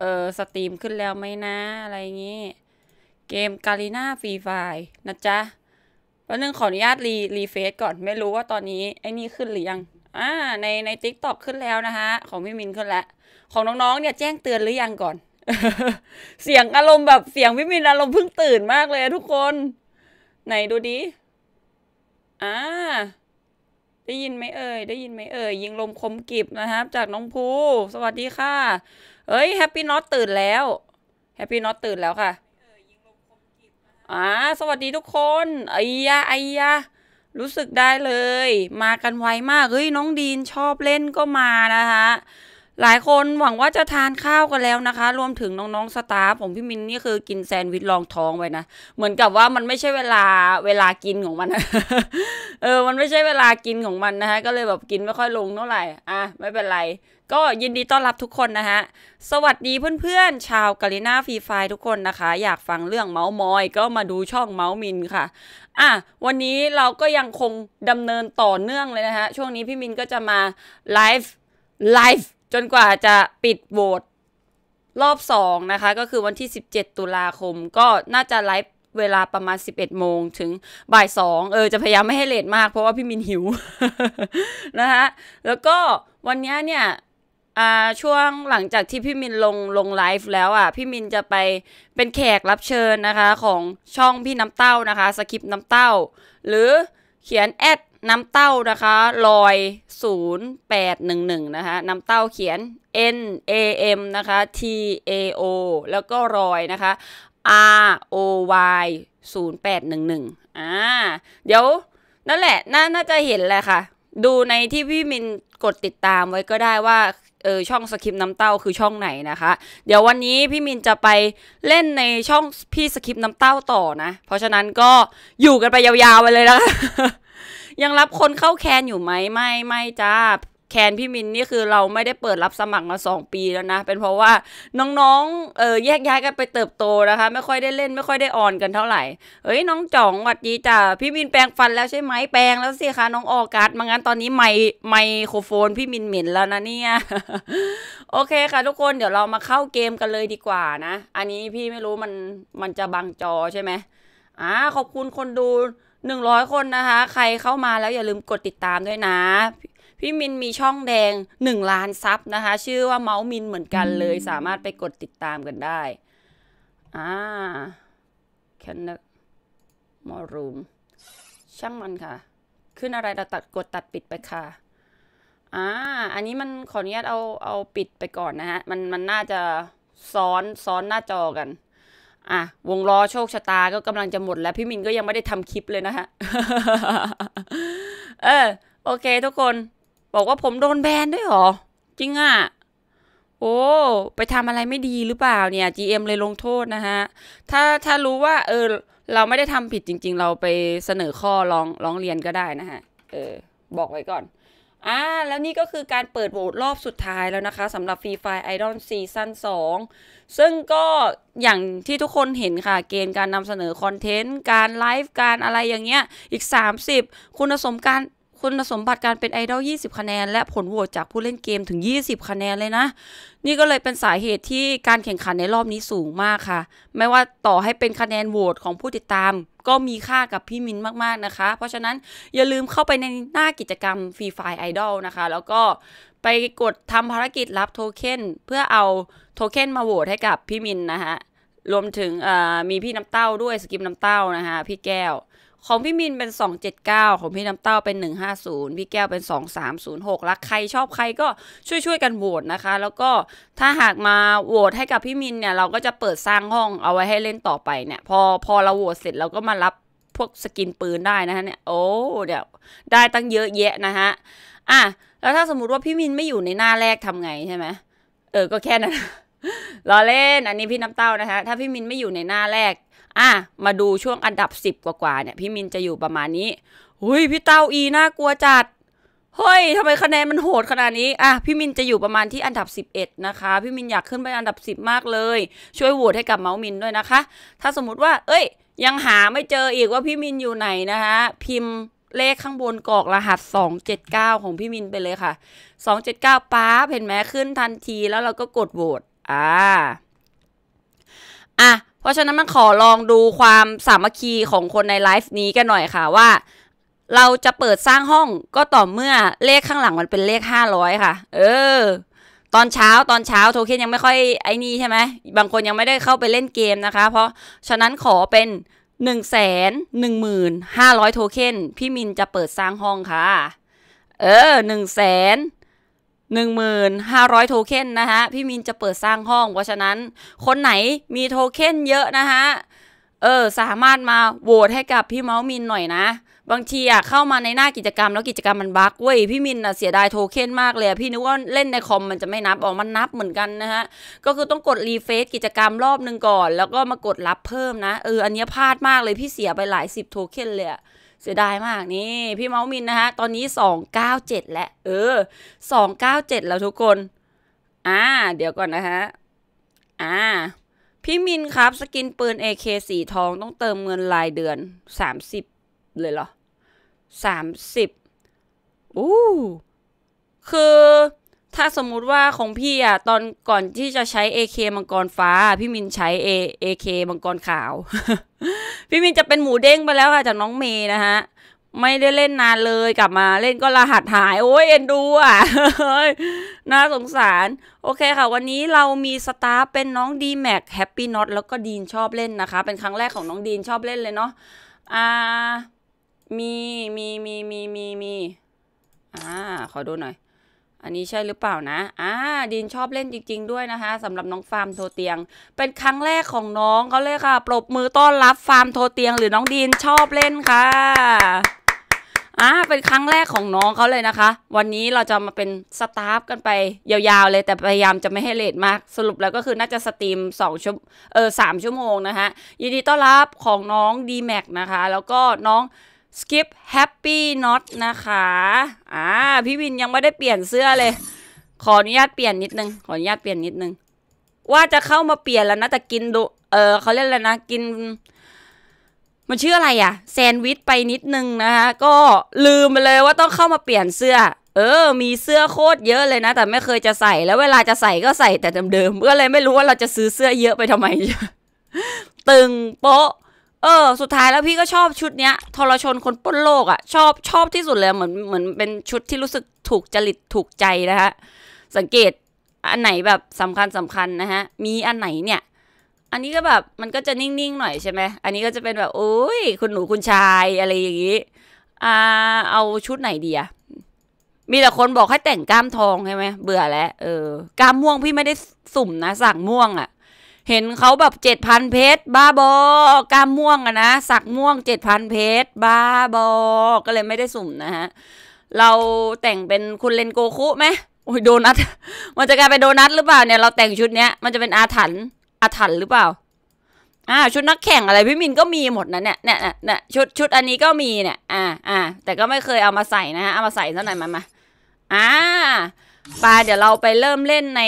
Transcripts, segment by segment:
เออสตรีมขึ้นแล้วไหมนะ อะไรเงี้ เกมกาลิน่าฟรีไฟนะจ๊ะวันนึงขออนุญาตรีรีเฟซก่อนไม่รู้ว่าตอนนี้ ไอ้นี่ขึ้นหรือยังอ่า ในในทิกตอกขึ้นแล้วนะคะของพี่มินขึ้นแล้ว ของน้องๆ เนี่ย แจ้งเตือนหรือยัง ก่อน เสียงอารมณ์ แบบเสียงพี่มินอารมณ์เพิ่งตื่นมากเลยทุกคน ไหน ดูดิอ่าได้ยินไหมเอ่ยได้ยินไหมเอ่ยยิงลมคมกิบนะครับจากน้องภูสวัสดีค่ะเอ้ยแฮปปี้น็อตตื่นแล้วแฮปปี้น็อตตื่นแล้วค่ะอ่า สวัสดีทุกคนไอ้ยาไอ้ยารู้สึกได้เลย มากันไวมาก เฮ้ย น้องดีนชอบเล่นก็มานะคะหลายคน หวังว่าจะทานข้าวกันแล้วนะคะ รวมถึงน้อง ๆ สตาฟผมพี่มินนี่คือกินแซนด์วิชรองท้องไว้นะ เหมือนกับว่ามันไม่ใช่เวลาเวลากินของมันเออ มันไม่ใช่เวลากินของมันนะคะก็เลยแบบกินไม่ค่อยลงเท่าไหร่ อ่ะ ไม่เป็นไร ก็ยินดีต้อนรับทุกคนนะฮะสวัสดีเพื่อน ๆ ชาวกาลิน่าฟรีไฟทุกคนนะคะ อยากฟังเรื่องเมาส์มอยก็มาดูช่องเมาส์มินค่ะ อ่ะ วันนี้เราก็ยังคงดำเนินต่อเนื่องเลยนะฮะช่วงนี้พี่มินก็จะมาไลฟ์ไลฟ์จนกว่าจะปิดโหวตรอบ2นะคะก็คือวันที่ 17 ตุลาคม ก็น่าจะไลฟ์เวลาประมาณ 11 โมงถึงบ่าย2เออจะพยายามไม่ให้เลทมากเพราะว่าพี่มินหิวนะคะแล้วก็วันนี้เนี่ยช่วงหลังจากที่พี่มินลงลงไลฟ์แล้วอ่ะพี่มินจะไปเป็นแขกรับเชิญนะคะของช่องพี่น้ำเต้านะคะสคริปน้ำเต้าหรือเขียนแอดน้ำเต้านะคะลอย0811นะคะน้ำเต้าเขียน N A M นะคะ T A O แล้วก็รอยนะคะ R O Y 0811อ่าเดี๋ยว นั่นแหละน่าน่าจะเห็นแหละค่ะ ดูในที่พี่มินกดติดตามไว้ก็ได้ว่าเออช่องสคริปน้ำเต้าคือช่องไหนนะคะเดี๋ยววันนี้พี่มินจะไปเล่นในช่องพี่สคริปน้ำเต้าต่อนะเพราะฉะนั้นก็อยู่กันไปยาวๆไปเลยนะคะยังรับคนเข้าแคนอยู่ไหมไม่ไม่จ้าแคนพี่มินนี่คือเราไม่ได้เปิดรับสมัครมา2ปีแล้วนะเป็นเพราะว่าน้องๆเออแยกย้ายกันไปเติบโตนะคะ ไม่ค่อยได้เล่นไม่ค่อยได้ออนกันเท่าไหร่เอ้ยน้องจ่องหวัดดีจ้าพี่มินแปลงฟันแล้วใช่ไหมแปลงแล้วสิคะน้องออกัสมางั้นตอนนี้ไม่ไมโครโฟน พี่มินเหม็นแล้วนะเนี่ย โอเคค่ะทุกคนเดี๋ยวเรามาเข้าเกมกันเลยดีกว่านะอันนี้พี่ไม่รู้มันมันจะบังจอใช่ไหมอ่าขอบคุณคนดูหนึ่งร้อยคนนะคะ ใครเข้ามาแล้วอย่าลืมกดติดตามด้วยนะ พี่มินมีช่องแดงหนึ่งล้านซับนะคะ ชื่อว่าเมาส์มินเหมือนกันเลยสามารถไปกดติดตามกันได้อ่าแคนเน์มอรูมช่างมันค่ะ ขึ้นอะไรเราตัดกดตัดปิดไปค่ะอ่าอันนี้มันขออนุญาตเอาเอาปิดไปก่อนนะฮะ มันมันน่าจะซ้อนซ้อนหน้าจอกันอ่ะวงล้อโชคชะตาก็กำลังจะหมดแล้วพี่มินก็ยังไม่ได้ทำคลิปเลยนะฮะ เออ โอเคทุกคน บอกว่าผมโดนแบนด้วยหรอ จริงอ่ะ โอ้ไปทำอะไรไม่ดีหรือเปล่าเนี่ย GM เลยลงโทษนะฮะ ถ้าถ้ารู้ว่าเออเราไม่ได้ทำผิดจริง ๆ เราไปเสนอข้อร้องร้องเรียนก็ได้นะฮะ เออบอกไว้ก่อนอ่า แล้วนี่ก็คือการเปิดโหวตรอบสุดท้ายแล้วนะคะสำหรับฟรีไฟไอดอลซีซั่น2ซึ่งก็อย่างที่ทุกคนเห็นค่ะ เกณฑ์การนำเสนอคอนเทนต์ การไลฟ์การอะไรอย่างเงี้ย อีก 30 คุณสมการคุณสมบัติการเป็นไอดอล 20 คะแนน และผลโหวตจากผู้เล่นเกมถึง 20 คะแนนเลยนะ นี่ก็เลยเป็นสาเหตุที่การแข่งขันในรอบนี้สูงมากค่ะ ไม่ว่าต่อให้เป็นคะแนนโหวตของผู้ติดตาม ก็มีค่ากับพี่มินมากๆนะคะ เพราะฉะนั้นอย่าลืมเข้าไปในหน้ากิจกรรมฟรีไฟไอดอลนะคะ แล้วก็ไปกดทำภารกิจรับโทเค็นเพื่อเอาโทเค็นมาโหวตให้กับพี่มินนะคะรวมถึงมีพี่น้ำเต้าด้วยสกิมน้ำเต้านะคะพี่แก้วของพี่มินเป็น 279 ของพี่น้ำเต้าเป็น150 พี่แก้วเป็น2306รักใครชอบใครก็ช่วยๆกันโหวตนะคะ แล้วก็ถ้าหากมาโหวตให้กับพี่มินเนี่ย เราก็จะเปิดสร้างห้องเอาไว้ให้เล่นต่อไปเนี่ย พอพอเราโหวตเสร็จเราก็มารับพวกสกินปืนได้นะฮะเนี่ย โอ้เดี๋ยวได้ตั้งเยอะแยะนะฮะอ่ะแล้วถ้าสมมติว่าพี่มินไม่อยู่ในหน้าแรกทำไงใช่ไหมเออ ก็แค่นั้น รอเล่น อันนี้พี่น้ำเต้านะคะ ถ้าพี่มินไม่อยู่ในหน้าแรกอ่ะมาดูช่วงอันดับสิบกว่าเนี่ย พี่มินจะอยู่ประมาณนี้ หุยพี่เต้าอีน่ากลัวจัดเฮ้ยทำไมคะแนนมันโหดขนาดนี้ อ่ะพี่มินจะอยู่ประมาณที่อันดับ11นะคะ พี่มินอยากขึ้นไปอันดับ 10มากเลย ช่วยโหวตให้กับเมาส์มินด้วยนะคะ ถ้าสมมติว่า เอ้ยยังหาไม่เจออีกว่าพี่มินอยู่ไหนนะคะพิมพ์เลขข้างบนกรอกรหัส279ของพี่มินไปเลยค่ะ279ป้าเห็นไหมขึ้นทันทีแล้วเราก็กดโหวตอ่า อ่ะเพราะฉะนั้นมันขอลองดูความสามัคคีของคนในไลฟ์นี้กันหน่อยค่ะว่า เราจะเปิดสร้างห้องก็ต่อเมื่อเลขข้างหลังมันเป็นเลข500ค่ะ เออ ตอนเช้าตอนเช้าโทเค็นยังไม่ค่อย ไอ้นี่ใช่ไหมบางคนยังไม่ได้เข้าไปเล่นเกมนะคะ เพราะฉะนั้นขอเป็น1 1 5 0 0โทเค็นพี่มินจะเปิดสร้างห้องค่ะ เออ1งแ0 0 1,500 โทเค็นนะฮะ พี่มินจะเปิดสร้างห้องเพราะฉะนั้นคนไหนมีโทเค็นเยอะนะฮะ เออ สามารถมาโหวตให้กับพี่เมาส์มินหน่อยนะ บางทีอะเข้ามาในหน้ากิจกรรมแล้วกิจกรรมมันบั๊กเว้ยพี่มินอะเสียดายโทเค็นมากเลยพี่นึกว่าเล่นในคอมมันจะไม่นับออกมันนับเหมือนกันนะฮะ ก็คือต้องกดรีเฟซกิจกรรมรอบหนึ่งก่อน แล้วก็มากดรับเพิ่มนะเอออันนี้พลาดมากเลยพี่เสียไปหลายสิบโทเค็นเลยอะเสียดายมากนี่พี่เมาส์มินนะคะตอนนี้ 297 แล้วเออ 297 แล้วทุกคน อ่าเดี๋ยวก่อนนะฮะอ่าพี่มินครับสกินปืน AK สีทองต้องเติมเงินรายเดือน 30 เลยเหรอ 30 อู้คือถ้าสมมุติว่าของพี่อ่ะตอนก่อนที่จะใช้ AK มังกรฟ้า พี่มินใช้ A AK มังกรขาว พี่มินจะเป็นหมูเด้งไปแล้วค่ะ จากน้องเมย์นะฮะไม่ได้เล่นนานเลยกลับมา เล่นก็รหัสหาย โอ้ยเอ็นดูอ่ะ น่าสงสารโอเคค่ะ วันนี้เรามีสตาฟเป็นน้องดีแม็กแฮปปี้น็อตแล้วก็ดีนชอบเล่นนะคะ เป็นครั้งแรกของน้องดีนชอบเล่นเลยเนาะอ่ามีมีมีมีมีมีอ่าขอดูหน่อยอันนี้ใช่หรือเปล่านะ อ่าดินชอบเล่นจริงๆด้วยนะคะสำหรับน้องฟาร์มโทเตียง เป็นครั้งแรกของน้องเขาเลยค่ะ ปรบมือต้อนรับฟาร์มโทเตียงหรือน้องดินชอบเล่นค่ะ อ่า เป็นครั้งแรกของน้องเขาเลยนะคะ วันนี้เราจะมาเป็นสตาฟกันไป ยาวๆเลยแต่พยายามจะไม่ให้เลทมาก สรุปแล้วก็คือน่าจะสตรีมสองชั่วเออสามชั่วโมงนะคะยินดีต้อนรับของน้องดีแม็กนะคะ แล้วก็น้อง skip happy not นะคะ อ่า พี่วินยังไม่ได้เปลี่ยนเสื้อเลย ขออนุญาตเปลี่ยน นิดนึง ขออนุญาตเปลี่ยนนิดนึง ว่าจะเข้ามาเปลี่ยนแล้วนะแต่กินดู เออ เขาเรียกอะไรนะ กิน มันชื่ออะไรอะแซนด์วิชไปนิดนึงนะคะ ก็ลืมไปเลยว่าต้องเข้ามาเปลี่ยนเสื้อ เออ มีเสื้อโคตรเยอะเลยนะ แต่ไม่เคยจะใส่ แล้ว เวลาจะใส่ก็ใส่แต่เดิมๆก็เลยไม่รู้ว่าเราจะซื้อเสื้อเยอะไปทำไมตึงโป๊ะเออสุดท้ายแล้วพี่ก็ชอบชุดเนี้ยทรชนคนป้นโลกอะ่ะชอบชอบที่สุดเลยเหมือนเหมือนเป็นชุดที่รู้สึกถูกจริตถูกใจนะคะสังเกตอันไหนแบบสำคัญสำคัญนะฮะ มีอันไหนเนี่ย อันนี้ก็แบบ มันก็จะนิ่งๆหน่อยใช่ไหมอันนี้ก็จะเป็นแบบโอ้ย คุณหนูคุณชายอะไรอย่างงี้อ่า เอาชุดไหนดีอะมีแต่คนบอกให้แต่งกล้ามทองใช่ไหมเบื่อแล้วเออกล้ามม่วงพี่ไม่ได้สุ่มนะสั่งม่วงอะ่ะเห็นเขาแบบเจ็ดพันเพชรบ้าบอก้ามม่วงอะนะสักม่วงเจ็ดพันเพชรบ้าบอก็เลยไม่ได้สุ่มนะฮะเราแต่งเป็นคุณเลนโกคุไหมโอ้ยโดนัท มันจะกลายเป็นโดนัทหรือเปล่าเนี่ยเราแต่งชุดเนี้ยมันจะเป็นอาถรรพ์อาถรรพ์หรือเปล่า อ่า ชุดนักแข่งอะไรพี่มินก็มีหมดนะเนี่ยเนี่ยเนี่ยชุดชุดอันนี้ก็มีเนี่ยอ่าอ่าแต่ก็ไม่เคยเอามาใส่นะฮะ เอามาใส่เท่าไหร่มามาอ่าปาเดี๋ยวเราไปเริ่มเล่นใน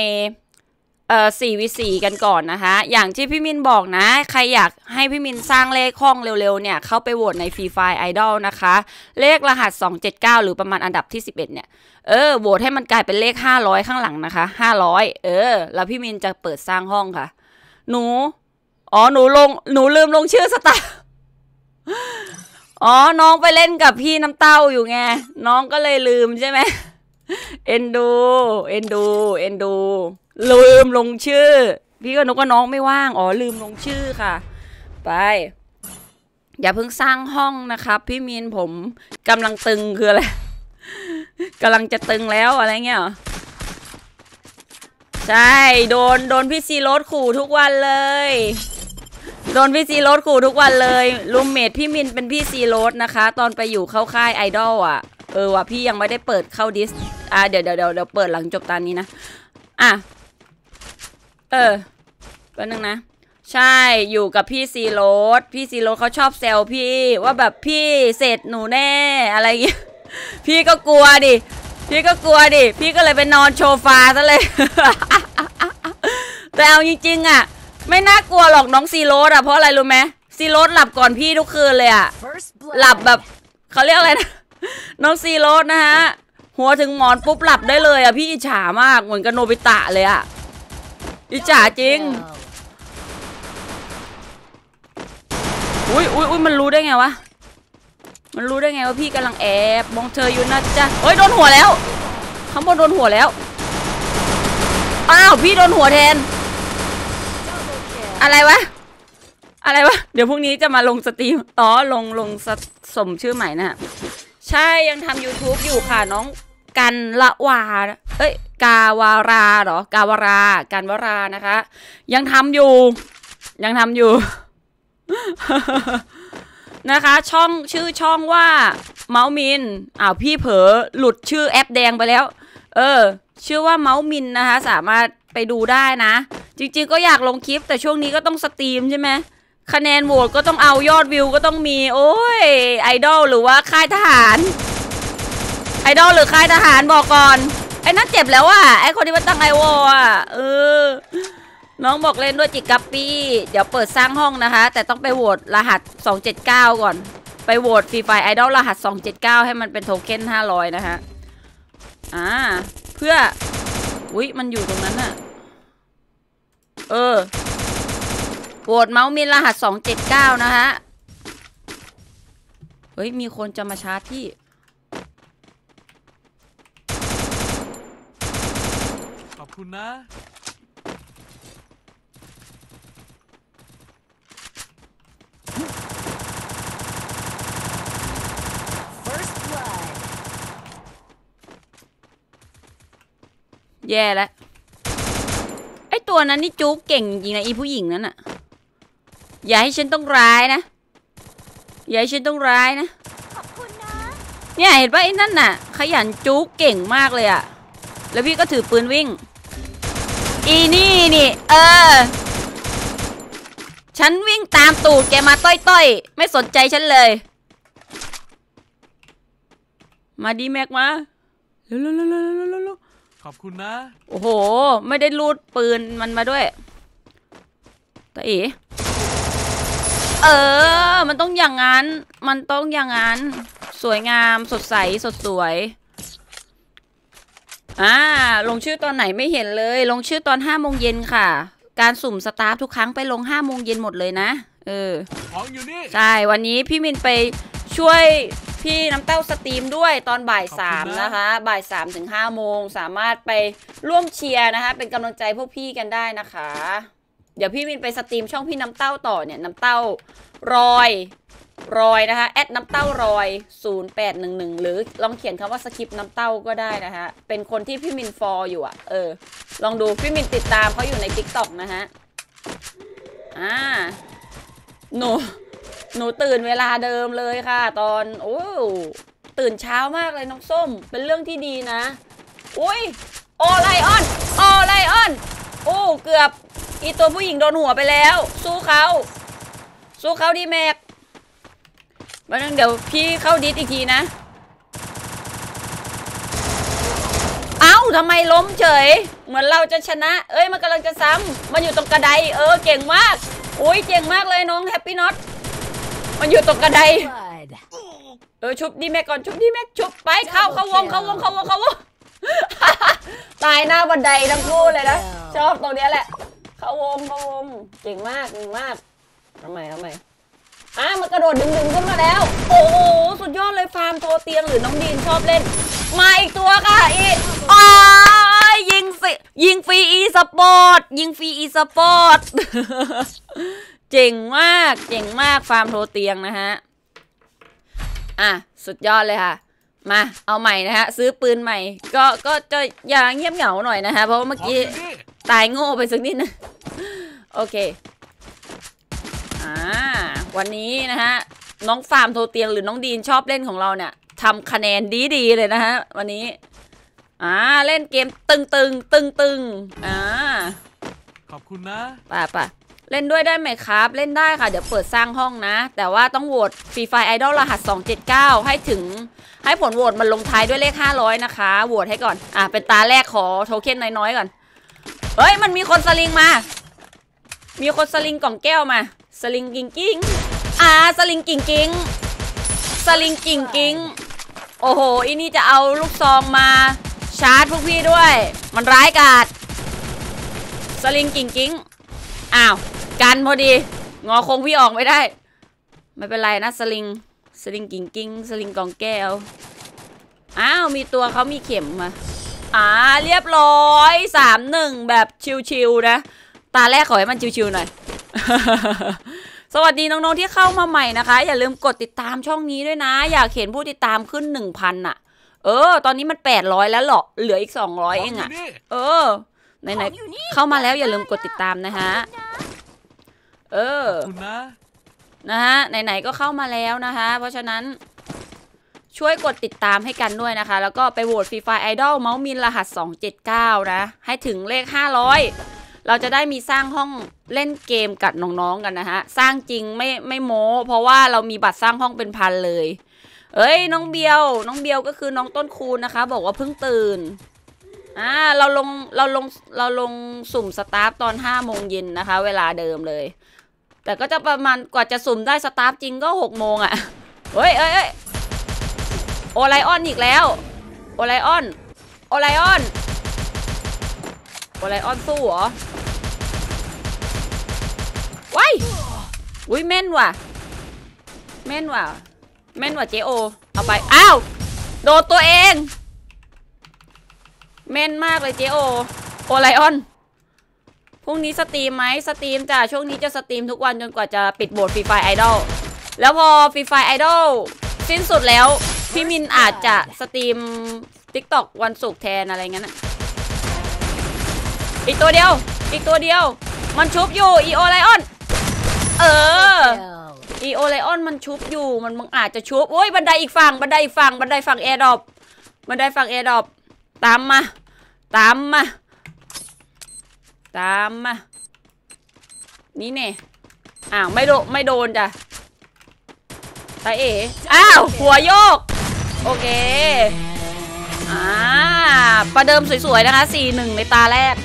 เอ่อสี่วิสี กันก่อนนะคะ อย่างที่พี่มินบอกนะ ใคร อยากให้พี่มินสร้าง เลขคล่อง เร็ว ๆเนี่ย เข้าไปโหวตในฟรีไฟไอดอลนะคะ เลขรหัส 279 หรือประมาณอันดับที่11เนี่ย เออ โหวตให้ มันกลายเป็นเลข 500 ข้างหลังนะคะ 500 เออ แล้วพี่มินจะเปิดสร้างห้องค่ะ หนู อ๋อ หนูลง หนูลืมลงชื่อสตาร์อ๋อ น้องไปเล่นกับพี่น้ำเต้าอยู่ไง น้องก็เลยลืมใช่ไหมเอ็นดู เอ็นดู เอ็นดูลืมลงชื่อ พี่ก็นึกว่าน้องไม่ว่างอ๋อลืมลงชื่อค่ะ ไป อย่าเพิ่งสร้างห้องนะครับพี่มีนผมกำลังตึงคืออะไรกำลังจะตึงแล้วอะไรเงี้ยใช่โดนโดนพี่ซีโรสขู่ทุกวันเลย โดนพี่ซีโรสขู่ทุกวันเลยลูมเมดพี่มินเป็นพี่ซีโรสนะคะ ตอนไปอยู่เข้าค่ายไอดอลอ่ะเออว่ะพี่ยังไม่ได้เปิดเข้าดิสอ่ะเดี๋ยวเดี๋ยวเดี๋ยวเปิดหลังจบตอนนี้นะอ่ะเออแป๊บนึงนะ ใช่อยู่กับพี่ซีโรสพี่ซีโรสเขาชอบแซวพี่ว่าแบบพี่เสร็จหนูแน่อะไรอย่างเงี้ยพี่ก็กลัวดิพี่ก็กลัวดิ พี่ก็เลยไปนอนโชฟาซะเลยแต่เอาจริงๆอ่ะ ไม่น่ากลัวหรอกน้องซีโรสอ่ะเพราะอะไรรู้ไหมซีโรสหลับก่อนพี่ทุกคืนเลยอ่ะหลับแบบเขาเรียกอะไรนะน้องซีโรสนะฮะหัวถึงหมอนปุ๊บหลับได้เลยอ่ะพี่ฉามากเหมือนกับโนบิตะเลยอ่ะอิจฉาจริง อุ้ยอุ้ยอุ้ยมันรู้ได้ไงวะ มันรู้ได้ไงว่าพี่กำลังแอบ มองเธออยู่นะจ๊ะเฮ้ย โดนหัวแล้ว ข้างบนโดนหัวแล้ว อ้าว พี่โดนหัวแทน อะไรวะ อะไรวะ เดี๋ยวพรุ่งนี้จะมาลงสตรีม อ๋อ ลงลงสสมชื่อใหม่นะ ใช่ ยังทำ YouTube อยู่ค่ะน้องกันละวาเอ้ยกาวาราเหรอกาวารากานวารานะคะ ยังทำอยู่ ยังทำอยู่นะคะช่องชื่อช่องว่าเมาส์มินอ้าวพี่เผลอหลุดชื่อแอปแดงไปแล้ว เออ ชื่อว่าเมาส์มินนะคะ สามารถไปดูได้นะ จริงๆก็อยากลงคลิป แต่ช่วงนี้ก็ต้องสตรีมใช่ไหมคะแนนโหวตก็ต้องเอายอดวิวก็ต้องมี โอ้ยไอดอลหรือว่าค่ายทหาร ไอดอลหรือค่ายทหาร บอกก่อนไอ้นั่นเจ็บแล้วอ่ะไอ้คนที่มันตั้งไอวออ่ะเออน้องบอกเล่นด้วยจิกัปปี้เดี๋ยวเปิดสร้างห้องนะคะ แต่ต้องไปโหวตรหัส 279 ก่อน ไปโหวตฟรีไฟไอดอลรหัส 279 ให้มันเป็นโทเค็น500 นะคะอ่า เพื่อ อุ๊ย มันอยู่ตรงนั้นอะเออ โหวตเมาส์มนรหัส 279 นะฮะเฮ้ย มีคนจะมาชาร์จทีุ่ณนะแย่แล้วไอตัวนั้นนี่จู๊กเก่งจริงนะอีผู้หญิงนั้นอะอย่าให้ฉันต้องร้ายนะ อย่าให้ฉันต้องร้ายนะ เนี่ยเห็นปะไอ้นั่นน่ะ ขยันจู๊กเก่งมากเลยอะแล้วพี่ก็ถือปืนวิ่งอีนี่นี่ เออ ฉันวิ่งตามตูดแกมาต้อยๆ ไม่สนใจฉันเลย มาดีแม็กมาเร็วๆๆ ขอบคุณนะ โอ้โห ไม่ได้รูดปืนมันมาด้วยตาเอ๋เออ มันต้องอย่างนั้น มันต้องอย่างนั้น สวยงาม สดใส สดสวยอ่าลงชื่อตอนไหนไม่เห็นเลย ลงชื่อตอนห้าโมงเย็นค่ะการสุ่มสตาฟทุกครั้งไปลงห้าโมงเย็นหมดเลยนะเออของอยู่นี่ใช่วันนี้พี่มินไปช่วยพี่น้ำเต้าสตรีมด้วยตอนบ่ายสามนะคะบ่ายสามถึงห้าโมงสามารถไปร่วมเชียร์นะคะเป็นกำลังใจพวกพี่กันได้นะคะ เดี๋ยวพี่มินไปสตรีมช่องพี่น้ำเต้าต่อเนี่ย น้ำเต้ารอยรอยนะคะ แอดน้ำเต้ารอย0811 หรือลองเขียนคำว่าสคริปน้ำเต้าก็ได้นะคะเป็นคนที่พี่มินฟอล์อยู่อะเออ ลองดูพี่มินติดตามเขาอยู่ใน t ิ k t o k นะฮะอ่าหนู หนูตื่นเวลาเดิมเลยค่ะตอน โอ้ตื่นเช้ามากเลยน้องส้ม เป็นเรื่องที่ดีนะอุ้ยโอไลออนโอไลออน โอ้เกือบ อีตัวผู้หญิงโดนหัวไปแล้ว สู้เขาสู้เขาดีแม็กวันนึงเดี๋ยวพี่เข้าดิสอีกทีนะ เอ้าทำไมล้มเฉย เหมือนเราจะชนะ เอ้ยมันกำลังจะซ้ำมันอยู่ตรงกระได เออเก่งมาก อุ้ยเก่งมากเลยน้องแฮปปี้น็อต มันอยู่ตรงกระได เออชุบดีแม่ก่อนชุบดีแม่ชุบไปเข้าเข้าวงเข้าวงเข้าวงเข้าวง ตายหน้าบันไดทั้งคู่เลยนะชอบตรงนี้แหละ เข้าวงเข้าวงเก่งมากเก่งมากทำไมทำไมอ่ะมันกระโดดดึงๆขึ้นมาแล้ว โอ้โหสุดยอดเลยฟาร์มตัวเตียงหรือน้องดีนชอบเล่นมาอีกตัวค่ะอีอ๋อยิงสิยิงฟรีอีสปอร์ตยิงฟรีอีสปอร์ตเจ๋งมากเจ๋งมากฟาร์มโทเตียงนะฮะอ่ะสุดยอดเลยค่ะ มา เอาใหม่นะฮะซื้อปืนใหม่ ก็ก็จะอย่าเงียบเหงาหน่อยนะฮะเพราะเมื่อกี้ตายโง่ไปสักนิดนะ โอเคอ่าวันนี้นะฮะ น้องฟาร์มโทเตียงหรือน้องดีนชอบเล่นของเราเนี่ยทำคะแนนดีๆเลยนะฮะวันนี้ อ่า เล่นเกมตึงตึงตึงตึงอ่าขอบคุณนะป่ะป่ะเล่นด้วยได้ไหมครับ เล่นได้ค่ะ เดี๋ยวเปิดสร้างห้องนะ แต่ว่าต้องโหวตฟรีไฟไอดอลรหัส 279 ให้ถึงให้ผลโหวตมันลงท้ายด้วยเลข 500 นะคะโหวตให้ก่อน อ่ะเป็นตาแรกขอโทเค็นน้อยๆก่อนเฮ้ยมันมีคนสลิงมา มีคนสลิงกล่องแก้วมาสลิงกิงกิงอ่า สลิงกิงกิงสลิงกิงกิงโอ้โหอีนี่จะเอาลูกซองมาชาร์จพวกพี่ด้วย มันร้ายกาจสลิงกิงกิงอ้าว กันพอดี งอคงพี่ออกไม่ได้ ไม่เป็นไรนะสลิง สลิงกิงกิงสลิงกองแก้ว อ้าว มีตัวเขามีเข็มมา อ่า เรียบร้อยสามหนึ่งแบบชิวๆนะตาแรกขอให้มันชิวๆหน่อย สวัสดีน้องๆที่เข้ามาใหม่นะคะ อย่าลืมกดติดตามช่องนี้ด้วยนะอยากเห็นผู้ติดตามขึ้นหนึ่งพันอะเออตอนนี้มันแปดร้อยแล้วเหรอเหลืออีกสองร้อยเองอะเออไหนๆเข้ามาแล้วอย่าลืมกดติดตามนะฮะเออนะฮะไหนๆก็เข้ามาแล้วนะคะ เพราะฉะนั้นช่วยกดติดตามให้กันด้วยนะคะ แล้วก็ไปโหวตฟรีไฟไอดอลเมาส์มินรหัส279นะให้ถึงเลข 500เราจะได้มีสร้างห้องเล่นเกมกับน้องๆกันนะฮะสร้างจริงไม่ไม่โม้ เพราะว่าเรามีบัตรสร้างห้องเป็นพันเลย เอ้ย น้องเบียว น้องเบียวก็คือน้องต้นคูนนะคะ บอกว่าเพิ่งตื่นอ่าเราลงเราลงเราลงสุ่มสตาร์ตอนห้าโมงเย็นนะคะ เวลาเดิมเลย แต่ก็จะประมาณกว่าจะสุ่มได้สตาร์จริงก็หกโมงอะ่ะ เฮ้ยเอ้ยเอ้ยโอไลออนอีกแล้ว โอไลออน โอไลออนโอไลออนสู้เหรอว้ายอุ้ยแม่นว่ะแม่นว่ะแม่นว่ะเจโอ เอาไปอ้าวโดนตัวเอง แม่นมากเลยเจโอโอไลออนพรุ่งนี้สตรีมไหมสตรีมจ้ะช่วงนี้จะสตรีมทุกวัน จนกว่าจะปิดโบสฟรีไฟไอดอลแล้วพอฟรีไฟไอดอลสิ้นสุดแล้ว พี่มินอาจจะสตรีมทิกตอกวันศุกร์แทนอะไรเงี้ยน่ะอีกตัวเดียวอีกตัวเดียว มันชุบอยู่อีโอไลออนเออ อีโอไลออนมันชุบอยู่ มันมันอาจจะชุบโอ้ย บันไดอีกฝั่ง บันไดอีกฝั่ง บันไดฝั่งแอร์ดรอป บันไดฝั่งแอร์ดรอป ตามมา ตามมา ตามมา นี่เนี่ย อ้าว ไม่โดนไม่โดนจ้ะตาเอ๋อ้าว หัวโยก โอเค อ่าประเดิมสวยๆ นะคะสีหนึ่งในตาแรก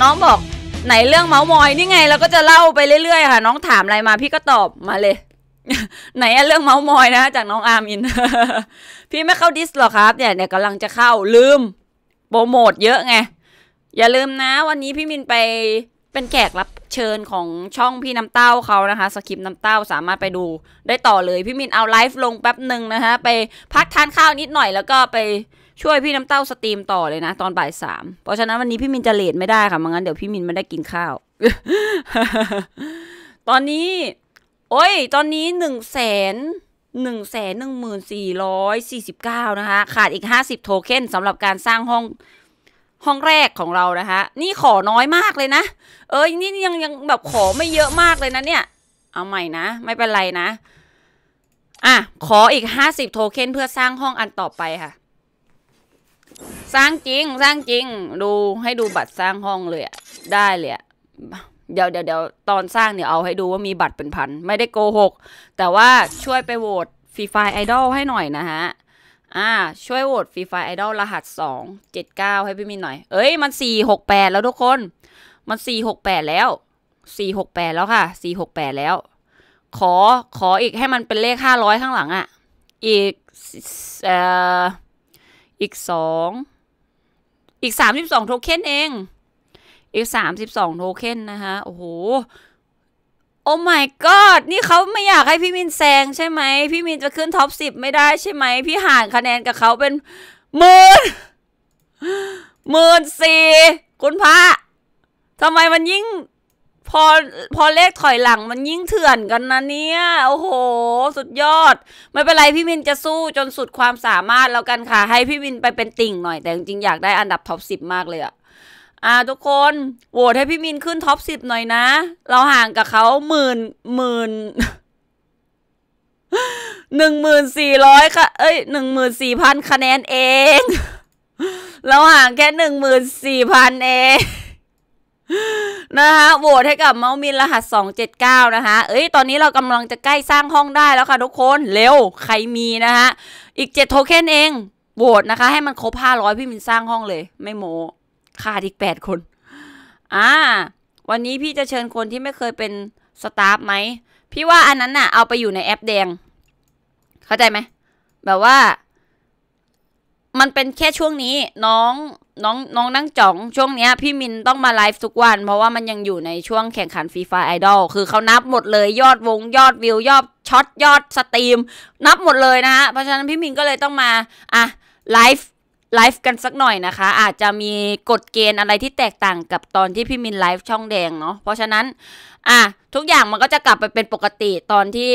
น้องบอกไหนเรื่องเมาส์มอยนี่ไงเราก็จะเล่าไปเรื่อยๆค่ะน้องถามอะไรมาพี่ก็ตอบมาเลยไหนเรื่องเมาส์มอยนะ จากน้องอาร์มินพี่ไม่เข้าดิสหรอครับ เนี่ย เนี่ยกำลังจะเข้าลืมโปรโมทเยอะไงอย่าลืมนะวันนี้พี่มินไปเป็นแขกรับเชิญของช่องพี่น้ำเต้าเขานะคะ สคริปน้ำเต้าสามารถไปดู ได้ต่อเลย พี่มินเอาไลฟ์ลงแป๊บหนึ่งนะคะไปพักทานข้าวนิดหน่อยแล้วก็ไปช่วยพี่น้ำเต้าสตรีมต่อเลยนะตอนบ่ายสามเพราะฉะนั้นวันนี้พี่มินจะเลทไม่ได้ค่ะมังั้นเดี๋ยวพี่มินไม่ได้กินข้าว ตอนนี้ โอ้ย ตอนนี้หนึ่งแสนหนึ่งแสนหนึ่งหมื่นสี่ร้อยสี่สิบเก้านะคะขาดอีกห้าสิบโทเค็นสำหรับการสร้างห้องห้องแรกของเรานะคะ นี่ขอน้อยมากเลยนะ เอยนี่ยังยังแบบขอไม่เยอะมากเลยนะเนี่ย เอาใหม่นะ ไม่เป็นไรนะ อ่ะ ขออีกห้าสิบโทเค็นเพื่อสร้างห้องอันต่อไปค่ะสร้างจริงสร้างจริง ดูให้ดูบัตรสร้างห้องเลยอะได้เลยอะเดี๋ยวเดี๋ยวเดี๋ยวตอนสร้างเนี่ยเอาให้ดูว่ามีบัตรเป็นพันไม่ได้โกหก แต่ว่าช่วยไปโหวตฟรีไฟไอดอลให้หน่อยนะฮะอ่าช่วยโหวตฟรีไฟไอดอลรหัสสองเจ็ดเก้าให้พี่มินหน่อย เอ้ยมันสี่หกแปดแล้วทุกคน มันสี่หกแปดแล้วสี่หกแปดแล้วค่ะสี่หกแปดแล้ว ขอขออีกให้มันเป็นเลขห้าร้อยข้างหลังอะ่ะอีกเอ่ออีกสองอีก 32 โทเค็นเอง อีก 32 โทเค็นนะคะโอ้โห โอ้ my god นี่เขาไม่อยากให้พี่มินแซงใช่ไหม พี่มินจะขึ้นท็อป 10 ไม่ได้ใช่ไหม พี่ห่างคะแนนกับเขาเป็น หมื่น หมื่นสี่คุณพระทำไมมันยิ่งพอพอเลขถอยหลังมันยิ่งเถื่อนกันนะเนี่ยโอ้โห สุดยอด ไม่เป็นไรพี่มินจะสู้จนสุดความสามารถแล้วกันค่ะ ให้พี่มินไปเป็นติ่งหน่อย แต่จริงๆ อยากได้อันดับท็อปสิบมากเลยอะอ่าทุกคน โหวตให้พี่มินขึ้นท็อปสิบหน่อยนะ เราห่างกับเขาหมื่นหมื่นหนึ่งหมื่นสี่ร้อยค่ะ เอ้ยหนึ่งหมื่นสี่พันคะแนนเอง เราห่างแค่หนึ่งหมื่นสี่พันเองนะคะโหวตให้กับเมาส์มินรหัส 279นะคะ เอ้ย ตอนนี้เรากำลังจะใกล้สร้างห้องได้แล้วค่ะทุกคนเร็วใครมีนะคะอีก 7 โทเค็นเองโหวตนะคะ ให้มันครบ 500 พี่มินสร้างห้องเลย ไม่โมขาดอีก8คนอ่าวันนี้พี่จะเชิญคนที่ไม่เคยเป็นสตาฟไหม พี่ว่าอันนั้นน่ะเอาไปอยู่ในแอปแดง เข้าใจไหม แบบว่า มันเป็นแค่ช่วงนี้น้องน้องน้องนั่งจ่องช่วงเนี้ย พี่มินต้องมาไลฟ์ทุกวัน เพราะว่ามันยังอยู่ในช่วงแข่งขันฟรีไฟไอดอลคือเขานับหมดเลยยอดวงยอดวิวยอดช็อตยอดสตรีมนับหมดเลยนะฮะเพราะฉะนั้นพี่มินก็เลยต้องมาอ่ะไลฟ์ไลฟ์กันสักหน่อยนะคะ อาจจะมีกฎเกณฑ์อะไรที่แตกต่างกับตอนที่พี่มินไลฟ์ช่องแดงเนาะเพราะฉะนั้นอ่ะทุกอย่างมันก็จะกลับไปเป็นปกติตอนที่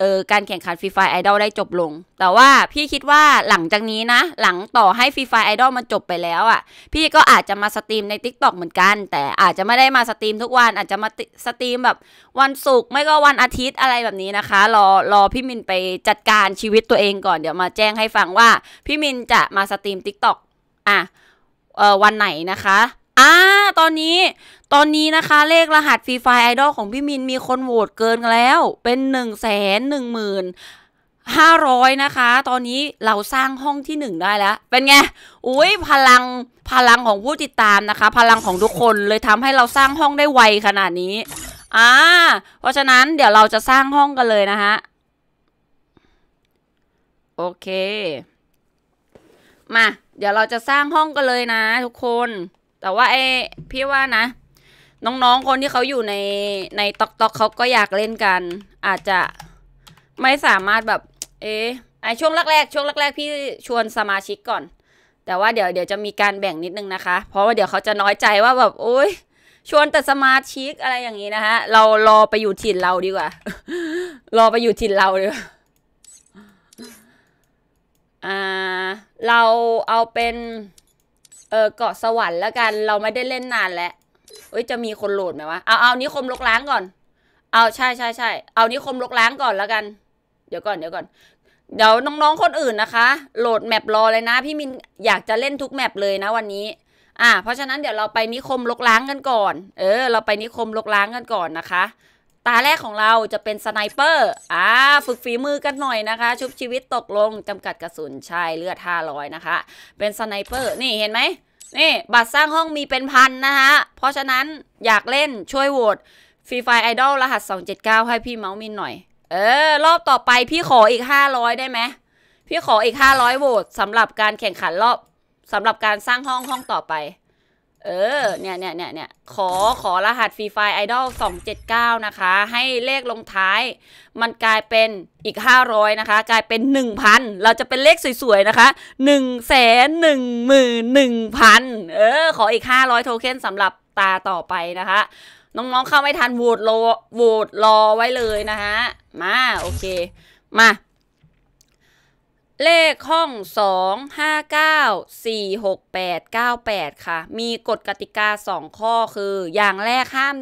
เออการแข่งขันฟรีไฟไอดอลได้จบลง แต่ว่าพี่คิดว่าหลังจากนี้นะ หลังต่อให้ฟรีไฟไอดอลมันจบไปแล้วอะ่ะพี่ก็อาจจะมาสตรีมใน Tik t o อกเหมือนกัน แต่อาจจะไม่ได้มาสตรีม ทุกวันอาจจะมาสตรีมแบบวันศุกร์ไม่ก็วันอาทิตย์อะไรแบบนี้นะคะ รอรอพี่มินไปจัดการชีวิตตัวเองก่อนเดี๋ยวมาแจ้งให้ฟังว่า พี่มินจะมาสตรีมทิกต o อกอ่ะเออวันไหนนะคะอ่าตอนนี้ตอนนี้นะคะเลขรหัสฟรีไฟไอดอลของพี่มินมีคนโหวตเกินแล้ว เป็น1นึ่งแสนหนึ่งหมื่นห้าร้อยนะคะ ตอนนี้เราสร้างห้องที่หนึ่งได้ แล้ว เป็นไงอุ้ยพลังพลังของผู้ติดตามนะคะ พลังของทุกคนเลยทำให้เราสร้างห้องได้ไวขนาดนี้อ่าเพราะฉะนั้นเดี๋ยวเราจะสร้างห้องกันเลยนะฮะโอเค มา เดี๋ยวเราจะสร้างห้องกันเลยนะ ทุกคน แต่ว่าไอพี่ว่านะน้องๆคนที่เขาอยู่ในในตอกตอกเขาก็อยากเล่นกัน อาจจะไม่สามารถแบบ เอ๊ะไอช่วงแรกๆ ช่วงแรกๆ พี่ชวนสมาชิกก่อน แต่ว่าเดี๋ยวเดี๋ยวจะมีการแบ่งนิดนึงนะคะ เพราะว่าเดี๋ยวเขาจะน้อยใจว่า แบบโอ๊ยชวนแต่สมาชิกอะไรอย่างนี้นะคะเรารอไปอยู่ถิ่นเราดีกว่า รอไปอยู่ถิ่นเราดีกว่าอ่าเราเอาเป็นเออเกาะสวรรค์แล้วกันเราไม่ได้เล่นนานแล้วเอ้ยจะมีคนโหลดไหมวะ เอาเอานี้คมลกล้างก่อน เอาใช่ใช่ใช่ เอา นี้คมลกล้างก่อนแล้วกัน เดี๋ยวก่อน เดี๋ยวก่อน เดี๋ยวน้องๆ คนอื่นนะคะ โหลดแมปรอเลยนะพี่มินอยากจะเล่นทุกแมปเลยนะวันนี้ อ่าเพราะฉะนั้นเดี๋ยวเราไปนิคมลกล้างกันก่อน เออ เราไปนิคมลกล้างกันก่อนนะคะ ตาแรกของเราจะเป็นสไนเปอร์ อ่าฝึกฝีมือกันหน่อยนะคะ ชุบชีวิตตกลงจำกัดกระสุนชายเลือดา้อยนะคะเป็นสไนเปอร์นี่เห็นไหมนี่บัตรสร้างห้องมีเป็นพันนะฮะ เพราะฉะนั้นอยากเล่นช่วยโหวตฟรีไฟไอดอลรหัส 279 ให้พี่เมาส์มินหน่อย เออ รอบต่อไปพี่ขออีก 500 ได้ไหมพี่ขออีก 500โหวตสำหรับการแข่งขัน รอบสำหรับการสร้างห้องห้องต่อไปเออ เนี่ยเนี่ย เนี่ย เนี่ย ขอ ขอรหัสฟรีไฟไอดอลสองเจ็ดเก้านะคะ ให้เลขลงท้าย มันกลายเป็นอีกห้าร้อยนะคะ กลายเป็นหนึ่งพันเราจะเป็นเลขสวย ๆ นะคะหนึ่งแสนหนึ่งหมื่นหนึ่งพันเออ ขออีกห้าร้อยโทเค็นสำหรับตาต่อไปนะคะน้อง ๆ เข้าไม่ทันโหวตรอโหวตรอไว้เลยนะคะมา โอเคมาเลขห้อง 25946898 ค่ะ มีกฎกติกา 2 ข้อคือ อย่างแรกห้าม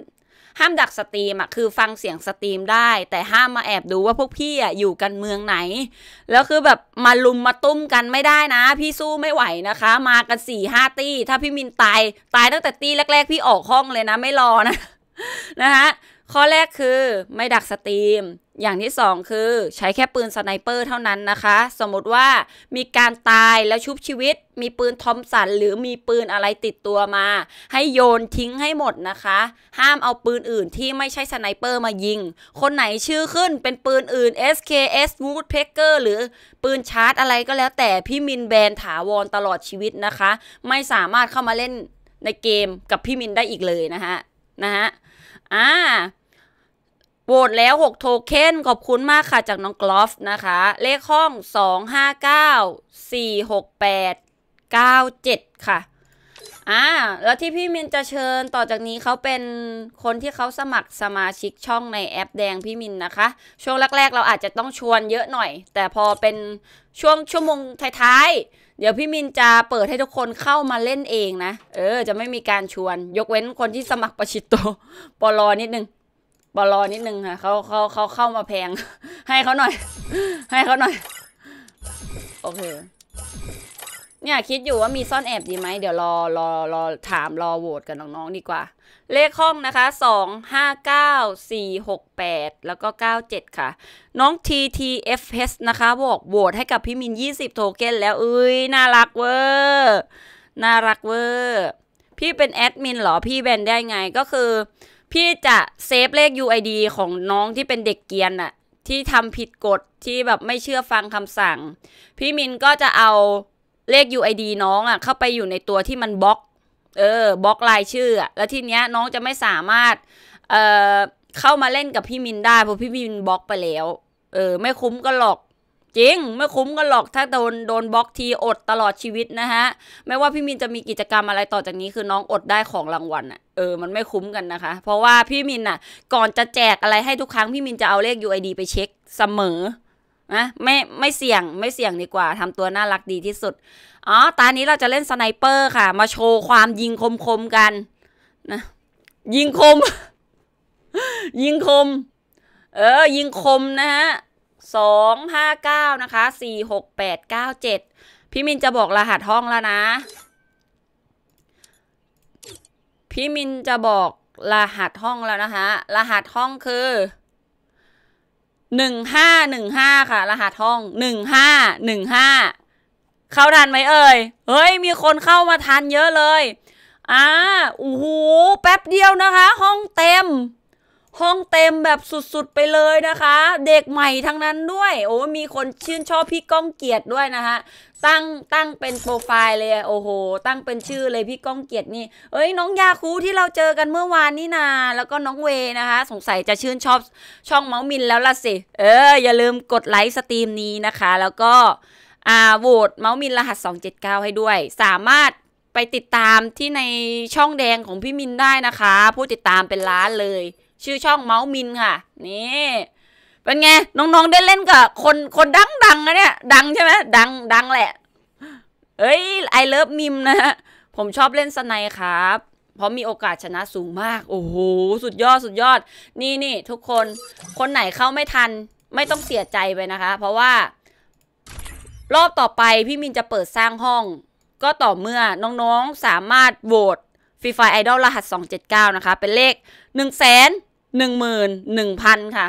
ห้ามดักสตรีมอ่ะคือฟังเสียงสตรีมได้ แต่ห้ามมาแอบดูว่าพวกพี่อ่ะอยู่กันเมืองไหน แล้วคือแบบมาลุมมาตุ้มกันไม่ได้นะ พี่สู้ไม่ไหวนะคะ มากันสี่ห้าตีถ้าพี่มินตาย ตายตั้งแต่ตีแรกๆ พี่ออกห้องเลยนะ ไม่รอนะ นะคะข้อแรกคือไม่ดักสตรีม อย่างที่2คือใช้แค่ปืนสไนเปอร์เท่านั้นนะคะ สมมติว่ามีการตายแล้วชุบชีวิต มีปืนทอมสันหรือมีปืนอะไรติดตัวมา ให้โยนทิ้งให้หมดนะคะ ห้ามเอาปืนอื่นที่ไม่ใช่สไนเปอร์มายิง คนไหนชื่อขึ้นเป็นปืนอื่น SKS Woodpecker หรือปืนชาร์จ อะไรก็แล้วแต่พี่มินแบนถาวรตลอดชีวิตนะคะ ไม่สามารถเข้ามาเล่นในเกมกับพี่มินได้อีกเลยนะฮะนะฮะอ่าโหวตแล้ว 6 โทเค็นขอบคุณมากค่ะจากน้องกลอฟนะคะ เลขห้อง 259 468 97 ค่ะอ่าแล้วที่พี่มินจะเชิญต่อจากนี้เขาเป็นคนที่เขาสมัครสมาชิกช่องในแอปแดงพี่มินนะคะ ช่วงแรกๆ เราอาจจะต้องชวนเยอะหน่อย แต่พอเป็นช่วงชั่วโมงท้ายๆเดี๋ยวพี่มินจะเปิดให้ทุกคนเข้ามาเล่นเองนะ เออ จะไม่มีการชวน ยกเว้นคนที่สมัครประชิดตัวปลอนิดนึง ปลอนิดนึงค่ะเขาเขาเขาเข้ามาแพง ให้เขาหน่อย ให้เขาหน่อย โอเคเนี่ยคิดอยู่ว่ามีซ่อนแอบดีไหมเดี๋ยวรอรอรอถามรอโหวตกันน้องๆดีกว่า เลขห้องนะคะสองห้าเก้าสี่หกแปดแล้วก็เก้าเจ็ดค่ะ น้อง TTFS นะคะบอกโหวตให้กับพี่มินยี่สิบโทเก้นแล้วเอ้ย น่ารักเวอร์น่ารักเวอร์พี่เป็นแอดมินเหรอ พี่แบนได้ไงก็คือ พี่จะเซฟเลข UID ของน้องที่เป็นเด็กเกียนอะที่ทำผิดกฎที่แบบไม่เชื่อฟังคำสั่ง พี่มินก็จะเอาเลข UID น้องอ่ะเข้าไปอยู่ในตัวที่มันบล็อก เออบล็อกลายชื่ออ่ะแล้วทีเนี้ยน้องจะไม่สามารถ เอ่อเข้ามาเล่นกับพี่มินได้เพราะพี่มินบล็อกไปแล้ว เออ ไม่คุ้มก็หรอกจริง ไม่คุ้มกันหรอก ถ้าโดนโดนบล็อกทีอดตลอดชีวิตนะฮะไม่ว่าพี่มินจะมีกิจกรรมอะไรต่อจากนี้คือน้องอดได้ของรางวัลอ่ะเออมันไม่คุ้มกันนะคะ เพราะว่าพี่มินอ่ะก่อนจะแจกอะไรให้ทุกครั้งพี่มินจะเอาเลข UID ไปเช็ค เสมอนะไม่ไม่เสี่ยง ไม่เสี่ยงดีกว่าทำตัวน่ารักดีที่สุดอ๋อตอนนี้เราจะเล่นสไนเปอร์ค่ะ มาโชว์ความยิงคมคมกันนะยิงคม ยิงคม เออ ยิงคมนะฮะสองห้าเก้านะคะสี่หกแปดเก้าเจ็ดพี่มินจะบอกรหัสห้องแล้วนะ พี่มินจะบอกรหัสห้องแล้วนะคะรหัสห้องคือหนึ่งห้าหนึ่งห้าค่ะ รหัสห้องหนึ่งห้าหนึ่งห้าเข้าทันไหมเอ่ย เฮ้ย มีคนเข้ามาทันเยอะเลยอ่าโอ้โหแป๊บเดียวนะคะ ห้องเต็มห้องเต็มแบบสุดๆไปเลยนะคะ เด็กใหม่ทั้งนั้นด้วย โอ้ มีคนชื่นชอบพี่ก้องเกียรติด้วยนะคะ ตั้งตั้งเป็นโปรไฟล์เลย โอ้โห ตั้งเป็นชื่อเลยพี่ก้องเกียรตินี่ เอ้ยน้องยาคูที่เราเจอกันเมื่อวานนี่นาแล้วก็น้องเวนะคะ สงสัยจะชื่นชอบ ช่องเมาส์มินแล้วล่ะสิ เอออย่าลืมกดไลค์สตรีมนี้นะคะ แล้วก็อ่าโหวตเมาส์มินรหัส279ให้ด้วย สามารถไปติดตามที่ในช่องแดงของพี่มินได้นะคะ ผู้ติดตามเป็นล้านเลยชื่อช่องเมาส์มินค่ะ นี่เป็นไง น้องๆได้เล่นกับคนคนดังๆนะเนี่ย ดังใช่ไหมดังดังแหละ เอ้ยไอเลิฟมิมนะฮะผมชอบเล่นสไนครับ เพราะมีโอกาสชนะสูงมาก โอ้โหสุดยอดสุดยอด นี่นี่ทุกคนคนไหนเข้าไม่ทันไม่ต้องเสียใจไปนะคะ เพราะว่า รอบต่อไปพี่มินจะเปิดสร้างห้อง ก็ต่อเมื่อน้องๆสามารถโหวตฟรีไฟไอดอลรหัส279นะคะเป็นเลข1งแสนหนึ่งหมื่นหนึ่งพันค่ะ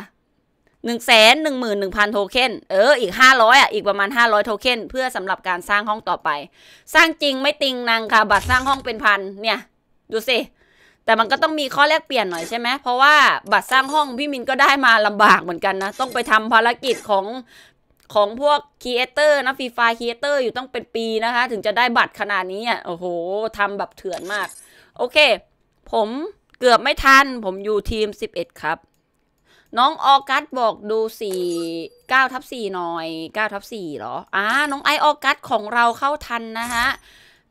หนึ่งแสนหนึ่งหมื่นหนึ่งพันโทเค็นเอออีกห้าร้อยอ่ะ อีกประมาณห้าร้อยโทเค็นเพื่อสำหรับการสร้างห้องต่อไป สร้างจริงไม่ติงนางค่ะ บัตรสร้างห้องเป็นพัน เนี่ยดูสิแต่มันก็ต้องมีข้อแลกเปลี่ยนหน่อยใช่ไหมเพราะว่าบัตรสร้างห้องพี่มินก็ได้มาลำบากเหมือนกันนะ ต้องไปทำภารกิจของ ของพวกครีเอเตอร์นะฟรีไฟครีเอเตอร์อยู่ต้องเป็นปีนะคะ ถึงจะได้บัตรขนาดนี้อ่ะโอ้โหทำแบบเถื่อนมากโอเค ผมเกือบไม่ทัน ผมอยู่ทีม 11 ครับ น้องออกัสบอกดู 4 9ทับ4หน่อย9ทับ4หรออ่าน้องไอออกัสของเราเข้าทันนะฮะ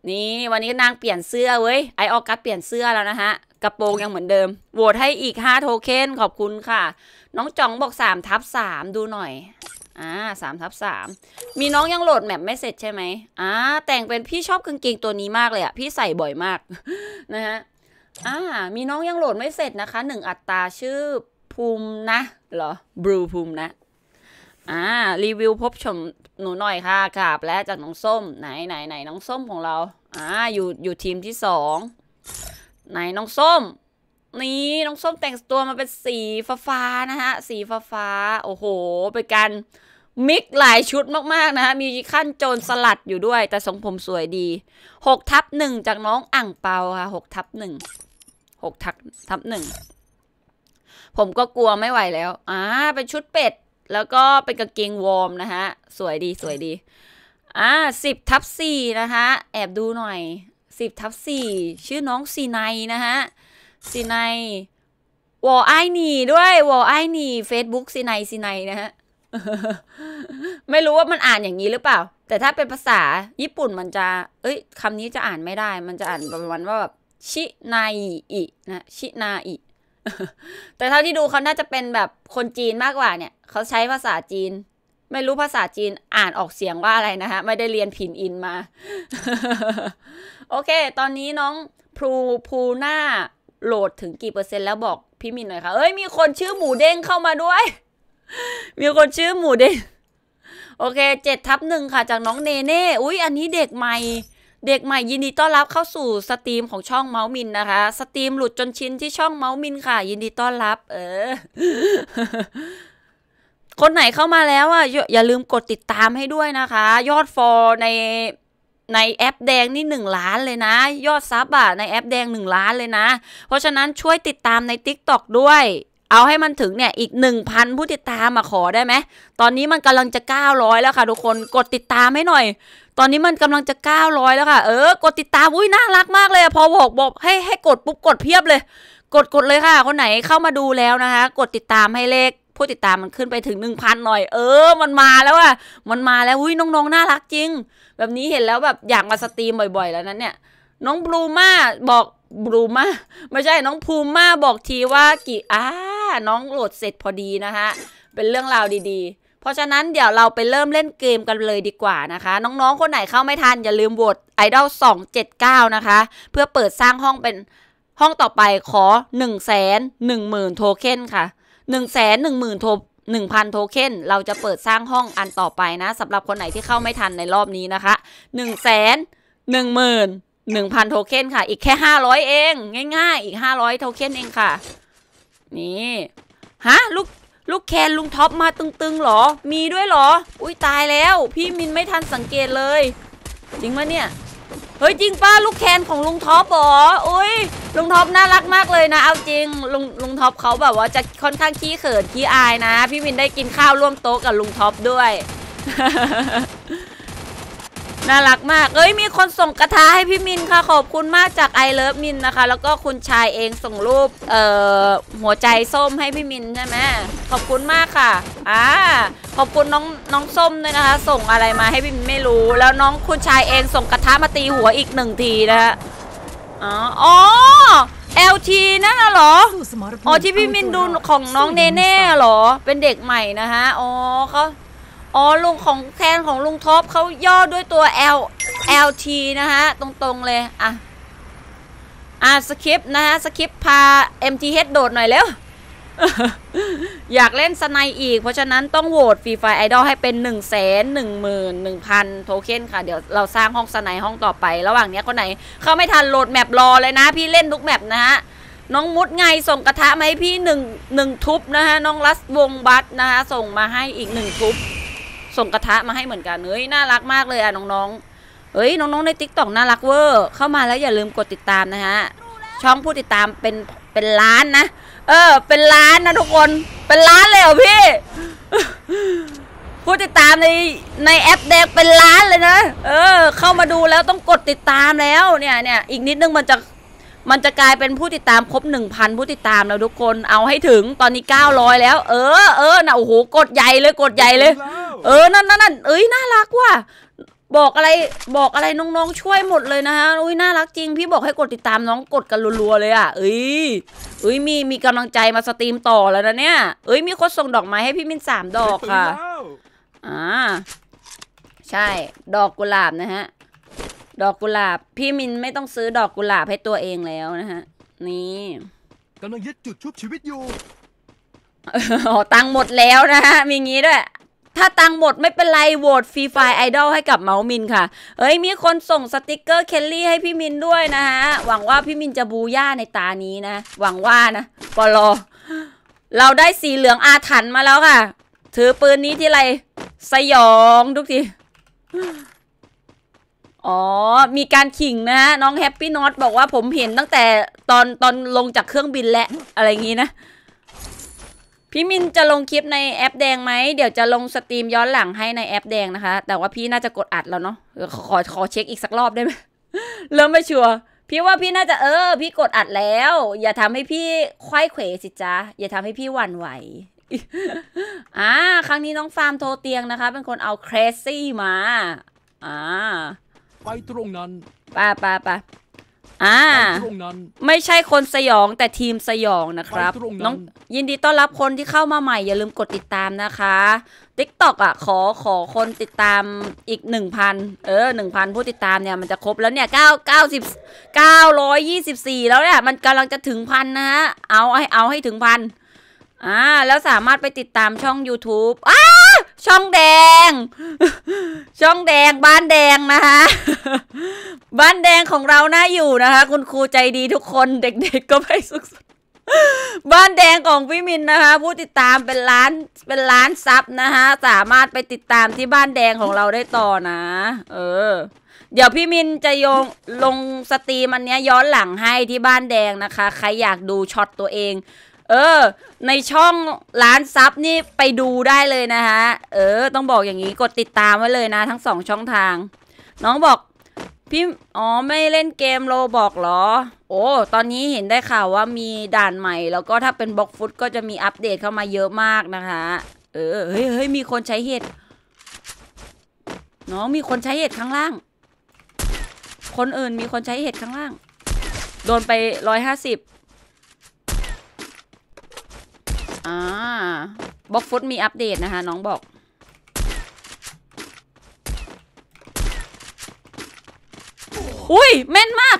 นี่วันนี้นางเปลี่ยนเสื้อเว้ยไอออกัสเปลี่ยนเสื้อแล้วนะฮะ กระโปรงยังเหมือนเดิมโหวตให้อีก 5 โทเค็นขอบคุณค่ะ น้องจ่องบอก3ทับ3ดูหน่อยอ่าสามทับสามมีน้องยังโหลดแมปไม่เสร็จใช่ไหมอ่าแต่งเป็นพี่ชอบกางเกงตัวนี้มากเลยอะพี่ใส่บ่อยมาก นะฮะอ่ามีน้องยังโหลดไม่เสร็จนะคะหนึ่งอัตราชื่อภูมินะ เหรอบลูภูมินะ อ่า รีวิวพบชมหนูหน่อยค่ะกราบและจากน้องส้มไหนไหนไหนน้องส้มของเราอ่าอยู่อยู่ทีมที่สองไหนน้องส้ม นี่น้องส้มแต่งตัวมาเป็นสีฟ้าฟานะฮะ สีฟ้าฟ้าโอ้โหเป็นการมิกหลายชุดมากๆ นะฮะมีขั้นโจรสลัดอยู่ด้วย แต่ทรงผมสวยดีหกทับหนึ่งจากน้องอ่างเปาค่ะหกทับหนึ่ง6ทักทับหนึ่งผมก็กลัวไม่ไหวแล้ว อ่า เป็นชุดเป็ด แล้วก็เป็นกางเกงวอร์มนะฮะ สวยดีสวยดี อ่าสิบทับสี่นะคะแอบดูหน่อยสิบทับสี่ชื่อน้องซีไนนะฮะซีไนวอไอหนีด้วย วอไอหนีเฟซบุ๊กซีไนซีไนนะฮะ ไม่รู้ว่ามันอ่านอย่างนี้หรือเปล่า แต่ถ้าเป็นภาษาญี่ปุ่นมันจะ เอ้ยคำนี้จะอ่านไม่ได้ มันจะอ่านประมาณว่าแบบชินายอิ นะ ชินาอิ แต่เท่าที่ดูเขาน่าจะเป็นแบบคนจีนมากกว่าเนี่ย เขาใช้ภาษาจีน ไม่รู้ภาษาจีนอ่านออกเสียงว่าอะไรนะ ฮะ ไม่ได้เรียนผินอินมา โอเค ตอนนี้น้องพลูพูหน้าโหลดถึง กี่เปอร์เซ็นต์แล้วบอก พี่มิน หน่อยค่ะ เอ้ย มี คนชื่อหมูเด้งเข้ามาด้วย มีคนชื่อหมูเด้งโอเคเจ็ดทับหนึ่งค่ะ จากน้องเนเน่อุ้ยอันนี้เด็กใหม่เด็กใหม่ยินดีต้อนรับเข้าสู่สตรีมของช่องเมาส์มินนะคะสตรีมหลุดจนชินที่ช่องเมาส์มินค่ะยินดีต้อนรับ เออ คนไหนเข้ามาแล้วอ่ะอย่าลืมกดติดตามให้ด้วยนะคะ ยอดฟอลในในแอปแดงนี่หนึ่งล้านเลยนะ ยอดซับอ่ะในแอปแดงหนึ่งล้านเลยนะ เพราะฉะนั้นช่วยติดตามใน๊กต็อกด้วยเอาให้มันถึงเนี่ยอีก 1,000ผู้ติดตามมาขอได้ไหมตอนนี้มันกำลังจะ 900แล้วค่ะทุกคนกดติดตามให้หน่อย ตอนนี้มันกำลังจะ 900 แล้วค่ะเออกดติดตามอุ้ยน่ารักมากเลยพอบอกบอกให้ให้กดปุ๊บกดเพียบเลย กดกดเลยค่ะคนไหนเข้ามาดูแล้วนะคะกดติดตามให้เลขผู้ติดตามมันขึ้นไปถึง1,000หน่อยเออมันมาแล้วอะมันมาแล้วอุ้ยน้องๆน่ารักจริง แบบนี้เห็นแล้วแบบอยากมาสตรีมบ่อยๆ แล้วนั้นเนี่ย น้องบลูมาบอกบลูมาไม่ใช่น้องภูมิมาบอกทีว่ากี่อ้าน้องโหลดเสร็จพอดีนะคะเป็นเรื่องราวดีๆ เพราะฉะนั้นเดี๋ยวเราไปเริ่มเล่นเกมกันเลยดีกว่านะคะ น้องๆ คนไหนเข้าไม่ทัน อย่าลืมโหวตไอดอลสองเจ็ดเก้านะคะเพื่อเปิดสร้างห้องเป็นห้องต่อไปขอหนึ่งแสนหนึ่งหมื่นโทเค็นค่ะหนึ่งแสนหนึ่งหมื่นโทหนึ่งพันโทเค็นเราจะเปิดสร้างห้องอันต่อไปนะสำหรับคนไหนที่เข้าไม่ทันในรอบนี้นะคะหนึ่งแสนหนึ่งหมื่นหนึ่งพันโทเค็นค่ะอีกแค่ห้าร้อยเอง ง่ายๆ อีกห้าร้อยโทเค็นเองค่ะ นี่ ฮะลูก ลูกแคนลุงท็อปมาตึงๆหรอ มีด้วยหรอ อุ้ยตายแล้ว พี่มินไม่ทันสังเกตเลย จริงหะเนี่ย เฮ้ยจริงป้าลูกแคนของลุงท็อปหรออุ้ยลุงท็อปน่ารักมากเลยนะเอาจริง ลุงลุงท็อปเขาแบบว่าจะค่อนข้างขี้เขินขี้อายนะ พี่มินได้กินข้าวร่วมโต๊ะกับลุงท็อปด้วยน่ารักมากเอ้ย มีคนส่งกระทะให้พี่มินค่ะ ขอบคุณมากจากไอเลิฟมินนะคะ แล้วก็คุณชายเองส่งรูปเอ่อหัวใจส้มให้พี่มิน ใช่ไหม ขอบคุณมากค่ะอ่าขอบคุณน้องน้องส้มด้วยนะคะ ส่งอะไรมาให้พี่มินไม่รู้ แล้วน้องคุณชายเองส่งกระทะมาตีหัวอีกหนึ่งทีนะคะอ๋อ LT นั่นเหรออ๋อที่พี่มินดูของน้องเนเน่เหรอ เป็นเด็กใหม่นะฮะ อ๋อเขาอ๋อ ลุงของแคนของลุงท็อปเขาย่อด้วยตัว L LT นะฮะ ตรง ๆ เลย อ่ะ อ่ะ สคริปนะฮะ สคริป พา MTH โดดหน่อยแล้ว อยากเล่นสไนอีก เพราะฉะนั้นต้องโหวตฟรีไฟไอดอลให้เป็น 1 1 1 0 0 0โทเค็นค่ะ เดี๋ยวเราสร้างห้องสไนห้องต่อไป ระหว่างนี้คนไหนเขาไม่ทันโหลดแมปรอเลยนะ พี่เล่นทุกแมปนะฮะน้องมุดไงส่งกระทะมาให้พี่หนึ่งหนึ่งทุบนะฮะน้องรัสวงบัตนะฮะส่งมาให้อีกหนึ่งทุบส่งกระทะมาให้เหมือนกันเฮ้ยน่ารักมากเลยอ่ะ น้องๆเอ้ยน้องๆในติ๊กต็อกน่ารักเวอร์ เข้ามาแล้วอย่าลืมกดติดตามนะฮะ ช่องผู้ติดตามเป็นเป็นล้านนะ เออ เป็นล้านนะทุกคนเป็นล้านเลยเหรอพี่ ผู้ติดตามในในแอปเด็กเป็นล้านเลยนะ เออเข้ามาดูแล้วต้องกดติดตามแล้วเนี่ยเนี่ยอีกนิดนึงมันจะมันจะกลายเป็นผู้ติดตามครบ 1,000ผู้ติดตามแล้วทุกคนเอาให้ถึงตอนนี้ 900 แล้วเออเออนะโอ้โห กดใหญ่เลยกดใหญ่เลย เออนั่นนั่นเอ้ยน่ารักว่ะบอกอะไรบอกอะไรน้องๆช่วยหมดเลยนะฮะ อุ้ยน่ารักจริงพี่บอกให้กดติดตามน้องกดกันรัวๆเลยอ่ะเอ้ยเอ้ยมีมีกำลังใจมาสตรีมต่อแล้วนะเนี่ย เอ้ยมีคนส่งดอกไม้ให้พี่มินสามดอกค่ะ อ่า ใช่ ดอกกุหลาบนะฮะดอกกุหลาบพี่มินไม่ต้องซื้อดอกกุหลาบให้ตัวเองแล้วนะฮะ นี่กำลังยึดจุดชุบชีวิตอยู่อ๋อตังหมดแล้วนะฮะมีงี้ด้วยถ้าตังหมดไม่เป็นไรโหวตฟรีไฟไอดอลให้กับเมา์มิน ค่ะ เอ้ย มีคนส่งสติกเกอร์เคลลี่ให้พี่มินด้วยนะฮะหวังว่าพี่มินจะบูย่าในตานี้นะหวังว่านะปลอเราได้สีเหลืองอาถรรพ์มาแล้วค่ะ ถือปืนนี้ที่ไรสยองทุกทีอ๋อ มีการขิงนะ น้องแฮปปี้น็อตบอกว่าผมเห็นตั้งแต่ตอนตอนลงจากเครื่องบินและ อะไรอย่างนี้นะ พี่มินจะลงคลิปในแอปแดงไหม เดี๋ยวจะลงสตรีมย้อนหลังให้ในแอปแดงนะคะ แต่ว่าพี่น่าจะกดอัดแล้วเนาะ ขอขอเช็คอีกสักรอบได้ไหมเริ่มไม่ชัวร์พี่ว่าพี่น่าจะเออ พี่กดอัดแล้ว อย่าทำให้พี่ควายเขวสิจ้าอย่าทำให้พี่หวั่นไหวอ่าครั้งนี้น้องฟาร์มโทรเตียงนะคะ เป็นคนเอาเครซี่มาอ่าไปตรงนั้นป้าป้าป้าอ่าไม่ใช่คนสยองแต่ทีมสยองนะครับน้องยินดีต้อนรับคนที่เข้ามาใหม่อย่าลืมกดติดตามนะคะ t ิ k t o k อ่ะขอขอคนติดตามอีกหนึ่งพันเออหนึ่งพันผู้ติดตามเนี่ยมันจะครบแล้วเนี่ยเเเกกก้้้้าาาสิบรอยี่สิบสี่แล้วเนี่ย มันกำลังจะถึงพันนะฮะ เอาให้เอาให้ถึงพันอ่าแล้วสามารถไปติดตามช่อง YouTube อ้าช่องแดง ช่องแดงบ้านแดงนะคะ บ้านแดงของเราน่าอยู่นะคะ คุณครูใจดีทุกคนเด็กๆก็ไปสุขบ้านแดงของพี่มินนะคะ ผู้ติดตามเป็นล้านเป็นล้านซับนะคะสามารถไปติดตามที่บ้านแดงของเราได้ต่อนะ เออ เดี๋ยวพี่มินจะโยงลงสตรีมอันนี้ย้อนหลังให้ที่บ้านแดงนะคะใครอยากดูช็อตตัวเองเออ ในช่องร้านซับนี่ไปดูได้เลยนะฮะเออ ต้องบอกอย่างนี้กดติดตามไว้เลยนะ ทั้งสองช่องทาง น้องบอกพี่อ๋อไม่เล่นเกมโลบอกหรอ โอ้ตอนนี้เห็นได้ข่าวว่ามีด่านใหม่ แล้วก็ถ้าเป็นบล็อกฟุตก็จะมีอัปเดตเข้ามาเยอะมากนะคะเออเฮ้ยเฮ้ยมีคนใช้เห็ดน้องมีคนใช้เห็ดข้างล่าง คนอื่นมีคนใช้เห็ดข้างล่าง โดนไปร้อยห้าสิบอ่าบล็อกฟุตมีอัปเดตนะคะน้องบอก อุ้ยแม่นมาก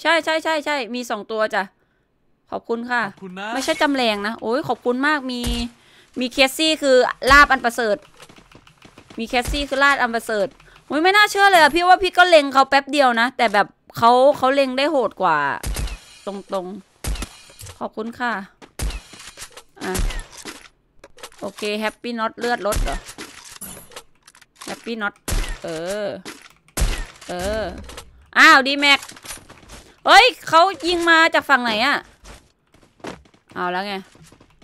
ใช่ใช่ใช่ใช่ มีสองตัวจ้ะ ขอบคุณค่ะ ไม่ใช่จำแรงนะ โอ้ย ขอบคุณมาก มี มีแคสซี่คือลาบอันประเสริฐ มีแคสซี่คือลาบอันประเสริฐโอ้ย ไม่น่าเชื่อเลยอะพี่ว่าพี่ก็เล็งเขาแป๊บเดียวนะ แต่แบบเขาเขาเล็งได้โหดกว่า ตรงๆ ขอบคุณค่ะอ่ะโอเคแฮปปี้น็อตเลือดลดเหรอ แฮปปี้น็อตเออเอออ้าว ดีแม็กเฮ้ยเขายิงมาจากฝั่งไหนอะเอาแล้วไง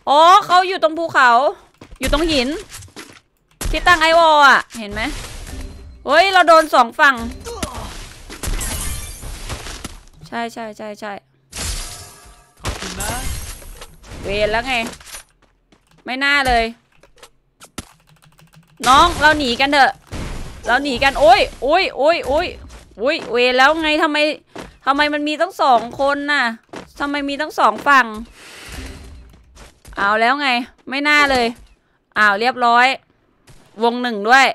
อ๋อเขาอยู่ตรงภูเขา อยู่ตรงหินที่ตั้งไอวอลอะเห็นไหมเฮ้ย เราโดนสองฝั่งใช่ใช่ใช่ใช่เวรแล้วไงไม่น่าเลย น้อง เราหนีกันเถอะ เราหนีกันโอ้ย โอ้ยโอ้ยโอ้ยโอ้ย เวแล้วไงทำไม ทำไมมันมีตั้งสองคนน่ะทำไมมีตั้งสองฝั่งเอา แล้วไง ไม่น่าเลย อ้าวเรียบร้อย วงหนึ่งด้วย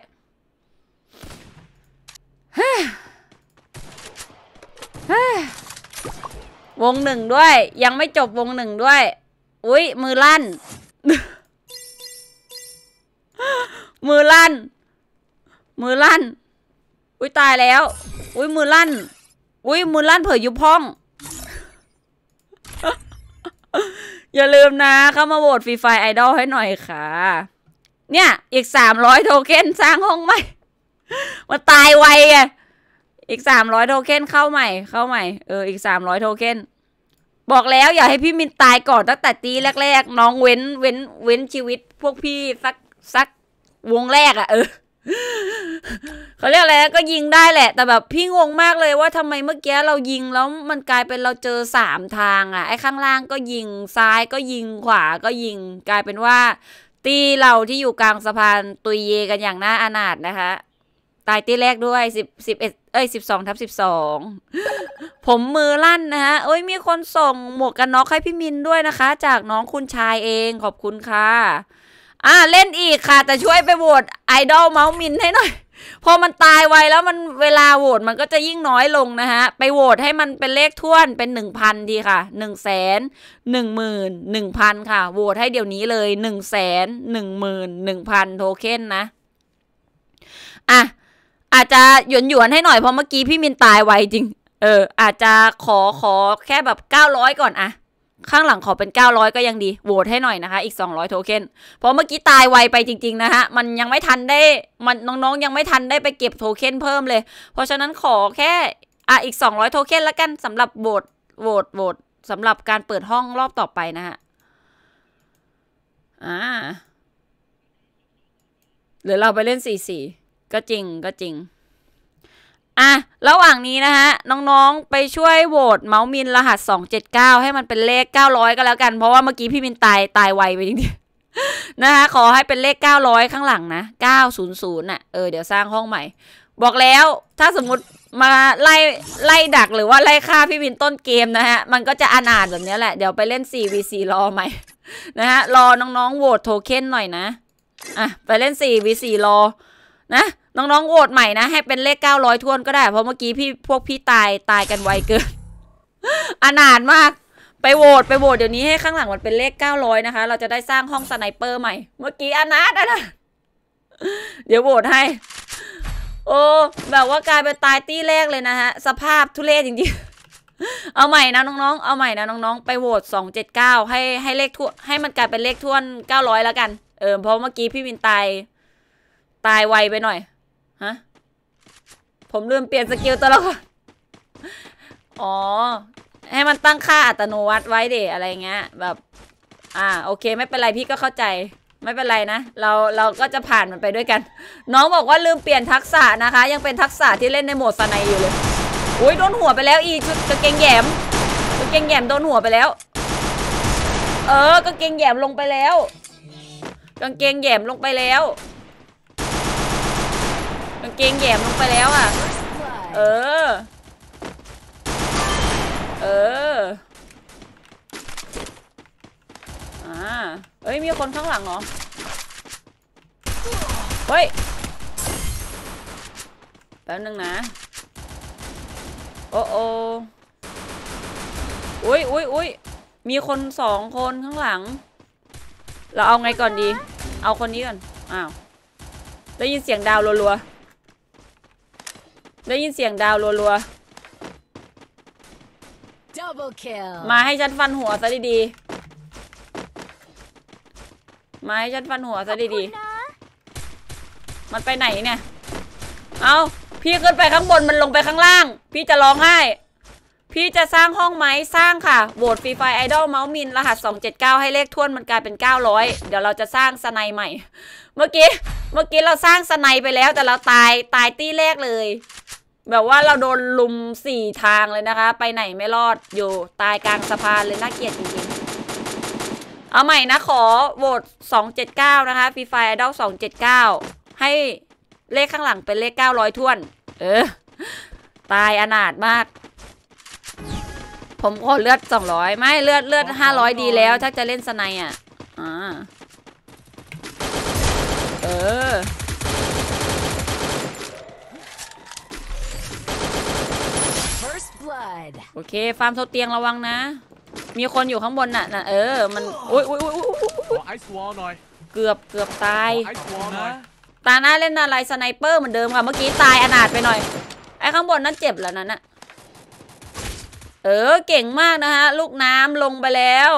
วงหนึ่งด้วย ยังไม่จบวงหนึ่งด้วยอุ้ย มือลั่นมือลั่น มือลั่นอุ้ยตายแล้ว อุ้ยมือลั่น อุ้ยมือลั่นเผยยุบพ้อง อย่าลืมนะเข้ามาโหวตฟรีไฟไอดอลให้หน่อยค่ะ เนี่ย อีกสามร้อยโทเค็นสร้างห้องใหม่มาตายไวไงอีกสามร้อยโทเค็นเข้าใหม่ เข้าใหม่ เอออีกสามร้อยโทเค็นบอกแล้วอย่าให้พี่มินตายก่อนตั้งแต่ตีแรกๆ น้องเว้น เว้นเว้นชีวิต พวกพี่สักสักวงแรกอะเออเขาเรียกอะไรก็ยิงได้แหละ แต่แบบพี่งงมากเลยว่าทำไมเมื่อกี้เรายิงแล้วมันกลายเป็นเราเจอสามทางอะไอ้ข้างล่างก็ยิงซ้ายก็ยิงขวาก็ยิง กลายเป็นว่า ตีเราที่อยู่กลางสะพานตุยเยกันอย่างน่าอนาถนะคะ ตายตีแรกด้วยสิบสิบเอ็ดเอ้ยสิบสองทับสิบสองผมมือลั่นนะฮะเอ้ย มีคนส่งหมวกกันน็อกให้พี่มินด้วยนะคะ จากน้องคุณชายเองขอบคุณค่ะอ่าเล่นอีกค่ะแต่ช่วยไปโหวตไอดอลเมาส์มินให้หน่อย พอมันตายไวแล้วมันเวลาโหวตมันก็จะยิ่งน้อยลงนะฮะ ไปโหวตให้มันเป็นเลขท้วนเป็นหนึ่งพันทีค่ะหหหนนนึึ่่งงแสมื่นหนึ่งพันค่ะโหวตให้เดี๋ยวนี้เลยหหหนนนึึ่่่งงแสมืนหนึ่งพันโทเค็นนะอ่ะอาจจะหยวนหยวนให้หน่อยเพราะเมื่อกี้พี่มินตายไวจริง เออ อาจจะขอขอแค่แบบเก้าร้อยก่อนอะข้างหลังขอเป็น 900 ก็ยังดีโหวตให้หน่อยนะคะอีก 200 โทเค็นเพราะเมื่อกี้ตายไวไปจริง ๆนะคะมันยังไม่ทันได้มันน้องๆยังไม่ทันได้ไปเก็บโทเค็นเพิ่มเลย เพราะฉะนั้นขอแค่อ่ะอีก 200 โทเค็นละกันสำหรับโหวตโหวตโหวตสำหรับการเปิดห้องรอบต่อไปนะฮะอ่าหรือเราไปเล่น 4-4 ก็จริงก็จริงอะระหว่างนี้นะคะน้องๆไปช่วยโหวตเมาส์มินรหัส 279 ให้มันเป็นเลข 900 ก็แล้วกันเพราะว่าเมื่อกี้พี่มินตายตายไวไปจริงๆ นะคะขอให้เป็นเลข 900 ข้างหลังนะ 900น่ะเออเดี๋ยวสร้างห้องใหม่ บอกแล้วถ้าสมมติมาไล่ไล่ดักหรือว่าไล่ฆ่าพี่มินต้นเกมนะฮะ มันก็จะอนาถแบบนี้แหละเดี๋ยวไปเล่น 4vc รอใหม่นะฮะรอน้องๆโหวตโทเค็นหน่อยนะอ่ะไปเล่น 4vc รอนะน้องๆโหวตใหม่นะให้เป็นเลขเก้าร้อยทวนก็ได้ เพราะเมื่อกี้พี่พวกพี่ตายตายกันไวเกินอนาถมาก ไปโหวตไปโหวตเดี๋ยวนี้ให้ข้างหลังมันเป็นเลขเก้าร้อยนะคะเราจะได้สร้างห้องสไนเปอร์ใหม่ เมื่อกี้อนาถอนะเดี๋ยวโหวตให้ โอ้แบบว่ากลายเป็นตายตี้แรกเลยนะฮะ สภาพทุเรศจริงๆเอาใหม่นะน้อง ๆ เอาใหม่นะน้องๆไปโหวตสองเจ็ดเก้าให้ให้เลขทวนให้มันกลายเป็นเลขทวนเก้าร้อยแล้วกันเออเพราะเมื่อกี้พี่วินตายตายไวไปหน่อยฮะ ผมลืมเปลี่ยนสกิลตัวละครอ๋อ ให้มันตั้งค่าอัตโนมัติไว้เดอะไรเงี้ย แบบ อ่า โอเค ไม่เป็นไรพี่ก็เข้าใจ ไม่เป็นไรนะ เรา เราก็จะผ่านมันไปด้วยกัน น้องบอกว่าลืมเปลี่ยนทักษะนะคะ ยังเป็นทักษะที่เล่นในโหมดสไนอยู่เลยโอ้ยโดนหัวไปแล้วอีชุดกเกงแยมกเกงแยม โดนหัวไปแล้ว เออก็เกงแยมลงไปแล้วกางเกงแยมลงไปแล้วเกงแยมลงไปแล้วอ่ะ เออ เออ อ่า เอ้ยมีคนข้างหลังเหรอ เฮ้ย แป๊บนึงนะ โอ้โออุ้ยอุ้ยอุ้ยมีคนสองคนข้างหลัง เราเอาไงก่อนดี เอาคนนี้ก่อน อ้าว ได้ยินเสียงดาวรัวๆได้ยินเสียงดาวรัวๆมาให้ฉันฟันหัวซะดีๆมาให้ฉันฟันหัวซะดีๆมันไปไหนเนี่ย เอาพี่ขึ้นไปข้างบนมันลงไปข้างล่าง พี่จะร้องไห้ พี่จะสร้างห้องไหมสร้างค่ะโหวตฟรีไฟไอดอลเมาส์มินรหัส279ให้เลขท่วนมันกลายเป็น900เดี๋ยวเราจะสร้างสไนใหม่ เมื่อกี้ เมื่อกี้เราสร้างสไนไปแล้ว แต่เราตายตายตี้แรกเลยแบบว่าเราโดนลุมสี่ทางเลยนะคะ ไปไหนไม่รอดอยู่ตายกลางสะพานเลยน่าเกลียดจริงๆ เอาใหม่นะ ขอโหวตสองเจ็ดเก้า นะคะฟรีไฟเดลสองเจ็ดเก้า ให้เลขข้างหลังเป็นเลขเก้าร้อยท่วน เออ ตายอนาถมาก ผมขอเลือดสองร้อยไม่เลือดเลือดห้าร้อยดีแล้วถ้าจะเล่นสไนอ่ะ อ่า เออ good โอเคฟาร์มโซเตียงระวังนะ มีคนอยู่ข้างบนน่ะน่ะเออมันอ้ยอ้ยอ้ยอไอซ์วอลหน่อยเกือบเกือบตายยตาหน้าเล่นอะไรสไนเปอร์เหมือนเดิมค่ะเมื่อกี้ตายอนาถไปหน่อยไอ้ข้างบนนั่นเจ็บแล้วนั่นน่ะเออเก่งมากนะฮะลูกน้ำลงไปแล้ว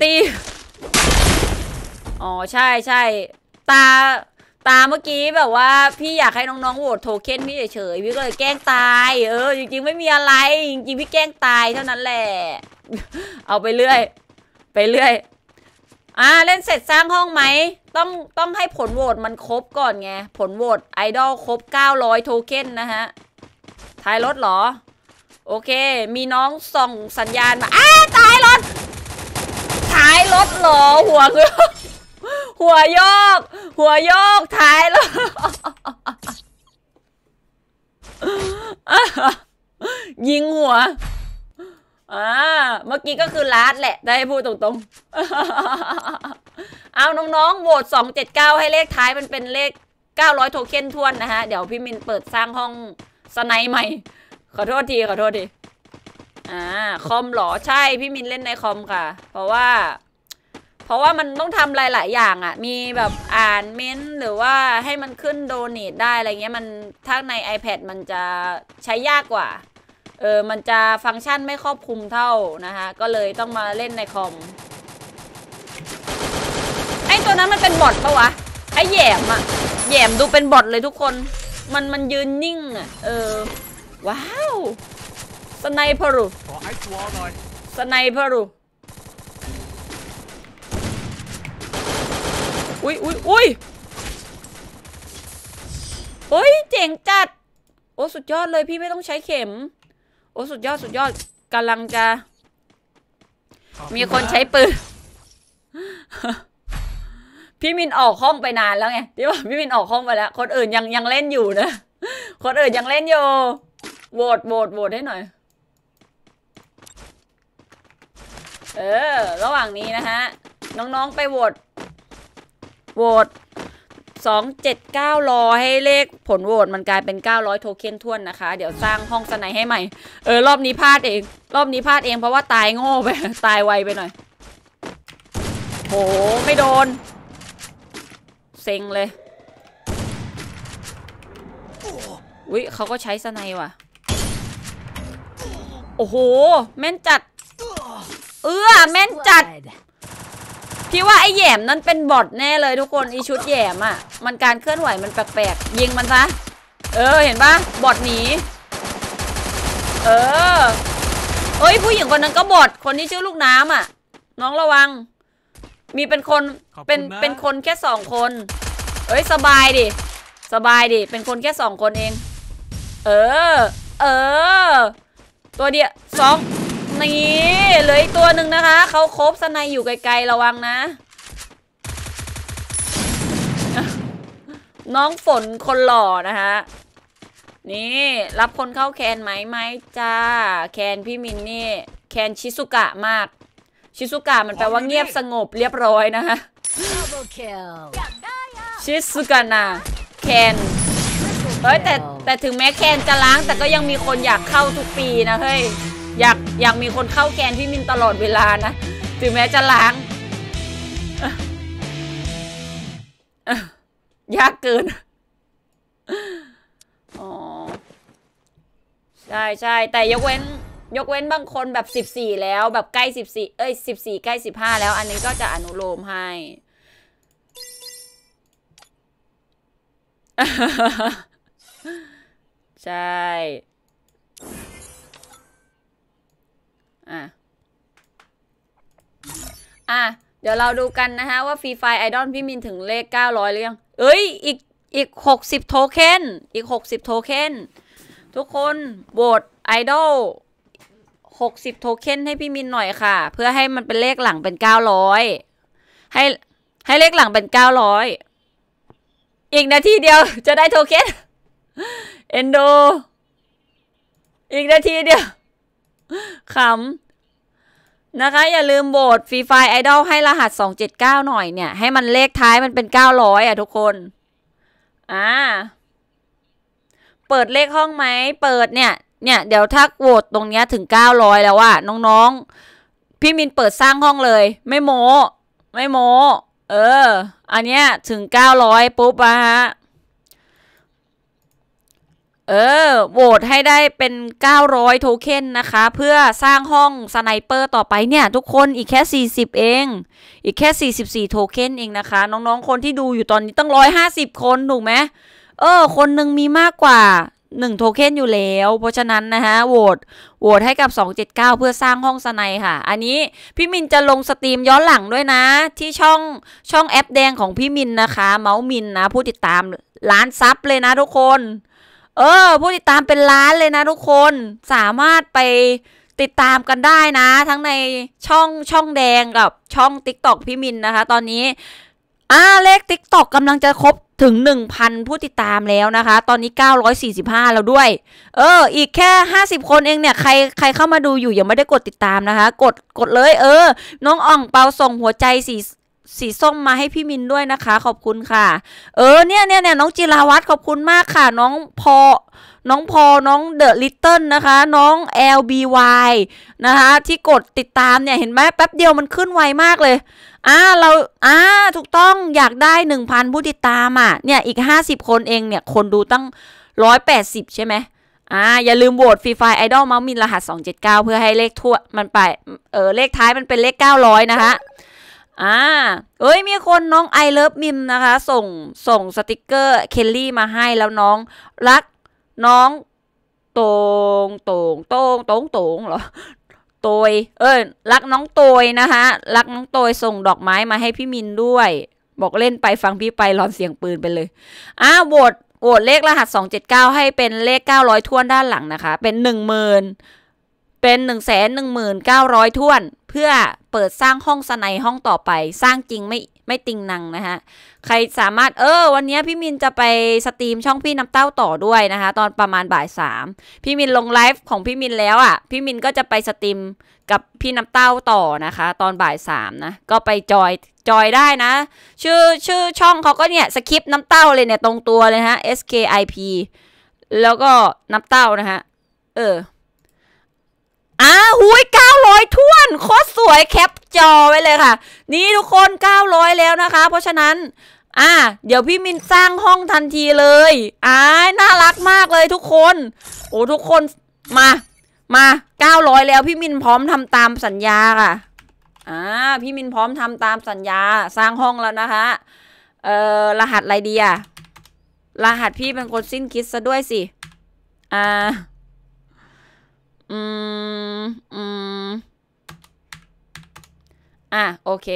ตีอ๋อใช่ใช่ตาตาเมื่อกี้แบบว่าพี่อยากให้น้องๆโหวตโทเค็นพี่เฉยๆพี่ก็เลยแกล้งตาย เออจริงๆไม่มีอะไรจริงๆพี่แกล้งตายเท่านั้นแหละเอาไปเรื่อย ไปเรื่อยอ่าเล่นเสร็จสร้างห้องไหมต้องต้องให้ผลโหวตมันครบก่อนไงผลโหวตไอดอลครบ900โทเค็นนะฮะท้ายรถเหรอโอเค มีน้องส่งสัญญาณมาอ้าตายรถท้ายรถเหรอหัวเงือหัวโยก หัวโยก ท้ายแล้ว ยิงหัว อ่า เมื่อกี้ก็คือลาดแหละ ได้พูดตรงๆ เอาน้องๆโหวตสองเจ็ดเก้าให้เลขท้ายมันเป็นเลขเก้าร้อยโทเค็นทวนนะฮะ เดี๋ยวพี่มินเปิดสร้างห้องสไนใหม่ ขอโทษที ขอโทษที อ่า คอมหรอใช่ พี่มินเล่นในคอมค่ะ เพราะว่าพราะว่ามันต้องทำหลาย ๆ อย่างอะ่ะ มีแบบอ่านเม้น หรือว่าให้มันขึ้นโดนิทได้อะไรเงี้ยมันถ้าใน iPad มันจะใช้ยากกว่า เออ มันจะฟังก์ชันไม่ครอบคลุมเท่านะคะก็เลยต้องมาเล่นในคอม ไอตัวนั้นมันเป็นบอทปะวะ ไอแยมอะแยมดูเป็นบอทเลยทุกคน มันมันยืนนิ่งอะเออ ว้าว สไนเปอร์รูสไนเปอร์รูอุ้ยอุ้ยอุ้ยโอ้ยเจ๋งจัด โอ้สุดยอดเลยพี่ไม่ต้องใช้เข็ม โอ้สุดยอดสุดยอดกำลังจะมีคนใช้ปืน พี่มินออกห้องไปนานแล้วไงที่ว่าพี่มินออกห้องไปแล้ว คนอื่นยังยังเล่นอยู่นะ คนอื่นยังเล่นอยู่โหวตโหวตโหวตให้หน่อย เออ ระหว่างนี้นะฮะ น้องๆไปโหวตโหวต279รอให้เลขผลโหวตมันกลายเป็น 900 โทเค็นท่วนนะคะ เดี๋ยวสร้างห้องสไนให้ใหม่ เออ รอบนี้พลาดเอง รอบนี้พลาดเองเพราะว่าตายโง่ไป ตายไวไปหน่อยโหไม่โดน เซ็งเลยอุ้ยเขาก็ใช้สไนว่ะ โอ้โห แม่นจัด เออแม่นจัดพี่ว่าไอ้แยมนั้นเป็นบอทแน่เลยทุกคนอีชุดแยมอ่ะมันการเคลื่อนไหวมันแปลกๆยิงมันซะเออเห็นปะบอทหนีเออเอ้ยผู้หญิงคนนั้นก็บอทคนที่ชื่อลูกน้ำอ่ะ น้องระวัง มีเป็นคนเป็นเป็นคนแค่สองคน เอ้ยสบายดิสบายดิเป็นคนแค่สองคนเอง เออ เออตัวเดียวสองนี่เหลืออีกตัวหนึ่งนะคะ เขาครบสนาอยู่ไกลๆระวังนะ น้องฝนคนหล่อนะคะนี่รับคนเข้าแคนไหมไหมจ้า แคนพี่มินนี่ แคนชิซุกะมาก ชิซุกะมันแปลว่าเงียบสงบเรียบร้อยนะคะชิซุกะนะ แคนเฮ้ยแต่แต่ถึงแม้แคนจะล้างแต่ก็ยังมีคนอยากเข้าทุกปีนะเฮ้ยอยากอยากมีคนเข้าแกนพี่มินตลอดเวลานะ ถึงแม้จะล้างยากเกิน อ๋อใช่ใช่แต่ยกเว้น ยกเว้นบางคนแบบสิบสี่แล้ว แบบใกล้สิบสี่เอ้ยสิบสี่ใกล้สิบห้าแล้ว อันนี้ก็จะอนุโลมให้ ใช่อ่ะอ่ะ เดี๋ยวเราดูกันนะคะว่าฟรีไฟไอดอลพี่มินถึงเลข 900 หรือยัง เอ้ย อีกอีก 60โทเค็น อีก60โทเค็น ทุกคนโหวตไอดอล60โทเค็นให้พี่มินหน่อยค่ะ เพื่อให้มันเป็นเลขหลังเป็น 900 ให้ให้เลขหลังเป็น 900 อีกนาทีเดียวจะได้โทเค็นเอนโด อีกนาทีเดียวขำนะคะ อย่าลืมโบดฟรีไฟไอดอลให้รหัสสองเเจ็ดก้าหน่อยเนี่ย ให้มันเลขท้ายมันเป็นเก้าร้อยอ่ะทุกคน อ่าเปิดเลขห้องไหม เปิดเนี่ย เนี่ย เดี๋ยวถ้าโหวตตรงเนี้ยถึงเก้าร้อยแล้วว่าน้องๆ พี่มินเปิดสร้างห้องเลย ไม่โมไม่โมเออ อันเนี้ยถึงเก้าร้อยปุ๊บอะฮะเออ โหวตให้ได้เป็น 900 โทเค็นนะคะ เพื่อสร้างห้องสไนเปอร์ต่อไปเนี่ย ทุกคนอีกแค่ 40 เอง อีกแค่ 44 โทเค็นเองนะคะ น้องๆ คนที่ดูอยู่ตอนนี้ตั้ง150 คน ถูกไหมเออ คนหนึ่งมีมากกว่า 1 โทเค็นอยู่แล้ว เพราะฉะนั้นนะฮะโหวตโหวตให้กับ 279 เพื่อสร้างห้องสไนค่ะ อันนี้พี่มินจะลงสตรีมย้อนหลังด้วยนะ ที่ช่องช่องแอปแดงของพี่มินนะคะ เมาส์มินนะผู้ติดตามล้านซับเลยนะทุกคนเออผู้ติดตามเป็นล้านเลยนะทุกคนสามารถไปติดตามกันได้นะ ทั้งในช่องช่องแดงกับช่อง t i k t o กพี่มินนะคะตอนนี้อ่าเลข t i k t o กกำลังจะครบถึง 1,000ผู้ติดตามแล้วนะคะ ตอนนี้ 945 แล้วด้วย เออ อีกแค่ 50 คนเองเนี่ยใครใครเข้ามาดูอยู่ยังไม่ได้กดติดตามนะคะ กดกดเลยเออ น้องอ่องเปาส่งหัวใจสีสีส้มมาให้พี่มินด้วยนะคะ ขอบคุณค่ะเออเนี่ยเนี่ยเนี่ยน้องจิราวัตรขอบคุณมากค่ะ น้องพอ น้องพอน้องเดอะลิตเติ้ลนะคะ น้อง LBY นะคะที่กดติดตามเนี่ยเห็นไหมแป๊บเดียวมันขึ้นไวมากเลยอ่าเราอ่าถูกต้องอยากได้ 1,000ผู้ติดตามอ่ะเนี่ยอีก 50 คนเองเนี่ย คนดูตั้ง 180 ใช่ไหมอ่าอย่าลืมโหวตฟรีไฟไอดอลเมามินรหัส279 เพื่อให้เลขทั่วมันไป เออ เลขท้ายมันเป็นเลข 900 นะคะอ่าเอ้ย มีคนน้องไอเลิฟมิมนะคะ ส่งส่งสติกเกอร์เคลลี่มาให้แล้วน้อง รักน้องตงตงตงตงตงเหรอโตย เอ้ยรักน้องโตยนะคะรักน้องโตยส่งดอกไม้มาให้พี่มินด้วย บอกเล่นไปฟังพี่ไปรอนเสียงปืนไปเลยอ่าโหวตโหวตเลขรหัส 279 ให้เป็นเลข 900ท้วนด้านหลังนะคะ เป็น 10,000 เป็น 1 1 9 0 0ท้วนเพื่อเปิดสร้างห้องสไนห้องต่อไปสร้างจริงไม่ไม่ติงนังนะคะใครสามารถเออ วันนี้พี่มินจะไปสตรีมช่องพี่น้ำเต้าต่อด้วยนะคะตอนประมาณบ่ายสามพี่มินลงไลฟ์ของพี่มินแล้วอะ่ะ พี่มินก็จะไปสตรีมกับพี่น้ำเต้าต่อนะคะ ตอนบ่ายสามนะก็ไปจอยจอยได้นะชื่อชื่อช่องเขาก็เนี่ยสคริปน้ำเต้าเลยเนี่ยตรงตัวเลยฮะ SKIP แล้วก็น้ำเต้านะฮะเอออ้าหุย900ท่วนโคตรสวยแคปจอไว้เลยค่ะ นี่ทุกคน900แล้วนะคะ เพราะฉะนั้น อ่า เดี๋ยวพี่มินสร้างห้องทันทีเลยอ้าน่ารักมากเลยทุกคน โอ้ทุกคนมา มา900แล้ว พี่มินพร้อมทำตามสัญญาค่ะอ่าพี่มินพร้อมทำตามสัญญาสร้างห้องแล้วนะคะเอ่อรหัสอะไรดีอะรหัสพี่เป็นคนสิ้นคิดซะด้วยสิอ่าอืมอืมอ่ะโอเค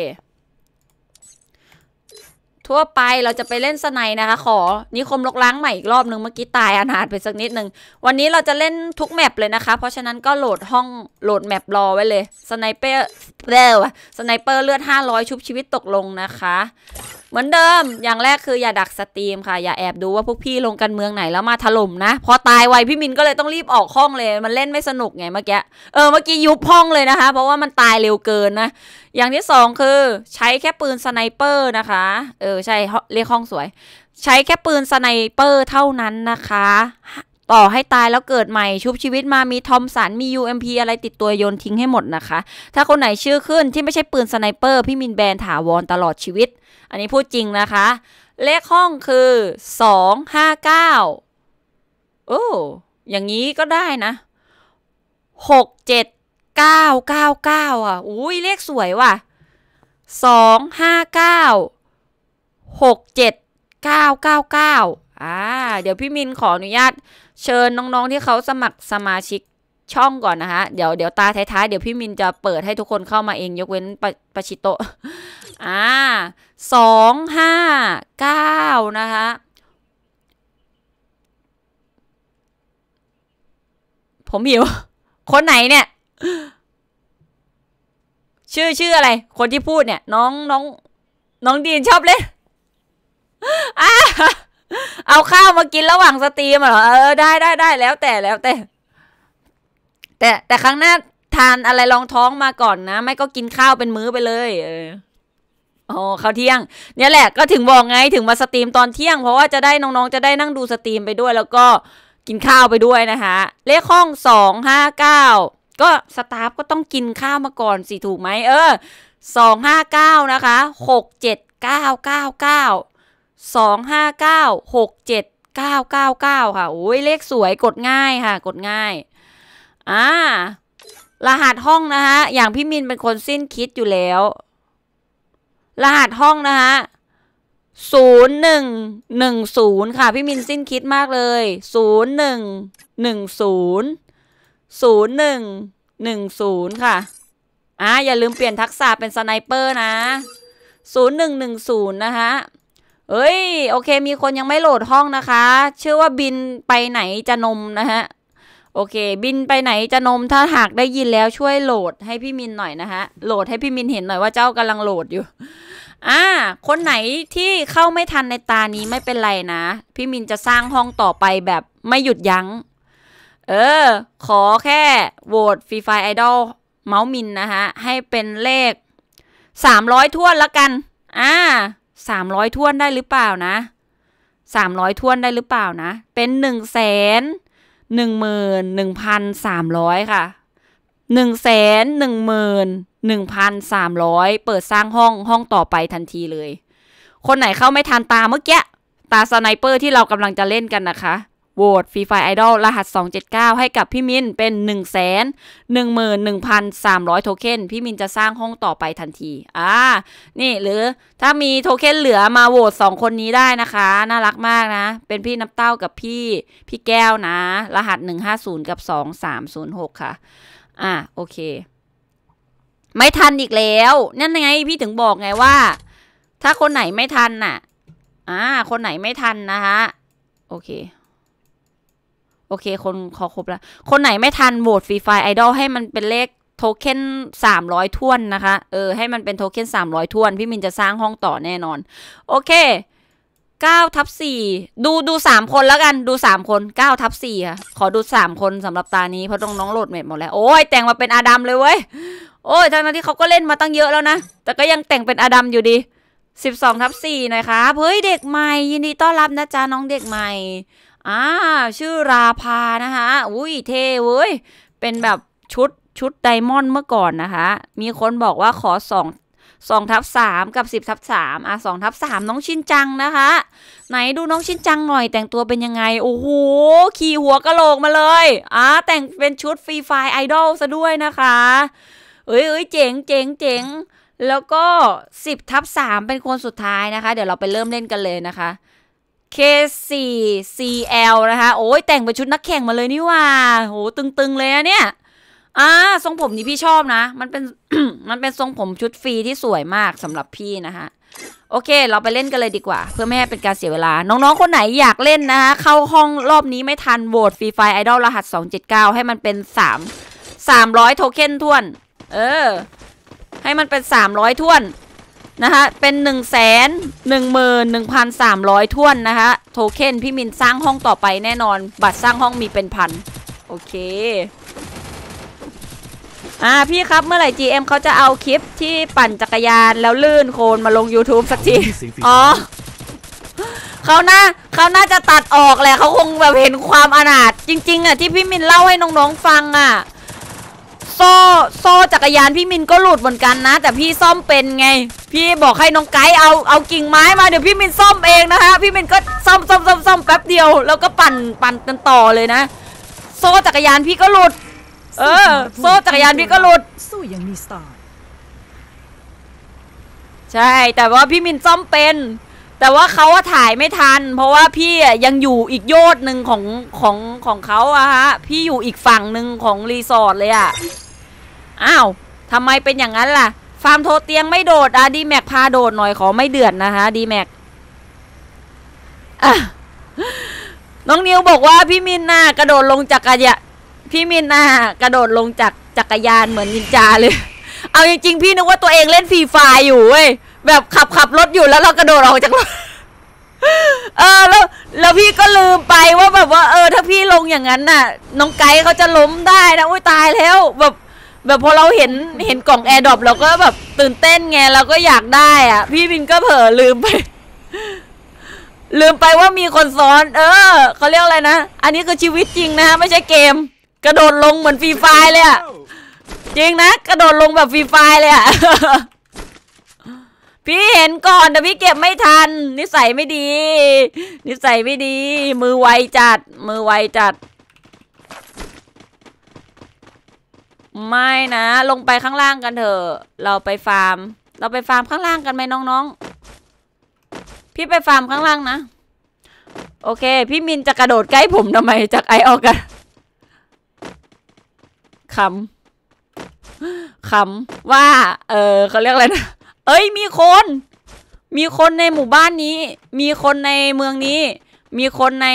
ทั่วไปเราจะไปเล่นสไนนะคะขอนิคมลกล้างใหม่อีกรอบนึงเมื่อกี้ตายอนาถไปสักนิดนึงวันนี้เราจะเล่นทุกแมปเลยนะคะ เพราะฉะนั้นก็โหลดห้องโหลดแมปรอไว้เลย สไนเปอร์เดวสไนเปอร์เลือด 500 ชุบชีวิตตกลงนะคะเหมือนเดิม อย่างแรกคืออย่าดักสตรีมค่ะ อย่าแอบดูว่าพวกพี่ลงกันเมืองไหนแล้วมาถล่มนะ พอตายไวพี่มินก็เลยต้องรีบออกห้องเลย มันเล่นไม่สนุกไงเมื่อกี้ เออเมื่อกี้ยุบห้องเลยนะคะ เพราะว่ามันตายเร็วเกินนะ อย่างที่2คือ ใช้แค่ปืนสไนเปอร์นะคะ เออใช่เรียกห้องสวย ใช้แค่ปืนสไนเปอร์เท่านั้นนะคะ ต่อให้ตายแล้วเกิดใหม่ชุบชีวิตมามีทอมสันมี UMP อะไรติดตัวโยนทิ้งให้หมดนะคะ ถ้าคนไหนชื่อขึ้นที่ไม่ใช่ปืนสไนเปอร์พี่มินแบนถาวรตลอดชีวิตอันนี้พูดจริงนะคะ เลขห้องคือสองห้าเก้าโอ้อย่างนี้ก็ได้นะหกเจ็ดเก้าเก้าเก้าอ่ะ อุ้ยเลขสวยว่ะสองห้าเก้าหกเจ็ดเก้าเก้าเก้าอ่าเดี๋ยวพี่มินขออนุญาตเชิญน้องๆที่เขาสมัครสมาชิกช่องก่อนนะคะเดี๋ยวเดี๋ยวตาท้ายๆเดี๋ยวพี่มินจะเปิดให้ทุกคนเข้ามาเอง ยกเว้นปประชิโตอ่าสองห้า เก้านะคะผมหิวคนไหนเนี่ย ชื่อชื่ออะไร คนที่พูดเนี่ย น้องน้อง น้องดีนชอบเล่นอเอาข้าวมากินระหว่างสตรีมเหรอเออได้ได้ได้แล้วแต่แล้วแต่แต่แต่ครั้งหน้าทานอะไรรองท้องมาก่อนนะ ไม่ก็กินข้าวเป็นมื้อไปเลย เอออ๋ข้าวเที่ยง เนี่ยแหละก็ถึงบอกไงถึงมาสตรีมตอนเที่ยงเพราะว่าจะได้น้องๆจะได้นั่งดูสตรีมไปด้วยแล้วก็กินข้าวไปด้วยนะคะเลขห้องสองห้าเก้าก็สตาฟก็ต้องกินข้าวมาก่อนสิถูกไหมเออสองห้าเก้านะคะหกเจ็ดเก้าเก้าเก้าสองห้าเก้าหกเจ็ดเก้าเก้าเก้าค่ะโอ้ยเลขสวยกดง่ายค่ะ กดง่ายอ่ารหัสห้องนะ ฮะ อย่างพี่มินเป็นคนสิ้นคิดอยู่แล้ว รหัสห้อง นะฮะศูนย์หนึ่งหนึ่งศูนย์ค่ะ พี่มินสิ้นคิดมากเลยศูนย์หนึ่งหนึ่งศูนย์ศูนย์หนึ่งหนึ่งศูนย์ค่ะอ่าอย่าลืมเปลี่ยนทักษะเป็นสไนเปอร์นะศูนย์หนึ่งหนึ่งศูนย์นะคะเอ้ย โอเคมีคนยังไม่โหลดห้องนะคะเชื่อว่าบินไปไหนจะนมนะฮะโอเคบินไปไหนจะนมถ้า หาก ได้ยินแล้วช่วยโหลด ให้พี่มินหน่อยนะฮะโหลดให้พี่มินเห็นหน่อยว่าเจ้ากำลังโหลดอยู่อ่าคนไหนที่เข้าไม่ทันในตานี้ไม่เป็นไรนะ พี่มินจะสร้างห้องต่อไปแบบไม่หยุดยัง้ง เออ ขอแค่โหวตฟรีไฟไอดอลเมาส์มินนะฮะให้เป็นเลขสามร้อยทวนละกันอ่าสามร้อยทวนได้หรือเปล่านะสามร้อยทวนได้หรือเปล่านะเป็นหนึ่งแสนหนึ่งหมื่นหนึ่งพันสามร้อยค่ะหนึ่งแสนหนึ่งหมื่นหนึ่งพันสามร้อยเปิดสร้างห้องห้องต่อไปทันทีเลย คนไหนเข้าไม่ทันตาเมื่อกี้ตาสไนเปอร์ที่เรากำลังจะเล่นกันนะคะโหวตฟรีไฟไอดอลรหัส 279 ให้กับพี่มินเป็น1 1 1 1 3 0 0 โทเค็นพี่มินจะสร้างห้องต่อไปทันที อ่า นี่หรือ ถ้ามีโทเค็นเหลือมาโหวต2คนนี้ได้นะคะ น่ารักมากนะ เป็นพี่น้ำเต้ากับพี่พี่แก้วนะ รหัส 150 กับ 2306 ค่ะ อ่า โอเค ไม่ทันอีกแล้ว นั่นไงพี่ถึงบอกไงว่า ถ้าคนไหนไม่ทันน่ะอ่า คนไหนไม่ทันนะคะโอเคโอเค คน ขอครบแล้ว คนไหนไม่ทันโหวตฟรีไฟไอดอลให้มันเป็นเลข โทเค็น300ท้วนนะคะ เออ ให้มันเป็นโทเค็น300 ท้วน พี่มินจะสร้างห้องต่อแน่นอน โอเค9ทับ4ดูดู 3 คนแล้วกันดู 3 คน9ทับ4ค่ะขอดู 3 คนสำหรับตานี้เพราะต้องน้องโหลดเมดหมดแล้ว โอ้ย แต่งมาเป็นอาดัมเลยเว้ยโอ้ยทั้งที่เขาก็เล่นมาตั้งเยอะแล้วนะแต่ก็ยังแต่งเป็นอาดัมอยู่ดี12ทับ4หน่อยครับเฮ้ยเด็กใหม่ ยินดีต้อนรับนะจ๊ะน้องเด็กใหม่อ่าชื่อราพานะคะอุ้ยเท่เว้ยเป็นแบบชุดชุดไดมอนด์เมื่อก่อนนะคะ มีคนบอกว่าขอสองสองทับสามกับสิบทับสามอ่ะสองทับสามน้องชินจังนะคะ ไหนดูน้องชินจังหน่อย แต่งตัวเป็นยังไง โอ้โหขี่หัวกระโหลกมาเลยอ่าแต่งเป็นชุดฟรีไฟไอดอลซะด้วยนะคะเอ้ยเอ้ยเจ๋งเจ๋งเจ๋งแล้วก็สิบทับสามเป็นคนสุดท้ายนะคะ เดี๋ยวเราไปเริ่มเล่นกันเลยนะคะ K4CL นะคะโอ้ยแต่งเป็นชุดนักแข่งมาเลยนี่ว่า โห ตึงๆเลยอะเนี่ยอ่าทรงผมนี้พี่ชอบนะ มันเป็นมันเป็นทรงผมชุดฟรีที่สวยมากสำหรับพี่นะคะโอเค เราไปเล่นกันเลยดีกว่า เพื่อไม่ให้เป็นการเสียเวลา น้องๆคนไหนอยากเล่นนะคะเข้าห้องรอบนี้ไม่ทันโหวตฟรีไฟไอดอลรหัส 279 ให้มันเป็น3 300โทเค็นท่วนเออ ให้มันเป็น300ท่วนนะคะเป็น1 1 1 3 0 0 ท่วนนะคะโทเค็นพี่มินสร้างห้องต่อไปแน่นอนบัตรสร้างห้องมีเป็นพัน โอเค อ่าพี่ครับเมื่อไหร่ GM เขาจะเอาคลิปที่ปั่นจักรยานแล้วลื่นโคลนมาลง YouTube สักที อ๋อเขาน่าเขาน่าจะตัดออกแหละเขาคงแบบเห็นความอนาถจริง ๆ อ่ะ ที่พี่มินเล่าให้น้อง ๆ ฟังอ่ะโซ่โซ่จักรยานพี่มินก็หลุดเหมือนกันนะ แต่พี่ซ่อมเป็นไง พี่บอกให้น้องไกด์เอาเอากิ่งไม้มาเดี๋ยวพี่มินซ่อมเองนะคะพี่มินก็ซ่อมซ่อมซ่อมซ่อมแป๊บเดียวแล้วก็ปั่นปั่นกันต่อเลยนะ โซ่จักรยานพี่ก็หลุด เออ โซ่จักรยานพี่ก็หลุดสู้ยังมีสตตร์ใช่ แต่ว่าพี่มินซ่อมเป็น แต่ว่าเขาถ่ายไม่ทัน เพราะว่าพี่ยังอยู่อีกโยดหนึ่งของของของเขาอะฮะพี่อยู่อีกฝั่งหนึ่งของรีสอร์ทเลยอะอ้าว ทำไมเป็นอย่างนั้นล่ะ ฟาร์มโทเตียงไม่โดดอ่ะดีแม็กพาโดดหน่อยขอไม่เดือดนะคะดีแม็กน้องนิวบอกว่าพี่มินน่ากระโดดลงจากกระยะพี่มินน่ากระโดดลงจากจักรยานเหมือนนินจาเลย เอาจริง ๆ พี่นึกว่าตัวเองเล่นฟรีไฟอยู่เว้ย แบบขับขับรถอยู่แล้วเรากระโดดออกจากรถเออแล้วแล้วพี่ก็ลืมไปว่าแบบว่าเออถ้าพี่ลงอย่างนั้นน่ะ น้องไก่เขาจะล้มได้นะอุ้ยตายแล้ว แบบแบบพอเราเห็นเห็นกล่องแอร์ดรอปเราก็แบบตื่นเต้นไงเราก็อยากได้ อ่ะ พี่บินก็เผลอลืมไปลืมไปว่ามีคนซ้อน เออเขาเรียกอะไรนะอันนี้คือชีวิตจริงนะฮะไม่ใช่เกม กระโดดลงเหมือนฟรีไฟเลยอ่ะจริงนะ กระโดดลงแบบฟรีไฟเลยอ่ะพี่เห็นก่อนแต่พี่เก็บไม่ทัน นิสัยไม่ดี นิสัยไม่ดี มือไวจัด มือไวจัดไม่นะ ลงไปข้างล่างกันเถอะ เราไปฟาร์ม เราไปฟาร์มข้างล่างกันไหมน้องๆ พี่ไปฟาร์มข้างล่างนะ โอเค พี่มินจะกระโดดใกล้ผมทำไมจากไอออกกันคำคำว่า เออเขาเรียกอะไรนะ เอ้ย มีคน มีคนในหมู่บ้านนี้ มีคนในเมืองนี้ มีคนใน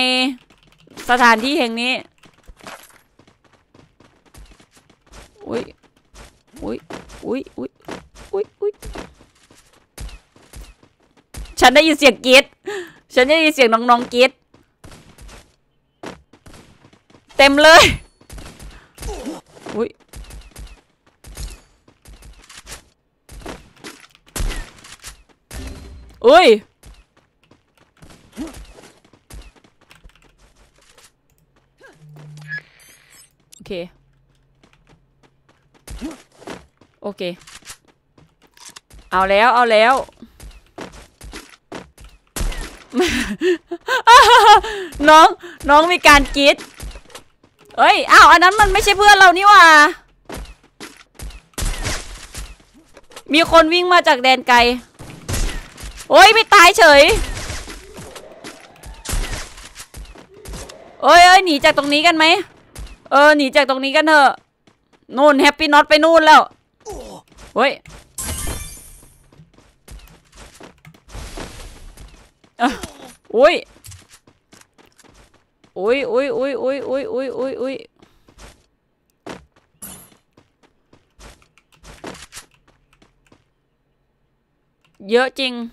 สถานที่แห่งนี้อุ้ยอุ้ย อุ้ย อุ้ย อุ้ย อุ้ย ฉันได้ยินเสียงกีดฉันได้ยินเสียงน้องน้องกีดเต็มเลย อุ้ย อุ้ย โอเคโอเค เอาแล้ว เอาแล้ว น้อง น้องมีการกีดเอ้ย อ้าว อันนั้นมันไม่ใช่เพื่อนเรานี่ว่า มีคนวิ่งมาจากแดนไกล โอ้ย ไม่ตายเฉยเอ้ยเอ้ยหนีจากตรงนี้กันไหม เออ หนีจากตรงนี้กันเถอะนู่นแฮปปี้น็อตไปนู่นแล้ว Ôi à, Ôi Ôi ôi ôi ôi ôi ôi ôi ôi Dỡ chinh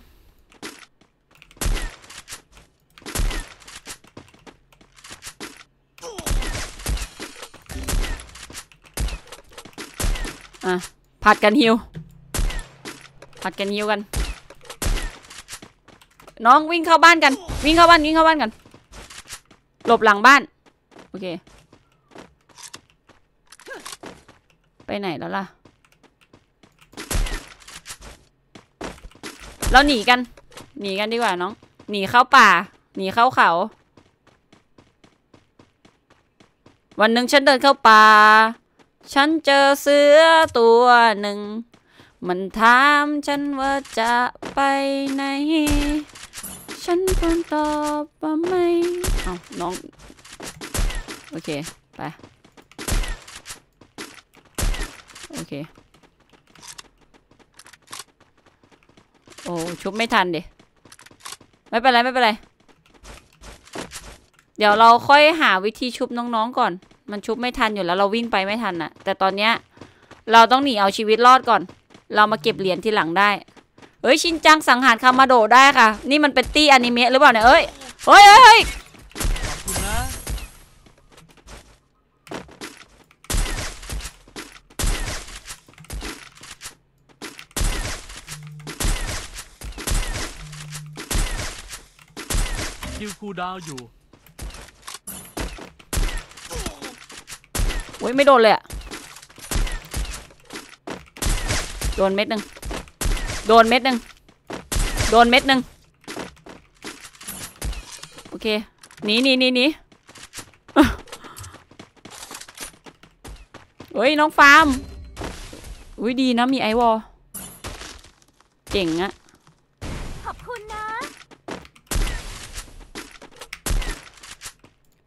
À ผัดกันฮิว ผัดกันฮิวกัน น้องวิ่งเข้าบ้านกัน วิ่งเข้าบ้านวิ่งเข้าบ้านกัน หลบหลังบ้าน โอเค ไปไหนแล้วล่ะเราหนีกัน หนีกันดีกว่า น้อง หนีเข้าป่า หนีเข้าเขา วันหนึ่งฉันเดินเข้าป่าฉันเจอเสือตัวหนึ่ง มันถามฉันว่าจะไปไหน ฉันควรตอบว่าไม่เอาน้อง โอเค ไป โอเค โอ้ชุบไม่ทันดิ ไม่เป็นไร ไม่เป็นไร เดี๋ยวเราค่อยหาวิธีชุบน้องๆก่อนมันชุบไม่ทันอยู่แล้วเราวิ่งไปไม่ทันอะแต่ตอนเนี้ยเราต้องหนีเอาชีวิตรอดก่อน เรามาเก็บเหรียญที่หลังได้เอ้ยชินจังสังหารคามาโดได้ค่ะ นี่มันเป็นตี้อนิเมะหรือเปล่าเนี่ยเอ้ยเฮ้ยเฮ้ยคิวคูดาวอยู่้ยไม่โดนเลยอะโดนเม็ดหนึ่งโดนเม็ดหนึ่ง โดนเม็ดหนึ่ง โอเคหนีหนีหนีหนีเฮ้ย น้องฟาร์ม อุ้ยดีนะ มีไอวอลเจ๋งอะขอบคุณนะ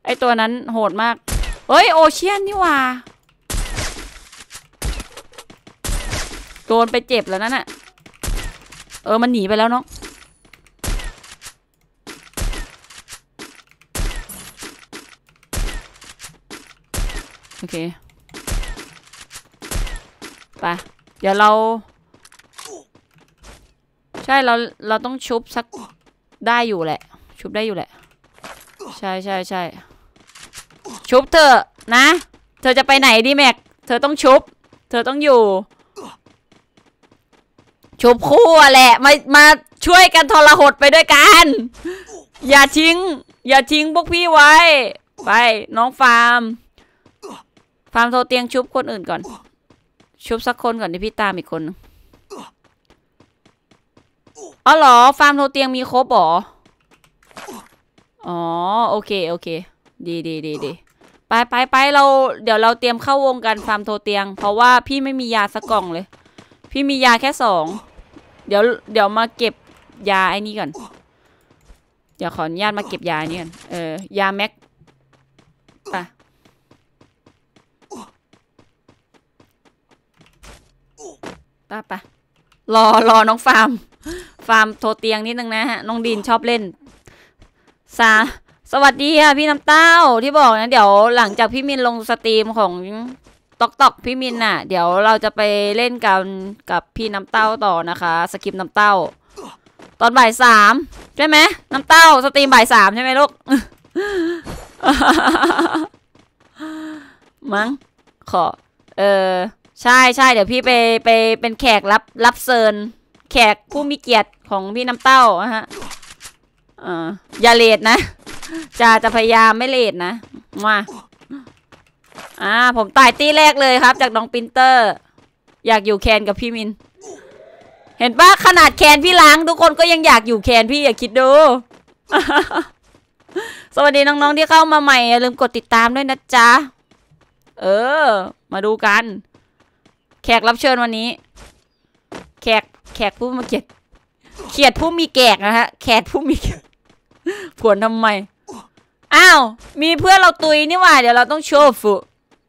ไอตัวนั้น โหดมากเฮ้ย โอเชียน นี่ว่าโดนไปเจ็บแล้ว นั่นน่ะเออ มันหนีไปแล้วเนาะโอเคไปเดี๋ยวเรา ใช่ เรา เราต้องชุบสัก ได้อยู่แหละ ชุบได้อยู่แหละ ใช่ใช่ใช่ใชชุบเธอนะ เธอจะไปไหนดีแม็ก เธอต้องชุบ เธอต้องอยู่ ชุบคู่แหละ มา มาช่วยกันทรหดไปด้วยกัน อย่าทิ้ง อย่าทิ้งพวกพี่ไว้ ไป น้องฟาร์ม ฟาร์มโทรเตียงชุบคนอื่นก่อน ชุบสักคนก่อนที่พี่ตามอีกคนอ๋อเหรอ ฟาร์มโทรเตียงมีครบหรออ๋อโอเคโอเค ดีดีดีดีไปไปไปเราเดี๋ยวเราเตรียมเข้าวงการฟาร์มโทเตียง เพราะว่าพี่ไม่มียาสักกล่องเลย พี่มียาแค่สองเดี๋ยวเดี๋ยวมาเก็บยาไอ้นี่ก่อนเดี๋ยวขออนุญาตมาเก็บยาเนี่ก่อนเออยาแม็กปปะาปะรอรอน้องฟาร์มฟาร์มโทเตียงนิดนึงนะฮะน้องดินชอบเล่นสาสวัสดีค่ะพี่น้ำเต้าที่บอกนะ เดี๋ยวหลังจากพี่มินลงสตรีมของตอกตอกพี่มินน่ะ เดี๋ยวเราจะไปเล่นกันกับพี่น้ำเต้าต่อนะคะสกิปน้ำเต้า ตอนบ่ายสามใช่ไหมน้ำเต้าสตรีมบ่ายสามใช่ไหมลูกมั้งขอเออใช่ใช่เดี๋ยวพี่ไปไปเป็นแขกรับรับเซินแขกผู้มีเกียรติของพี่น้ำเต้านะฮะอ่าอย่าเลดนะจะจะพยายามไม่เลดนะมาอ่าผมตายตีแรกเลยครับ จากน้องปินเตอร์ อยากอยู่แคนกับพี่มิน เห็นปะขนาดแคนพี่ล้างทุกคนก็ยังอยากอยู่แคนพี่อย่าคิดดู สวัสดีน้องๆที่เข้ามาใหม่อย่าลืมกดติดตามด้วยนะจ๊ะเออ มาดูกัน แขกรับเชิญวันนี้แขกแขกผู้มาเกียดเขียดผู้มีแกกนะฮะแขกผู้มีผวนทำไมอ้าวมีเพื่อนเราตุยนี่หว่าเดี๋ยวเราต้องชุบฟุ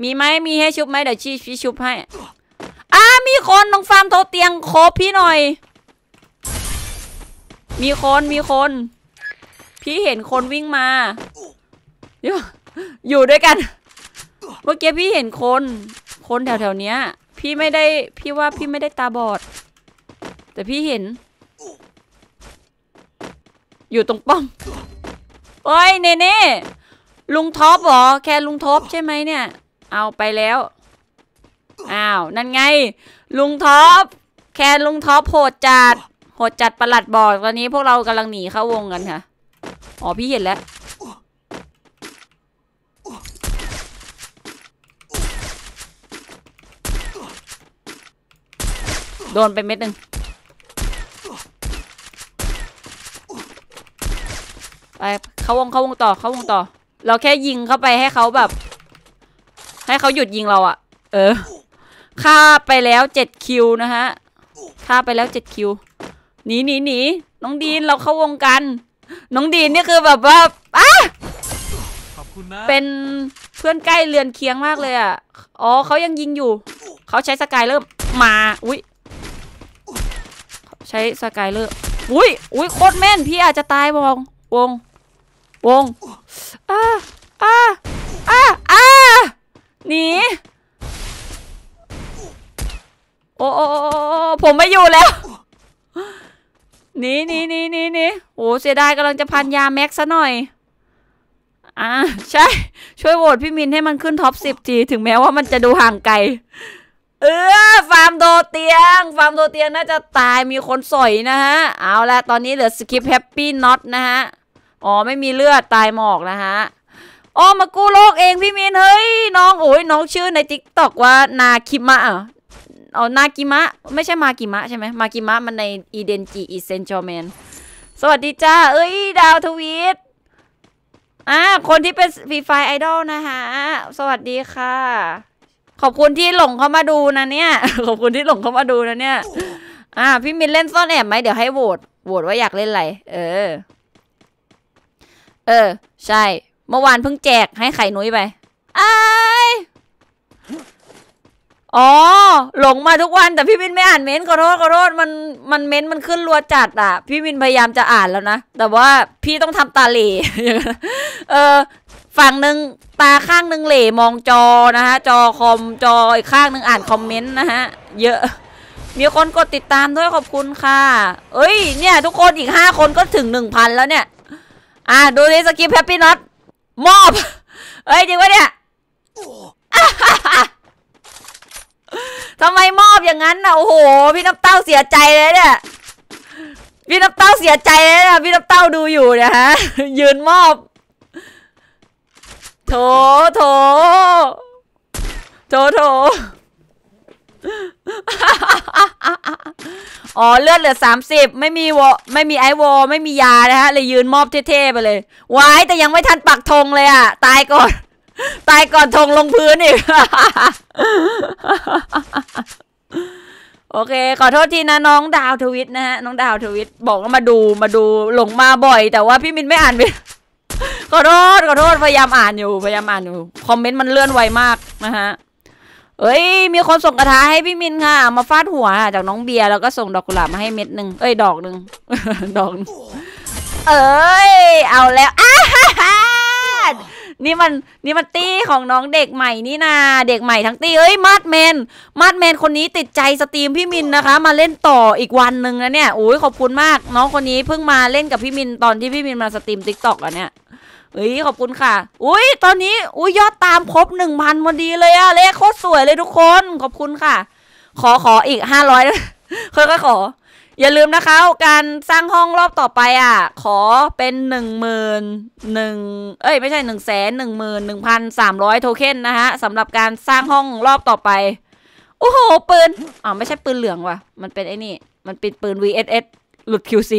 มีไหมมีให้ชุบไหมเดี๋ยวชี้ชี้ชุบให้อ้ามีคนน้องฟาร์มโทรเตียงคอบพี่หน่อย มีคนมีคน พี่เห็นคนวิ่งมา อยู่อยู่ด้วยกันเมื่อกี้พี่เห็นคน คนแถวแถวเนี้ย พี่ไม่ได้พี่ว่าพี่ไม่ได้ตาบอด แต่พี่เห็น อยู่ตรงป้อมเฮ้ยเนเน่ลุงท็อปหรอ แค่ลุงท็อปใช่ไหมเนี่ย เอาไปแล้ว อ้าว นั่นไง ลุงท็อปแค่ลุงท็อปโหดจัด โหดจัดประหลัดบอกตอนนี้พวกเรากำลังหนีเข้าวงกันค่ะอ๋อ พี่เห็นแล้ว โดนไปเม็ดหนึ่งไปเขาวงเขาวงต่อเขาวงต่อ เราแค่ยิงเข้าไปให้เขาแบบ ให้เขาหยุดยิงเราอะเออฆ่าไปแล้วเจ็ดคิวนะฮะฆ่าไปแล้วเจ็ดคิวหนีหนีหนีน้องดีนเราเข้าวงกัน น้องดีนนี่คือแบบว่าอ้าขอบคุณนะเป็นเพื่อนใกล้เรือนเคียงมากเลยอ่ะอ๋อเขายังยิงอยู่เขาใช้สกายเริ่มมาอุ้ยใช้สกายเริ่มอุ้ยอุ้ยโคตรแม่นพี่อาจจะตายวงวงวงอ้าอ้าอ้าอ้าหนี โอ้โอผมไม่อยู่แล้ว หนีหนีหนีหนีหนีโอ้ เสียดายกำลังจะพันยาแม็กซะหน่อย อ่า ใช่ ช่วยโหวตพี่มินให้มันขึ้นท็อปสิบทีถึงแม้ว่ามันจะดูห่างไกล เออฟาร์มโดเตียง ฟาร์มโดเตียงน่าจะตายมีคนสอยนะฮะ เอาละตอนนี้เหลือสกิปแฮปปี้น็อตนะฮะอ๋อไม่มีเลือด ตายหมอกนะฮะอ๋อมากู้โลกเองพี่มิน เฮ้ย น้อง โอ้ยน้องชื่อในติ๊กตอกว่านาคิมะเหรออ๋อนากิมะ ไม่ใช่มากิมะใช่ไหมมากิมะมันในอีเดนจิอีเซนจอมนสวัสดีจ้า เอ้ยดาวทวีตอ่าคนที่เป็นฟีไฟไอดอลนะฮะ สวัสดีค่ะ ขอบคุณที่หลงเข้ามาดูนะเนี่ย ขอบคุณที่หลงเข้ามาดูนะเนี่ยอ่าพี่มินเล่นซ่อนแอบไหมเดี๋ยวให้โหวตโหวตว่าอยากเล่นอะไร เออเออใช่ เมื่อวานเพิ่งแจกให้ไข่นุ้ยไปไออ๋อหลงมาทุกวัน แต่พี่วินไม่อ่านเม้นขอโทษขอโทษมันมันเม้นมันขึ้นรัวจัดอ่ะ พี่วินพยายามจะอ่านแล้วนะแต่ว่าพี่ต้องทำตาเหล่เออฝั่งหนึ่งตาข้างหนึ่งเหล่มองจอนะฮะจอคอมจออีกข้างหนึ่งอ่านคอมเมนต์นะฮะเยอะ มีคนกดติดตามด้วยขอบคุณค่ะ เอ้ย เนี่ย ทุกคนอีกห้าคนก็ถึงหนึ่งพันแล้วเนี่ยอ่ะดูนี่สกิปแฮปปี้น็อตมอบ เอ้ยจริงวะเนี่ยทำไมมอบอย่างนั้นนะโอ้โหพี่น้ำเต้าเสียใจเลยเนี่ยพี่น้ำเต้าเสียใจเลยนะพี่น้ำเต้าดูอยู่เนี่ยฮะยืนมอบโถโถโถโถอ๋อเลือดเหลือสามสิบไม่มีวอไม่มีไอวอไม่มียานะฮะเลยยืนมอบเท่ๆไปเลยวายแต่ยังไม่ทันปักธงเลยอ่ะ ตายก่อน ตายก่อนธงลงพื้นอีกโอเคขอโทษทีนะน้องดาวทวิตนะฮะน้องดาวทวิตบอกว่ามาดูมาดูหลงมาบ่อย แต่ว่าพี่มินไม่อ่านไปขอโทษขอโทษพยายามอ่านอยู่พยายามอ่านอยู่คอมเมนต์มันเลื่อนไวมาก นะฮะเอ้ย มีคนส่งกระทาให้พี่มินค่ะ มาฟาดหัวจากน้องเบียร์ แล้วก็ส่งดอกกุหลาบมาให้เม็ดหนึ่งเอ้ย ดอกหนึ่งดอกเอ้ย เอาแล้ว อ้าฮนี่มัน นี่มันตี้ของน้องเด็กใหม่นี่นา เด็กใหม่ทั้งตี้เอ้ยมาดแมนมาดแมน คนนี้ติดใจสตรีมพี่มินนะคะ มาเล่นต่ออีกวันหนึ่งนะเนี่ยโอ้ย ขอบคุณมาก น้องคนนี้เพิ่งมาเล่นกับพี่มินตอนที่พี่มินมาสตรีมติ๊กต็อกอะเนี่ยเฮ้ยขอบคุณค่ะอุ้ยตอนนี้อุ้ยยอดตามครบหนึ่งพันพอดีเลยอะเลขโคตรสวยเลยทุกคนขอบคุณค่ะ ขอขออีกห้าร้อยค่อยๆขอ อย่าลืมนะคะ การสร้างห้องรอบต่อไปอ่ะ ขอเป็นหนึ่งหมื่นหนึ่งเอ้ยไม่ใช่หนึ่งแสนหนึ่งหมื่นหนึ่งพันสามร้อยโทเค็นนะฮะสำหรับการสร้างห้องรอบต่อไปโอ้โห ปืนอ๋อไม่ใช่ปืนเหลืองว่ะมันเป็นไอ้นี่ มันเป็นปืน VSS หลุด QC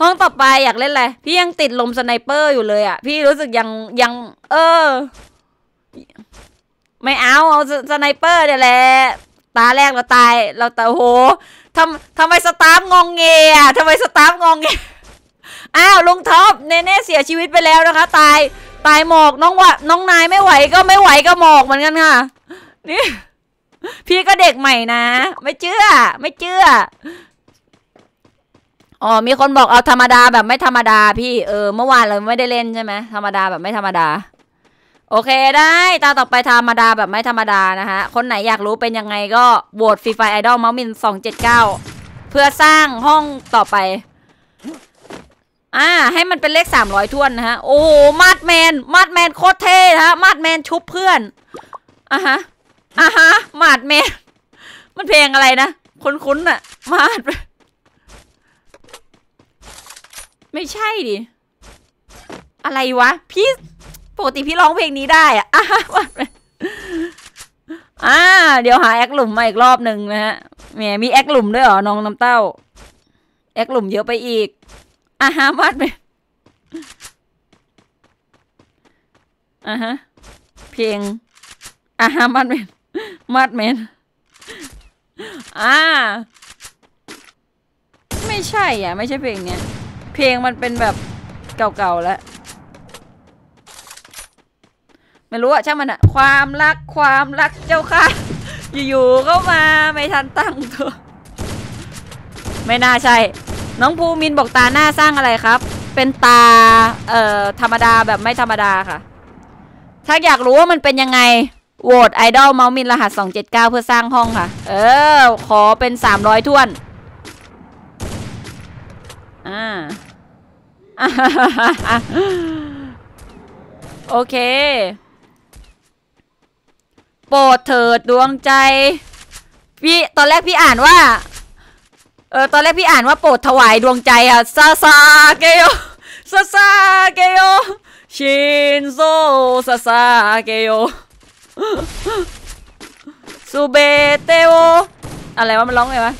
ห้องต่อไปอยากเล่นอะไรพี่ยังติดลมสไนเปอร์อยู่เลยอ่ะพี่รู้สึกยังยัง เออ ไม่เอาเอาสไนเปอร์เดี๋ยวแหละตาแรกเราตายเราแต่โหทำทำไมสตารงองเงี้ยทำไมสตารงองเงี้ยอ้าวลุงท็อป เนเน่เสียชีวิตไปแล้วนะคะ ตายตายหมอกน้องวะน้องนายไม่ไหวก็ไม่ไหวก็หมอกเหมือนกันค่ะ นี่ พี่ก็เด็กใหม่นะไม่เชื่อไม่เชื่ออ๋อ มีคนบอกเอาธรรมดาแบบไม่ธรรมดา พี่ เออ เมื่อวานเราไม่ได้เล่นใช่ไหมธรรมดาแบบไม่ธรรมดา โอเคได้ ตาต่อไปธรรมดาแบบไม่ธรรมดานะฮะคนไหนอยากรู้เป็นยังไงก็โหวตฟรีไฟไอดอลเมาส์มินสองเจ็ดเก้าเพื่อสร้างห้องต่อไป อ่า ให้มันเป็นเลขสามร้อยทวนนะฮะ โอ้โหมาดแมนมาดแมนโคตรเท่ฮะมาดแมนชุบเพื่อน อ่ะฮะ อ่ะฮะมาดแมน มันเพลงอะไรนะคุ้นๆอะมาดไม่ใช่ดิ อะไรวะ พี่ปกติพี่ร้องเพลงนี้ได้อะอ่าเดี๋ยวหาแอคหลุมมาอีกรอบหนึ่งนะฮะ แหมมีแอคหลุมด้วยเหรอ น้องน้ำเต้า แอคหลุมเยอะไปอีกอ่ะฮะวัดไปอ่ะฮะเพลงอ่ะฮะมัดเมนมัดเมนอ่าไม่ใช่ อ่ะ ไม่ใช่เพลงเนี้ยเพลงมันเป็นแบบเก่าๆแล้วไม่รู้อะช่างมันอะความรักความรักเจ้าค่ะอยู่ๆก็มาไม่ทันตั้งตัว ไม่น่าใช่ น้องภูมินบอกตาหน้าสร้างอะไรครับ เป็นตาเอ่อธรรมดาแบบไม่ธรรมดาค่ะ ถ้าอยากรู้ว่ามันเป็นยังไงโหวตไอดอลเมาส์มินรหัส 279 เพื่อสร้างห้องค่ะ เออขอเป็น 300ท่วนอ่าโอเค โปรดเถิดดวงใจ พี่ ตอนแรกพี่อ่านว่า เออ ตอนแรกพี่อ่านว่าโปรดถวายดวงใจอะซาซาเกโยซาซาเกโยชินโซซาซาเกโยซูเบเตโออะไรวะ มันร้องไงวะ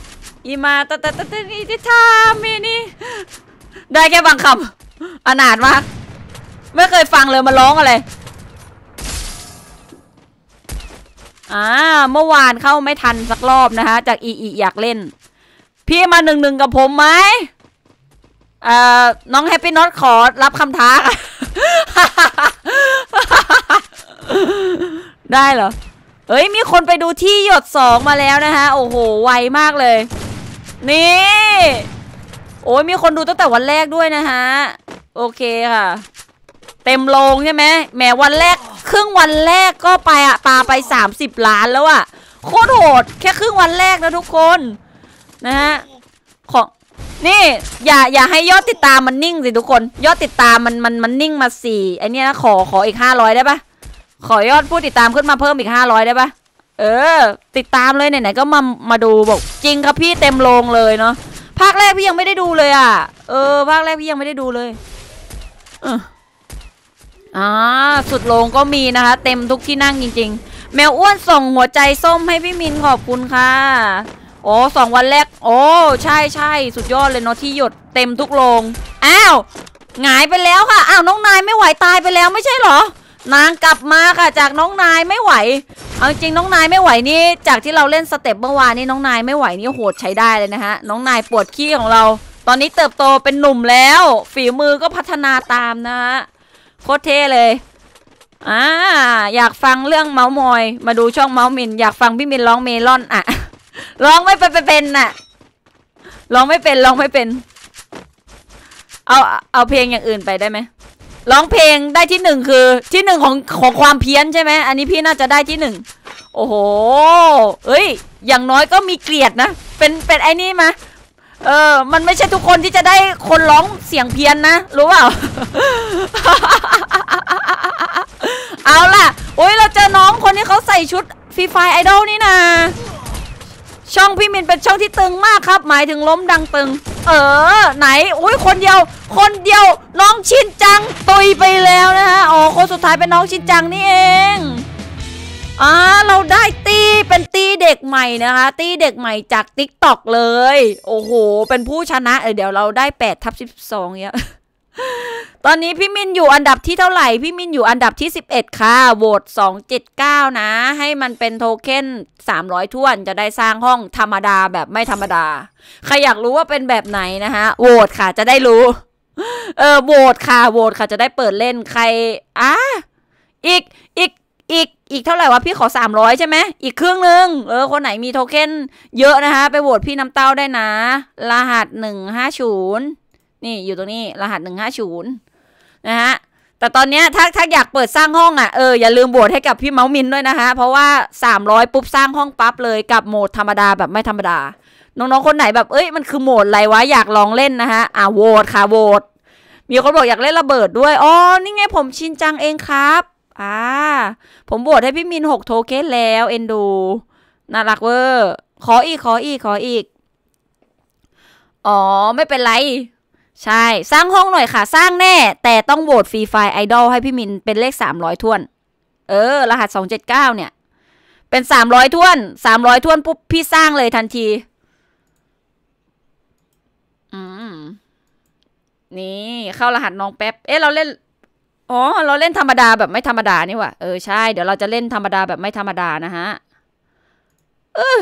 อีมาตะตะตะตะนี่ที่ทามินี่ได้แค่บางคำอนาถมาก ไม่เคยฟังเลยมาร้องอะไร อ่าเมื่อวานเข้าไม่ทันสักรอบนะคะจากอีอีอยากเล่น พี่มาหนึ่งหนึ่งกับผมไหมเอ่อน้องแฮปปี้น็อตขอรับคำท้าค่ะได้เหรอเอ้ย มีคนไปดูที่หยดสองมาแล้วนะคะโอ้โห ไวมากเลย นี่โอ้ยมีคนดูตั้งแต่วันแรกด้วยนะฮะโอเคค่ะเต็มลงใช่ไหมแหมวันแรกครึ่งวันแรกก็ไปอะปาไป 30 ล้านแล้วอะโคตรโหดแค่ครึ่งวันแรกนะทุกคน นะฮะของนี่ อย่าอย่าให้ยอดติดตามมันนิ่งสิทุกคน ยอดติดตาม มันมันมันนิ่งมาสี่ไอเนี้ยขอขออีกห้าร้อยได้ปะขอยอดผู้ติดตามขึ้นมาเพิ่มอีกห้าร้อยได้ปะเออ ติดตามเลยไหนๆก็มามาดูบอกจริงครับพี่เต็มโรงเลยเนาะภาคแรกพี่ยังไม่ได้ดูเลยอ่ะ เออภาคแรกพี่ยังไม่ได้ดูเลย อ่าสุดโลงก็มีนะคะ เต็มทุกที่นั่งจริงๆ แมวอ้วนส่งหัวใจส้มให้พี่มินขอบคุณค่ะ โอ้สองวันแรก โอ้ ใช่ใช่สุดยอดเลยเนาะที่หยดเต็มทุกโลงอ้าวหงายไปแล้วค่ะอ้าวน้องนายไม่ไหวตายไปแล้วไม่ใช่หรอนางกลับมาค่ะจากน้องนายไม่ไหวเอาจริงน้องนายไม่ไหวนี่ จากที่เราเล่นสเต็ปเมื่อวานนี่น้องนายไม่ไหวนี่โหดใช้ได้เลยนะฮะ น้องนายปวดขี้ของเรา ตอนนี้เติบโตเป็นหนุ่มแล้วฝีมือก็พัฒนาตามนะฮะ โคตรเท่เลยอ่าอยากฟังเรื่องเมาส์มอย มาดูช่องเมาส์มินอยากฟังพี่มินร้องเมลอนอ่ะร้องไม่เป็นเป็นน่ะร้องไม่เป็นร้องไม่เป็น เอาเอาเพลงอย่างอื่นไปได้ไหมร้องเพลงได้ที่หนึ่งคือ ที่หนึ่งของของความเพี้ยนใช่ไหมอันนี้พี่น่าจะได้ที่หนึ่งโอ้โหเอ้ยอย่างน้อยก็มีเกลียดนะ เป็นเป็นไอ้นี่มาเออมันไม่ใช่ทุกคนที่จะได้คนร้องเสียงเพี้ยนนะรู้เปล่า เอาล่ะ โอ้ยเราเจอน้องคนที่เขาใส่ชุดฟรีไฟไอดอลนี่นะช่องพี่มินเป็นช่องที่ตึงมากครับ หมายถึงล้มดังตึง เออไหนอุ้ยคนเดียว คนเดียวน้องชินจังตุยไปแล้วนะฮะอ๋อคนสุดท้ายเป็นน้องชินจังนี่เองอ่า เราได้ตีเป็นตีเด็กใหม่นะคะ ตีเด็กใหม่จากติ๊กต็อกเลย โอ้โห เป็นผู้ชนะเดี๋ยวเราได้8ทับสสิบองเนี่ยตอนนี้พี่มินอยู่อันดับที่เท่าไหร่ พี่มินอยู่อันดับที่ 11 ค่ะโหวต279นะ ให้มันเป็นโทเค็น 300ท่วนจะได้สร้างห้องธรรมดาแบบไม่ธรรมดา ใครอยากรู้ว่าเป็นแบบไหนนะคะโหวตค่ะจะได้รู้เออโหวตค่ะโหวตค่ะจะได้เปิดเล่นใครอ่ะอีกอีกอีก อีกเท่าไหร่วะพี่ขอ300ใช่ไหมอีกครึ่งหนึ่งเออคนไหนมีโทเค็นเยอะนะคะไปโหวตพี่น้ำเต้าได้นะรหัส150นี่อยู่ตรงนี้รหัสหนึ่งห้าศูนย์นะฮะแต่ตอนนี้ถ้าถ้าอยากเปิดสร้างห้องอ่ะเอออย่าลืมบวชให้กับพี่เมาส์มินด้วยนะคะเพราะว่า 300 ปุ๊บสร้างห้องปั๊บเลยกับโหมดธรรมดาแบบไม่ธรรมดา น้องๆคนไหนแบบเอ้ยมันคือโหมดอะไรวะ อยากลองเล่นนะคะอ่าโหวตค่ะโหวตมีคนบอกอยากเล่นระเบิดด้วยอ๋อนี่ไงผมชินจังเองครับอ่าผมบวชให้พี่มินหกโทเค็นแล้ว เอ็นดู น่ารักเวอร์ขออีกขออีกขออีกอ๋อไม่เป็นไรใช่ สร้างห้องหน่อยค่ะ สร้างแน่ แต่ต้องโหวตฟรีไฟไอดอลให้พี่มินเป็นเลขสามท้วนเออ รหัสสองเจ็ดเเก้านี่ย เป็นสามท้วนสามท้วนปุ๊บพี่สร้างเลยทันที อืม นี่ เข้ารหัสน้องแป๊บเอ๊ะเราเล่นอ๋อเราเล่นธรรมดาแบบไม่ธรรมดานี่ว่ะเออใช่เดี๋ยวเราจะเล่นธรรมดาแบบไม่ธรรมดานะฮะเออ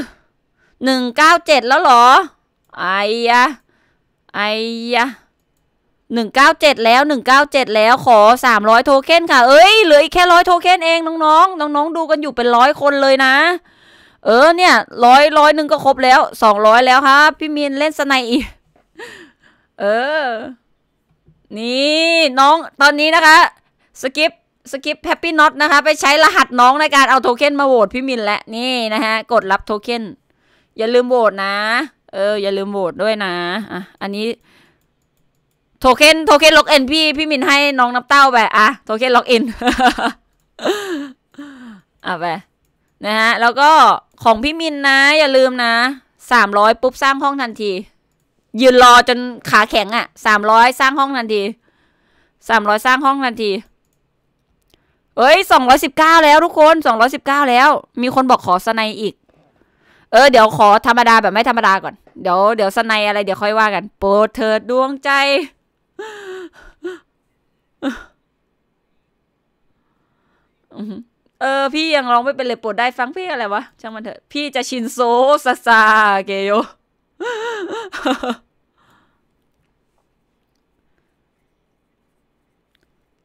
หนึ่งเก้าเจ็ดแล้วหรอไอ้ยะไอ้ยะ197แล้ว197 แล้วขอ 300 โทเค็นค่ะ เอ้ยเหลืออีกแค่ร้อยโทเค็นเองน้องๆน้องๆดูกันอยู่เป็นร้อยคนเลยนะ เออ เนี่ยร้อยร้อยหนึ่งก็ครบแล้ว 200 แล้วครับพี่มีนเล่นสไนอีเออนี่น้องตอนนี้นะคะสกิปสกิปแฮปปี้น็อตนะคะไปใช้รหัสน้องในการเอาโทเค็นมาโหวตพี่มินและนี่นะฮะกดรับโทเค็นอย่าลืมโหวตนะ เออ อย่าลืมโหวตด้วยนะอ่ะอันนี้โทเค็นโทเค็นล็อกเอินพี่พี่มินให้น้องน้ำเต้าไปอ่ะ โทเค็นล็อกอิน อ่ะไป นะฮะ แล้วก็ของพี่มินนะ อย่าลืมนะสามร้อยปุ๊บสร้างห้องทันที ยืนรอจนขาแข็งอะ่ะ สามร้อยสร้างห้องทันที สามร้อยสร้างห้องทันที เอ้ย สองร้อยสิบเก้าแล้วทุกคน สองร้อยสิบเก้าแล้ว มีคนบอกขอสไนอีก เออ เดี๋ยวขอธรรมดาแบบไม่ธรรมดาก่อน เดี๋ยว เดี๋ยวสไนอะไรเดี๋ยวค่อยว่ากัน โปรดเถิดดวงใจเออ พี่ยังร้องไม่เป็นเลยปวดได้ฟังพี่อะไรวะช่างมันเถอะ พี่จะชินโซซาซาเกโย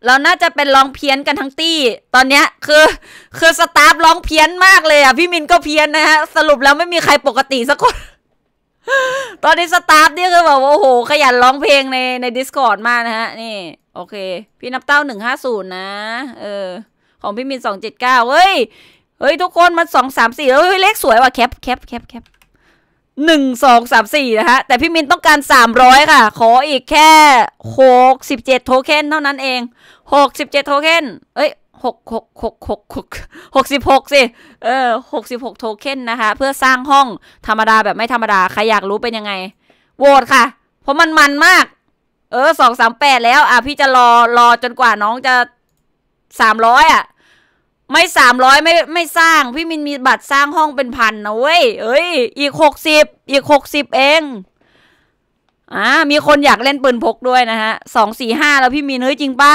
เราน่าจะเป็นร้องเพี้ยนกันทั้งตี้ ตอนเนี้ย คือ คือสตาฟร้องเพี้ยนมากเลยอ่ะ พี่มินก็เพี้ยนนะฮะ สรุปแล้วไม่มีใครปกติสักคนตอนนี้สตาฟนี่คือแบบโอ้โห ขยันร้องเพลงในใน Discord มากนะฮะ นี่ โอเค พี่นับเต้าหนึ่งห้าศูนย์นะ เออของพี่มินสองเจ็ดเก้าเฮ้ยเฮ้ยทุกคนมันสองสามสี่เฮ้ย เลขสวยว่ะแคปแคปแคปแคปหนึ่งสองสามสี่นะฮะ แต่พี่มินต้องการสามร้อยค่ะ ขออีกแค่หกสิบเจ็ดโทเค็นเท่านั้นเองหกสิบเจ็ดโทเค็นเอ้ยหกหกหกหกหกหกสิบหกสิเออหกสิบหกโทเค็นนะคะเพื่อสร้างห้องธรรมดาแบบไม่ธรรมดา ใครอยากรู้เป็นยังไงโหวตค่ะเพราะมันมันมาก เออสองสามแปดแล้ว อ่ะพี่จะรอรอจนกว่าน้องจะสามร้อยอ่ะไม่สามร้อยไม่ไม่สร้าง พี่มินมีบัตรสร้างห้องเป็นพันนะเว้ยเอ้ย อีกหกสิบอีกหกสิบเองอ่ามีคนอยากเล่นปืนพกด้วยนะฮะสองสี่ห้าแล้วพี่มินเฮ้ยจริงปะ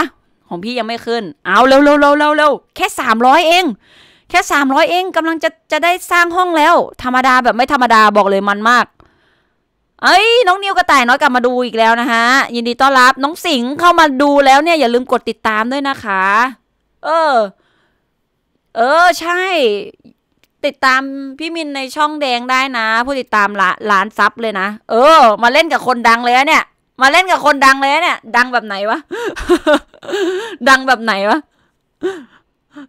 ของพี่ยังไม่ขึ้น เอา เร็วเร็วเร็วเร็วเร็วแค่สามร้อยเอง แค่สามร้อยเอง กำลังจะจะได้สร้างห้องแล้ว ธรรมดาแบบไม่ธรรมดาบอกเลยมันมาก เอ้ยน้องนิวกระต่ายน้อยกลับมาดูอีกแล้วนะฮะยินดีต้อนรับ น้องสิงเข้ามาดูแล้วเนี่ยอย่าลืมกดติดตามด้วยนะคะ เออ เออ ใช่ ติดตามพี่มินในช่องแดงได้นะ ผู้ติดตามละล้านซับเลยนะเออ มาเล่นกับคนดังเลยเนี่ยมาเล่นกับคนดังเลยเนี่ย ดังแบบไหนวะ ดังแบบไหนวะ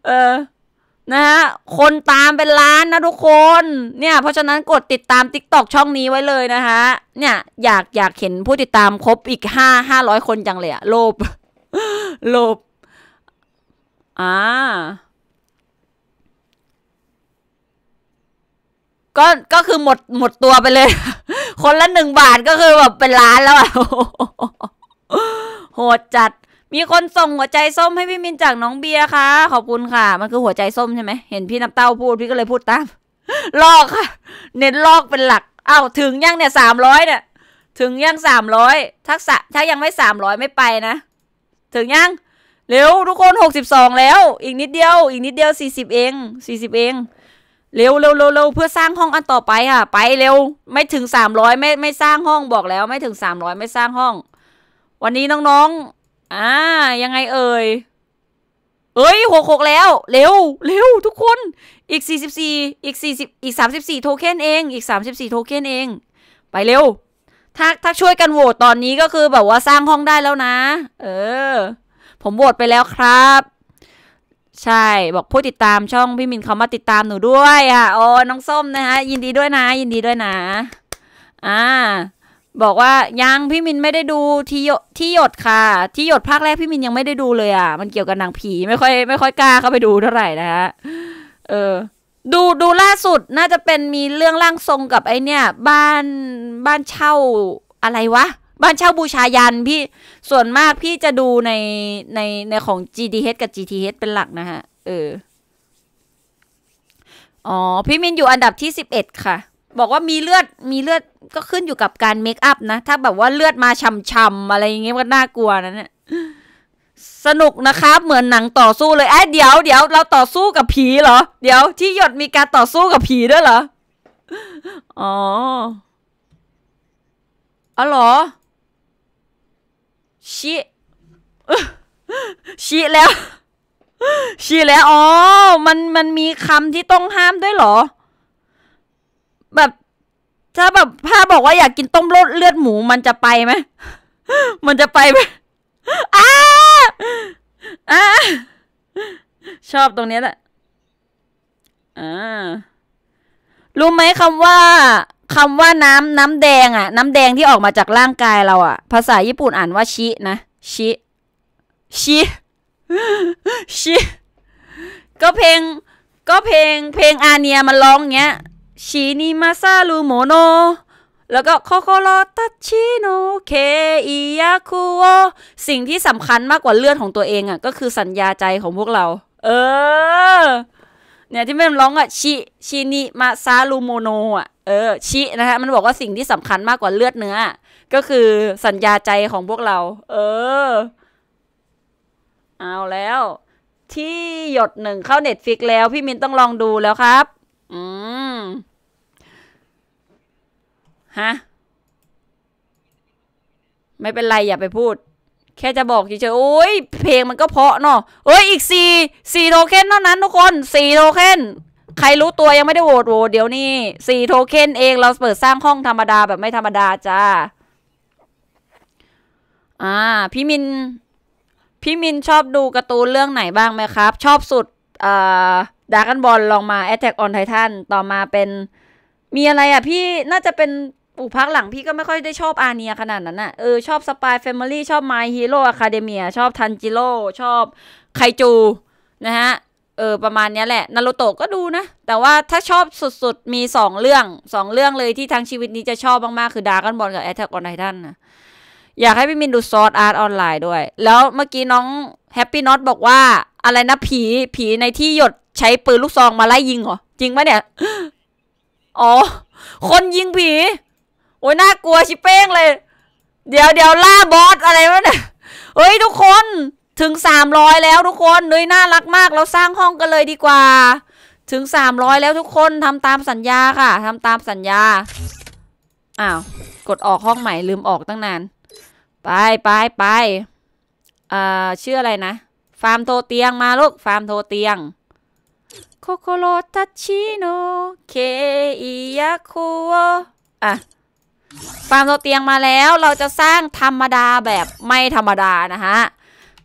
เออ นะฮะ คนตามเป็นล้านนะทุกคน เนี่ย เพราะฉะนั้นกดติดตามิ๊กตอกช่องนี้ไว้เลยนะคะเนี่ย อยากอยากเห็นผู้ติดตามครบอีกห้าห้าร้อยคนจังเลยอะโลภโลภอ่าก็ ก็คือหมด หมดตัวไปเลย คนละหนึ่งบาทก็คือแบบเป็นล้านแล้วอะโหดจัด มีคนส่งหัวใจส้มให้พี่มินจากน้องเบียร์ค่ะขอบคุณค่ะ มันคือหัวใจส้มใช่ไหมเห็นพี่น้ำเต้าพูดพี่ก็เลยพูดตามลอกค่ะ เน้นลอกเป็นหลัก เอ้า ถึงยังเนี่ยสามร้อยเนี่ย ถึงยังสามร้อยทักษะถ้ายังไม่สามร้อยไม่ไปนะ ถึงยัง เร็วทุกคนหกสิบสองแล้ว อีกนิดเดียว อีกนิดเดียวสี่สิบเอง สี่สิบเองเร็วเร็วเร็วเร็วเพื่อสร้างห้องอันต่อไปค่ะ ไปเร็ว ไม่ถึงสามร้อยไม่ไม่สร้างห้องบอกแล้วไม่ถึงสามร้อยไม่สร้างห้องวันนี้น้องๆอ่า ยังไงเอ่ยเอ้ยหกหกแล้ว เร็วเร็วทุกคนอีกสี่สิบสี่อีกสี่สิบอีกสามสิบสี่โทเค็นเองอีกสามสิบสี่โทเค็นเอง ไปเร็วถ้าถ้าช่วยกันโหวตตอนนี้ก็คือแบบว่าสร้างห้องได้แล้วนะ เออ ผมโหวตไปแล้วครับใช่ บอกผู้ติดตามช่องพี่มินเขามาติดตามหนูด้วย อ่ะโอ้น้องส้มนะคะยินดีด้วยนะ ยินดีด้วยนะอ่าบอกว่ายังพี่มินไม่ได้ดูที่ยดที่หยดค่ะ ที่หยดภาคแรกพี่มินยังไม่ได้ดูเลยอ่ะมันเกี่ยวกับนางผี ไม่ค่อยไม่ค่อยกล้าเข้าไปดูเท่าไหร่นะฮะเออ ดูดูล่าสุดน่าจะเป็นมีเรื่องร่างทรงกับไอเนี่ยบ้านบ้านเช่าอะไรวะบ้านเช่าบูชายันพี่ส่วนมากพี่จะดูในในในของ GTH กับ GTH เป็นหลักนะฮะ เอออ๋อ พี่มินอยู่อันดับที่สิบเอ็ดค่ะ บอกว่ามีเลือดมีเลือดก็ขึ้นอยู่กับการเมคอัพนะ ถ้าแบบว่าเลือดมาช่ำๆอะไรอย่างเงี้ยก็น่ากลัวนะเนี่ยสนุกนะครับ เหมือนหนังต่อสู้เลยเอะเดี๋ยวเดี๋ยวเราต่อสู้กับผีเหรอ เดี๋ยวที่หยดมีการต่อสู้กับผีด้วยเหรออ๋ออ๋อเหรอชี้ชี้แล้ว ชี้แล้ว อ๋อ มัน มันมีคำที่ต้องห้ามด้วยเหรอ แบบ ถ้าแบบ ถ้าบอกว่าอยากกินต้มรเลือดหมู มันจะไปไหม มันจะไปไหมอ้าอ้าชอบตรงนี้แหละ อ่า รู้ไหมคำว่าคำว่าน้ำน้ำแดงอะน้ำแดงที่ออกมาจากร่างกายเราอะภาษาญี่ปุ่นอ่านว่า ชินะชิชิชิก็เพลงก็เพลงเพลงอาเนียมาร้องเงี้ยชินิมาซาลูโมโนแล้วก็โคโคโรตัชิโนเคอิยาคุโอสิ่งที่สำคัญมากกว่าเลือดของตัวเองอะ่ะก็คือสัญญาใจของพวกเรา เออเนี่ยที่แม่ร้องอะ่ะชิชินิมาซาลูโมโนอ่ะเออชินะคะมันบอกว่าสิ่งที่สำคัญมากกว่าเลือดเนื้อ ก็คือสัญญาใจของพวกเรา เออ เอาแล้ว ที่หยดหนึ่งเข้าเน็ตฟิกแล้ว พี่มินต้องลองดูแล้วครับ อืมฮะไม่เป็นไรอย่าไปพูด แค่จะบอกเฉยๆโอ้ยเพลงมันก็เพาะเนาะเอ้ยอีกสี่สี่โทเค็นเท่านั้นทุกคนสี่โทเค็นใครรู้ตัวยังไม่ได้โหวตโหวตเดี๋ยวนี้สี่โทเค็นเองเราเปิดสร้างห้องธรรมดาแบบไม่ธรรมดาจ้าอ่าพี่มิน พี่มินชอบดูการ์ตูนเรื่องไหนบ้างไหมครับ ชอบสุดเอ่อดากันบอลลองมา Attack on Titan ต่อมาเป็นมีอะไรอ่ะ พี่น่าจะเป็นอูพักหลังพี่ก็ไม่ค่อยได้ชอบอาเนียขนาดนั้นอ่ะเออชอบสปายแฟมิลี่ชอบไมฮีโร่อะคาเดเมียชอบทันจิโร่ชอบไคจู นะฮะเออประมาณนี้แหละนารูโตะก็ดูนะ แต่ว่าถ้าชอบสุดๆ มี2เรื่อง2เรื่องเลยที่ทั้งชีวิตนี้จะชอบมากๆ คือดาร์กบอลกับแอทแทกออนไททันนะอยากให้พี่มินดูซอร์ดอาร์ตออนไลน์ด้วย แล้วเมื่อกี้น้องแฮปปี้น็อตบอกว่า อะไรนะผีผีในที่หยดใช้ปืนลูกซองมาไล่ยิงเหรอ จริงไหมเนี่ย อ๋อ คนยิงผีโอ้ยน่ากลัวชิเป้งเลย เดี๋ยวเดี๋ยวล่าบอสอะไรวะเนี่ยเฮ้ยทุกคนถึง 300 แล้วทุกคนนยน่ารักมาก เราสร้างห้องกันเลยดีกว่า ถึง 300 แล้วทุกคนทำตามสัญญาค่ะทำตามสัญญา อ้าว กดออกห้องใหม่ลืมออกตั้งนาน ไปไปไปเอ่อชื่ออะไรนะ ฟาร์มโทเตียงมาลูก ฟาร์มโทเตียงโคโคโรทัชชิโนเคอิยาคุอ่ะฟาร์มโทเตียงมาแล้วเราจะสร้างธรรมดาแบบไม่ธรรมดานะฮะ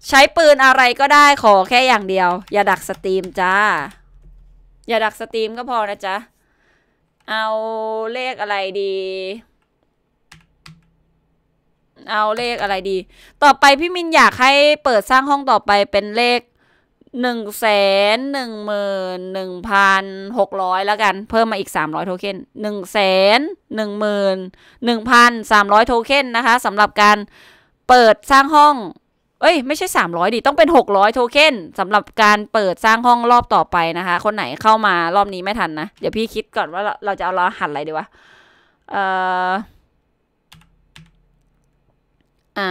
ใช้ปืนอะไรก็ได้ขอแค่อย่างเดียว อย่าดักสตรีมจ้า อย่าดักสตรีมก็พอนะจ๊ะเอาเลขอะไรดี เอาเลขอะไรดี ต่อไปพี่มินอยากให้เปิดสร้างห้องต่อไปเป็นเลขหนึ่งแสนหนึ่งหมื่นหนึ่งพันหกร้อยแล้วกันเพิ่มมาอีกสามร้อยโทเค็นหนึ่งแสนหนึ่งหมื่นหนึ่งพันสามร้อยโทเค็นนะคะสำหรับการเปิดสร้างห้องเอ้ย ไม่ใช่ 300ดิต้องเป็น 600โทเค็นสำหรับการเปิดสร้างห้องรอบต่อไปนะคะ คนไหนเข้ามารอบนี้ไม่ทันนะ เดี๋ยวพี่คิดก่อนว่าเราจะเอารหัสอะไรดีวะเอ่ออ่า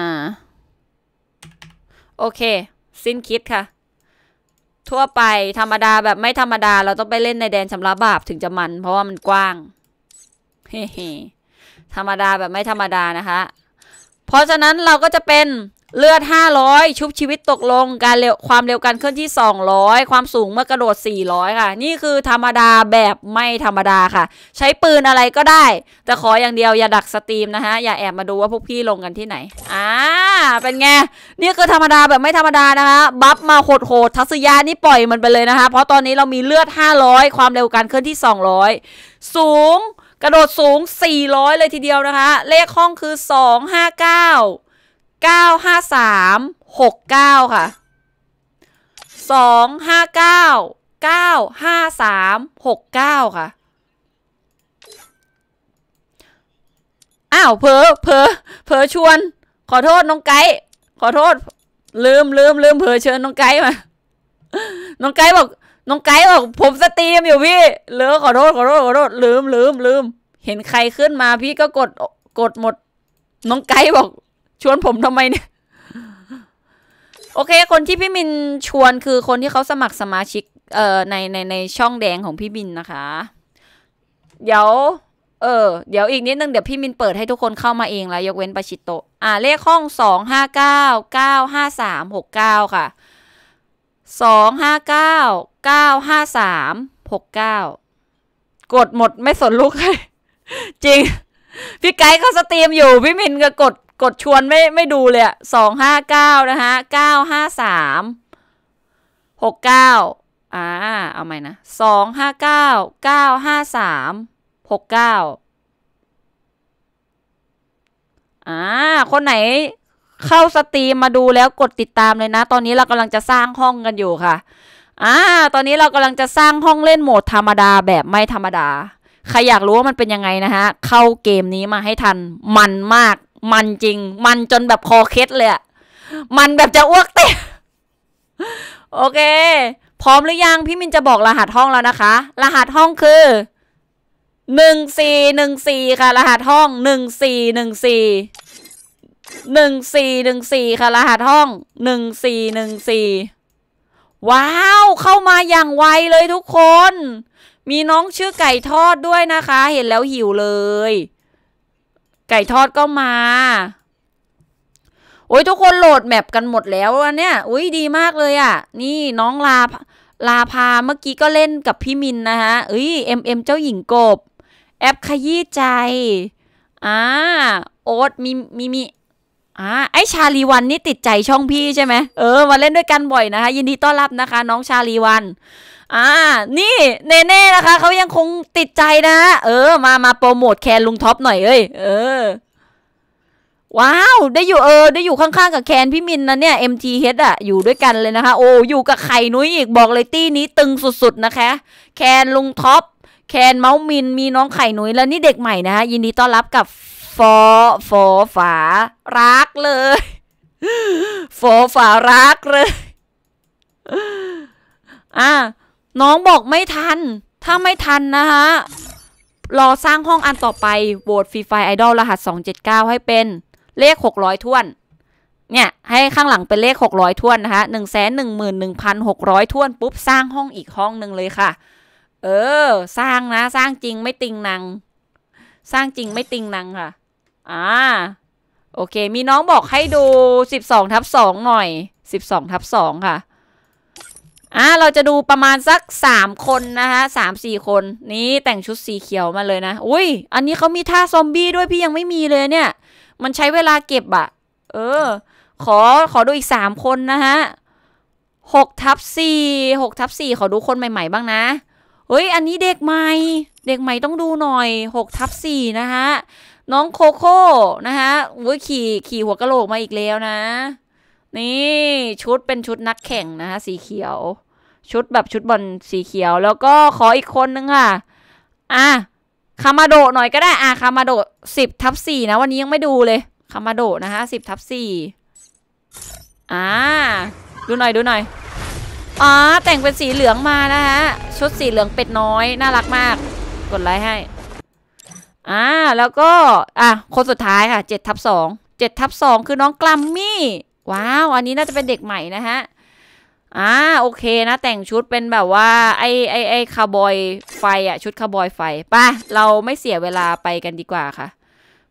โอเคสิ้นคิดค่ะ ทั่วไปธรรมดาแบบไม่ธรรมดา เราต้องไปเล่นในแดนชำระบาปถึงจะมัน เพราะว่ามันกว้างเฮ้ธรรมดาแบบไม่ธรรมดานะคะ เพราะฉะนั้นเราก็จะเป็นเลือด 500 ชุบชีวิตตกลงการเร็วความเร็วการเคลื่อนที่ 200 ความสูงเมื่อกระโดด 400 ค่ะ นี่คือธรรมดาแบบไม่ธรรมดาค่ะ ใช้ปืนอะไรก็ได้ แต่ขออย่างเดียวอย่าดักสตรีมนะฮะอย่าแอบมาดูว่าพวกพี่ลงกันที่ไหนอ่าเป็นไงนี่คือธรรมดาแบบไม่ธรรมดานะคะบัฟมาโหดโหดทัศยานี่ปล่อยมันไปเลยนะคะ เพราะตอนนี้เรามีเลือด 500 ความเร็วการเคลื่อนที่ 200 สูงกระโดดสูง 400 เลยทีเดียวนะคะ เลขห้องคือ 259ก้้าาาหหสมกเก้าค่ะสสองหห้้้้าาาาเเกกามหกเก้าค่ะ อ้าวเพอเพอเพอชวน ขอโทษน้องไก์ขอโทษ ลืมลืมลืมเพอเชิญน้องไก์มาน้องไก์บอก น้องไก์บอก ผมสตรีมอยู่พี่เลอขอโทษขอโทษขอโทษลืมลืมลืมเห็นใครขึ้นมาพี่ก็กดกดหมด น้องไก์บอกชวนผมทำไมเนี่ย โอเค คนที่พี่มินชวนคือคนที่เขาสมัครสมาชิก เอ่อในในในช่องแดงของพี่มินนะคะ เดี๋ยวเออเดี๋ยวอีกนิดนึงเดี๋ยวพี่มินเปิดให้ทุกคนเข้ามาเองแล้ว ยกเว้นปาชิตโต อ่าเลขห้องสองห้าเก้าเก้าห้าสามหกเก้าค่ะสองห้าเก้าเก้าห้าสามหกเก้ากดหมดไม่สนลูกเลยจริง พี่ไกด์เขาสตรีมอยู่พี่มินก็กดกดชวนไม่ไม่ดูเลยสองห้าเก้านะฮะเก้าห้าสามหกเก้าอ่า เอาใหม่นะสองห้าเก้าเก้าห้าสามหกเก้าอ่า คนไหนเข้าสตรีมมาดูแล้วกดติดตามเลยนะ ตอนนี้เรากำลังจะสร้างห้องกันอยู่ค่ะ อ่า ตอนนี้เรากำลังจะสร้างห้องเล่นโหมด ธรรมดาแบบไม่ธรรมดา ใครอยากรู้ว่ามันเป็นยังไงนะฮะเข้าเกมนี้มาให้ทัน มันมากมันจริง มันจนแบบคอเคสเลยอะมันแบบจะอ้วกเตะโอเค พร้อมหรือยังพี่มินจะบอกรหัสห้องแล้วนะคะ รหัสห้องคือหนึ่งสี่หนึ่งสี่ค่ะ รหัสห้องหนึ่งสี่หนึ่งสี่หนึ่งสี่หนึ่งสี่ค่ะ รหัสห้องหนึ่งสี่หนึ่งสี่ว้าว เข้ามาอย่างไวเลยทุกคน มีน้องชื่อไก่ทอดด้วยนะคะ เห็นแล้วหิวเลยไก่ทอดก็มาโอ้ยทุกคนโหลดแมปกันหมดแล้วอันเนี้ยอุ้ยดีมากเลยอะ่ะ นี่น้องลาลาพาเมื่อกี้ก็เล่นกับพี่มินนะฮะอุ้ยเอ็มเอ็มเจ้าหญิงกบ แอปขยี้ใจ อ่าโอ๊ตมีมีมีอ่าไอชาลีวันนี่ติดใจช่องพี่ใช่ไหมเออมาเล่นด้วยกันบ่อยนะคะ ยินดีต้อนรับนะคะ น้องชาลีวันอ่านี่เน่ๆนะคะเขายังคงติดใจนะเออมามาโปรโมทแคนลุงท็อปหน่อยเอ้ยเออ ว้าวได้อยู่เออได้อยู่ข้างๆกับแคนพี่มินนะเนี่ย MTH อ่ะอยู่ด้วยกันเลยนะคะ โอ้อยู่กับไข่นุ้ยอีกบอกเลยตี้นี้ตึงสุดๆนะคะ แคนลุงท็อปแคนเมาส์มินมีน้องไข่นุ้ยแล้วนี่เด็กใหม่นะยินดีต้อนรับกับฟอฟอฝารักเลยฟอฝา รักเลยอ่าน้องบอกไม่ทัน ถ้าไม่ทันนะฮะรอสร้างห้องอันต่อไป โหวตฟรีไฟไอดอลรหัส 279 ให้เป็นเลข600ท้วน เนี่ย ให้ข้างหลังเป็นเลข600ท้วนนะคะ1 1 1 6 0 0ท้วน ปุ๊บสร้างห้องอีกห้องหนึ่งเลยค่ะ เออ สร้างนะ สร้างจริงไม่ติงนางสร้างจริงไม่ติงนางค่ะ อ่าโอเค มีน้องบอกให้ดู 12ทับ2หน่อย12ทับ2ค่ะอ่ะเราจะดูประมาณสักสามคนนะคะสามสี่คนนี้แต่งชุดสีเขียวมาเลยนะอุ้ยอันนี้เขามีท่าซอมบี้ด้วยพี่ยังไม่มีเลยเนี่ย มันใช้เวลาเก็บอะเออ ขอขอดูอีกสามคนนะฮะหกทับสี่หกทับสี่ขอดูคนใหม่ๆบ้างนะเฮ้ยอันนี้เด็กใหม่เด็กใหม่ต้องดูหน่อยหกทับสี่นะคะน้องโคโค่นะฮะอุ้ยขี่ขี่หัวกะโหลกมาอีกแล้วนะนี่ชุดเป็นชุดนักแข่งนะคะสีเขียว ชุดแบบชุดบอลสีเขียว แล้วก็ขออีกคนนึงค่ะอ่ะคามาโดหน่อยก็ได้ อ่ะคามาโดสิบทับสี่นะ วันนี้ยังไม่ดูเลยคามาโดนะคะสิบทับสี่อ่าดูหน่อยดูหน่อยอ๋อแต่งเป็นสีเหลืองมานะฮะชุดสีเหลืองเป็ดน้อย น่ารักมาก กดไลค์ให้ อ่าแล้วก็อ่ะคนสุดท้ายค่ะเจ็ดทับสองเจ็ดทับสองคือน้องกลัมมี่ว้าว อันนี้น่าจะเป็นเด็กใหม่นะฮะ อ่า โอเคนะ แต่งชุดเป็นแบบว่า ไอไอไอคาร์บอย ไฟอะชุดคาร์บอย ไฟป่ะเราไม่เสียเวลาไปกันดีกว่าค่ะ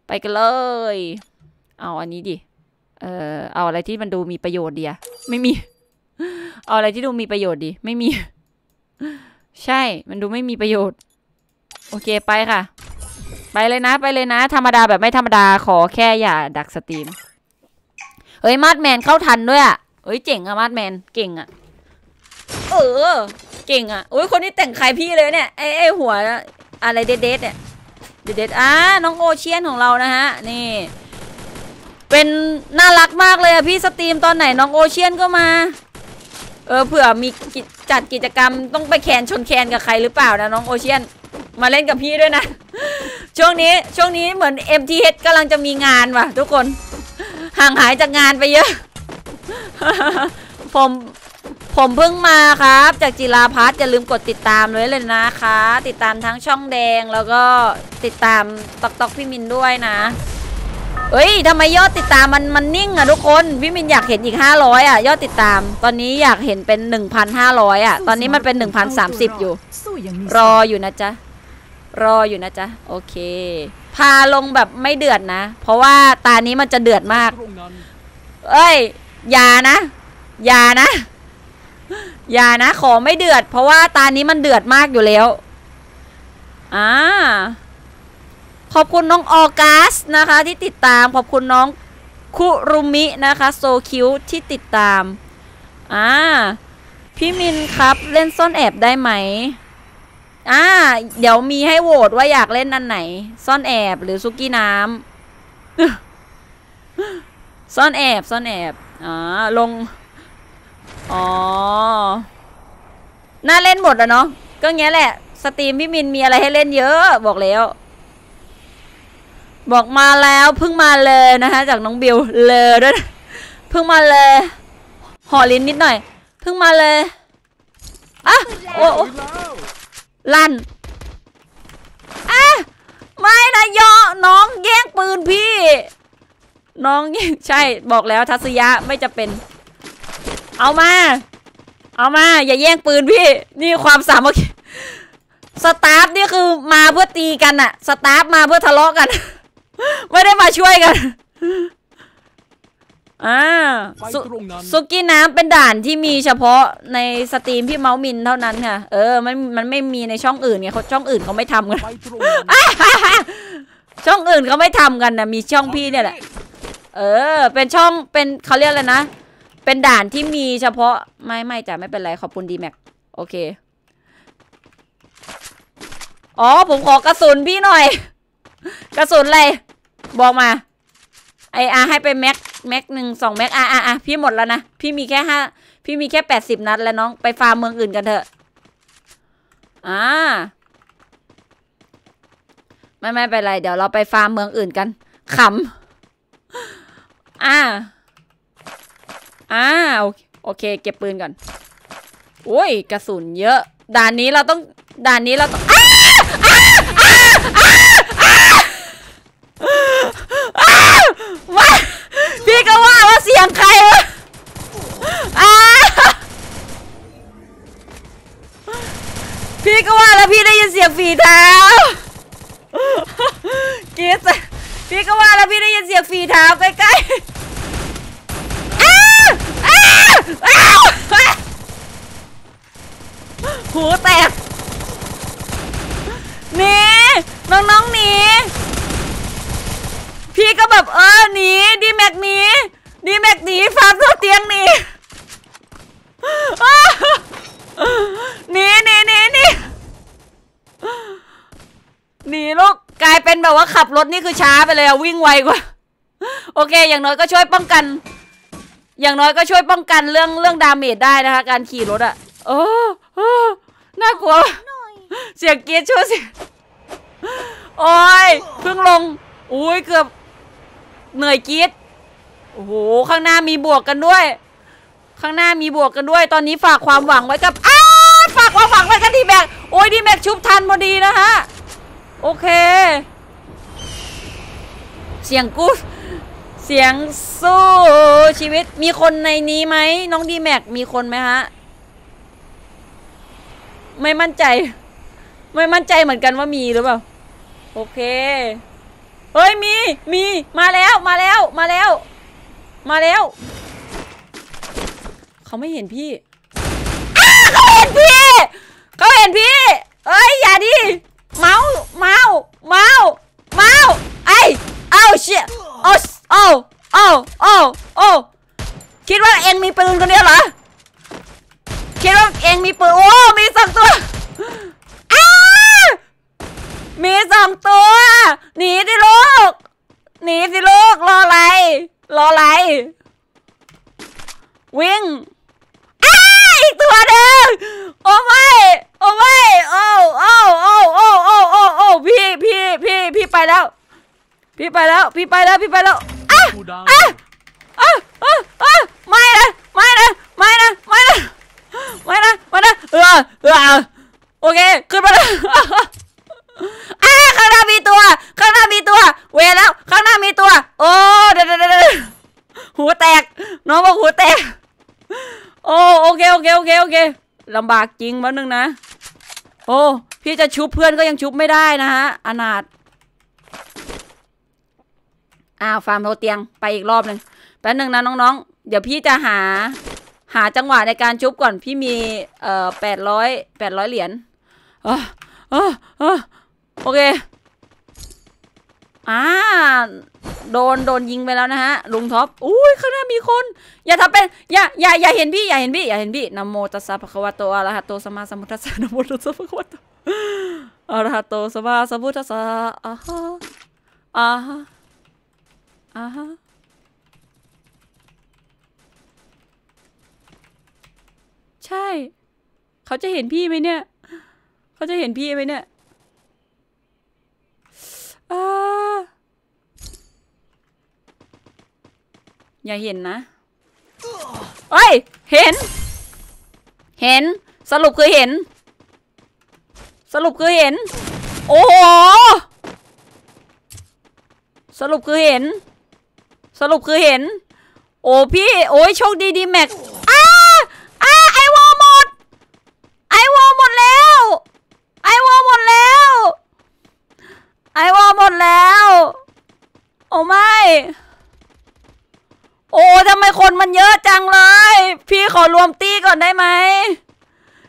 ไปกันเลย เอาอันนี้ดิ เอ่อ เอาอะไรที่มันดูมีประโยชน์ดีอะไม่มี เอาอะไรที่ดูมีประโยชน์ดีไม่มี ใช่ มันดูไม่มีประโยชน์ โอเคไปค่ะ ไปเลยนะ ไปเลยนะธรรมดาแบบไม่ธรรมดา ขอแค่อย่าดักสตรีมเฮ้ยมาดแมนเข้าทันด้วยอ่ะเฮ้ยเจ๋งอะมาดแมนเก่งอะเออเก่งอะโอ้ยคนนี้แต่งใครพี่เลยเนี่ยไอ้ไอ้หัวอะไรเด็ดเด็ดเนี่ยเด็ดเด็ดอ่ะน้องโอเชียนของเรานะฮะนี่เป็นน่ารักมากเลยอะพี่สตรีมตอนไหนน้องโอเชียนก็มา เออเผื่อมีจัดกิจกรรมต้องไปแคนชนแคนกับใครหรือเปล่านะน้องโอเชียน มาเล่นกับพี่ด้วยนะช่วงนี้ช่วงนี้เหมือน MTH กำลังจะมีงานว่ะ ทุกคนห่างหายจากงานไปเยอะ ผม ผมเพิ่งมาครับ จากจิราพัฒอย่าลืมกดติดตามเลยเลยนะคะ ติดตามทั้งช่องแดงแล้วก็ติดตามตอกตอกพี่มินด้วยนะ เอ้ยทำไมยอดติดตามมันมันนิ่งอะทุกคนพี่มินอยากเห็นอีก500อะยอดติดตาม ตอนนี้อยากเห็นเป็น 1,500อะตอนนี้มันเป็น1,030อยู่รออยู่นะจ๊ะรออยู่นะจ๊ะโอเค พาลงแบบไม่เดือดนะ เพราะว่าตานี้มันจะเดือดมากเอ้ยอย่านะอย่านะอย่านะ ขอไม่เดือด เพราะว่าตานี้มันเดือดมากอยู่แล้วอ่าขอบคุณน้องออกัสนะคะ ที่ติดตามขอบคุณน้องคุรุมินะคะ โซคิวที่ติดตามอ่าพี่มินครับ เล่นซ่อนแอบได้ไหมอ่าเดี๋ยวมีให้โหวตว่าอยากเล่นอันไหน ซ่อนแอบหรือซุกี้น้ำซ่อนแอบซ่อนแอบอ๋อลงอ๋อน่าเล่นหมดอะเนาะก็งี้แหละสตรีมพี่มินมีอะไรให้เล่นเยอะบอกแล้ว บอกมาแล้วเพิ่งมาเลยนะคะ จากน้องบิวเลยด้วยเพิ่งมาเลยห่อลิ้นนิดหน่อย เพิ่งมาเลยอ่ะโอ้ลั่นอ่ะไม่นะยอน้องแย่งปืนพี่ น้อง ใช่ บอกแล้ว ทัศยะ ไม่จะเป็น เอามา เอามา อย่าแย่งปืนพี่ นี่ความสามัคคีสตาฟนี่คือมาเพื่อตีกันอะสตาฟมาเพื่อทะเลาะกัน ไม่ได้มาช่วยกันอ่าสุกี้น้ำเป็นด่านที่มีเฉพาะในสตรีมพี่เมาส์มินเท่านั้นค่ะเออมันมันไม่มีในช่องอื่นไงเขาช่องอื่นเขาไม่ทำกันช่องอื่นเขาไม่ทำกันนะมีช่องพี่เนี่ยแหละเออ เป็นช่องเป็นเขาเรียกอะไรนะเป็นด่านที่มีเฉพาะไม่ไม่จ้ะไม่เป็นไรขอบคุณดีแม็กโอเค อ๋อผมขอกระสุนพี่หน่อย กระสุนอะไรบอกมา ไออาให้ไปแม็กแม็กหนึ่งสองแม็กอ่ะอ่ะอ่ะพี่หมดแล้วนะพี่มีแค่ห้าพี่มีแค่แปดสิบนัด แล้วน้องไปฟาร์มเมืองอื่นกันเถอะอ่าไม่ไม่เป็นไรเดี๋ยวเราไปฟาร์มเมืองอื่นกันขำอ่าอ่าโอเคเก็บปืนก่อนโอ้ยกระสุนเยอะ ด่านนี้เราต้องด่านนี้เราต้องว้าพี่ก็ว่าว่าเสียงใครวะพี่ก็ว่าแล้วพี่ได้ยินเสียงฝีเท้ากิสพี่ก็ว่าแล้วพี่ได้ยินเสียงฝีเท้าใกล้ๆ อ้า อ้าอ้าหูแตก นี่น้องๆหนีพี่ก็แบบเออหนีดีแม็กหนีดีแม็กหนีฟาร์มเข้าเตียงหนีหนีหนีหนีหนีหนีลูกกลายเป็นแบบว่าขับรถนี่คือช้าไปเลยอะวิ่งไวกว่าโอเคอย่างน้อยก็ช่วยป้องกันอย่างน้อยก็ช่วยป้องกันเรื่องเรื่องดาเมจได้นะคะการขี่รถอะโอ้น่ากลัวเสียงเกียร์ช่วยสิ โอ้ยเพิ่งลงอุ้ยเกือบเหนื่อยกีดโอ้โห ข้างหน้ามีบวกกันด้วย ข้างหน้ามีบวกกันด้วย ตอนนี้ฝากความหวังไว้กับอ้าฝากความหวังไว้กับดีแบกโอ้ยดีแบกชุบทันพอดีนะฮะโอเค เสียงกู้ เสียงสู้ ชีวิต มีคนในนี้ไหม น้องดีแม็กมีคนไหมฮะ ไม่มั่นใจ ไม่มั่นใจเหมือนกันว่ามีหรือเปล่า โอเคเอ้ยมีมีมาแล้วมาแล้วมาแล้ว มาแล้วเขาไม่เห็นพี่เขาเห็นพี่เขาเห็นพี่เอ้ยอย่าดิเมาเมาเมาเมาไอเอาเชี่ยโอ้เอาเอาเอาเอาคิดว่าเองมีปืนคนเดียวเหรอคิดว่าเองมีปืนโอ้ มีสองตัวมีสองตัวหนีสิลูกหนีสิลูกรออะไร รออะไรวิ่งออีกตัวเนึ่งโอ้ไม่โอ้ไม่โอ้โอ้โอ้โอ้โอ้โอ้โอ้พี่พี่พี่พี่ไปแล้ว พี่ไปแล้ว พี่ไปแล้วพี่ไปแล้วอ่ะอ่ะอะอไม่นะไม่นะไม่นะไม่นะไม่นะไม่นะเออเออโอเคขึ้นมาเลยอาข้างหน้ามีตัว ข้างหน้ามีตัว เวแล้ว ข้างหน้ามีตัว โอ้ เดี๋ยวดหัวแตก น้องบอกหัวแตก โอ้โอเคโอเคโอเคโอเคลำบากจริง้านนึงนะ โอ้พี่จะชุบเพื่อนก็ยังชุบไม่ได้นะฮะ อนาถอ้าว ฟาร์มโทเตียง ไปอีกรอบหนึ่งแป๊บหนึ่งนะน้องๆ เดี๋ยวพี่จะหา หาจังหวะในการชุบก่อนพี่มี เอ่อแปดร้อย แปดร้อยเหรียญอออออโอเค อ่า โดน โดนยิงไปแล้วนะฮะ ลุงท็อป อุ้ยข้างหน้ามีคน อย่าทำเป็น อย่า อย่า อย่าเห็นพี่ อย่าเห็นพี่ อย่าเห็นพี่นโมตัสสะภะคะวะโตอะระหะโตสัมมาสัมพุทธัสสะนโมตัสสะภะคะวะโตอะระหะโตสัมมาสัมพุทธัสสะอ่าฮะอ่าฮะอ่าฮะใช่ เขาจะเห็นพี่ไหมเนี่ย เขาจะเห็นพี่ไหมเนี่ยอย่าเห็นนะเอ้ย เห็น เห็น สรุปคือเห็น สรุปคือเห็น โอ้โห สรุปคือเห็น สรุปคือเห็น โอ้พี่ โอ้ยโชคดีดีแม็กทำไมคนมันเยอะจังเลย พี่ขอรวมตี้ก่อนได้ไหม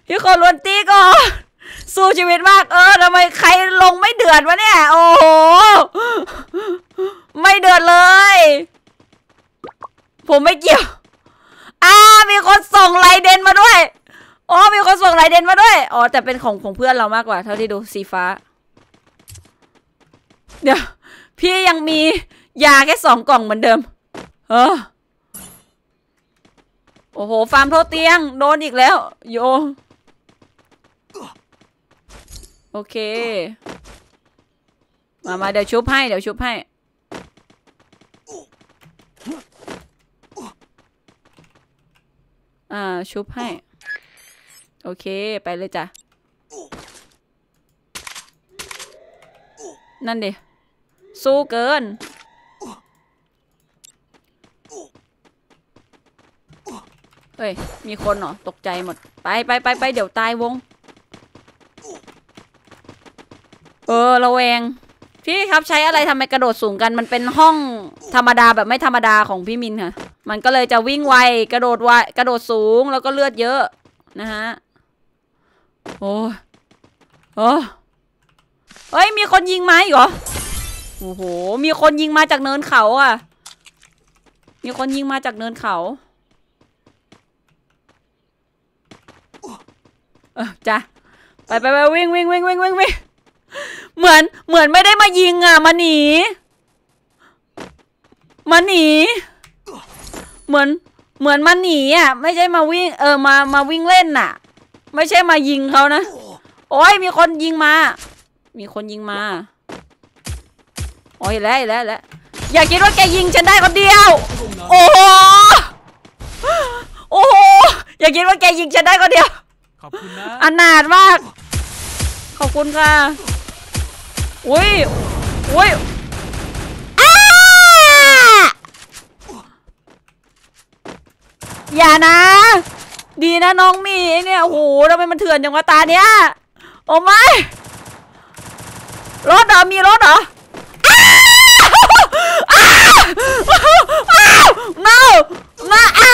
พี่ขอรวมตี้ก่อน สู้ชีวิตมาก เออทำไมใครลงไม่เดือดวะเนี่ย โอ้โห ไม่เดือดเลย ผมไม่เกี่ยวอ้ามีคนส่งไลเดนมาด้วยอ๋อมีคนส่งไลเดนมาด้วย อ๋อ แต่เป็นของของเพื่อนเรามากกว่าเท่าที่ดูสีฟ้า เดี๋ยวพี่ยังมี ยาแค่สองกล่องเหมือนเดิม เออโอ้โห ฟาร์มโทษเตียง โดนอีกแล้วโย โอเค มา มา เดี๋ยวชุบให้ เดี๋ยวชุบให้ อ่า ชุบให้ โอเค ไปเลยจ้ะ นั่นดิสู้เกินเฮ้ย มีคนเหรอ ตกใจหมด ไปไปไปไปเดี๋ยวตายวง เออระแวง พี่ครับใช้อะไรทำไมกระโดดสูงกัน มันเป็นห้องธรรมดาแบบไม่ธรรมดาของพี่มินค่ะ มันก็เลยจะวิ่งไว กระโดดไว กระโดดสูง แล้วก็เลือดเยอะ นะฮะ โอ้โอ้เฮ้ย มีคนยิงไมเหรอ โอ้โห มีคนยิงมาจากเนินเขาอ่ะ มีคนยิงมาจากเนินเขาจ้ะไปไปไปวิ่งวิ่งวิ่งวิ่งวิ่งวิ่งเหมือนเหมือนไม่ได้มายิงอ่ะมาหนีมาหนี เหมือนเหมือนมาหนีอ่ะไม่ใช่มาวิ่งเออมามาวิ่งเล่นน่ะ ไม่ใช่มายิงเขานะโอ้ยมีคนยิงมา มีคนยิงมาโอ้ยแล้วแล้วแล้วอย่าคิดว่าแกยิงฉันได้คนเดียวโอ้โหโอ้โหอย่าคิดว่าแกยิงฉันได้คนเดียวขอบคุณนะอนาดมาก ขอบคุณค่ะ อุ้ย อุ้ยอย่านะ ดีนะน้องมีเนี่ย โอ้โหทำไมมันเถื่อนอย่างวตาเนี้ยโอ้ไม่รถเหรอมีรถเหรอเาาเอา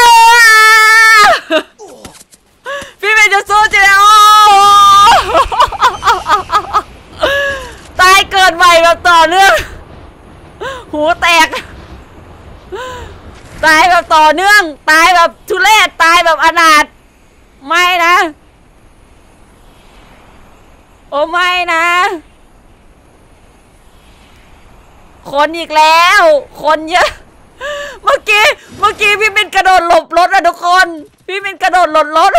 ดใหม่แบบต่อเนื่อง หูแตก ตายแบบต่อเนื่อง ตายแบบทุเรศตายแบบอนาถไม่นะ โอ้ไม่นะ คนอีกแล้ว คนเยอะ เมื่อกี้เมื่อกี้พี่เป็นกระโดดหลบรถอะทุกคน พี่เป็นกระโดดหลบรถ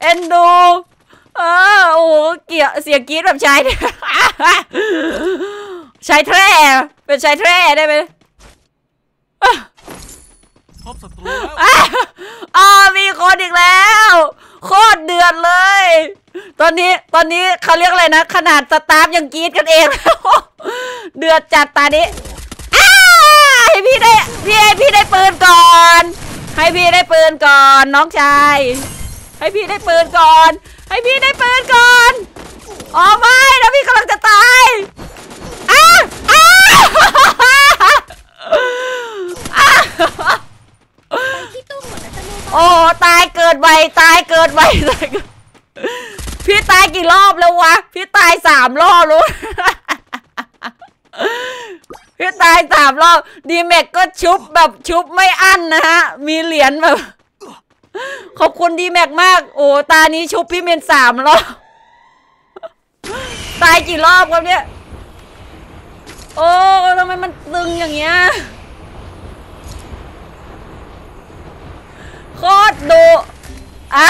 เอ็นดูเออโอ้เกียเสียกีดแบบชายชายแทร่เป็นชายแทร่ได้ไหมพบศัตรูแล้วอามีคนอีกแล้ว โคตรเดือดเลย ตอนนี้ตอนนี้เขาเรียกอะไรนะขนาดสตาร์ฟยังกีดกันเองเดือดจัดตานี้ให้พี่ได้พี่ให้พี่ได้ปืนก่อนให้พี่ได้ปืนก่อนน้องชายให้พี่ได้ปืนก่อนให้พี่ได้ปืนก่อนอ๋อไม่นะพี่กำลังจะตายอ้าอ้าโอ้ ตายเกิดไวตายเกิดไวตายพี่ตายกี่รอบแล้ววะ พี่ตายสามรอบรู้ พี่ตายสามรอบ ดีแม็กก็ชุบแบบชุบไม่อั้นนะฮะ มีเหรียญแบบขอบคุณดีแม็กมาก โอ้ ตานี้ชุบพี่เมนสามรอบตายกี่รอบครับเนี่ย โอ้ทำไมมันตึงอย่างเงี้ย โคตรดุอ่ะ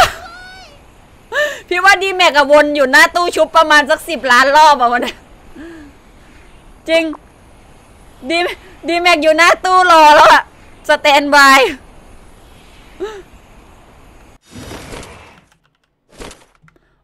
พี่ว่าดีแม็กอะวนอยู่หน้าตู้ชุบประมาณสักสิบล้านรอบอะวันนี้จริง ดีดีแม็กอยู่หน้าตู้รอแล้วอะสแตนบาย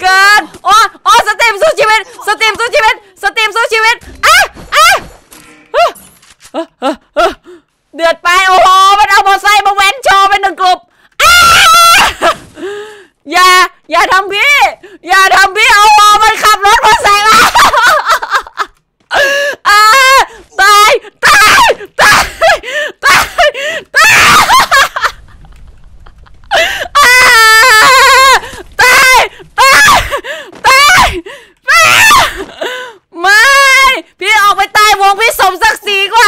เกิดโอ้โอ้สตรีมสู้ชีวิตสตตีมสู้ชีวิตสตตีมสู้ชีวิตอ่ะอ่ะเดือดไปโอ้โหมันเอาบอไซส์มาแว้นโชว์เป็นหนึ่งกลุ่มอย่าอย่าทำพี่อย่าทำพี่เอาโอมันขับรถมอไซมศักดิ์ศรีกว่า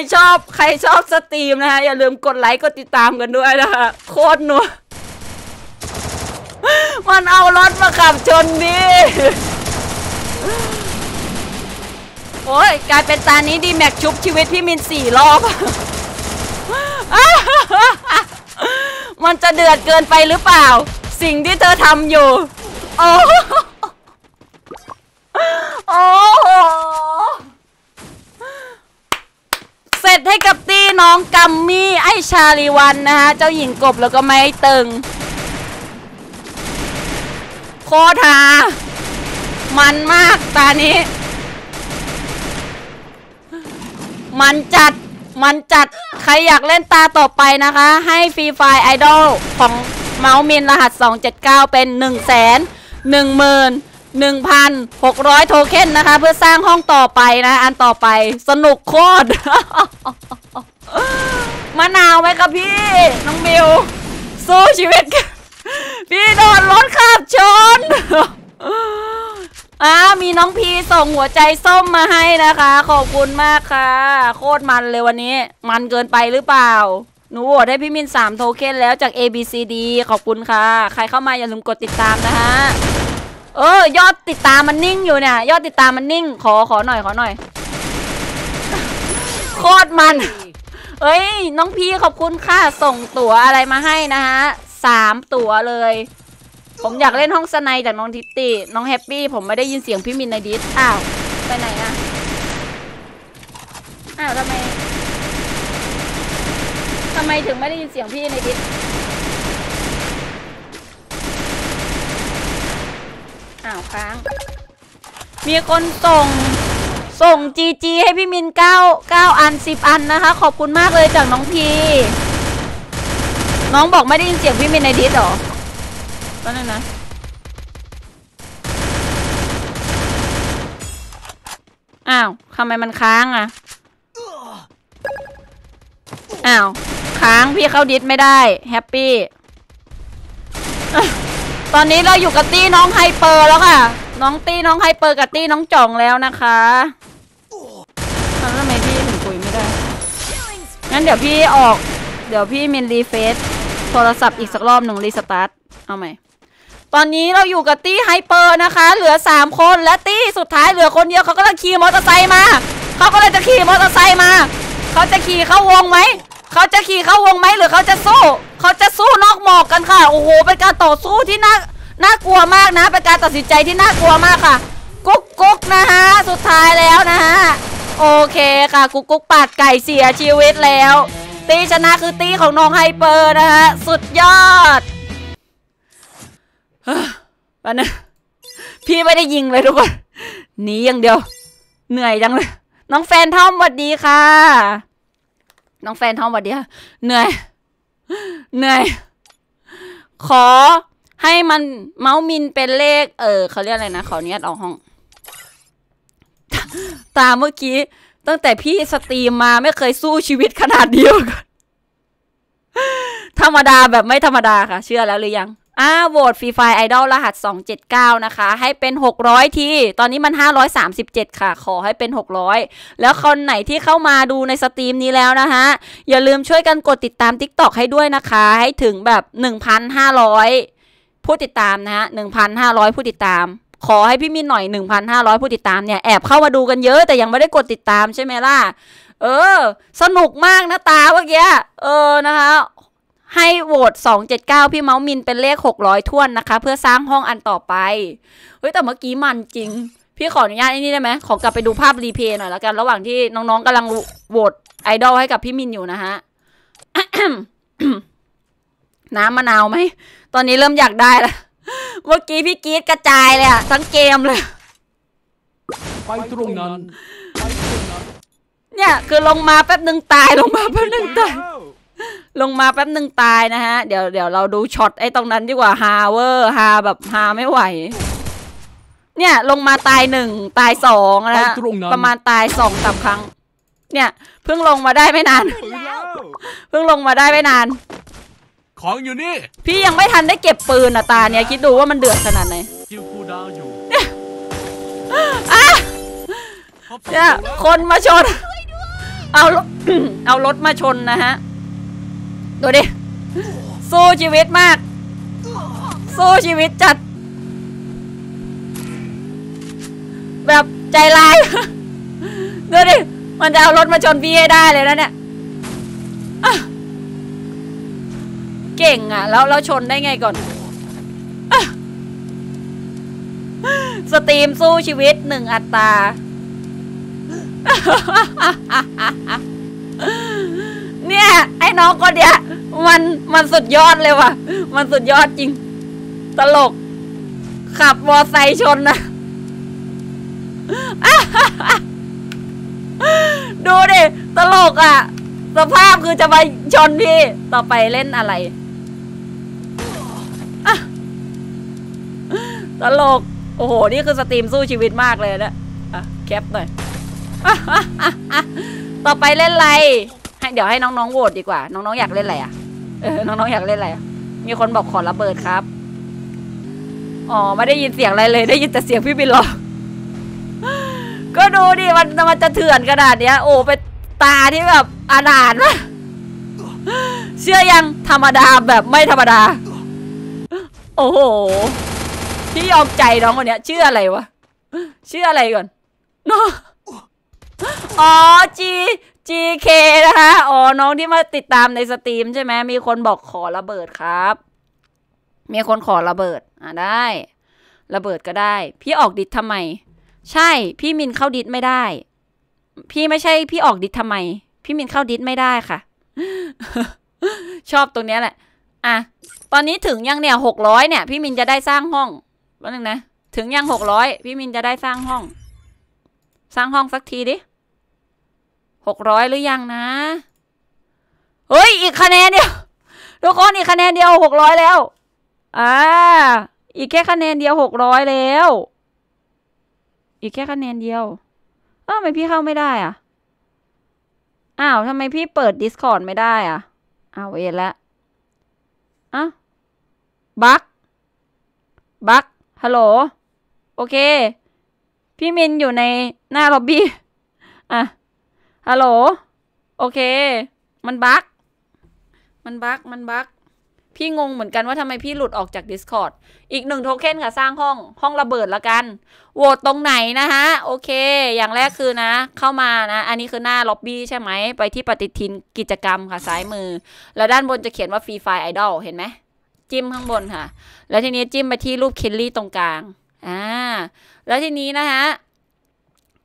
ครชอบ ใครชอบสตรีมนะคะอย่าลืมกดไลค์กดติดตามกันด้วยนะคะโคตรหนัวมันเอารถมาขับชนดี่โอ้ย กลายเป็นตานี้ดีแม็กชุบชีวิตพี่มินสี่รอบ มันจะเดือดเกินไปหรือเปล่า สิ่งที่เธอทำอยู่โอ้ชาลีวันนะคะเจ้าหญิงกบแล้วก็ไม่ตึงโคตรหามันมาก ตานี้ มันจัดมันจัด ใครอยากเล่นตาต่อไปนะคะ ให้ฟรีไฟไอดอลของเมาส์มิน รหัส 279 เป็น1 0 0 0 0 0 0 0 0 0 1,600 โทเค็นนะคะ เพื่อสร้างห้องต่อไปนะ อันต่อไปสนุกโคตรมะนาวไหมครับพี่ น้องบิวสู้ชีวิต พี่โดนรถขับชนอ้ามีน้องพีส่งหัวใจส้มมาให้นะคะ ขอบคุณมากค่ะ โคตรมันเลยวันนี้ มันเกินไปหรือเปล่าหนูโหวตให้พี่มิน3 โทเค็นแล้วจาก A B C D ขอบคุณค่ะ ใครเข้ามาอย่าลืมกดติดตามนะคะเออ ยอดติดตามมันนิ่งอยู่เนี่ย ยอดติดตามมันนิ่ง ขอขอหน่อยขอหน่อย โคตรมันเอ้ย น้องพี่ขอบคุณค่ะ ส่งตั๋วอะไรมาให้นะฮะ สามตั๋วเลย ผมอยากเล่นห้องสไนจากน้องทิตติ น้องแฮปปี้ ผมไม่ได้ยินเสียงพี่มินในดิส อ้าว ไปไหนอะอ้าว ทำไม ทำไมถึงไม่ได้ยินเสียงพี่ในดิส อ้าว ค้าง มีคนส่งส่งจีจีให้พี่มินเก้าเก้าอันสิบอันนะคะ ขอบคุณมากเลยจากน้องพี น้องบอกไม่ได้ยินเสียงพี่มินในดิสหรอ ตอนนั้นนะ อ้าว ทำไมมันค้างอ่ะ อ้าว ค้างพี่เข้าดิสไม่ได้แฮปปี้ ตอนนี้เราอยู่กับตี้น้องไฮเปอร์แล้วค่ะ น้องตี้น้องไฮเปอร์กับตี้น้องจ่องแล้วนะคะงั้นเดี๋ยวพี่ออก เดี๋ยวพี่มินรีเฟซโทรศัพท์อีกสักรอบหนึ่งรีสตาร์ท เอาใหม่ ตอนนี้เราอยู่กับตี้ไฮเปอร์นะคะเหลือ3คนและตี้สุดท้ายเหลือคนเดียวเขาก็จะขี่มอเตอร์ไซค์มาเขาก็เลยจะขี่มอเตอร์ไซค์มา เขาจะขี่เข้าวงไหม เขาจะขี่เข้าวงไหมหรือเขาจะสู้ เขาจะสู้นอกหมอกกันค่ะ โอ้โห เป็นการต่อสู้ที่น่า น่ากลัวมากนะ เป็นการตัดสินใจที่น่ากลัวมากค่ะ กุ๊กกุ๊กนะฮะสุดท้ายแล้วนะฮะโอเคค่ะกุ๊กกุ๊กปัดไก่เสียชีวิตแล้ว ตีชนะคือตีของน้องไฮเปอร์นะฮะสุดยอดปะนะพี่ไม่ได้ยิงเลยทุกคนหนีอย่างเดียว เหนื่อยจังเลย น้องแฟนทอมสวัสดีค่ะ น้องแฟนทอมสวัสดีค่ะเหนื่อย เหนื่อย ขอ ให้มันเมาส์มินเป็นเลขเออเขาเรียกอะไรนะขออนุญาตออกห้องตาเมื่อกี้ตั้งแต่พี่สตรีมมาไม่เคยสู้ชีวิตขนาดเดียวกันธรรมดาแบบไม่ธรรมดาค่ะ เชื่อแล้วหรือยังอ่าโหวตฟรีไฟไอดอลรหัส 279 นะคะ ให้เป็น 600 ทีตอนนี้มัน 537 ค่ะ ขอให้เป็น 600 แล้วคนไหนที่เข้ามาดูในสตรีมนี้แล้วนะคะอย่าลืมช่วยกันกดติดตาม t ิ k t o k ให้ด้วยนะคะ ให้ถึงแบบ 1,500ผู้ติดตามนะฮะ1,500ผู้ติดตามขอให้พี่มินหน่อย 1,500 ผู้ติดตามเนี่ย แอบเข้ามาดูกันเยอะแต่ยังไม่ได้กดติดตามใช่ไหมล่ะ เออ สนุกมากนะตาเมื่อกี้เออนะคะ ให้โหวต279 พี่เมาส์มินเป็นเลข 600 ท้วนนะคะ เพื่อสร้างห้องอันต่อไป เฮ้ย แต่เมื่อกี้มันจริง พี่ขออนุญาตไอ้นี่ได้ไหมขอกลับไปดูภาพรีเพย์หน่อยแล้วกัน ระหว่างที่น้องๆกำลังโหวตไอดอลให้กับพี่มินอยู่นะฮะน้ำมะนาวไหมตอนนี้เริ่มอยากได้แล้วเมื่อกี้พี่กีดกระจายเลยอะทั้งเกมเลยไปตรงนั้น เนี่ยคือลงมาแป๊บหนึ่งตายลงมาแป๊บหนึ่งตายลงมาแป๊บหนึ่งตายนะฮะ เดี๋ยวเดี๋ยวเราดูช็อตไอ้ตรงนั้นดีกว่าฮาเวอร์ฮาแบบฮาไม่ไหว เนี่ยลงมาตายหนึ่งตายสองนะะประมาณตายสองสามครั้ง เนี่ย เพิ่งลงมาได้ไม่นาน เพิ่งลงมาได้ไม่นานของอยู่นี่ พี่ยังไม่ทันได้เก็บปืนอ่ะตาเนี่ย คิดดูว่ามันเดือดขนาดไหนคิวคูดาวอยู่เนี่ยคนมาชนเอาเอารถมาชนนะฮะ ดูดิ สู้ชีวิตมาก สู้ชีวิตจัด แบบใจร้าย ดูดิ มันจะเอารถมาชนพี่ให้ได้เลยนะเนี่ยเก่งอะแล้ว เราชนได้ไงก่อน สตรีมสู้ชีวิตหนึ่งอัตรา เนี่ย ไอ้น้องคนเนี้ยมันมันสุดยอดเลยว่ะ มันสุดยอดจริง ตลก ขับมอไซค์ชนนะดูดิ ตลกอ่ะ สภาพคือจะไปชนพี่ ต่อไปเล่นอะไรตลก โอ้โห นี่คือสตรีมสู้ชีวิตมากเลยนะ อ่ะ แคปหน่อย ต่อไปเล่นอะไร ให้เดี๋ยวให้น้องๆโหวตดีกว่า น้อง ๆ อยากเล่นอะไรอ่ะเออ น้อง ๆ อยากเล่นอะไร มีคนบอกขอระเบิดครับ อ๋อ ไม่ได้ยินเสียงอะไรเลย ได้ยินแต่เสียงพี่บินหรอก็ดูดิมันมันจะเถื่อนขนาดเนี้ย โอ้เป็นตาที่แบบอนาถะเชื่อยังธรรมดาแบบไม่ธรรมดา โอ้โหพี่ยอมใจน้องคนเนี้ยชื่ออะไรวะ ชื่ออะไรก่อนน้องอ๋อจีจีเคนะคะอ๋อน้องที่มาติดตามในสตรีมใช่ไหมมีคนบอกขอระเบิดครับ มีคนขอระเบิด อ่ะได้ ระเบิดก็ได้ พี่ออกดิดทำไม ใช่ พี่มินเข้าดิดไม่ได้ พี่ไม่ใช่ พี่ออกดิดทำไม พี่มินเข้าดิดไม่ได้ค่ะชอบตรงเนี้ยแหละ อ่ะ ตอนนี้ถึงยังเนี่ยหกร้อยเนี่ยพี่มินจะได้สร้างห้องวันหนึ่งนะถึงยังหกร้อยพี่มินจะได้สร้างห้อง สร้างห้องสักทีดิหกร้อยหรือยังนะเฮ้ย อีกคะแนนเดียวทุกคนอีกคะแนนเดียวหกร้อยแล้วอ่าอีกแค่คะแนนเดียวหกร้อยแล้ว อีกแค่คะแนนเดียว เอ้าทำไมพี่เข้าไม่ได้อ่ะอ้าวทำไมพี่เปิด Discord ไม่ได้อ่ะอ้าวเอ็นละอ้าบักบักฮัลโหล โอเค พี่มินอยู่ในหน้าล็อบบี้ อ่ะ ฮัลโหล โอเค มันบั๊ก มันบั๊ก มันบั๊ก พี่งงเหมือนกันว่าทำไมพี่หลุดออกจาก Discord อีกหนึ่งโทเค็นค่ะสร้างห้องห้องระเบิดละกัน โหวตตรงไหนนะฮะโอเค อย่างแรกคือนะ เข้ามานะ อันนี้คือหน้าล็อบบี้ใช่ไหม ไปที่ปฏิทินกิจกรรมค่ะซ้ายมือ แล้วด้านบนจะเขียนว่าฟรีไฟไอดอลเห็นไหมจิ้มข้างบนค่ะ แล้วทีนี้จิ้มไปที่รูปเคลลี่ตรงกลางอ่าแล้วทีนี้นะคะ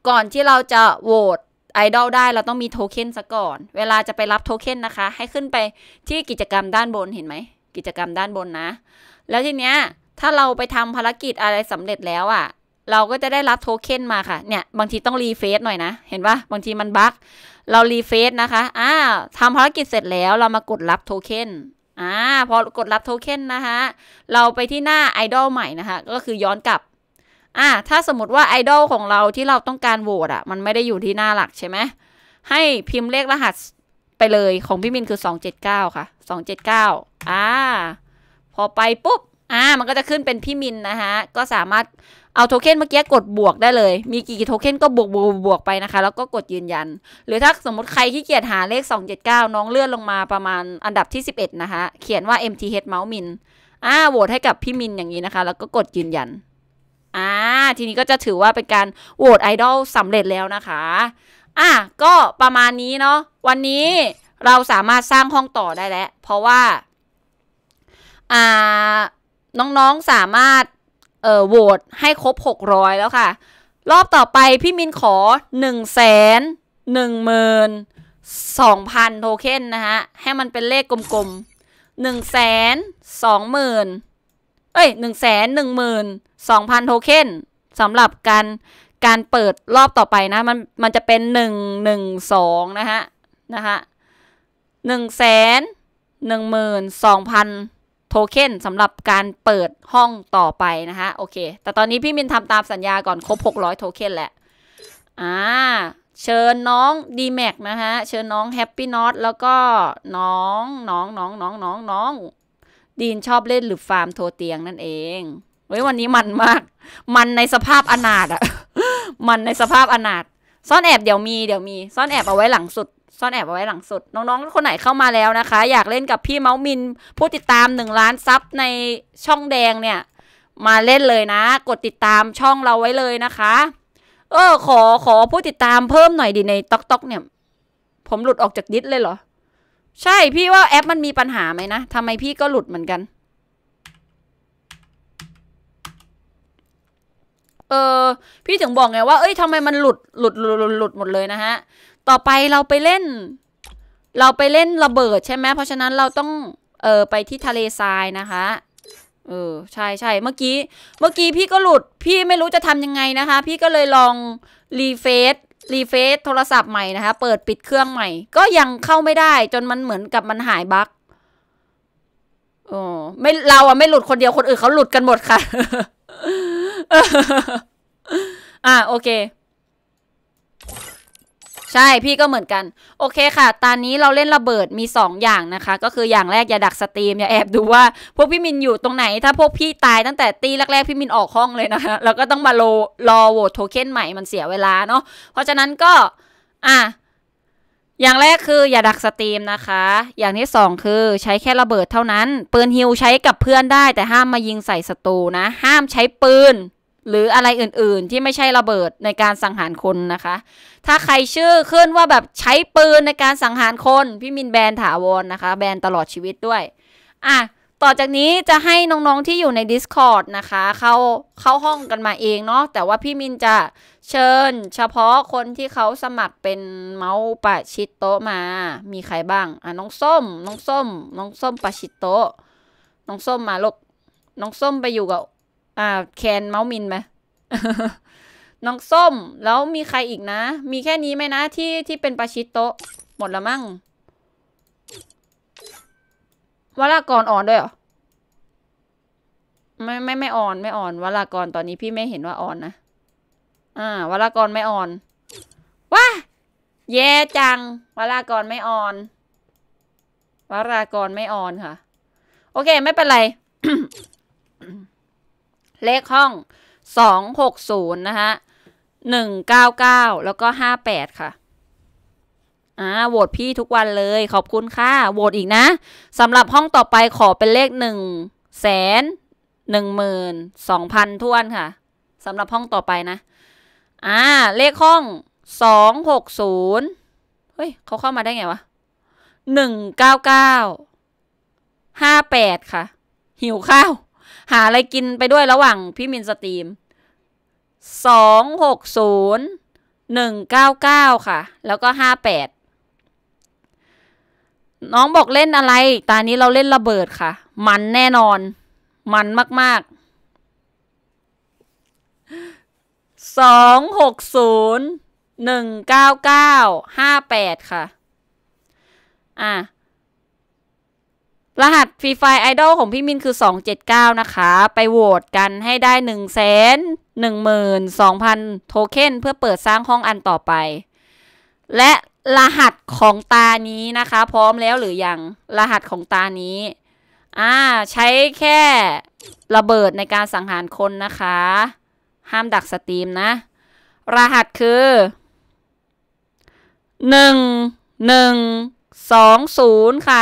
ก่อนที่เราจะโหวตไอดอลได้ เราต้องมีโทเค็นซะก่อน เวลาจะไปรับโทเค็นนะคะให้ขึ้นไปที่กิจกรรมด้านบนเห็นไหม กิจกรรมด้านบนนะ แล้วทีเนี้ยถ้าเราไปทำภารกิจอะไรสำเร็จแล้วอะ่ะ เราก็จะได้รับโทเค็นมาค่ะ เนี่ยบางที ต้องรีเฟซหน่อยนะ เห็นปะบางทีมันบั๊กเรารีเฟซนะคะอ่าทำภารกิจเสร็จแล้วเรามากดรับโทเค็นอ่าพอกดรับโทเค็นนะคะเราไปที่หน้าไอดอลใหม่นะคะก็คือย้อนกลับอ่าถ้าสมมติว่าไอดอลของเราที่เราต้องการโหวตอ่ะมันไม่ได้อยู่ที่หน้าหลักใช่ไหมให้พิมพ์เลขรหัสไปเลยของพี่มินคือ 279 ค่ะ 279อ่าพอไปปุ๊บอ่ามันก็จะขึ้นเป็นพี่มินนะคะก็สามารถเอาโทเค็นเมื่อกี้กดบวกได้เลย มีกี่โทเค็นก็บวกบวกบวกไปนะคะ แล้วก็กดยืนยัน หรือถ้าสมมติใครที่เกียจหาเลข 279 น้องเลื่อนลงมาประมาณ อันดับที่ 11 นะคะ เขียนว่า MTH m o u ส์ Min อ่าโหวตให้กับพี่มินอย่างนี้นะคะ แล้วก็กดยืนยัน อ่าทีนี้ก็จะถือว่าเป็นการโหวตไอดอลสำเร็จแล้วนะคะ อ่ะก็ประมาณนี้เนาะ วันนี้เราสามารถสร้างห้องต่อได้แล้วเพราะว่า อ่า น้องๆ สามารถเอ่อโหวตให้ครบ 600 แล้วค่ะ รอบต่อไปพี่มินขอ 1 0 0 0 0 0 2,000 โทเค็นนะฮะให้มันเป็นเลขกลมๆ1 2 0 0 0 0เอ้ย1 1 0 0 0ง0 0 0โทเค็นสำหรับการการเปิดรอบต่อไปนะมันมันจะเป็น 1 1 2 นะฮะนะฮะหนึ่งแสนหนึ่งหมื่นสองพันโทเค็นสำหรับการเปิดห้องต่อไปนะคะโอเคแต่ตอนนี้พี่มินทำตามสัญญาก่อนครบ 600 โทเค็นแหละอ่าเชิญน้องดีแม็กนะฮะเชิญน้องแฮปปี้น t อตแล้วก็น้องน้องน้องน้องน้องน้องดีนชอบเล่นหรือฟาร์มโทเตียงนั่นเองเฮ้ยวันนี้มันมาก มันในสภาพอนาถอะมันในสภาพอนาถซ่อนแอบเดี๋ยวมีเดี๋ยวมีซ่อนแอบเอาไว้หลังสุดซ่อนแอบเอาไว้หลังสุดน้อง ๆ คนไหนเข้ามาแล้วนะคะ อยากเล่นกับพี่เมาส์มินผู้ติดตามหนึ่งล้าน ซับในช่องแดงเนี่ย มาเล่นเลยนะ กดติดตามช่องเราไว้เลยนะคะ เออ ขอขอผู้ติดตามเพิ่มหน่อยดิในต๊อกต๊อกเนี่ย ผมหลุดออกจาก ดิสเลยเหรอ ใช่พี่ว่าแอป มันมีปัญหาไหมนะทำไมพี่ก็หลุดเหมือนกัน เออพี่ถึงบอกไงว่า เอ้ยทำไมมันหลุดหลุดหลุดหลุดหมดเลยนะฮะต่อไปเราไปเล่น เราไปเล่นระเบิดใช่ไหม เพราะฉะนั้นเราต้อง เออไปที่ทะเลทรายนะคะ เออ ใช่ใช่ เมื่อกี้ เมื่อกี้พี่ก็หลุด พี่ไม่รู้จะทำยังไงนะคะ พี่ก็เลยลองรีเฟซรีเฟซโทรศัพท์ใหม่นะคะ เปิดปิดเครื่องใหม่ ก็ยังเข้าไม่ได้ จนมันเหมือนกับมันหายบั๊กอ๋อไม่ เราอะไม่หลุดคนเดียว คนอื่นเขาหลุดกันหมดค่ะอ่า โอเคใช่ พี่ก็เหมือนกัน โอเคค่ะ ตอนนี้เราเล่นระเบิดมี 2 อย่างนะคะ ก็คืออย่างแรกอย่าดักสตรีมอย่าแอบดูว่า พวกพี่มินอยู่ตรงไหน ถ้าพวกพี่ตายตั้งแต่ตีแรกๆ พี่มินออกห้องเลยนะคะแล้วก็ต้องมาโลรอโหวตโทเค็นใหม่มันเสียเวลาเนาะเพราะฉะนั้นก็อ่ะอย่างแรกคืออย่าดักสตรีมนะคะ อย่างที่2คือใช้แค่ระเบิดเท่านั้นปืนฮิวใช้กับเพื่อนได้ แต่ห้ามมายิงใส่ศัตรูนะ ห้ามใช้ปืนหรืออะไรอื่นๆ ที่ไม่ใช่ระเบิดในการสังหารคนนะคะ ถ้าใครชื่อขึ้นว่าแบบใช้ปืนในการสังหารคน พี่มินแบนถาวรนนะคะ แบนตลอดชีวิตด้วยอ่ะต่อจากนี้จะให้น้องๆที่อยู่ใน Discord นะคะเข้าเข้าห้องกันมาเองเนาะแต่ว่าพี่มินจะเชิญ เฉพาะคนที่เขาสมัครเป็นเมาส์ปะชิตโตมา มีใครบ้างอ่ะน้องส้ม น้องส้ม น้องส้มปะชิตโตน้องส้มมาลูกน้องส้มไปอยู่กับอ่าแคนเมาส์มินไหมน้องส้ม แล้วมีใครอีกนะ มีแค่นี้ไหมนะ ที่ที่เป็นปาชิตโตะหมดละมั่งวรากรอ่อนด้วยเหรอ ไม่ไม่ไม่อ่อนไม่อ่อนวรากรตอนนี้พี่ไม่เห็นว่าอ่อนนะ อ่าวรากรไม่อ่อนว้าแย่จังวรากรไม่อ่อนวรากรไม่อ่อนค่ะ โอเค ไม่เป็นไรเลขห้อง 260 นะคะ199 แล้วก็ 58 ค่ะ อ่า โหวตพี่ทุกวันเลย ขอบคุณค่ะ โหวตอีกนะ สำหรับห้องต่อไปขอเป็นเลข1นึ่งแสนหนึ่งหมื่นสองพันทวนค่ะ สำหรับห้องต่อไปนะ อ่า เลขห้องสองหกศูนย์เฮ้ย เขาเข้ามาได้ไงวะหนึ่งเก้าเก้าห้าแปดค่ะ หิวข้าวหาอะไรกินไปด้วยระหว่างพี่มินสตรีม สองหกศูนย์หนึ่งเก้าเก้าค่ะ แล้วก็ห้าแปด น้องบอกเล่นอะไร ตานี้เราเล่นระเบิดค่ะ มันแน่นอน มันมาก ๆ สองหกศูนย์หนึ่งเก้าเก้า ห้าแปดค่ะ อ่ะรหัสฟรีไฟไอดอลของพี่มินคือ 279 นะคะ ไปโหวตกันให้ได้1 0 0 0 0 0 2,000โทเค็นเพื่อเปิดสร้างห้องอันต่อไป และรหัสของตานี้นะคะ พร้อมแล้วหรือยังรหัสของตานี้ อ่า ใช้แค่ระเบิดในการสังหารคนนะคะ ห้ามดักสตรีมนะ รหัสคือ 1 1 20ค่ะ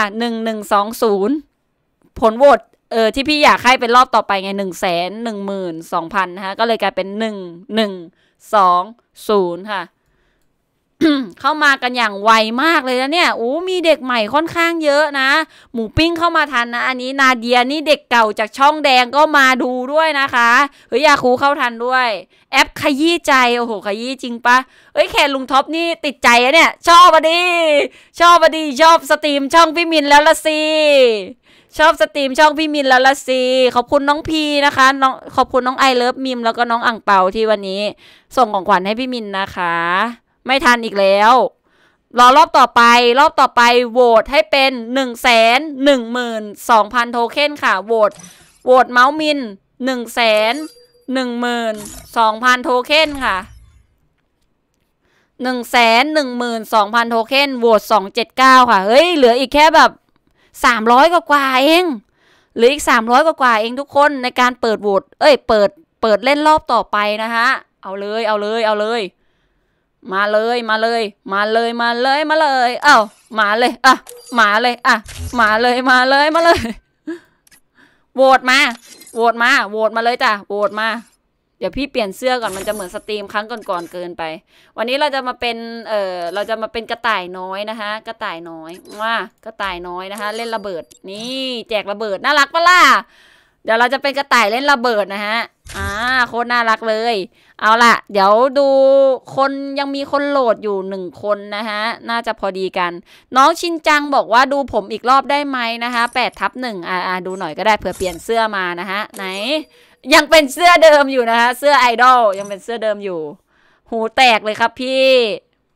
1120ผลโหวตเออที่พี่อยากให้เป็นรอบต่อไปไง1 1 2 0 0 0นะคะก็เลยกลายเป็น1 1 2 0ค่ะเข้ามากันอย่างไวมากเลยนะเนี่ยโอ้มีเด็กใหม่ค่อนข้างเยอะนะ หมูปิ้งเข้ามาทันนะ อันนี้นาเดียนี่เด็กเก่าจากช่องแดงก็มาดูด้วยนะคะ เฮ้ย ยาคูเข้าทันด้วย แอปขยี้ใจ โอ้โห ขยี้จริงปะเอ้ย แขนลุงท็อปนี่ติดใจอะเนี่ย ชอบอดี ชอบอดี ชอบสตรีมช่องพี่มินแล้วละสิ ชอบสตรีมช่องพี่มินแล้วละสิ ขอบคุณน้องพีนะคะ น้อง ขอบคุณน้องไอเลิฟมิม แล้วก็น้องอ่างเปาที่วันนี้ ส่งของขวัญให้พี่มินนะคะไม่ทัน อีกแล้วรอรอบต่อไป รอบ ต่อไปโหวตให้เป็น1 1 2 0 0 0 โทเค็นค่ะโหวตโหวตเมาส์มิน1 1 2 0 0 0โทเค็นค่ะ1 1 2 0 0 0โทเค็นโหวต279ค่ะเฮ้ยเหลืออีกแค่แบบ 300กว่ากว่าเองเหลือ อีก 300 กว่ากว่าเองทุกคน ใน การเปิดโหวตเอ้ยเปิดเปิดเล่นรอบต่อไปนะฮะเอาเลยเอาเลยเอาเลยมาเลยมาเลยมาเลยมาเลยมาเลยเอ้ามาเลยอ่ะมาเลย อ่ะ มาเลยมาเลยมาเลยโหวตมาโหวตมาโหวตมาเลยจ้ะโหวตมา เดี๋ยวพี่เปลี่ยนเสื้อก่อนมันจะเหมือนสตรีมครั้งก่อนๆเกินไป วันนี้เราจะมาเป็นเออเราจะมาเป็นกระต่ายน้อยนะคะ กระต่ายน้อยว่ากระต่ายน้อยนะคะ เล่นระเบิด นี่แจกระเบิดน่ารักปะล่ะเดี๋ยวเราจะเป็นกระต่ายเล่นระเบิดนะฮะอ่าโคตรน่ารักเลย เอาล่ะ เดี๋ยวดู คนยังมีคนโหลดอยู่หนึ่งคนนะฮะ น่าจะพอดีกัน น้องชินจังบอกว่าดูผมอีกรอบได้ไหมนะคะแปดทับหนึ่งอ่าดูหน่อยก็ได้เผื่อเปลี่ยนเสื้อมานะฮะไหน ยังเป็นเสื้อเดิมอยู่นะฮะเสื้อไอดอลยังเป็นเสื้อเดิมอยู่ หูแตกเลยครับพี่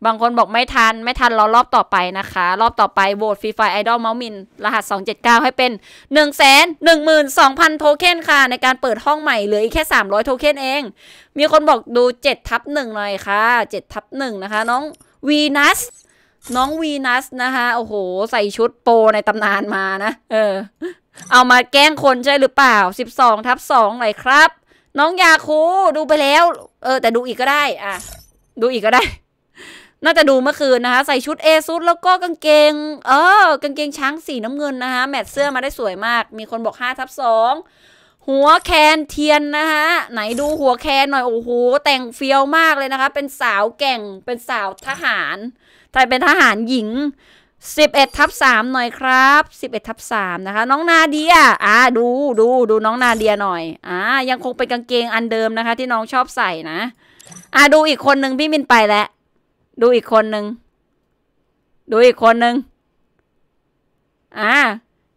บางคนบอกไม่ทัน ไม่ทันรอรอบต่อไปนะคะ รอบต่อไปโหวตฟรีไฟไอดอลเมาส์มิน รหัส 279 ให้เป็น1 1 2 0 0 0โทเค็นค่ะ ในการเปิดห้องใหม่เหลืออีกแค่ 300โทเค็นเอง มีคนบอกดู7ทับ1หน่อยค่ะ7ทับ1นะคะ น้องวีนัสน้องวีนัสนะคะโอ้โหใส่ชุดโปในตำนานมานะ เออ เอามาแกล้งคนใช่หรือเปล่า 12ทับ2หน่อยครับ น้องยาคูดูไปแล้ว เออแต่ดูอีกก็ได้อ่ะดูอีกก็ได้น่าจะดูเมื่อคืนนะคะใส่ชุดเอซุดแล้วก็กางเกง เออ กางเกงช้างสีน้ำเงินนะคะ แมทเสื้อมาได้สวยมาก มีคนบอก5ทับสองหัวแคนเทียนนะคะไหนดูหัวแคนหน่อยโอ้โหแต่งเฟี้ยวมากเลยนะคะ เป็นสาวแก่งเป็นสาวทหาร แต่เป็นทหารหญิง11ทับสหน่อยครับ11ทับสนะคะ น้องนาเดียอ่า ดูดูดูน้องนาเดียหน่อยอ่ายังคงเป็นกางเกงอันเดิมนะคะ ที่น้องชอบใส่นะอ่าดูอีกคนหนึ่งพี่มินไปแล้วดูอีกคนหนึ่งดูอีกคนหนึ่งอ่า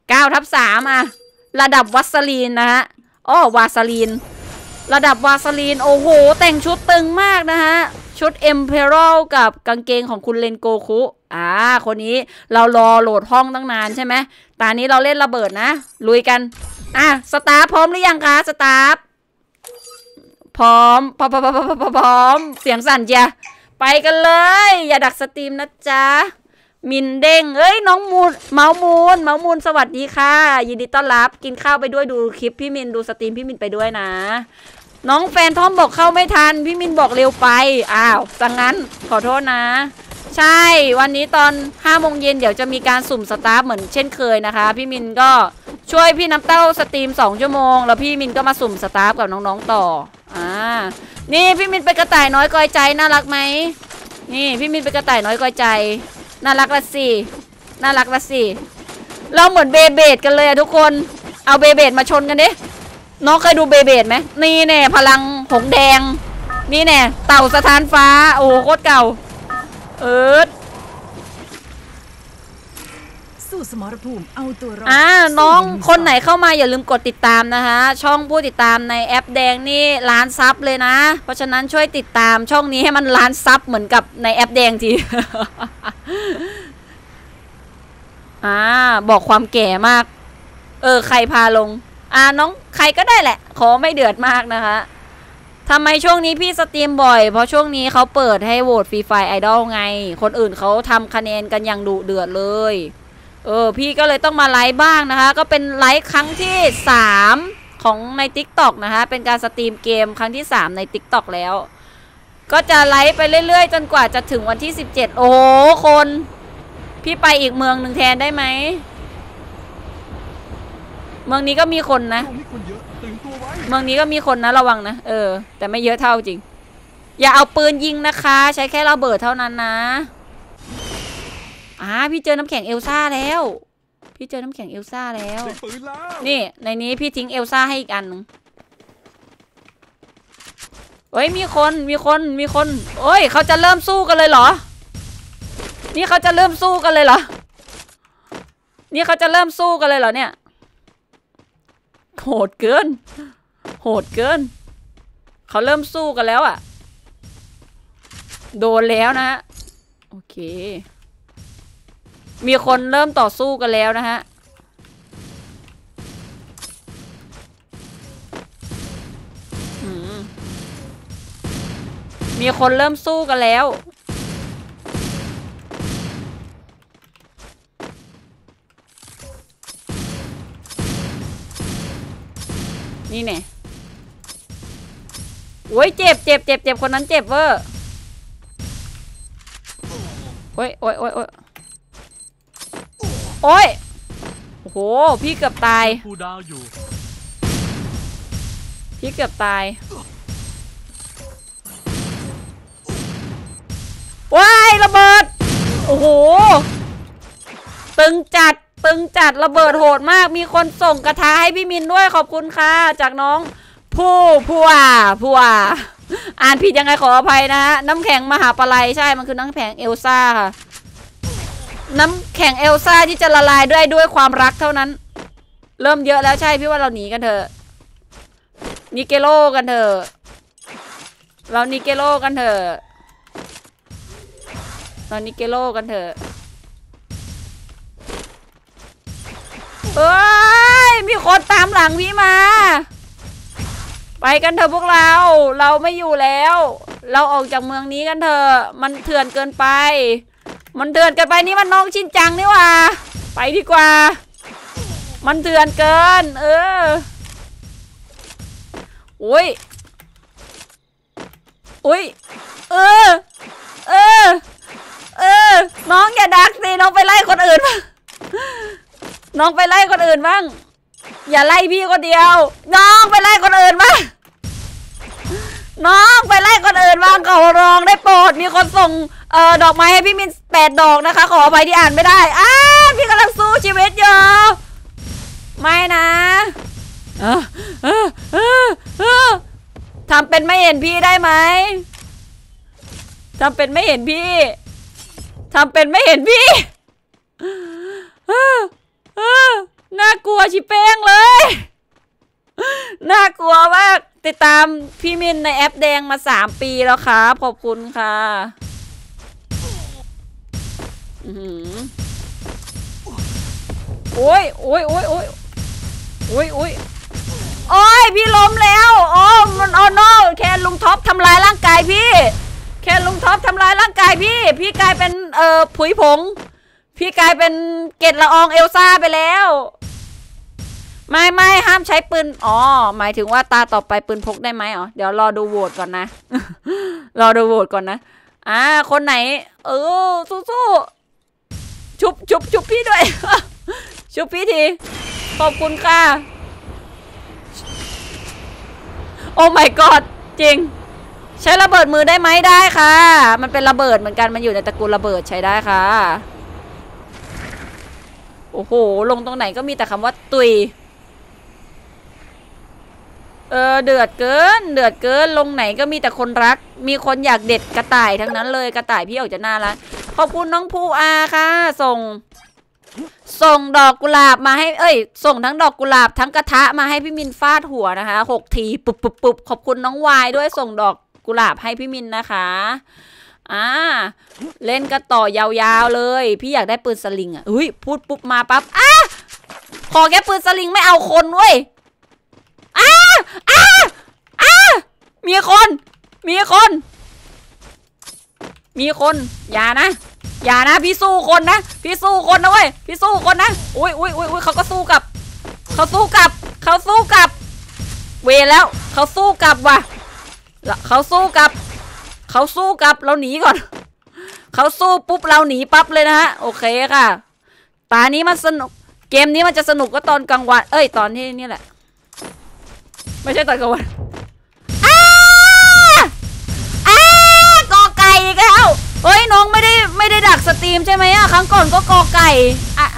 เก้าทับสามอ่ะ ระดับวัสลีนนะฮะอ้อวาสลีน ระดับวาสลีน โอ้โห แต่งชุดตึงมากนะฮะ ชุดเอ็มเพลกับกางเกงของคุณเลนโกคุอ่าคนนี้ เรารอโหลดห้องตั้งนานใช่ไหมตอนนี้เราเล่นระเบิดนะ ลุยกัน อ่ะ สตาร์พร้อมหรือยังคะ สตาร์พร้อมพร้อมพร้อมพร้อม เสียงสั่นเจ้ะไปกันเลย อย่าดักสตรีมนะจ๊ะมินเด้งเอ้ย น้องมูนเมามูนเมามูนสวัสดีค่ะ ยินดีต้อนรับกินข้าวไปด้วยดูคลิปพี่มินดูสตรีมพี่มินไปด้วยนะ น้องแฟนทอมบอกเข้าไม่ทันพี่มินบอกเร็วไป อ้าวสังนั้นขอโทษนะ ใช่ วันนี้ตอน5้าโมงเย็นเดี๋ยวจะมีการสุ่มสตาร์เหมือนเช่นเคยนะคะ พี่มินก็ช่วยพี่น้ำเต้าสตรีม2ชั่วโมงแล้วพี่มินก็มาสุ่มสตาร์กับน้อง ๆต่ออ่านี่พี่มินเป็นกระต่ายน้อยกอยใจน่ารักไหม นี่พี่มินเป็นกระต่ายน้อยกอยใจน่ารักละสิ น่ารักละสิ เราเหมือนเบเบดกันเลยอะทุกคน เอาเบเบดมาชนกันดิ น้องเคยดูเบเบดไหม นี่แน่พลังหงแดง นี่แน่เต่าสถานฟ้า โอ้โคตรเก่า เอิร์ดูสมรภูมิเอาตัวรอดอ่าน้อง คนไหนเข้ามาอย่าลืมกดติดตามนะคะช่องผู้ติดตามในแอปแดงนี่ล้านซับเลยนะเพราะฉะนั้นช่วยติดตามช่องนี้ให้มันล้านซับเหมือนกับในแอปแดงทีอ่าบอกความแก่มาก เออใครพาลงอ่าน้องใครก็ได้แหละ ขอไม่เดือดมากนะคะทำไมช่วงนี้พี่สตรีมบ่อยเพราะช่วงนี้เขาเปิดให้โหวตฟรีไฟไอดอลไง คนอื่นเขาทำคะแนนกันอย่างดุเดือดเลยเออพี่ก็เลยต้องมาไลฟ์บ้างนะคะก็เป็นไลฟ์ครั้งที่ 3 ของใน t i k t o กนะคะ เป็นการสตรีมเกมครั้งที่ 3 ใน t i k t o กแล้ว ก็จะไลฟ์ไปเรื่อยๆจนกว่าจะถึงวันที่ 17 โอ้โหคน พี่ไปอีกเมืองหนึ่งแทนได้ไหมเมืองนี้ก็มีคนนะ เมืองนี้ก็มีคนนะระวังนะเออ แต่ไม่เยอะเท่าจริง อย่าเอาปืนยิงนะคะใช้แค่ระเบิดเท่านั้นนะอ่าพี่เจอน้ำแข็งเอลซ่าแล้ว พี่เจอน้ำแข็งเอลซ่าแล้วนี่ ในนี้พี่ทิ้งเอลซ่าให้อีกอันนึงเฮ้ยมีคนมีคนมีคนโอ้ยเขาจะเริ่มสู้กันเลย เหรอนี่เขาจะเริ่มสู้กันเลยเหรอนี่เขาจะเริ่มสู้กันเลยเหรอเนี่ย โหดเกิน โหดเกิน เขาเริ่มสู้กันแล้วอะ่ะ โดนแล้วนะโอเคมีคนเริ่มต่อสู้กันแล้วนะฮะ มีคนเริ่มสู้กันแล้ว นี่เนี่ยโอ้ยเจ็บเจ็บเจ็บเจ็บคนนั้นเจ็บเวอร์โอ้ยโอ้ยโอ้ยโอ้ยโอ้ย โอ้โห พี่เกือบตายูดาวอยู่ พี่เกือบตายว้ายระเบิด โอ้โห ตึงจัด ตึงจัดระเบิดโหดมาก มีคนส่งกระทะให้พี่มินด้วยขอบคุณค่ะ จากน้อง ผู้ผัวผัว อ่านผิดยังไงขออภัยนะฮะ น้ำแข็งมหาปลายใช่มันคือน้ำแข็งเอลซ่าค่ะน้ำแข็งเอลซ่าที่จะละลายด้วยด้วยความรักเท่านั้น เริ่มเยอะแล้วใช่พี่ว่าเราหนีกันเถอะนิเกโลกันเถอะเรานิเกโลกันเถอะเรานิเกโลกันเถอะเอ้ย มีคนตามหลังพี่มา ไปกันเถอะพวกเรา เราไม่อยู่แล้ว เราออกจากเมืองนี้กันเถอะมันเถื่อนเกินไปมันเดือดเกินไปนี่มันน้องชินจังนี่ว่าไปดีกว่า มันเดือดเกิน เอออุ้ยอุ้ยเออ เออ เออ น้องอย่าดักสิน้องไปไล่คนอื่นบ้าง น้องไปไล่คนอื่นบ้าง อย่าไล่พี่คนเดียว น้องไปไล่คนอื่นบ้างน้องไปไล่คนอื่นบ้างขอร้องได้โปรดมีคนส่งเอ่อดอกไม้ให้พี่มินแปดดอกนะคะขอไปที่อ่านไม่ได้อ้าพี่กำลังสู้ชีวิตอยู่ไม่นะทำเป็นไม่เห็นพี่ได้ไหมทำเป็นไม่เห็นพี่ทำเป็นไม่เห็นพี่น่ากลัวชิเป้งเลยน่ากลัวมากติดตามพี่มินในแอปแดงมาสามปีแล้วครับขอบคุณค่ะโอ้ยโอ้ยโอ้ยโอ้ยโอ้ยโอ้ยโอ้ยพี่ล้มแล้ว โอ้ มันโอาโนแค่ลุงท็อปทำลายร่างกายพี่ แค่ลุงท็อปทำลายร่างกายพี่ พี่กลายเป็นเอ่อผุยผง พี่กลายเป็นเกล็ดละอองเอลซ่าไปแล้วไม่ไม่ห้ามใช้ปืน อ๋อ หมายถึงว่าตาต่อไปปืนพกได้ไหมอ๋อเดี๋ยวรอดูโหวตก่อนนะ รอดูโหวตก่อนนะอ่าคนไหน เออสู้สู้ชุบชุบชุบพี่ด้วยชุบพี่ทีขอบคุณค่ะโอ้ my god จริง ใช้ระเบิดมือได้ไหมได้ค่ะ มันเป็นระเบิดเหมือนกันมันอยู่ในตระกูลระเบิดใช้ได้ค่ะ โอ้โห ลงตรงไหนก็มีแต่คำว่าตุยเออเดือดเกินเดือดเกินลงไหนก็มีแต่คนรัก มีคนอยากเด็ดกระต่าย ทั้งนั้นเลยกระต่าย พี่ออกจะน่ารักขอบคุณน้องภูอาค่ะ ส่ง ส่งดอกกุหลาบมาให้เอ้ย ส่งทั้งดอกกุหลาบทั้งกระทะมาให้พี่มินฟาดหัวนะคะหกทีปุบปุบปุบขอบคุณน้องวายด้วยส่งดอกกุหลาบให้พี่มินนะคะอ่าเล่นกระต่อยาวๆเลย พี่อยากได้ปืนสลิงอ่ะอุ้ยพูดปุ๊บมาปั๊บอ่ะขอแค่ปืนสลิง ไม่เอาคนเว้ยอาอ้าอ้ามีคน มีคน มีคน อย่านะ อย่านะ พี่สู้คนนะ พี่สู้คนนะเว้ย พี่สู้คนนะ อุ้ยอุ้ยอุ้ยอุ้ยเขาก็สู้กับ เขาสู้กับเขาสู้กับ เวแล้ว เขาสู้กับว่ะเขาสู้กับเขาสู้กับ เราหนีก่อน เขาสู้ปุ๊บเราหนีปั๊บเลยนะฮะ โอเคค่ะตานี้มันสนุก เกมนี้มันจะสนุกก็ตอนกลางวัน เอ้ย ตอนที่นี่แหละไม่ใช่ตะกวนกอไก่อีกแล้วเฮ้ยน้องไม่ได้ ไม่ได้ดักสตรีมใช่ไหมอะครั้งก่อนก็กอไก่อะ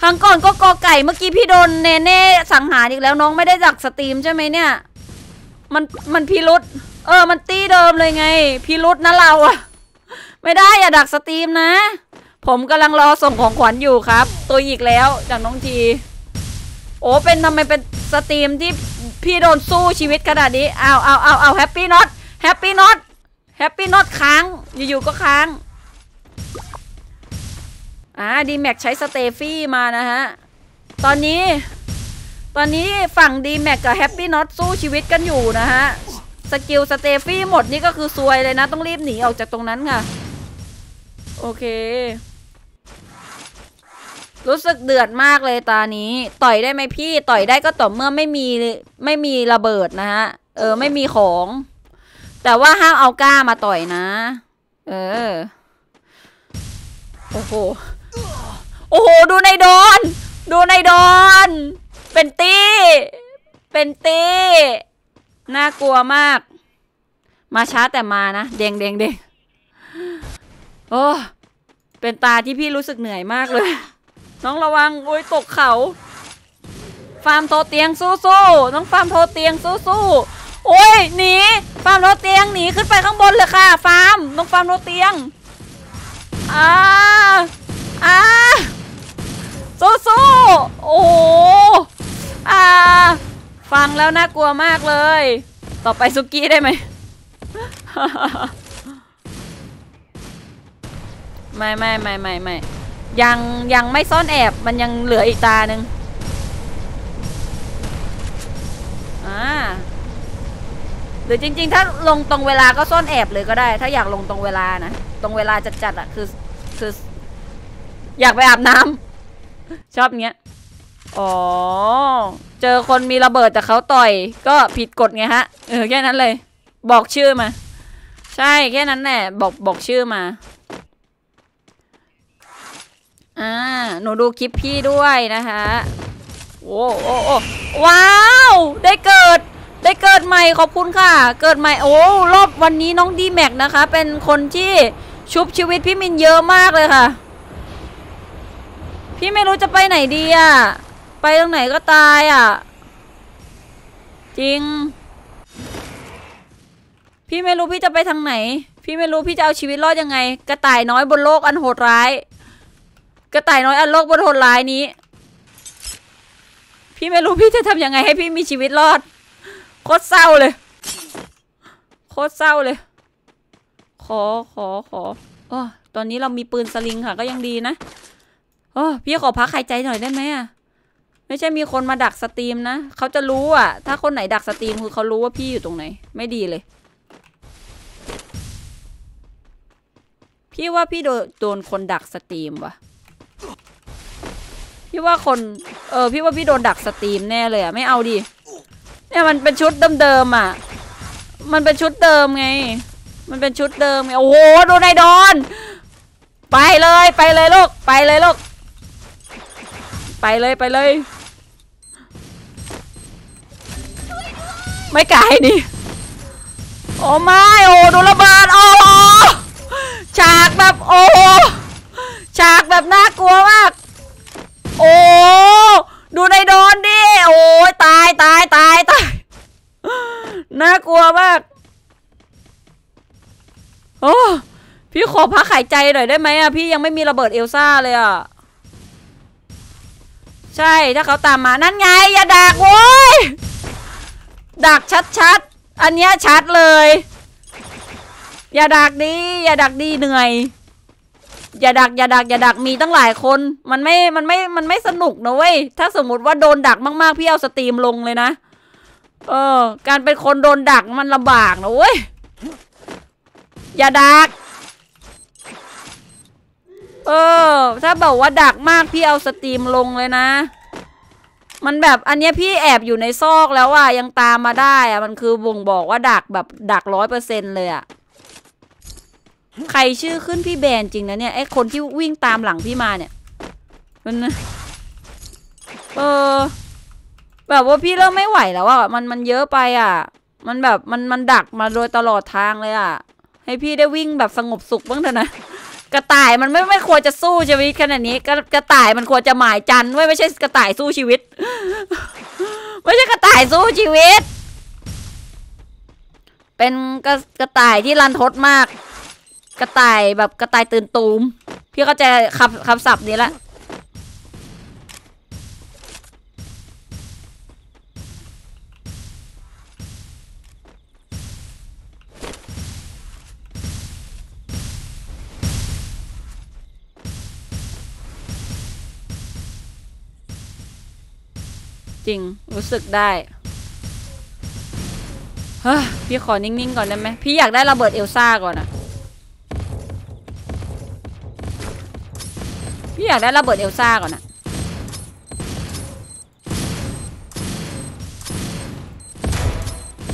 ครั้งก่อนก็กอไก่เมื่อกี้พี่โดนเนเน่สังหารอีกแล้ว น้องไม่ได้ดักสตรีมใช่ไหมเนี่ย มันมันพิรุษเออ มันตี้เดิมเลยไงพิรุษนะเราอะไม่ได้อย่าดักสตรีมนะ ผมกำลังรอส่งของขวัญอยู่ครับ ตัวอีกแล้วจากน้องทีโอ้เป็นทำไมเป็นสตรีมที่พี่โดนสู้ชีวิตขนาดนี้ เอาเอาเอาเอาแฮปปี้น็อตแฮปปี้น็อตแฮปปี้น็อตค้างอยู่ๆก็ค้าง อ่าดีแม็กใช้สเตฟี่มานะฮะ ตอนนี้ ตอนนี้ฝั่งดีแม็กกับแฮปปี้น็อตสู้ชีวิตกันอยู่นะฮะสกิลสเตฟี่หมดนี่ก็คือซวยเลยนะต้องรีบหนีออกจากตรงนั้นค่ะ โอเครู้สึกเดือดมากเลยตานี้ ต่อยได้ไหมพี่ต่อยได้ก็ต่อเมื่อไม่มีไม่มีระเบิดนะฮะเออไม่มีของ แต่ว่าห้ามเอาก้ามาต่อยนะ เออโอ้โหโอ้โหดูในโดนดูในโดนเป็นตี้ เป็นตี้น่ากลัวมาก มาช้าแต่มานะเด้งเด้งเด้งโอ้เป็นตาที่พี่รู้สึกเหนื่อยมากเลยน้องระวังโอ้ยตกเขา ฟาร์มโทเตียงสู้ๆน้องฟาร์มโทเตียงสู้ๆโอ้ยหนีฟาร์มโทเตียงหนีขึ้นไปข้างบนเลยค่ะฟาร์มน้องฟาร์มโทเตียงอ้าอ้าสู้ๆโอ้อ้าฟังแล้วน่ากลัวมากเลย ต่อไปซุกี้ได้ไหมไม่ไม่ไม่ไม่ไม่ยังยังไม่ซ่อนแอบมันยังเหลืออีกตาหนึ่งอ่าหรือจริง ๆ ถ้าลงตรงเวลาก็ซ่อนแอบเลยก็ได้ ถ้าอยากลงตรงเวลานะ ตรงเวลาจัดๆอะ่ะคือ คือ อยากไปอาบน้ำชอบเงี้ย อ๋อเจอคนมีระเบิดแต่เขาต่อย ก็ผิดกฎไงฮะเออแค่นั้นเลย บอกชื่อมา ใช่แค่นั้นแหละบอก บอกชื่อมาอ่า หนูดูคลิปพี่ด้วยนะคะโอ้โอ้ โอ้ ว้าว ได้เกิด ได้เกิดใหม่ ขอบคุณค่ะ เกิดใหม่ โอ้ รอบวันนี้น้องดีแม็กนะคะ เป็นคนที่ชุบชีวิตพี่มินเยอะมากเลยค่ะ พี่ไม่รู้จะไปไหนดีอะไปตรงไหนก็ตายอะจริง พี่ไม่รู้พี่จะไปทางไหน พี่ไม่รู้พี่จะเอาชีวิตรอดยังไงกระต่ายน้อยบนโลกอันโหดร้ายกระต่ายน้อยอันโลกบนโหดร้ายนี้ พี่ไม่รู้พี่จะทำยังไงให้พี่มีชีวิตรอด โคตรเศร้าเลย โคตรเศร้าเลย ขอ ขอ ขอโอ้ตอนนี้เรามีปืนสลิงค่ะ ก็ยังดีนะโอ้พี่ขอพักหายใจหน่อยได้ไหมอ่ะไม่ใช่มีคนมาดักสตรีมนะเขาจะรู้อ่ะ ถ้าคนไหนดักสตรีมคือเขารู้ว่าพี่อยู่ตรงไหน ไม่ดีเลย พี่ว่าพี่โดนคนดักสตรีมว่ะพี่ว่าคน เออพี่ว่าพี่โดนดักสตรีมแน่เลยอะไม่เอาดิเนี่ยมันเป็นชุดเดิมๆอะมันเป็นชุดเดิมไง มันเป็นชุดเดิมไงโอ้โหโดนไอดอน ไปเลยไปเลยลูกไปเลยลูกไปเลยไปเลยไม่ไกลี่โอ้ไม่ โอ้โดนระเบิดโอ้ฉากแบบโอ้ฉากแบบน่ากลัวมาก โอ้ ดูในโดนดิ โอ้ยตายตายตายตาย น่ากลัวมาก โอ้ พี่ขอพักหายใจหน่อยได้ไหมอ่ะพี่ยังไม่มีระเบิดเอลซ่าเลยอ่ะใช่ ถ้าเขาตามมานั่นไง อย่าดักโว้ยดักชัดๆอันเนี้ยชัดเลย อย่าดักดีอย่าดักดีเหนื่อยอย่าดักอย่าดักอย่าดักมีตั้งหลายคนมันไม่มันไม่มันไม่สนุกนะเว้ยถ้าสมมติว่าโดนดักมากๆพี่เอาสตรีมลงเลยนะ เออ การเป็นคนโดนดักมันลำบากนะเว้ยอย่าดัก เออ ถ้าบอกว่าดักมากพี่เอาสตรีมลงเลยนะ มันแบบอันนี้พี่แอบอยู่ในซอกแล้วว่ายังตามมาได้อะมันคือบ่งบอกว่าดักแบบดักร้อยเปอร์เซ็นต์เลยอะใครชื่อขึ้นพี่แบนจริงนะเนี่ยไอคนที่วิ่งตามหลังพี่มาเนี่ยมันเออ แบบว่าพี่เริ่มไม่ไหวแล้วอ่ะมันมันเยอะไปอ่ะ มันแบบมันมันดักมาโดยตลอดทางเลย อ่ะ ให้พี่ได้วิ่งแบบสงบสุขบ้างเถอะนะกระต่ายมันไม่ไม่ควรจะสู้ชีวิตขนาดนี้กระกระต่ายมันควรจะหมายจันไว้ไม่ใช่กระต่ายสู้ชีวิตไม่ใช่กระต่ายสู้ชีวิต เป็นกระกระต่ายที่รันทดมากกระต่าย แบบกระต่ายตื่นตูมพี่เข้าใจคำคำศัพท์นี้ละจริงรู้สึกได้พี่ขอนิ่ง ๆ ก่อนได้ไหมพี่อยากได้ระเบิดเอลซ่า ก่อนอะพี่อยากได้ระเบิดเอลซ่าก่อนนะ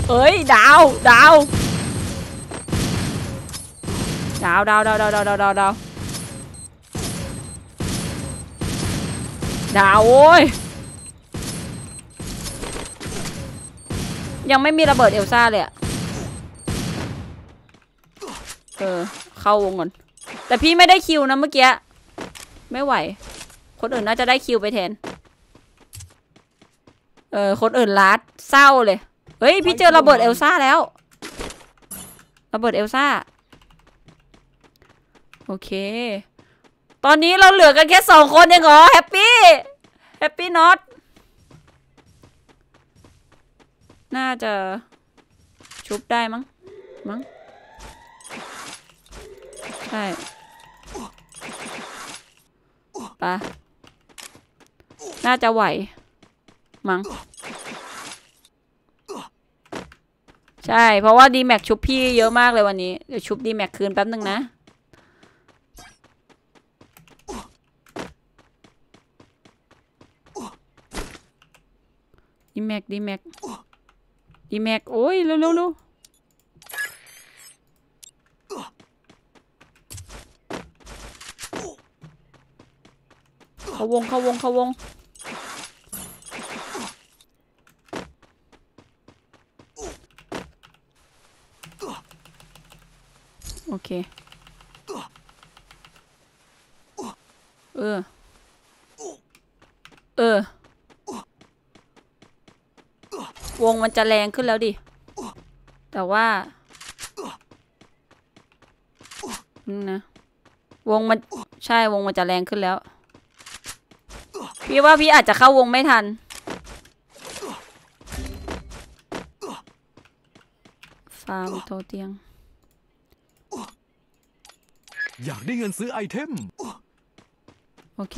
เอ้ยดาว ดาวดาว ดาวดาวดาวดาวดาวดาวดาวดาวโอ้ย ยังไม่มีระเบิดเอลซ่าเลยอะเออ เข้าวงก่อนแต่พี่ไม่ได้คิวนะเมื่อกี้ไม่ไหว คนอื่นน่าจะได้คิวไปแทน เออ คนอื่นลัดเศร้าเลย เฮ้ย พี่เจอระเบิดเอลซ่าแล้ว ระเบิดเอลซ่า โอเค ตอนนี้เราเหลือกันแค่สองคนเองเหรอแฮปปี้ แฮปปี้น็อต น่าจะชุบได้มั้ง มั้งใช่ปะน่าจะไหว มั้งใช่ เพราะว่า ดีแม็ก ชุบพี่เยอะมากเลยวันนี้เดี๋ยวชุบดีแม็ก คืนแป๊บนึงนะดีแม็ก ดีแม็กดีแม็ก โอ้ยเร็วๆๆเขาวงเขาวงเขาวง โอเค เออ เออ วงมันจะแรงขึ้นแล้วดิ แต่ว่านะวงมันใช่วงมันจะแรงขึ้นแล้วพี่ว่าพี่อาจจะเข้าวงไม่ทัน ฟาร์มโตเตียง อยากได้เงินซื้อไอเทม โอเค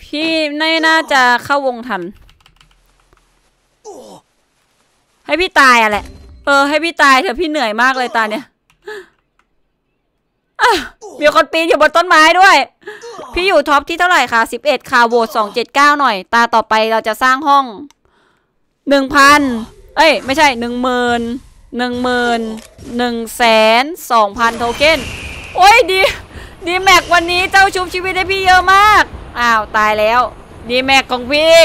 พี่ไม่น่าจะเข้าวงทัน ให้พี่ตายอะแหละ เออ ให้พี่ตายเถอะพี่เหนื่อยมากเลยตาเนี่ยมีคนปีนอยู่บนต้นไม้ด้วย พี่อยู่ท็อปที่เท่าไหร่คะสิบเอ็ดค่ะโหวตสองเจ็ดเก้าหน่อย ตาต่อไปเราจะสร้างห้องหนึ่งพันเอ้ยไม่ใช่หนึ่งหมื่นหนึ่งหมื่นหนึ่งแสนสองพันโทเค็นโอ้ยดีดีแม็กวันนี้เจ้าชุบชีวิตได้พี่เยอะมาก อ้าว ตายแล้วดีแม็กของพี่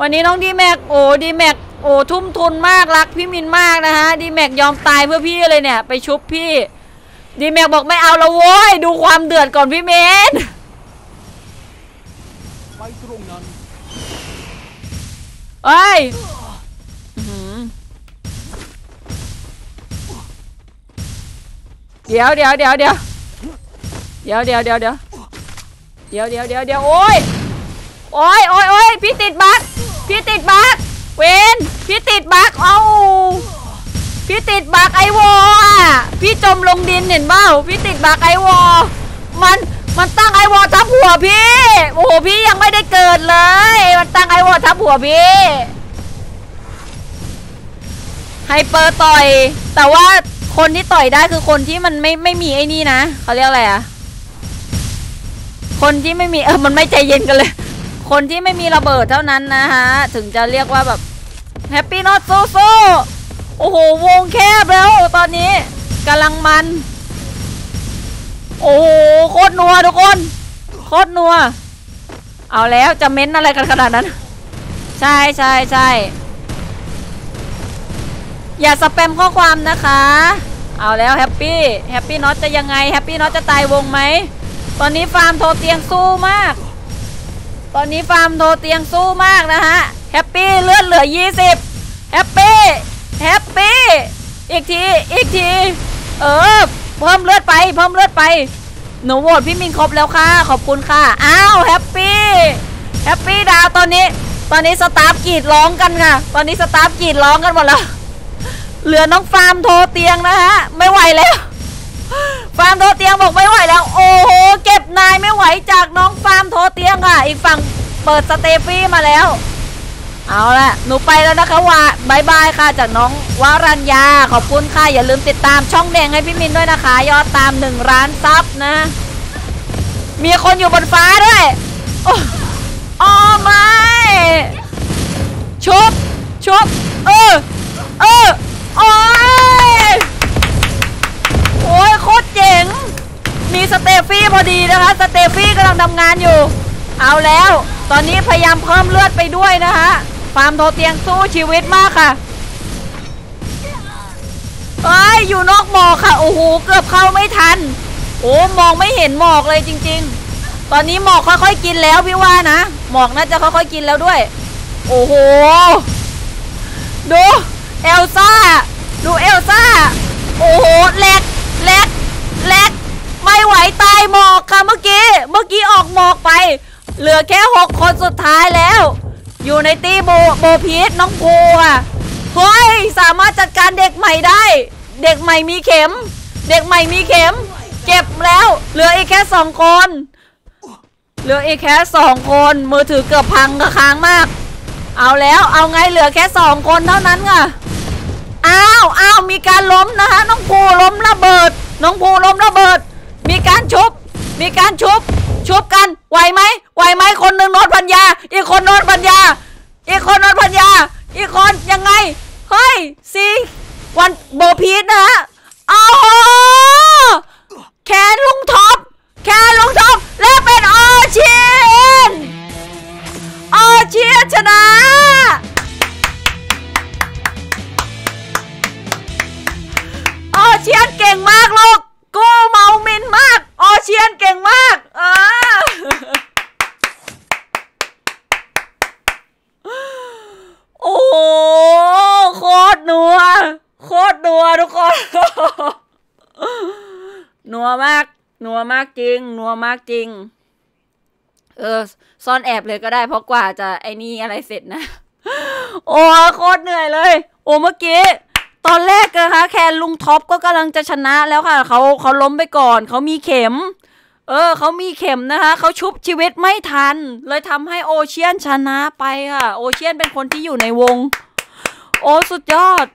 วันนี้น้องดีแม็กโอ้ดีแม็กโอ้ทุ่มทุนมากรักพี่มินมากนะฮะ ดีแม็กยอมตายเพื่อพี่เลยเนี่ยไปชุบพี่ดีแมวบอกไม่เอาละโว้ยดูความเดือดก่อนพี่เมนไปตรงนั้นเอ้ย เดี๋ยวเดี๋ยวเดี๋ยวเดี๋ยวเดี๋ยวเดี๋ยวเดี๋ยวเดี๋ยวเดี๋ยวเดี๋ยวเดี๋ยวเดี๋ยวโอ้ย โอ้ยโอ้ยโอ้ยพี่ติดบั๊กพี่ติดบั๊กเวนพี่ติดบั๊กเอาพี่ติดบักไอวอ่ะพี่จมลงดินเห็นเปล่าพี่ติดบักไอวอมัน มันตั้งไอวอทับหัวพี่ โอ้โห พี่ยังไม่ได้เกิดเลย มันตั้งไอวอทับหัวพี่ไฮเปอร์ต่อย แต่ว่าคนที่ต่อยได้คือคนที่มันไม่ไม่มีไอ้นี่นะ เขาเรียกอะไรอะคนที่ไม่มีเออ มันไม่ใจเย็นกันเลย คนที่ไม่มีระเบิดเท่านั้นนะฮะ ถึงจะเรียกว่าแบบแฮปปี้นอตสู้โอ้โหวงแคบแล้ว ตอนนี้ กำลังมัน โอ้โหโคตรนัวทุกคน โคตรนัว เอาแล้วจะเม้นอะไรกันขนาดนั้น ใช่ใช่ใช่ อย่าสแปมข้อความนะคะเอาแล้วแฮปปี้แฮปปี้น็อตจะยังไงแฮปปี้น็อตจะตายวงไหมตอนนี้ฟาร์มโทเตียงสู้มาก ตอนนี้ฟาร์มโทเตียงสู้มากนะฮะแฮปปี้เลือดเหลือ20แฮปปี้แฮปปี้ อีกที อีกที เออเพิ่มเลือดไป เพิ่มเลือดไปหนูโหวตพี่มินครบแล้วค่ะ ขอบคุณค่ะ อ้าว แฮปปี้ แฮปปี้ดาวตอนนี้ ตอนนี้สตาฟกรีดร้องกันค่ะ ตอนนี้สตาฟกรีดร้องกันหมดแล้วเหลือน้องฟาร์มโทรเตียงนะฮะ ไม่ไหวแล้ว ฟาร์มโทรเตียงบอกไม่ไหวแล้ว โอ้โห เก็บนายไม่ไหวจากน้องฟาร์มโทรเตียงค่ะ อีกฝั่งเปิดสเตฟี่มาแล้วเอาละ หนูไปแล้วนะคะว่ะบายบายค่ะจากน้องวารัญญา ขอบคุณค่ะอย่าลืมติดตามช่องแดงให้พี่มินด้วยนะคะ ยอดตามหนึ่งล้านซับนะ มีคนอยู่บนฟ้าด้วยโอ้โอไม่ ชุบชุบเออ เออ โอ้ยโอ้ยโคตรเจ๋ง มีสเตฟี่พอดีนะคะ สเตฟี่กำลังทำงานอยู่ เอาแล้ว ตอนนี้พยายามเพิ่มเลือดไปด้วยนะคะฟาร์มโทเตียงสู้ชีวิตมากค่ะเอ้ยอยู่นอกหมอกค่ะโอ้โหเกือบเข้าไม่ทัน โอ้มองไม่เห็นหมอกเลยจริง ๆ ตอนนี้หมอกค่อยๆกินแล้วพี่ว่านะหมอกน่าจะค่อยๆกินแล้วด้วย โอ้โหดูเอลซ่าดูเอลซ่าโอ้โหแลกแลกแลกไม่ไหวตายหมอกค่ะเมื่อกี้เมื่อกี้ออกหมอกไป เหลือแค่หกคนสุดท้ายแล้วอยู่ในตีโบโบพีทน้องภูค่ะเฮ้ยสามารถจัดการเด็กใหม่ได้ เด็กใหม่มีเข็ม เด็กใหม่มีเข็ม เก็บแล้วเหลืออีกแค่สองคนเหลืออีกแค่สองคน มือถือเกือบพังกระค้างมาก เอาแล้วเอาไงเหลือแค่สองคนเท่านั้นค่ะอ้าวอ้าวมีการล้มนะคะน้องภูล้มระเบิด น้องภูล้มระเบิด มีการชุบมีการชุบชุบกัน ไหวไหม ไหวไหมคนหนึ่งโนดพันยาอีกคนโนดพันยาอีกคนโนดพันยาอีกคนยังไง เฮ้ยซีวันโบพีทนะฮะเอาแขนลุงท็อปแขนลุงท็อปและเป็นออเชียนออเชียนชนะออเชียนเก่งมากลูก กูเมามินมากโอเชียนเก่งมากออาโอ้โคตรนัว โคตรนัวทุกคนนัวมากนัวมากจริงนัวมากจริง เออซ่อนแอบเลยก็ได้เพราะกว่าจะไอ้นี่อะไรเสร็จนะ โอ้โคตรเหนื่อยเลย โอ้เมื่อกี้ตอนแรกนะคะแคนลุงท็อปก็กำลังจะชนะแล้วค่ะเขาเขาล้มไปก่อนเขามีเข็ม เออเขามีเข็มนะคะเขาชุบชีวิตไม่ทัน เลยทำให้โอเชียนชนะไปค่ะโอเชียนเป็นคนที่อยู่ในวง โอ้สุดยอด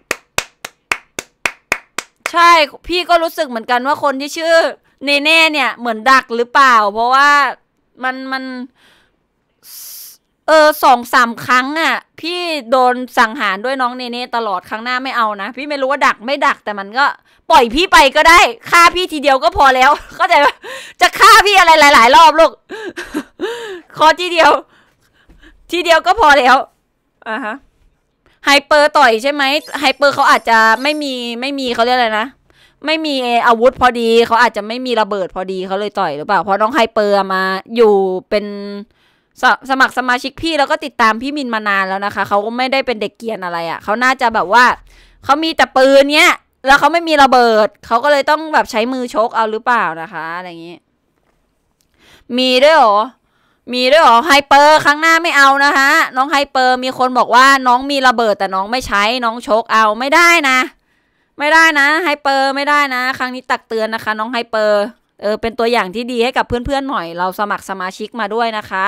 ใช่พี่ก็รู้สึกเหมือนกันว่าคนที่ชื่อเนเน่ เนี่ยเหมือนดักหรือเปล่า เพราะว่ามันมันเออสองสามครั้งอะ่ะ พี่โดนสังหารด้วยน้องเนเน่ตลอดครั้งหน้าไม่เอานะ พี่ไม่รู้ว่าดักไม่ดักแต่มันก็ ปล่อยพี่ไปก็ได้ฆ่าพี่ทีเดียวก็พอแล้ว เข้าใจไหมจะฆ่าพี่อะไรหลาย ๆ รอบลูกขอทีเดียว ทีเดียวก็พอแล้วอ่ะฮะไฮเปอร์ต่อยใช่ไหมไฮเปอร์เขาอาจจะไม่มีไม่มีเขาเรียกอะไรนะไม่มีอาวุธพอดีเขาอาจจะไม่มีระเบิดพอดีเขาเลยต่อยหรือเปล่าเพราะน้องไฮเปอร์มา อยู่เป็นสสมัครสมาชิกพี่แล้วก็ติดตามพี่มินมานานแล้วนะคะเขาก็ไม่ได้เป็นเด็กเกียนอะไรอะ่ะเขาน่าจะแบบว่าเขามีแต่ปืนเนี้ยแล้วเขาไม่มีระเบิดเขาก็เลยต้องแบบใช้มือชกเอาหรือเปล่านะคะอะไรอย่างนี้ มีด้วยหรอ มีด้วยหรอไฮเปอร์ครั้งหน้าไม่เอานะคะน้องไฮเปอร์มีคนบอกว่า น้องมีระเบิดแต่น้องไม่ใช้น้องชกเอาไม่ได้นะ ไม่ได้นะไฮเปอร์ไม่ได้นะครั้งนี้ตักเตือนนะคะ น้องไฮเปอร์ เออ เป็นตัวอย่างที่ดีให้กับเพื่อนๆหน่อย เราสมัครสมาชิกมาด้วยนะคะ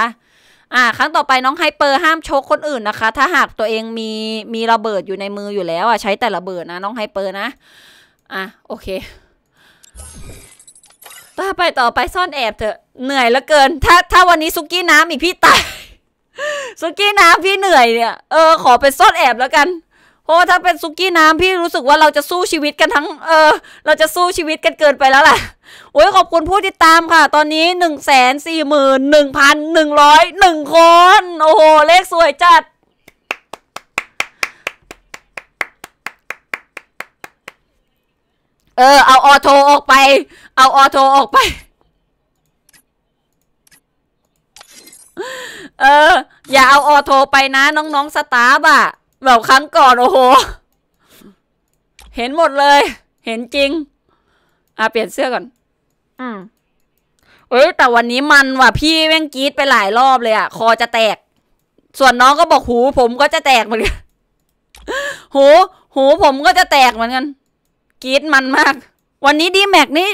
อ่าครั้งต่อไปน้องไฮเปอร์ห้ามชกคนอื่นนะคะ ถ้าหากตัวเองมีมีระเบิดอยู่ในมืออยู่แล้วอ่ะใช้แต่ระเบิดนะ น้องไฮเปอร์นะอ่ะโอเคต่อไปต่อไปซ่อนแอบเถอะเหนื่อยเหลือเกิน ถ้าถ้าวันนี้ซุกี้น้ำอีกพี่ตายซุกี้น้ำพี่เหนื่อยเนี่ยเออ ขอไปซ่อนแอบแล้วกันเพราะถ้าเป็นซุกี้น้ำพี่รู้สึกว่าเราจะสู้ชีวิตกันทั้ง เออ เราจะสู้ชีวิตกันเกินไปแล้วแหละโอ้ยขอบคุณผู้ติดตามค่ะ ตอนนี้หหหหนนนนนนึึึ่่่่่งงงแสสีมืพัร้อยหนึ่งคน โอ้โห เลขสวยจัด เออ เอาออโทออกไป เอาออโทออกไป เออ อย่าเอาออโทไปนะ น้องๆสตาร์บอะแบบครั้งก่อนโอ้โห เห็นหมดเลย เห็นจริง อ่ะเปลี่ยนเสื้อก่อนอืมเอ้ยแต่วันนี้มันว่ะพี่แม่งกีดไปหลายรอบเลยอะคอจะแตก ส่วนน้องก็บอกหูผมก็จะแตกเหมือนกันหู หูผมก็จะแตกเหมือนกันกีดมันมาก วันนี้ดีแม็กนี่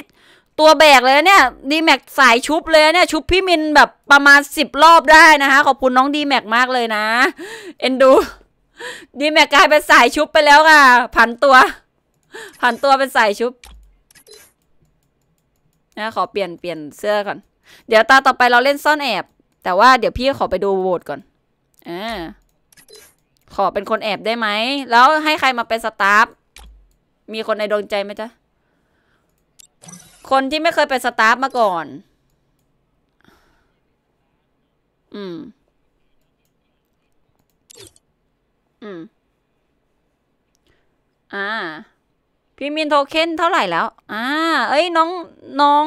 ตัวแบกเลยเนี่ยดีแม็กสายชุบเลยเนี่ย ชุบพี่มินแบบประมาณสิบรอบได้นะคะขอบคุณน้องดีแม็กมากเลยนะ เอ็นดูดีแม็กกลายเป็นสายชุบไปแล้วค่ะผันตัวผันตัวเป็นสายชุบนะขอเปลี่ยนเปลี่ยนเสื้อก่อนเดี๋ยวตาต่อไปเราเล่นซ่อนแอบ แต่ว่าเดี๋ยวพี่ขอไปดูโหวตก่อนอ่าขอเป็นคนแอบได้ไหมแล้วให้ใครมาเป็นสตาฟมีคนในดวงใจไหมจ๊ะคนที่ไม่เคยเป็นสตาฟมาก่อน อืม อืม อ่าพี่มินโทเค็นเท่าไหร่แล้ว อ่า เอ้ย น้องน้อง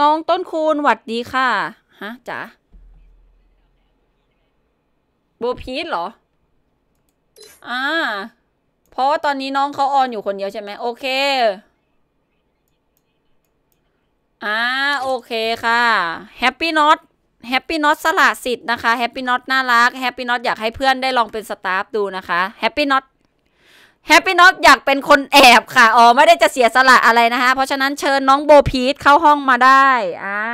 น้องต้นคูณ หวัดดีค่ะ ฮะจ๋าโบพีทเหรอ อ่า เพราะว่าตอนนี้น้องเขาออน อยู่คนเดียวใช่ไหม โอเค อ่า โอเคค่ะ แฮปปี้น็อตแฮปปี้น็อตสละสิทธิ์ นะคะ แฮปปี้น็อตน่ารัก แฮปปี้น็อตอยากให้เพื่อนได้ลองเป็นสตาฟ ดูนะคะ แฮปปี้น็อตแฮปปี้น็อตอยากเป็นคนแอบค่ะอ๋อไม่ได้จะเสียสละอะไรนะคะเพราะฉะนั้นเชิญน้องโบพีทเข้าห้องมาได้อ่า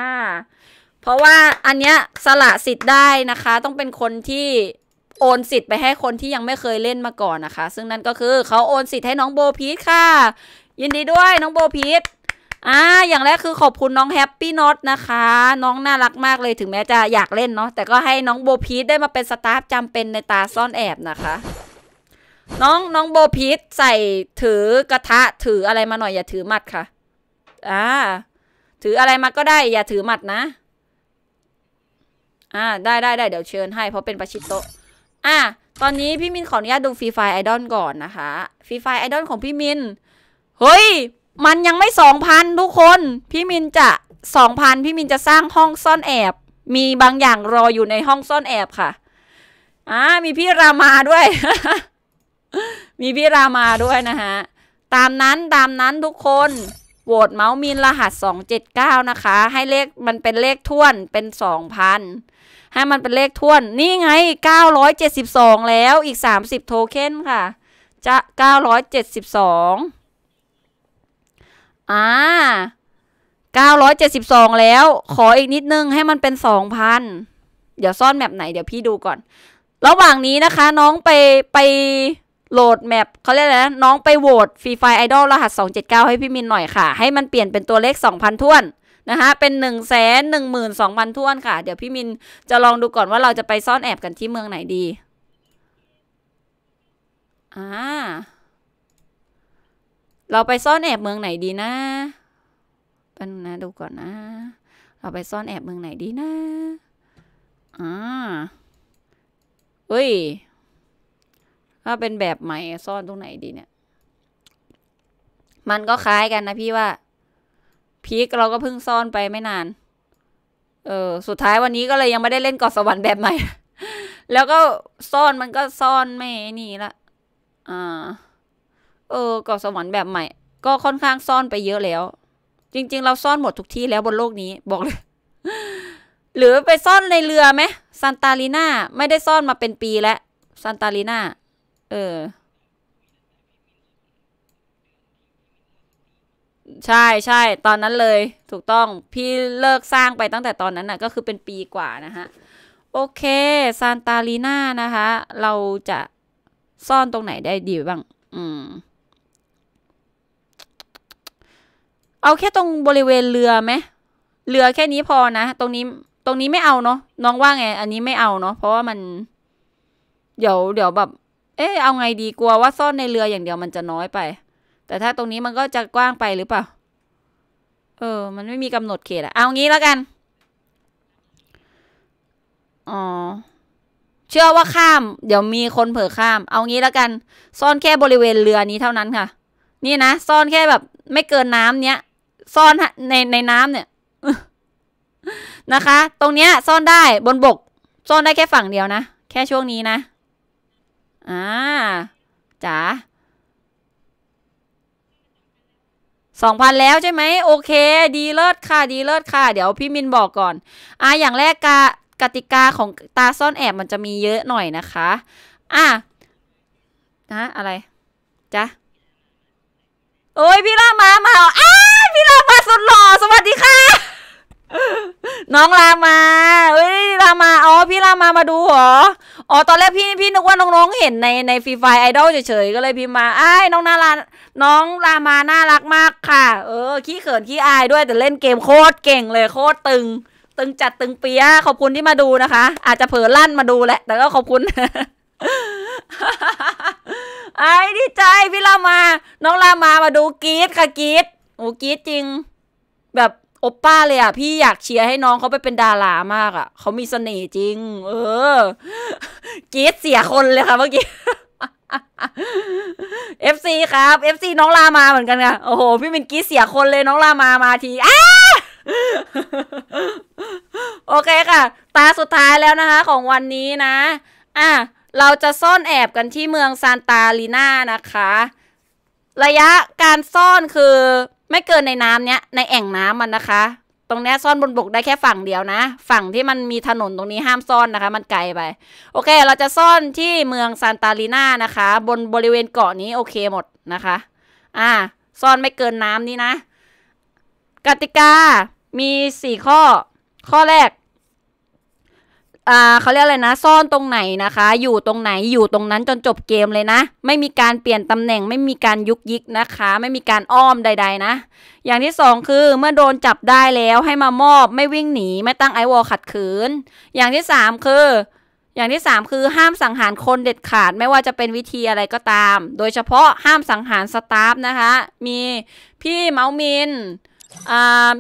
เพราะว่าอันเนี้ยสละสิทธิ์ได้นะคะ ต้องเป็นคนที่โอนสิทธิ์ไปให้คนที่ยังไม่เคยเล่นมาก่อนนะคะ ซึ่งนั่นก็คือเขาโอนสิทธิ์ให้น้องโบพีทค่ะ ยินดีด้วยน้องโบพีทอ่าอย่างแรกคือขอบคุณน้องแฮปปี้น็อตนะคะ น้องน่ารักมากเลยถึงแม้จะอยากเล่นเนาะแต่ก็ให้น้องโบพีทได้มาเป็นสตาฟจำเป็นในตาซ่อนแอบนะคะน้องน้องโบพีทใส่ถือกระทะถืออะไรมาหน่อยอย่าถือมัดค่ะอ่าถืออะไรมาก็ได้อย่าถือมัดนะอ่าได้ได้ได้เดี๋ยวเชิญให้เพราะเป็นประชิดโตอ่า ตอนนี้พี่มินขออนุญาตดูฟรีไฟไอดอลก่อนนะคะฟรีไฟไอดอลของพี่มินเฮ้ยมันยังไม่สองพันทุกคน พี่มินจะสองพันพี่มินจะสร้างห้องซ่อนแอบ มีบางอย่างรออยู่ในห้องซ่อนแอบค่ะอ่ามีพี่รามาด้วยมีพี่รามาด้วยนะฮะตามนั้นตามนั้นทุกคนโหวตเมาส์มินรหัส279นะคะให้เลขมันเป็นเลขท่วนเป็น2,000ให้มันเป็นเลขท่วนนี่ไง 972 แล้วอีก 30 โทเค็นค่ะ จะ972อ่า972 แล้ว ขออีกนิดนึง ให้มันเป็น 2,000เดี๋ยวซ่อนแบบไหน เดี๋ยวพี่ดูก่อน ระหว่างนี้นะคะ น้องไปไปโหลดแมปเขาเรียกอะไรนะน้องไปโหวตฟรีไฟไอดอลรหัส279ให้พี่มินหน่อยค่ะให้มันเปลี่ยนเป็นตัวเลข 2,000ท่วน นะคะเป็น1 1 2 0 0 0ท่วนค่ะ เดี๋ยวพี่มินจะลองดูก่อนว่าเราจะไปซ่อนแอบกันที่เมืองไหนดีอ่าเราไปซ่อนแอบเมืองไหนดีนะเป็นนะดูก่อนนะ เราไปซ่อนแอบเมืองไหนดีนะอ่าเฮ้ยถ้าเป็นแบบใหม่ ซ่อนตรงไหนดีเนี่ย มันก็คล้ายกันนะพี่ว่า พีคเราก็เพิ่งซ่อนไปไม่นาน เออสุดท้ายวันนี้ก็เลยยังไม่ได้เล่นกอดสวรรค์แบบใหม่ แล้วก็ซ่อนมันก็ซ่อนไม่นี่ละ อ่า เออกอดสวรรค์แบบใหม่ ก็ค่อนข้างซ่อนไปเยอะแล้ว จริง ๆเราซ่อนหมดทุกที่แล้วบนโลกนี้ บอกเลย หรือไปซ่อนในเรือไหมซันตาลีนาไม่ได้ซ่อนมาเป็นปีแล้วซันตาลีนาเออ ใช่ใช่ ตอนนั้นเลย ถูกต้องพี่เลิกสร้างไปตั้งแต่ตอนนั้นน่ะ ก็คือเป็นปีกว่านะฮะ โอเค ซานตาลีน่านะคะเราจะซ่อนตรงไหนได้ดีบ้างอืม เอาแค่ตรงบริเวณเรือไหมเรือแค่นี้พอนะ ตรงนี้ ตรงนี้ไม่เอาเนาะน้องว่าไงอันนี้ไม่เอาเนาะเพราะว่ามัน เดี๋ยวเดี๋ยวแบบเอ๊ะเอาไงดีกลัวว่าซ่อนในเรืออย่างเดียวมันจะน้อยไป แต่ถ้าตรงนี้มันก็จะกว้างไปหรือเปล่า เออ มันไม่มีกำหนดเขตอะเอางี้แล้วกันอ๋อเชื่อว่าข้าม เดี๋ยวมีคนเผลอข้าม เอางี้แล้วกัน ซ่อนแค่บริเวณเรือนี้เท่านั้นค่ะ นี่นะ ซ่อนแค่แบบ ไม่เกินน้ำเนี้ย ซ่อนในในน้ำเนี่ยนะคะ ตรงเนี้ย ซ่อนได้บนบก ซ่อนได้แค่ฝั่งเดียวนะแค่ช่วงนี้นะอ่าจ๋าสองพันแล้วใช่ไหมโอเค ดีเลิศค่ะ ดีเลิศค่ะ เดี๋ยวพี่มินบอกก่อน อ่าอย่างแรกกากติกาของตาซ่อนแอบมันจะมีเยอะหน่อยนะคะ อ่ะนะอะไรจ๊ะโอ้ยพี่ลามามา อ้า พี่ลามา สุดหล่อสวัสดีค่ะน้องรามาเฮ้ยรามา อ๋อพี่รามามาดูเหรอ อ๋อตอนแรกพี่พี่นึกว่าน้องๆเห็นในในฟรีไฟไอดอลเฉยๆก็เลยพิมพ์มา ไอ้น้องน่ารักน้องรามาน่ารักมากค่ะ เออขี้เขินขี้อายด้วยแต่เล่นเกมโคตรเก่งเลยโคตรตึง ตึงจัดตึงเปีย ขอบคุณที่มาดูนะคะ อาจจะเผลอลั่นมาดูแหละ แต่ก็ขอบคุณไอ้ดีใจพี่รามา น้องรามามาดูกีดค่ะกีดโอ้กีดจริงอปป้าเลยอ่ะพี่อยากเชียร์ให้น้องเขาไปเป็นดารามากอ่ะเขามีเสน่ห์จริง เออกีดเสียคนเลยค่ะเมื่อกี้เอฟซีครับเอฟซีน้องลามาเหมือนกันค่ะโอ้โหพี่มินกีดเสียคนเลยน้องลามามาทีอาโอเคค่ะ ตาสุดท้ายแล้วนะคะ ของวันนี้นะ อ่ะเราจะซ่อนแอบกันที่เมืองซานตาลีน่านะคะ ระยะการซ่อนคือไม่เกินในน้ำเนี้ย ในแอ่งน้ำมันนะคะ ตรงนี้ซ่อนบนบกได้แค่ฝั่งเดียวนะ ฝั่งที่มันมีถนนตรงนี้ห้ามซ่อนนะคะ มันไกลไป โอเค เราจะซ่อนที่เมืองซานตาลีนานะคะ บนบริเวณเกาะนี้โอเคหมดนะคะ อ่า ซ่อนไม่เกินน้ำนี้นะ กติกามี 4 ข้อ ข้อแรกอ่าเขาเรียกอะไรนะซ่อนตรงไหนนะคะ อยู่ตรงไหนอยู่ตรงนั้นจนจบเกมเลยนะ ไม่มีการเปลี่ยนตำแหน่งไม่มีการยุกยิกนะคะ ไม่มีการอ้อมใดๆนะ อย่างที่สองคือเมื่อโดนจับได้แล้วให้มามอบไม่วิ่งหนีไม่ตั้งไอวอลขัดขืน อย่างที่สามคือ อย่างที่สามคือห้ามสังหารคนเด็ดขาดไม่ว่าจะเป็นวิธีอะไรก็ตาม โดยเฉพาะห้ามสังหารสตาฟนะคะมีพี่เมามิน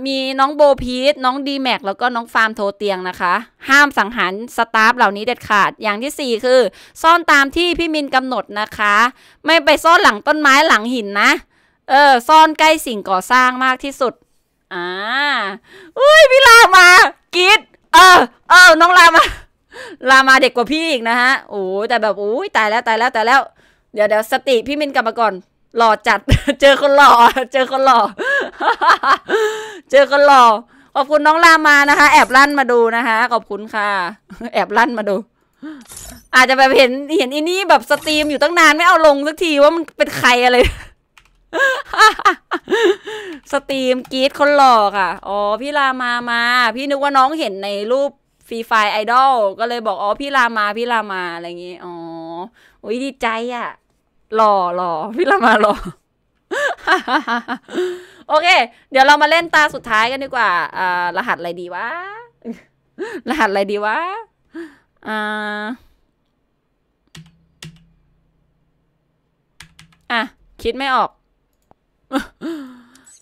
มีน้องโบพีทน้องดีแม็กแล้วก็น้องฟาร์มโทเตียงนะคะ ห้ามสังหารสตาฟเหล่านี้เด็ดขาดอย่างที่4คือ ซ่อนตามที่พี่มินกำหนดนะคะ ไม่ไปซ่อนหลังต้นไม้หลังหินนะเออซ่อนใกล้สิ่งก่อสร้างมากที่สุดอ่าอุ้ยพี่ลามา กิดเออเออน้องลามาลามาเด็กกว่าพี่อีกนะฮะโอ้แต่แบบโอ้ยตายแล้วตายแล้วตายแล้วเดี๋ยวเดี๋ยวสติพี่มินกลับมาก่อนหล่อจัด เจอคนหล่อเจอคนหล่อเจอคนหล่อขอบคุณน้องลามานะคะ แอบลั่นมาดูนะคะขอบคุณค่ะ แอบลั่นมาดู อาจจะแบบเห็นเห็นอินี่แบบสตรีมอยู่ตั้งนานไม่เอาลงสักทีว่ามันเป็นใครอะไรสตรีมกรีดคนหล่อค่ะอ๋อพี่ลามามา พี่นึกว่าน้องเห็นในรูปฟรีไฟไอดอลก็เลยบอกอ๋อพี่ลามาพี่ลามาอะไรอย่างงี้อ๋ออุ้ยดีใจอ่ะหล่อหล่อพี่ละมาหล่อโอเค เดี๋ยวเรามาเล่นตาสุดท้ายกันดีกว่าอ่ารหัสอะไรดีวะ รหัสอะไรดีวะ อ่า อ่ะคิดไม่ออก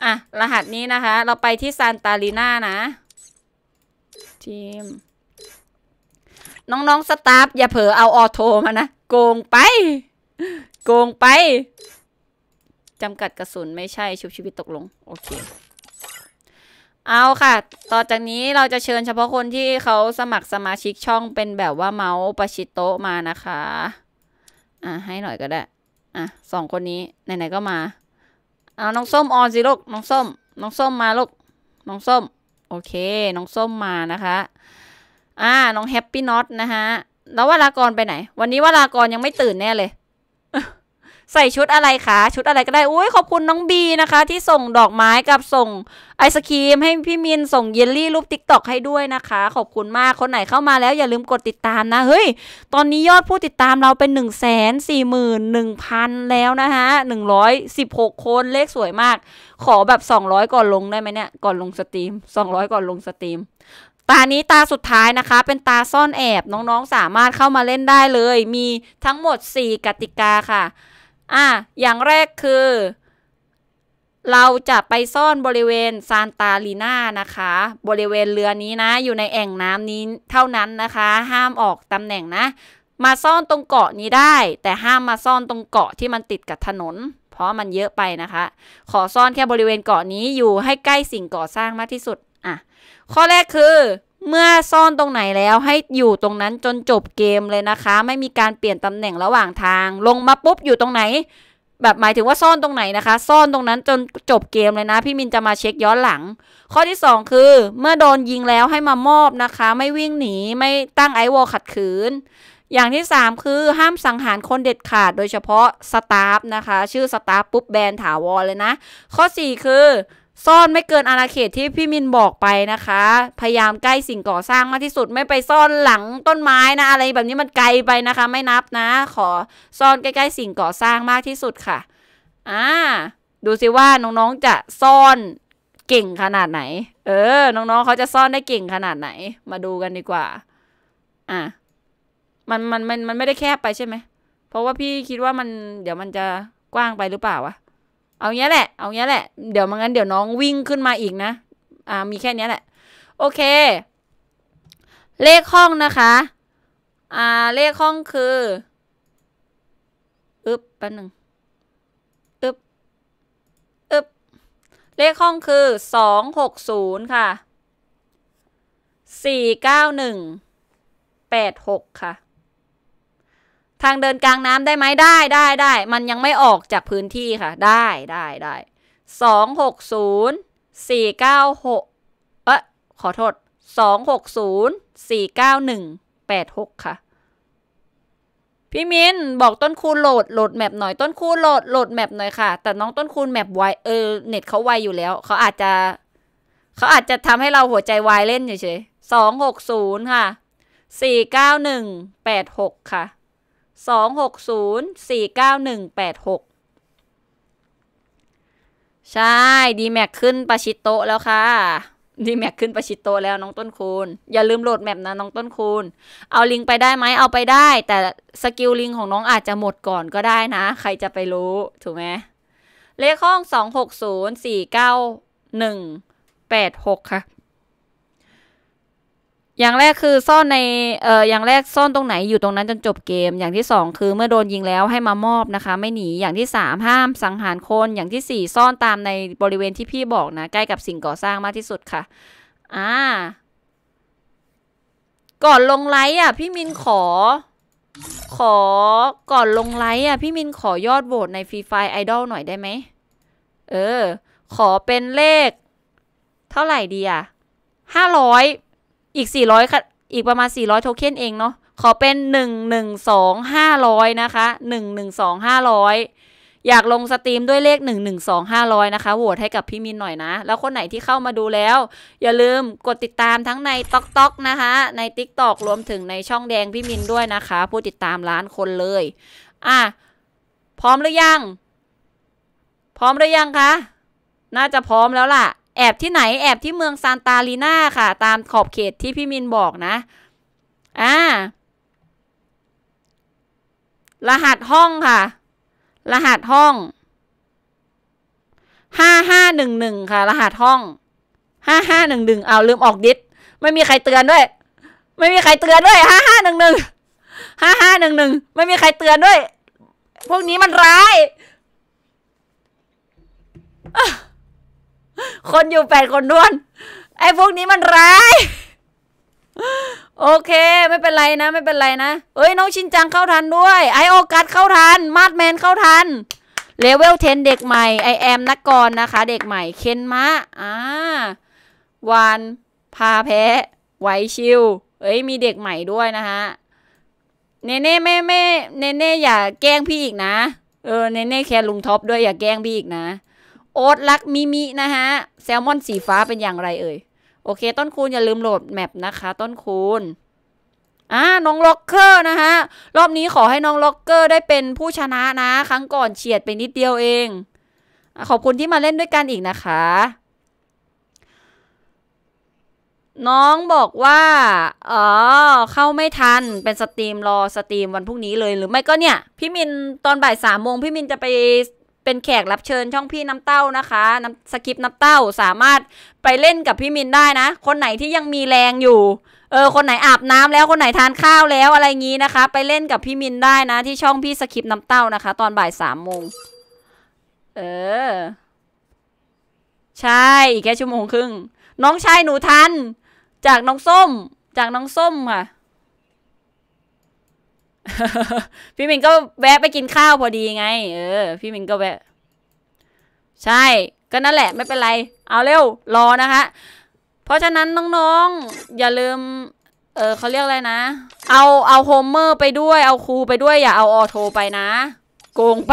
อ่ะรหัสนี้นะคะ เราไปที่ซานตาลีน่านะทีมน้องๆสตาฟอย่าเผลอเอาออโทมานะโกงไปโกงไป จำกัดกระสุนไม่ใช่ชุบชีวิตตกลง โอเค เอาค่ะ ต่อจากนี้เราจะเชิญเฉพาะคนที่เขาสมัครสมาชิกช่องเป็นแบบว่าเมาส์ประชิดโต๊ะมานะคะ อ่า ให้หน่อยก็ได้ อ่ะสองคนนี้ ไหน ๆ ก็มาเอาน้องส้ม ออนสิลูก น้องส้ม น้องส้มมาลูก น้องส้ม โอเค น้องส้มมานะคะ อ่า น้องแฮปปี้น็อตนะฮะแล้ววารากรไปไหน วันนี้วารากรยังไม่ตื่นแน่เลยใส่ชุดอะไรคะชุดอะไรก็ได้อุ้ยขอบคุณน้องบีนะคะ ที่ส่งดอกไม้กับส่งไอศครีมให้พี่มิน ส่งเยลลี่รูปติ๊กต็อกให้ด้วยนะคะขอบคุณมากคนไหนเข้ามาแล้วอย่าลืมกดติดตามนะ เฮ้ยตอนนี้ยอดผู้ติดตามเราเป็น1่งพันแล้วนะคะหนึ่งร้อยสิบหกคนเลขสวยมาก ขอแบบสองร้อยก่อนลงได้ไหมเนี่ยก่อนลงสตรีมสองร้อยก่อนลงสตรีม ตานี้ตาสุดท้ายนะคะ เป็นตาซ่อนแอบน้องๆสามารถเข้ามาเล่นได้เลย มีทั้งหมด 4 กติกาค่ะอ่ะอย่างแรกคือเราจะไปซ่อนบริเวณซานตาลีนานะคะ บริเวณเรือนี้นะ อยู่ในแอ่งน้ำนี้เท่านั้นนะคะ ห้ามออกตำแหน่งนะ มาซ่อนตรงเกาะนี้ได้ แต่ห้ามมาซ่อนตรงเกาะที่มันติดกับถนน เพราะมันเยอะไปนะคะ ขอซ่อนแค่บริเวณเกาะนี้อยู่ให้ใกล้สิ่งก่อสร้างมากที่สุด อ่ะ ข้อแรกคือเมื่อซ่อนตรงไหนแล้วให้อยู่ตรงนั้นจนจบเกมเลยนะคะ ไม่มีการเปลี่ยนตำแหน่งระหว่างทาง ลงมาปุ๊บอยู่ตรงไหน แบบหมายถึงว่าซ่อนตรงไหนนะคะ ซ่อนตรงนั้นจนจบเกมเลยนะ พี่มินจะมาเช็คย้อนหลัง ข้อที่2คือเมื่อโดนยิงแล้วให้มามอบนะคะ ไม่วิ่งหนีไม่ตั้งไอวอลขัดขืน อย่างที่ 3 คือ ห้ามสังหารคนเด็ดขาด โดยเฉพาะสตาฟนะคะชื่อสตาฟปุ๊บแบนถาวรเลยนะ ข้อ4คือซ่อนไม่เกินอาณาเขตที่พี่มินบอกไปนะคะ พยายามใกล้สิ่งก่อสร้างมากที่สุดไม่ไปซ่อนหลังต้นไม้นะอะไร แบบนี้มันไกลไปนะคะ ไม่นับนะ ขอ ซ่อนใกล้ๆสิ่งก่อสร้างมากที่สุดค่ะอ่าดูสิว่าน้องๆจะซ่อนเก่งขนาดไหน เออ น้องๆ เขาจะซ่อนได้เก่งขนาดไหน มาดูกันดีกว่า อ่ะมันมันมันมันไม่ได้แคบไปใช่ไหม เพราะว่าพี่คิดว่ามันเดี๋ยวมันจะกว้างไปหรือเปล่าวะเอาเงี้ยแหละ เอาเงี้ยแหละ เดี๋ยวมังั้นเดี๋ยวน้องวิ่งขึ้นมาอีกนะ อ่า มีแค่นี้แหละ โอเค เลขห้องนะคะ อ่า เลขห้องคืออึบแป๊บหนึ่งอึบอึบเลขห้องคือสองหกศูนย์ค่ะ สี่เก้าหนึ่งแปดหกค่ะทางเดินกลางน้ำได้ไหมได้ ได้ได้ มันยังไม่ออกจากพื้นที่ค่ะ ได้ ได้ ได้สองหกศูนย์สี่เก้าหกเอ๊ะขอโทษสองหกศูนย์สี่เก้าหนึ่งแปดหกค่ะ พี่มินบอกต้นคูณโหลดโหลดแมปหน่อย ต้นคูณโหลดโหลดแมปหน่อยค่ะ แต่น้องต้นคูณแมปไว เออ เน็ตเขาไวอยู่แล้ว เขาอาจจะ เขาอาจจะทำให้เราหัวใจวายเล่นเฉยๆสองหกศูนย์ค่ะสี่เก้าหนึ่งแปดหกค่ะ2604986 ใช่ดีแม็กขึ้นประชิดโต๊ะแล้วค่ะดีแม็กขึ้นประชิดโตแล้วน้องต้นคูณอย่าลืมโหลดแมปนะน้องต้นคูณ เอาลิงไปได้ไหมเอาไปได้ แต่สกิลลิงของน้องอาจจะหมดก่อนก็ได้นะ ใครจะไปรู้ ถูกไหมเลขห้อง 2 6 0 4 9 1 8 6 ค่ะอย่างแรกคือซ่อนในเอ่ออย่างแรกซ่อนตรงไหน อยู่ตรงนั้นจนจบเกม อย่างที่ 2 คือเมื่อโดนยิงแล้วให้มามอบนะคะ ไม่หนี อย่างที่ 3 ห้ามสังหารคน อย่างที่ 4 ซ่อนตามในบริเวณที่พี่บอกนะใกล้กับสิ่งก่อสร้างมากที่สุดค่ะ อ่าก่อนลงไลท์อ่ะ พี่มินขอ ขอ ก่อนลงไลท์อ่ะพี่มินขอยอดโหวตในฟรีไฟไอดอลหน่อยได้ไหม เออ ขอเป็นเลข เท่าไหร่ดีอ่ะห้าร้อยอีก 400ค่ะอีกประมาณ 400 โทเค็นเองเนาะ ขอเป็น 1 1 2 500 นะคะ 1 1 2 500 อยากลงสตรีมด้วยเลข 1 1 2 500 นะคะ โหวตให้กับพี่มินหน่อยนะ แล้วคนไหนที่เข้ามาดูแล้ว อย่าลืมกดติดตามทั้งใน๊อกตอกนะคะ ใน t ก k t o กรวมถึงในช่องแดงพี่มินด้วยนะคะ ผู้ติดตามล้านคนเลย อ่ะพร้อมหรือยัง พร้อมหรือยังคะ น่าจะพร้อมแล้วล่ะแอบที่ไหนแอบที่เมืองซานตาลีนาค่ะ ตามขอบเขตที่พี่มินบอกนะอ่ารหัสห้องค่ะ รหัสห้องห้าห้าหนึ่งหนึ่งค่ะรหัสห้องห้าห้าหนึ่งหนึ่งเอาลืมออกดิสไม่มีใครเตือนด้วย ไม่มีใครเตือนด้วยห้าห้าหนึ่งหนึ่งห้าห้าหนึ่งหนึ่งไม่มีใครเตือนด้วย พวกนี้มันร้ายคนอยู่แปดคนด้วนไอ้พวกนี้มันร้ายโอเคไม่เป็นไรนะไม่เป็นไรนะเอ้ยน้องชินจังเข้าทันด้วย ไอโอกัสเข้าทันมาดแมนเข้าทันเลเวลเทนเด็กใหม่ไอแอมนักกรนะคะ เด็กใหม่เคนมะอ่าวานพาแพ้ไวชิวเอ้ยมีเด็กใหม่ด้วยนะฮะเนเน่ไม่ไม่เนเน่อย่าแกล้งพี่อีกนะเออเนเน่แค่ลุงท็อป ด้วยอย่าแกล้งพี่อีกนะโอ๊ตลัก มิมิ นะฮะ แซลมอน สีฟ้าเป็นอย่างไรเอ่ย โอเค ต้นคูณอย่าลืม โหลดแมปนะคะ ต้นคูณอ่าน้อง ล็อกเกอร์ นะฮะ รอบนี้ขอให้ น้อง ล็อกเกอร์ ได้เป็นผู้ชนะนะ ครั้งก่อนเฉียดไปนิดเดียวเอง ขอบคุณ ที่มาเล่นด้วยกันอีกนะคะ น้องบอกว่า อ๋อเข้าไม่ทันเป็นสตรีมรอสตรีมวันพรุ่งนี้เลยหรือไม่ก็เนี่ย พี่มินตอนบ่ายสามโมงพี่มินจะไปเป็นแขกรับเชิญช่องพี่น้ำเต้านะคะน้ำสคริปน้ำเต้าสามารถไปเล่นกับพี่มินได้นะคนไหนที่ยังมีแรงอยู่ เออ คนไหนอาบน้ำแล้วคนไหนทานข้าวแล้วอะไรงี้นะคะ ไปเล่นกับพี่มินได้นะ ที่ช่องพี่สคริปน้ำเต้านะคะ ตอนบ่ายสามโมงเออ ใช่อีกแค่ชั่วโมงครึ่งน้องชายหนูทันจากน้องส้มจากน้องส้มค่ะพี่มินก็แวะไปกินข้าว พอดีไง เออพี่มินก็แวะใช่ ก็นั่นแหละไม่เป็นไร เอาเร็วรอนะคะเพราะฉะนั้นน้องๆ อย่าลืม เออเขาเรียกอะไรนะ เอาเอาโฮมเมอร์ไปด้วย เอาครูไปด้วย อย่าเอาออโทไปนะ โกงไป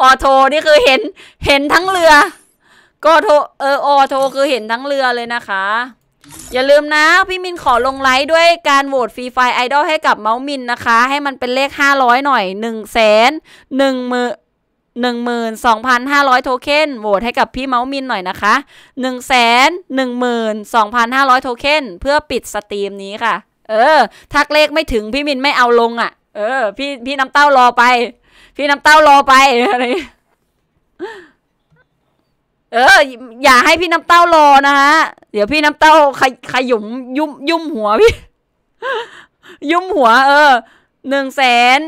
ออโทนี่คือเห็น เห็นทั้งเรือ ก็โทเออออโทคือเห็นทั้งเรือเลยนะคะอย่าลืมนะพี่มินขอลงไลค์ด้วยการโหวตฟรีไฟไอดอลให้กับเมาส์มินนะคะ ให้มันเป็นเลข 500 หน่อย1 0 0 0 0 0 1มือ12,500โทเค็นโหวตให้กับพี่เมาส์มินหน่อยนะคะ1 0 2 5 0 0โทเค็นเพื่อปิดสตรีมนี้ค่ะ เออทักเลขไม่ถึงพี่มินไม่เอาลงอะ่ะ เออพี่พี่น้ำเต้ารอไป พี่น้ำเต้ารอไปอะไรเออ อย่าให้พี่น้ำเต้ารอนะฮะ เดี๋ยวพี่น้ำเต้าขขยุมยุ่มยุ่มหัวพี่ ยุ่มหัวเออหนึ่งแสน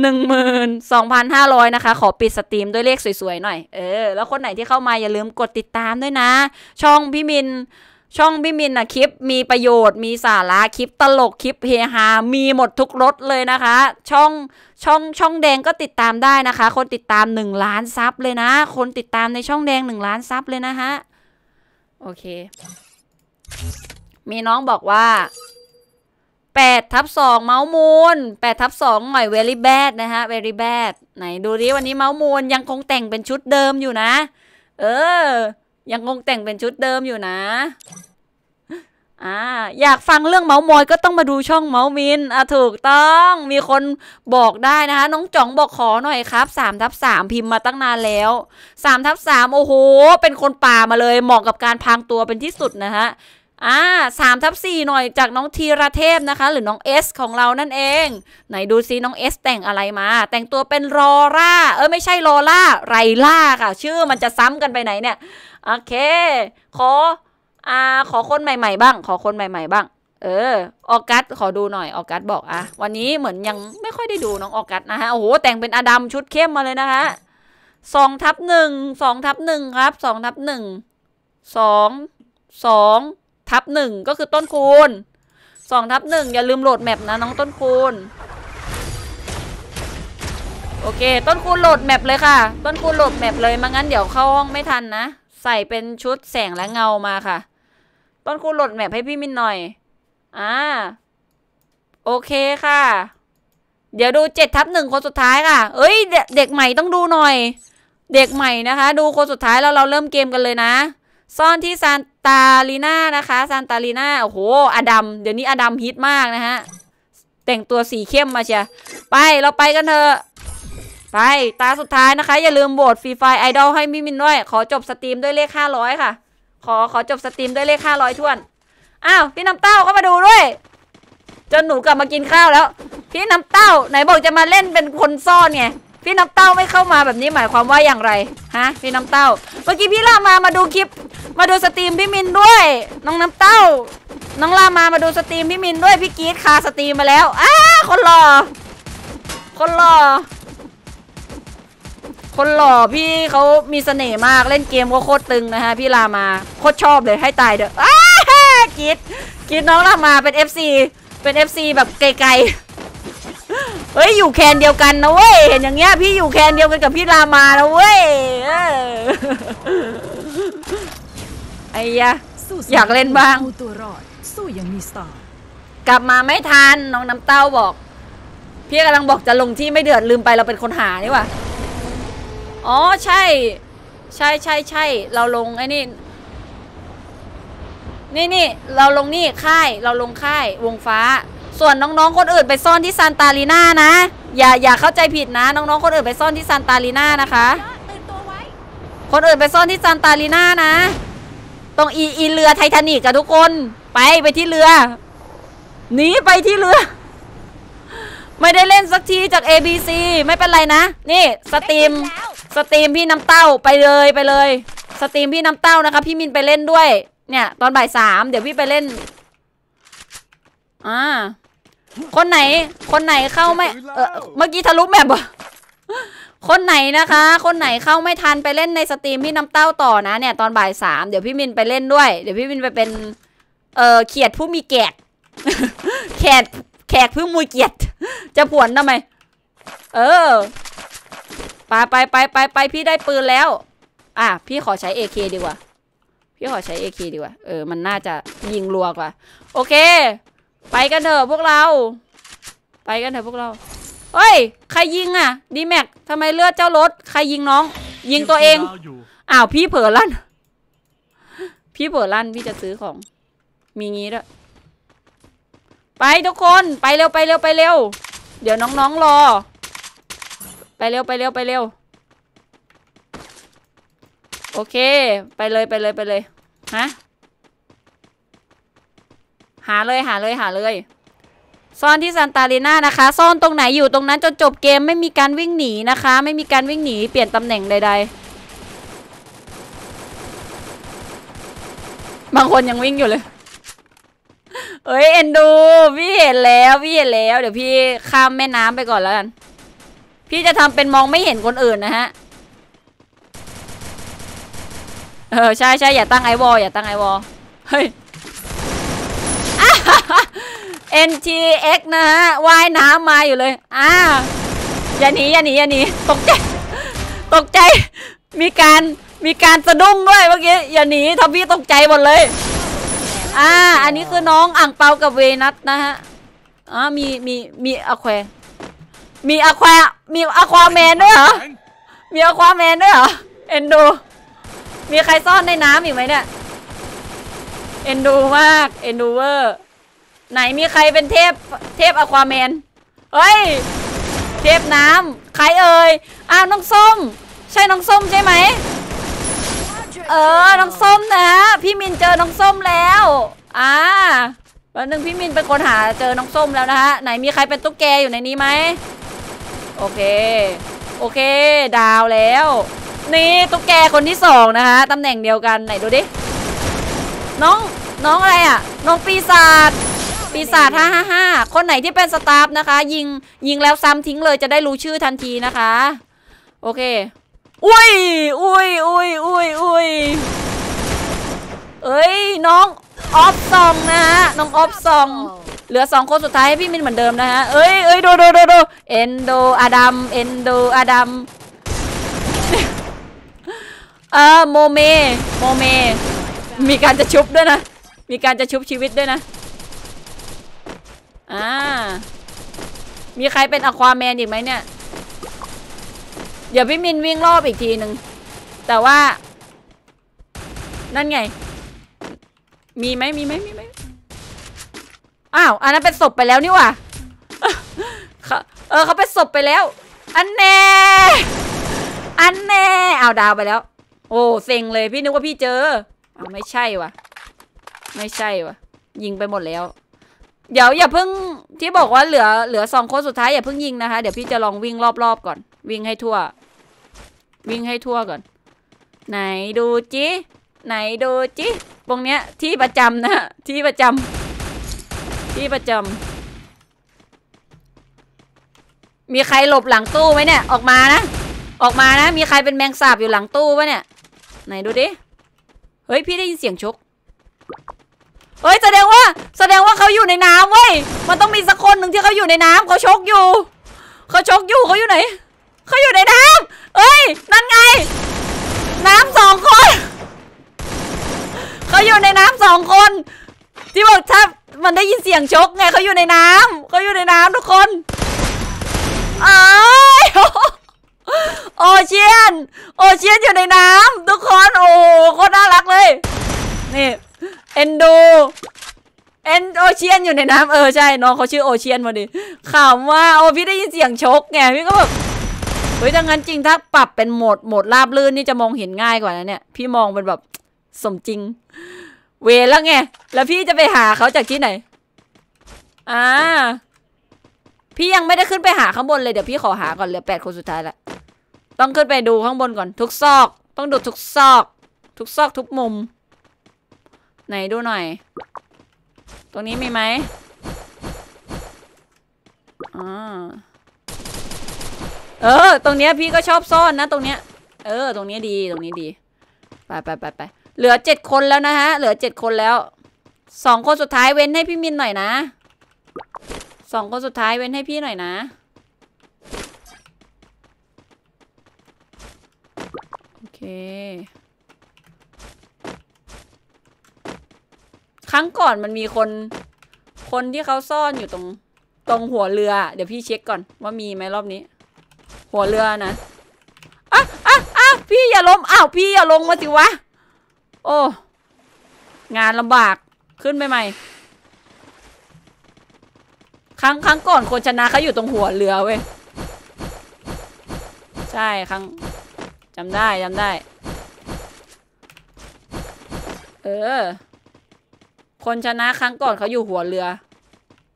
หนึ่งหมื่นสองพันห้าร้อยนะคะขอปิดสตรีมด้วยเลขสวยๆ หน่อยเออแล้วคนไหนที่เข้ามาอย่าลืมกดติดตามด้วยนะ ช่องพี่มิน ช่องพี่มินอะคลิปมีประโยชน์มีสาระคลิปตลก คลิปเฮฮา มีหมดทุกรสเลยนะคะ ช่องช่องช่องแดงก็ติดตามได้นะคะ คนติดตาม1ล้านซับเลยนะคนติดตามในช่องแดง1ล้านซับเลยนะฮะโอเค มีน้องบอกว่า8ทับ2เมาส์มูล8ทับ2หน่อย very bad นะฮะ very bad ไหนดูดิวันนี้เมาส์มูลยังคงแต่งเป็นชุดเดิมอยู่นะ เออยังคงแต่งเป็นชุดเดิมอยู่นะอ่าอยากฟังเรื่องเมาส์มอยก็ต้องมาดูช่องเมาส์มิน อ่ะถูกต้องมีคนบอกได้นะคะน้องจ๋องบอกขอหน่อยครับ3ทับ3พิมพ์มาตั้งนานแล้ว3ทับมโอ้โหเป็นคนป่ามาเลยเหมาะกับการพางตัวเป็นที่สุดนะฮะอ่าสามทับสี่หน่อยจากน้องทีรเทพนะคะ หรือน้องเอสของเรานั่นเอง ไหนดูซิน้องเอสแต่งอะไรมา แต่งตัวเป็นรอร่าเออไม่ใช่รอร่าไรล่าค่ะ ชื่อมันจะซ้ำกันไปไหนเนี่ยโอเค ขออ่าขอคนใหม่ๆ บ้าง ขอคนใหม่ๆบ้าง เออ ออกัส ขอดูหน่อย ออกัสบอกอะ วันนี้เหมือนยังไม่ค่อยได้ดูน้องออกัสนะฮะ โอ้โห แต่งเป็นอดัมชุดเข้มมาเลยนะฮะสองทับหนึ่งสองทับหนึ่งครับสองทับหนึ่งสอง สองทับหนึ่งก็คือต้นคูณสองทับหนึ่งอย่าลืมโหลดแมปนะน้องต้นคูณ โอเค ต้นคูณโหลดแมปเลยค่ะ ต้นคูณโหลดแมปเลยมางั้นเดี๋ยวเข้าห้องไม่ทันนะ ใส่เป็นชุดแสงและเงามาค่ะต้นคูณโหลดแมพให้พี่มินหน่อย อ่า โอเคค่ะ เดี๋ยวดูเจ็ดทับหนึ่งคนสุดท้ายค่ะเอ้ยเด็กใหม่ต้องดูหน่อย เด็กใหม่นะคะ ดูคนสุดท้ายแล้วเราเริ่มเกมกันเลยนะ ซ่อนที่ซานตาลีน่านะคะซานตาลีน่าโอ้โห อดัมเดี๋ยวนี้อดัมฮิตมากนะฮะ แต่งตัวสีเข้มมาเชียไปเราไปกันเถอะไปตาสุดท้ายนะคะ อย่าลืมโหวตฟรีไฟไอดอลให้มิมินด้วยขอจบสตรีมด้วยเลข500ค่ะขอขอจบสตรีมด้วยเลขห้าร้อยทวน อ้าวพี่น้ำเต้าก็มาดูด้วยจนหนูกลับมากินข้าวแล้ว พี่น้ำเต้าไหนบอกจะมาเล่นเป็นคนซ่อนไงพี่น้ำเต้าไม่เข้ามาแบบนี้หมายความว่าอย่างไร ฮะ พี่น้ำเต้าเมื่อกี้พี่ลามา มาดูคลิปมาดูสตรีมพี่มินด้วย น้องน้ำเต้าน้องลามามาดูสตรีมพี่มินด้วยพี่กีดคาสตรีมมาแล้วอ้าคนรอคนรอคนหล่อพี่เขามีเสน่ห์มากเล่นเกมก็โคตรตึงนะฮะพี่ลามาโคตรชอบเลยให้ตายเด้อกิดกิดน้องลามาเป็น FC เป็น FC แบบไกลๆเฮ้ยอยู่แคนเดียวกันนะเว้ยเห็นอย่างเงี้ย พี่อยู่แคนเดียวกันกับพี่ลามานะเว้ยไอ้ยะอยากเล่นบ้างสู้อย่างมีสตากลับมาไม่ทันน้องน้ำเต้าบอก พี่กำลังบอกจะลงที่ไม่เดือดลืมไปเราเป็นคนหานี่ว่ะอ๋อใช่ใช่ใช่ใช่เราลง ไอ้นี่ นี่นี่เราลงนี่ค่ายเราลงค่ายวงฟ้า ส่วนน้อง ๆ คนอื่นไปซ่อนที่ซานตาลีน่านะ อย่าอย่าเข้าใจผิดนะ น้องๆ คนอื่นไปซ่อนที่ซานตาลีน่านะคะคนอื่นไปซ่อนที่ซานตาลีน่านะ ตรงอีอีเรือไททานิกกับทุกคนไปไปที่เรือหนีไปที่เรือ ไม่ได้เล่นสักทีจาก ABC ไม่เป็นไรนะ นี่สตรีมสตรีมพี่น้ำเต้าไปเลยไปเลย สตรีมพี่น้ำเต้านะคะพี่มินไปเล่นด้วย เนี่ย ตอนบ่ายสามเดี๋ยวพี่ไปเล่นอ่าคนไหน คนไหนเข้าไม่เออเมื่อกี้ทะลุแมปบ่คนไหนนะคะ คนไหนเข้าไม่ทันไปเล่นในสตรีมพี่น้ำเต้าต่อนะเนี่ย ตอนบ่ายสามเดี๋ยวพี่มินไปเล่นด้วย เดี๋ยวพี่มินไปเป็นเออเขียดผู้มีแกกแขกแขกผู้มูเกียรติจะผวนทำไมเออไปไปไปไปไปพี่ได้ปืนแล้ว อ่ะ พี่ขอใช้ AK ดีกว่า พี่ขอใช้ AK ดีกว่า เออมันน่าจะยิงลวกว่ะโอเค ไปกันเถอะพวกเรา ไปกันเถอะพวกเราเฮ้ย ใครยิงอ่ะดีแม็กทำไมเลือดเจ้ารถ ใครยิงน้อง ยิงตัวเองอ้าวพี่เผลอลั่นพี่เผลอลั่นพี่จะซื้อของ มีงี้ด้วยไปทุกคน ไปเร็วไปเร็วไปเร็ว เดี๋ยวน้องๆรอไปเร็วไปเร็วไปเร็วโอเคไปเลยไปเลยไปเลยฮะหาเลยหาเลยหาเลยซ่อนที่ซานตาลีน่านะคะซ่อนตรงไหนอยู่ตรงนั้นจนจบเกมไม่มีการวิ่งหนีนะคะ ไม่มีการวิ่งหนี เปลี่ยนตำแหน่งใดๆ บางคนยังวิ่งอยู่เลย เอ้ยเอ็นดูพี่เห็นแล้วพี่เห็นแล้ว เดี๋ยวพี่ข้ามแม่น้ำไปก่อนแล้วกันพี่จะทำเป็นมองไม่เห็นคนอื่นนะฮะ เออใช่ใช่อย่าตั้งไอวอลอย่าตั้งไอวอล เฮ้ย NTX นะฮะว่ายน้ำมาอยู่เลยอ่าอย่าหนีอย่าหนีอย่าหนีตกใจ ตกใจมีการมีการสะดุ้งด้วยเมื่อกี้อย่าหนีทวพี่ตกใจหมดเลย อ่าอันนี้คือน้องอ่างเปา กับเวนัทนะฮะอ่ามีมีมีอแควมีอะควา มีอะควาแมนด้วยเหรอ มีอะควาแมนด้วยเหรอ เอ็นดู มีใครซ่อนในน้ำอีกไหมเนี่ย เอ็นดูมาก เอ็นดูเวอร์ ไหนมีใครเป็นเทพ เทพอะควาแมนเฮ้ย เทพน้ำใครเอ่ย อ้าว น้องส้ม ใช่น้องส้มใช่ไหมเออ น้องส้มนะพี่มินเจอน้องส้มแล้วอ่าวันหนึ่งพี่มินไปนคนหาเจอน้องส้มแล้วนะฮะไหนมีใครเป็นตุ๊กแกอยู่ในนี้ไหมโอเค โอเค ดาวแล้ว นี่ตุ๊กแกคนที่สองนะคะ ตำแหน่งเดียวกัน ไหนดูดิ น้อง น้องอะไรอะ่ะ น้องปีศาจ ปีศาจห้าห้าห้าคนไหนที่เป็นสตาฟนะคะ ยิง ยิงแล้วซ้ำทิ้งเลยจะได้รู้ชื่อทันทีนะคะ โอเค อุ้ย อุ้ยอุ้ยอุ้ยอุ้ยเอ้ย น้อง ออฟซองนะฮะน้องออฟซองเหลือ2คนสุดท้ายให้พี่มินเหมือนเดิมนะฮะ เอ้ยเอ้ยดูดูดูดูเอนโดอาดัม เอนโดอาดัมเออโมเมโมเม มีการจะชุบด้วยนะ มีการจะชุบชีวิตด้วยนะ อ่า มีใครเป็นอควาแมนอีกไหมเนี่ย เดี๋ยวพี่มินวิ่งรอบอีกทีหนึ่งแต่ว่า นั่นไง มีไหมมีไหมมีไหมอ้าวอันนั้นเป็นศพไปแล้วนี่ว่ะเออเขาเป็นศพไปแล้วอันแน่อันแน่เอาดาวไปแล้ว โอ้เซ็งเลยพี่นึกว่าพี่เจอเอไม่ใช่วะไม่ใช่วะยิงไปหมดแล้ว เดี๋ยวอย่าเพิ่งที่บอกว่าเหลือเหลือสองคนสุดท้ายอย่าเพิ่งยิงนะคะเดี๋ยวพี่จะลองวิ่งรอบๆก่อน วิ่งให้ทั่ว วิ่งให้ทั่วก่อน ไหนดูจิ ไหนดูจิ ตรงเนี้ย ที่ประจำนะที่ประจำพี่ประจำ มีใครหลบหลังตู้ไหมเนี่ยออกมานะออกมานะ มีใครเป็นแมงสาบอยู่หลังตู้ปะเนี่ยไหนดูดิ เฮ้ยพี่ได้ยินเสียงชกเฮ้ยแสดงว่า แสดงว่าเขาอยู่ในน้ำเว้ย มันต้องมีสักคนหนึ่งที่เขาอยู่ในน้ำเขาชกอยู่ เขาชกอยู่เขาอยู่ไหน เขาอยู่ในน้ำเฮ้ยนั่นไง น้ำสองคนเขาอยู่ในน้ำสองคน ที่บอกถ้ามันได้ยินเสียงชกไงเขาอยู่ในน้ำเขาอยู่ในน้ำทุกคนอ้ยโอเชียนโอเชียนอยู่ในน้ำทุกคนโอ้โคตรน่ารักเลยนี่เอนดูเอ็นโอเชียนอยู่ในน้ำเออใช่น้องเขาชื่อโอเชียนมาดิข่าวว่าโอพี่ได้ยินเสียงชกไงพี่ก็แบบเฮ้ยดังนั้นจริงถ้าปรับเป็นโหมดโหมดราบลื่นนี่จะมองเห็นง่ายกว่านะเนี่ย พี่มองเป็นแบบสมจริงเวรแล้วไง แล้วพี่จะไปหาเขาจากที่ไหนอ่าพี่ยังไม่ได้ขึ้นไปหาข้างบนเลย เดี๋ยวพี่ขอหาก่อนเหลือแปดคนสุดท้ายละ ต้องขึ้นไปดูข้างบนก่อน ทุกซอก ต้องดูทุกซอก ทุกซอกทุกมุม ไหนดูหน่อย ตรงนี้มีไหมอเออ ตรงเนี้ยพี่ก็ชอบซ่อนนะ ตรงเนี้ย เออ ตรงเนี้ยดี ตรงนี้ดี ไปไปไปไปเหลือเจ็ดคนแล้วนะฮะ เหลือเจ็ดคนแล้ว สองคนสุดท้ายเว้นให้พี่มินหน่อยนะ สองคนสุดท้ายเว้นให้พี่หน่อยนะ โอเค ครั้งก่อนมันมีคน คนที่เขาซ่อนอยู่ตรง ตรงหัวเรือ เดี๋ยวพี่เช็คก่อนว่ามีไหมรอบนี้ หัวเรือนะอ่ะอ่ะอ่ะพี่อย่าล้ม อ้าว พี่อย่าลงมาสิวะโอ้ งานลำบาก ขึ้นไปใหม่ ครั้งครั้งก่อนคนชนะเขาอยู่ตรงหัวเรือเว้ย ใช่ครั้งจำได้จำได้ เออคนชนะครั้งก่อนเขาอยู่หัวเรือ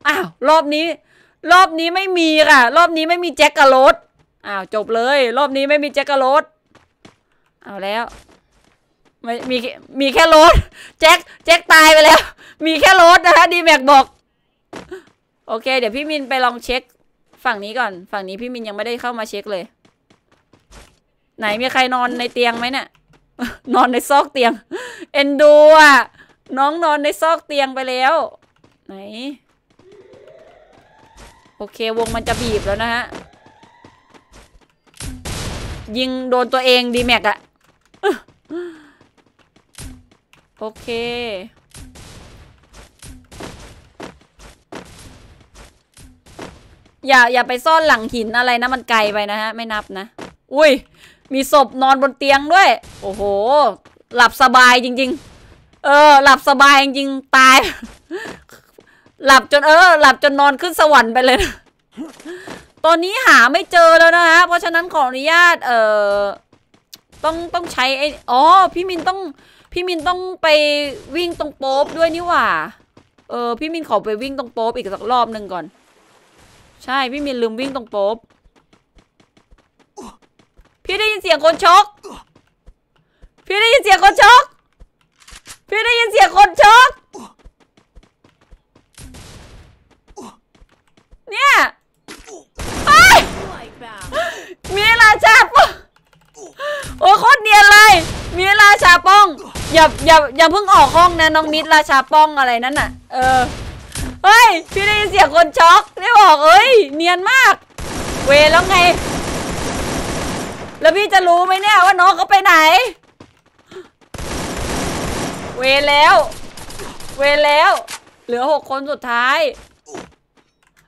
อ้าว รอบนี้ รอบนี้ไม่มีค่ะ รอบนี้ไม่มีแจ็คกะโรดอ้าว จบเลย รอบนี้ไม่มีแจ็คกะโรดเอาแล้วไม่มีมีแค่โรสแจ็คแจ็คตายไปแล้ว มีแค่โรสนะฮะดีแม็กบอก โอเค เดี๋ยวพี่มินไปลองเช็ค ฝั่งนี้ก่อน ฝั่งนี้พี่มินยังไม่ได้เข้ามาเช็คเลย ไหนมีใครนอนในเตียงไหมเนี่ยนอนในซอกเตียงเอ็นดูอ่ะน้องนอนในซอกเตียงไปแล้ว ไหนโอเควงมันจะบีบแล้วนะฮะยิงโดนตัวเองดีแม็กอะโอเคอย่าอย่าไปซ่อนหลังหินอะไรนะมันไกลไปนะฮะไม่นับนะ อุ้ย มีศพนอนบนเตียงด้วย โอ้โห หลับสบายจริงๆ เออ หลับสบายจริงตาย หลับจนเออ หลับจนนอนขึ้นสวรรค์ไปเลยนะตอนนี้หาไม่เจอแล้วนะฮะเพราะฉะนั้นขออนุญาต เอ่อต้องต้องใช้ไอ้อ๋อพี่มินต้องพี่มินต้องไปวิ่งตรงโป๊บด้วย นี่หว่า เออพี่มินขอไปวิ่งตรงโป๊บอีกสักรอบหนึ่งก่อน ใช่พี่มินลืมวิ่งตรงโป๊บพี่ได้ยินเสียงคนชก พี่ได้ยินเสียงคนชก พี่ได้ยินเสียงคนชก เนี่ยไอมีราชาปุ๊โอ้โคตรเนียนเลย มีราชาป้อง อย่าอย่าอย่าเพิ่งออกห้องนะน้องมิดราชาป้องอะไรนั่นน่ะ เออ เฮ้ยพี่ได้ยินเสียงคนช็อกได้บอกเอ้ยเนียนมาก เวแล้วไง แล้วพี่จะรู้ไหมเนี่ยว่าน้องเขาไปไหน เวแล้ว เวแล้ว เหลือหกคนสุดท้าย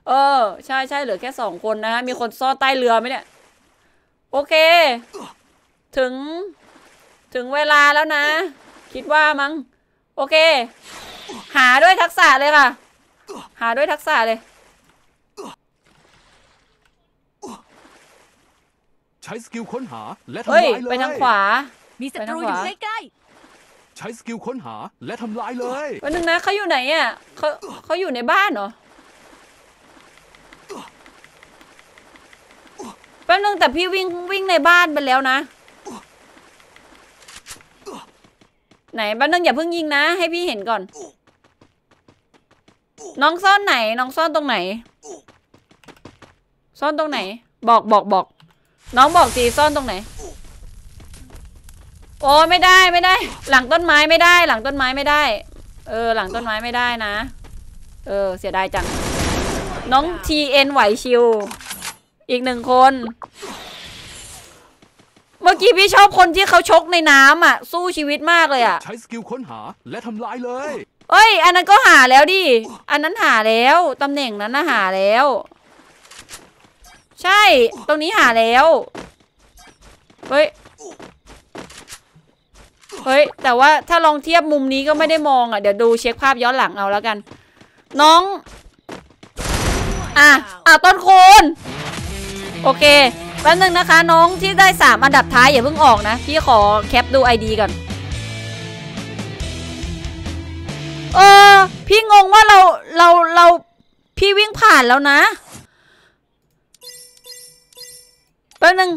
เออ ใช่ใช่เหลือแค่สองคนนะมีคนซ่อนใต้เรือไหมเนี่ยโอเคถึงถึงเวลาแล้วนะ คิดว่ามั้งโอเค หาด้วยทักษะเลยค่ะ หาด้วยทักษะเลย ใช้สกิลค้นหาและทำลายยเลยไปทางขวามีศัตรูอยู่ใกล้ใช้สกิลค้นหาและทำลายเลยวันนึงนะเขาอยู่ไหนอ่ะเขาเขาอยู่ในบ้านเหรอแป๊บนึงแต่พี่วิ่งวิ่งในบ้านไปแล้วนะไหนบ้านนึงอย่าเพิ่งยิงนะให้พี่เห็นก่อน น้องซ่อนไหน น้องซ่อนตรงไหน ซ่อนตรงไหน บอกบอกบอก น้องบอกจีซ่อนตรงไหน โอ้ไม่ได้ไม่ได้ หลังต้นไม้ไม่ได้ หลังต้นไม้ไม่ได้ เออ หลังต้นไม้ไม่ได้นะ เออเสียดายจังน้องทีเอ็นไหวชิวอีกหนึ่งคนมื่อกี้พี่ชอบคนที่เขาชกในน้ำอ่ะ สู้ชีวิตมากเลยอ่ะใช้สกิลค้นหาและทำลายเลยเอ้ย อันนั้นก็หาแล้วดิ อันนั้นหาแล้วตำแหน่งนั้นนะหาแล้ว ใช่ ตรงนี้หาแล้วเฮ้ยเฮ้ยแต่ว่าถ้าลองเทียบมุมนี้ก็ไม่ได้มองอ่ะเดี๋ยวดูเช็คภาพย้อนหลังเอาแล้วกัน น้อง อ่ะอ่ะต้นคูณโอเคแป๊บนึงนะคะน้องที่ได้3อันดับท้าย อย่าเพิ่งออกนะ พี่ขอแคปดู ID ก่อนเออ พี่งงว่าเราเราเราพี่วิ่งผ่านแล้วนะแป๊บนึง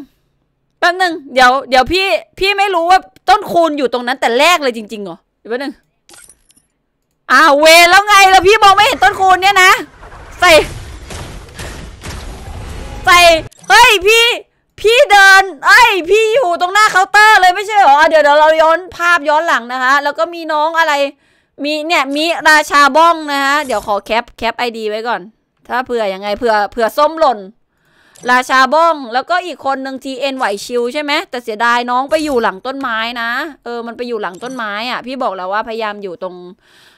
แป๊บนึง เดี๋ยว เดี๋ยวพี่พี่ไม่รู้ว่าต้นคูณอยู่ตรงนั้นแต่แรกเลยจริงๆเหรอเดี๋ยวแป๊บนึงอ้าวเวแล้วไงแล้วพี่มองไม่เห็นต้นคูณเนี่ยนะใส่ ใส่เฮ้ยพี่พี่เดิน ไอ้ พี่อยู่ตรงหน้าเคาน์เตอร์เลยไม่ใช่เหรอเดี๋ยวเดี๋ยวเราย้อนภาพย้อนหลังนะคะแล้วก็มีน้องอะไร มีเนี่ยมีราชาบ้องนะฮะเดี๋ยวขอแคปแคปไอดีไว้ก่อน ถ้าเผื่อยังไงเผื่อเผื่อส้มหล่นราชาบ้อง แล้วก็อีกคนหนึ่ง GN ไหวชิวใช่ไหมแต่เสียดายน้องไปอยู่หลังต้นไม้นะเออมันไปอยู่หลังต้นไม้ อ่ะ พี่บอกแล้วว่าพยายามอยู่ตรง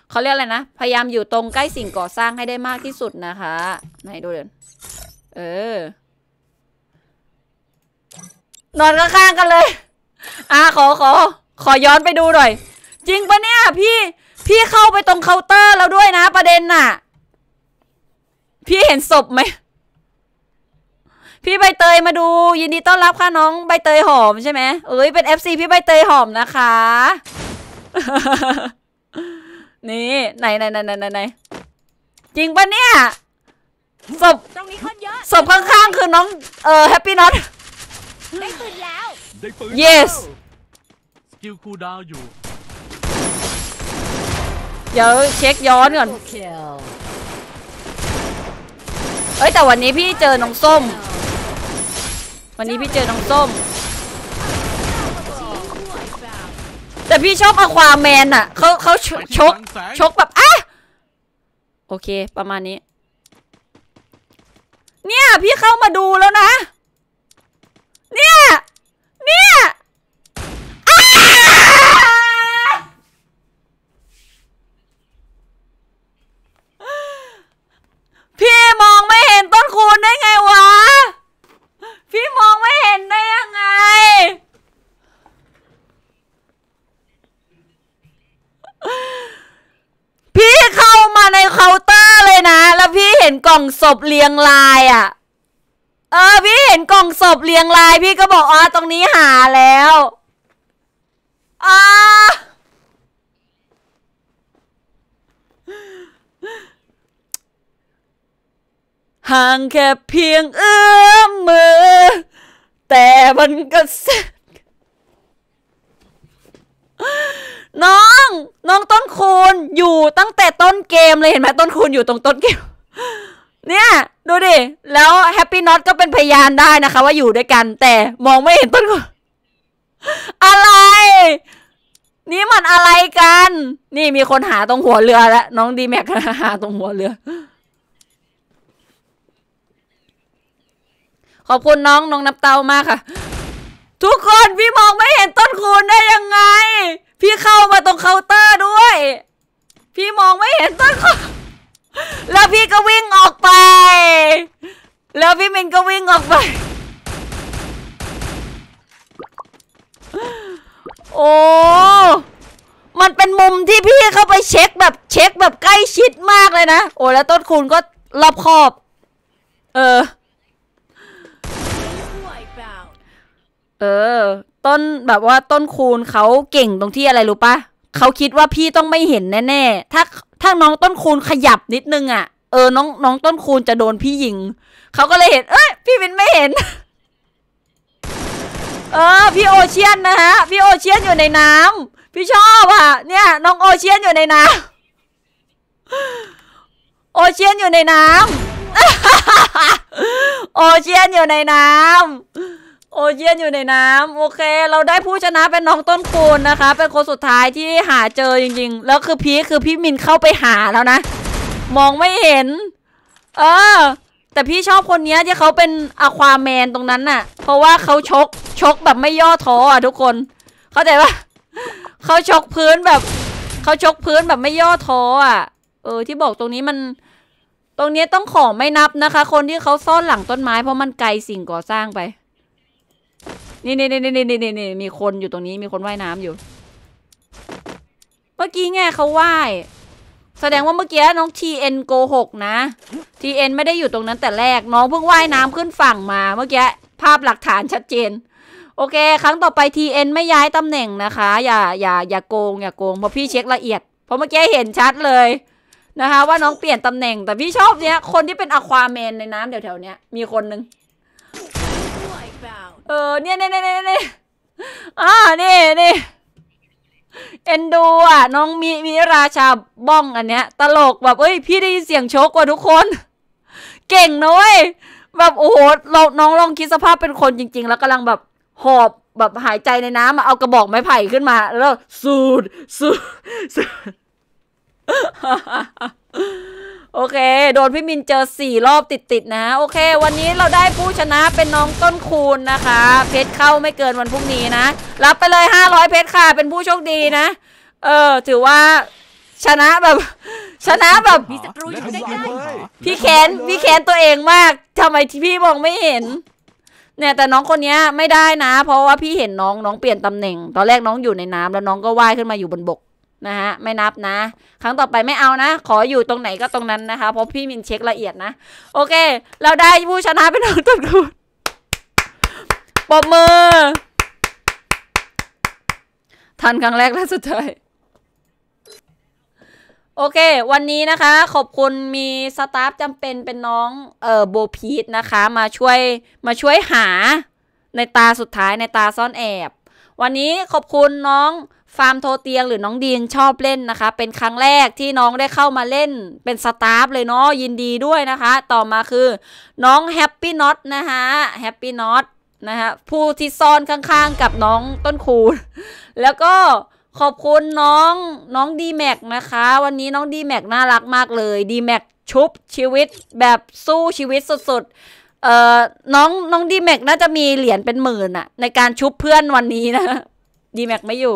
เขาเรียกอะไรนะ พยายามอยู่ตรงใกล้สิ่งก่อสร้างให้ได้มากที่สุดนะคะไหนดูเดิน เออนอนข้างๆกันเลย อ่าขอขอ ขอย้อนไปดูหน่อย จริงปะเนี่ย พี่ พี่เข้าไปตรงเคาน์เตอร์แล้วด้วยนะ ประเด็นน่ะ พี่เห็นศพไหม พี่ใบเตยมาดู ยินดีต้อนรับค่ะน้องใบเตยหอมใช่ไหมเอ้ยเป็นเอฟซีพี่ใบเตยหอมนะคะ นี่ไหนไหนไหนไหนไหนจริงปะเนี่ยศพตรงนี้คนเยอะศพข้างๆคือน้องเออแฮปปี้น็อตได้ปืนแล้วได้ปืน yes สกิลคูดาวอยู่เดี๋ยวเช็คย้อนก่อนเอ้ยแต่วันนี้พี่เจอน้องส้ม วันนี้พี่เจอน้องส้ม แต่พี่ชอบอควาแมนอะเขาเขาชกชกแบบอ่ะโอเคประมาณนี้ เนี่ยพี่เข้ามาดูแล้วนะเนี่ย เนี่ย พี่มองไม่เห็นต้นคูณได้ไงวะ พี่มองไม่เห็นได้ยังไง พี่เข้ามาในเคาน์เตอร์เลยนะ แล้วพี่เห็นกล่องศพเรียงรายอ่ะเออพี่เห็นกล่องศพเรียงรายพี่ก็บอกอ๋อตรงนี้หาแล้วอห่างแค่เพียงเอื้อมมือ แต่มันก็เสน้องน้องต้นคูณอยู่ตั้งแต่ต้นเกมเลยเห็นไหมต้นคูณอยู่ตรงต้นเกม เนี่ยดูดิแล้วแฮปปี้น็อตก็เป็นพยานได้นะคะ ว่าอยู่ด้วยกัน แต่มองไม่เห็นต้นอะไร นี่มันอะไรกัน นี่มีคนหาตรงหัวเรือแล้วน้องดีแม็กหาตรงหัวเรือ ขอบคุณน้องน้องนับเตามากค่ะ ทุกคนพี่มองไม่เห็นต้นคูณได้ยังไง พี่เข้ามาตรงเคาน์เตอร์ด้วย พี่มองไม่เห็นต้นคูณแล้วพี่ก็วิ่งออกไป แล้วพี่มินก็วิ่งออกไป โอ้ มันเป็นมุมที่พี่เข้าไปเช็คแบบเช็คแบบใกล้ชิดมากเลยนะ โอ้แล้วต้นคูณก็รอบขอบ เออ เออต้นแบบว่าต้นคูณเขาเก่งตรงที่อะไรรู้ปะเขาคิดว่าพี่ต้องไม่เห็นแน่ ๆ ถ้าถ้าน้องต้นคูณขยับนิดนึงอะ่ะ เออ น้องน้องต้นคูณจะโดนพี่ยิง เขาก็เลยเห็น เอ้ย พี่วินไม่เห็น เออ พี่โอเชียนนะฮะ พี่โอเชียนอยู่ในน้ำพี่ชอบอะ่ะ เนี่ย น้องโอเชียนอยู่ในน้ำโอเชียนอยู่ในน้ำโอเชียนอยู่ในน้ำโอเยียนอยู่ในน้ำ โอเค เราได้ผู้ชนะเป็นน้องต้นคูณนะคะ เป็นคนสุดท้ายที่หาเจอจริง ๆ แล้วคือพีคือพี่มินเข้าไปหาแล้วนะมองไม่เห็น เออ แต่พี่ชอบคนนี้ที่เขาเป็นอะควาแมนตรงนั้นน่ะ เพราะว่าเขาชกชกแบบไม่ย่อท้ออ่ะทุกคน เข้าใจปะเขาชกพื้นแบบเขาชกพื้นแบบไม่ย่อท้ออ่ะ เออ ที่บอกตรงนี้มันตรงนี้ต้องขอไม่นับนะคะ คนที่เขาซ่อนหลังต้นไม้เพราะมันไกลสิ่งก่อสร้างไปนี่นี่นี่นี่นี่นี่นี่มีคนอยู่ตรงนี้มีคนว่ายน้ำอยู่ เมื่อกี้ไงเขาว่ายแสดงว่าเมื่อกี้น้องทีเอ็นโกหกนะทีเอ็นไม่ได้อยู่ตรงนั้นแต่แรกน้องเพิ่งว่ายน้ำขึ้นฝั่งมา เมื่อกี้ภาพหลักฐานชัดเจน โอเคครั้งต่อไปทีเอ็นไม่ย้ายตำแหน่งนะคะ อย่าอย่า อย่าโกง อย่าโกงเพราะพี่เช็คละเอียด เพราะเมื่อกี้เห็นชัดเลยนะคะ ว่าน้องเปลี่ยนตำแหน่งแต่พี่ชอบเนี้ยคนที่เป็นอะควาแมนในน้ำแถวๆเนี้ยมีคนหนึ่งเออเนี่ยเนี่ยเนี่ยเนี่ยอ่านี่นี่เอ็นดูอ่ะ น้องมีมีราชาบ้องอันเนี้ย ตลกแบบเอ้ย พี่ได้ยินเสียงโชกกว่าทุกคน เก่งน้อ้ย แบบโอ้โหเราน้องลองคิดสภาพเป็นคนจริง ๆ แล้วกำลังแบบ หอบแบบหายใจในน้ำมาเอากระบอกไม้ไผ่ขึ้นมา แล้วสูดสูดสูดโอเค โดนพี่มินเจอ 4 รอบติด ๆ นะ โอเค วันนี้เราได้ผู้ชนะเป็นน้องต้นคูณนะคะ เพชรเข้าไม่เกินวันพรุ่งนี้นะ รับไปเลย 500 เพชรค่ะ เป็นผู้โชคดีนะ เออ ถือว่า ชนะแบบ ชนะแบบ พี่แคนพี่แคนตัวเองมากทำไมที่พี่มองไม่เห็น เนี่ยแต่น้องคนนี้ไม่ได้นะ เพราะว่าพี่เห็นน้องน้องเปลี่ยนตำแหน่ง ตอนแรกน้องอยู่ในน้ำแล้วน้องก็ว่ายขึ้นมาอยู่บนบกนะฮะไม่นับนะ ครั้งต่อไปไม่เอานะ ขออยู่ตรงไหนก็ตรงนั้นนะคะเพราะพี่มินเช็คละเอียดนะ โอเค เราได้ผู้ชนะเป็นน้องตุ่นคุปอบมือทันครั้งแรกและสุดท้ายโอเค วันนี้นะคะ ขอบคุณมีสตาฟจำเป็นเป็นน้องเอ่อโบพีทนะคะ มาช่วยมาช่วยหาในตาสุดท้ายในตาซ่อนแอบ วันนี้ขอบคุณน้องฟาร์มโทเตียงหรือ น้องดีนชอบเล่นนะคะ เป็นครั้งแรกที่น้องได้เข้ามาเล่นเป็นสตาฟเลยเนาะยินดีด้วยนะคะ ต่อมาคือ น้องแฮปปี้น็อตนะคะแฮปปี้น็อตนะคะผู้ที่ซ่อนข้างๆ กับน้องต้นคูณแล้วก็ขอบคุณน้องน้องดีแม็กนะคะ วันนี้น้องดีแม็กน่ารักมากเลยดีแม็กชุบชีวิตแบบสู้ชีวิตสุดๆเอ่อน้องน้องดีแม็กน่าจะมีเหรียญเป็นหมื่นอะในการชุบเพื่อนวันนี้นะดีแม็กไม่อยู่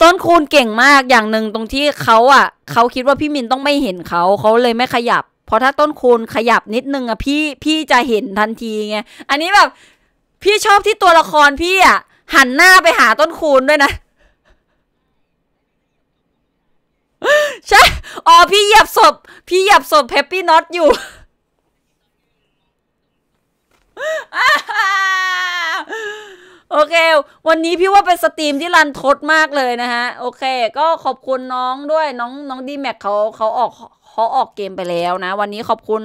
ต้นคูณเก่งมากอย่างหนึ่งตรงที่เขาอ่ะเขาคิดว่าพี่มินต้องไม่เห็นเขาเขาเลยไม่ขยับเพราะถ้าต้นคูณขยับนิดนึงอ่ะพี่พี่จะเห็นทันทีไงอันนี้แบบ พี่ชอบที่ตัวละครพี่อ่ะหันหน้าไปหาต้นคูณด้วยนะใช่อ๋อพี่เหยียบศพ พี่เหยียบศพแฮปปี้น็อตอยู่โอเค วันนี้พี่ว่าเป็นสตรีมที่รันทดมากเลยนะฮะโอเค ก็ขอบคุณน้องด้วยน้องน้องดีแม็กเขาเขาออกเขาออกเกมไปแล้วนะ วันนี้ขอบคุณ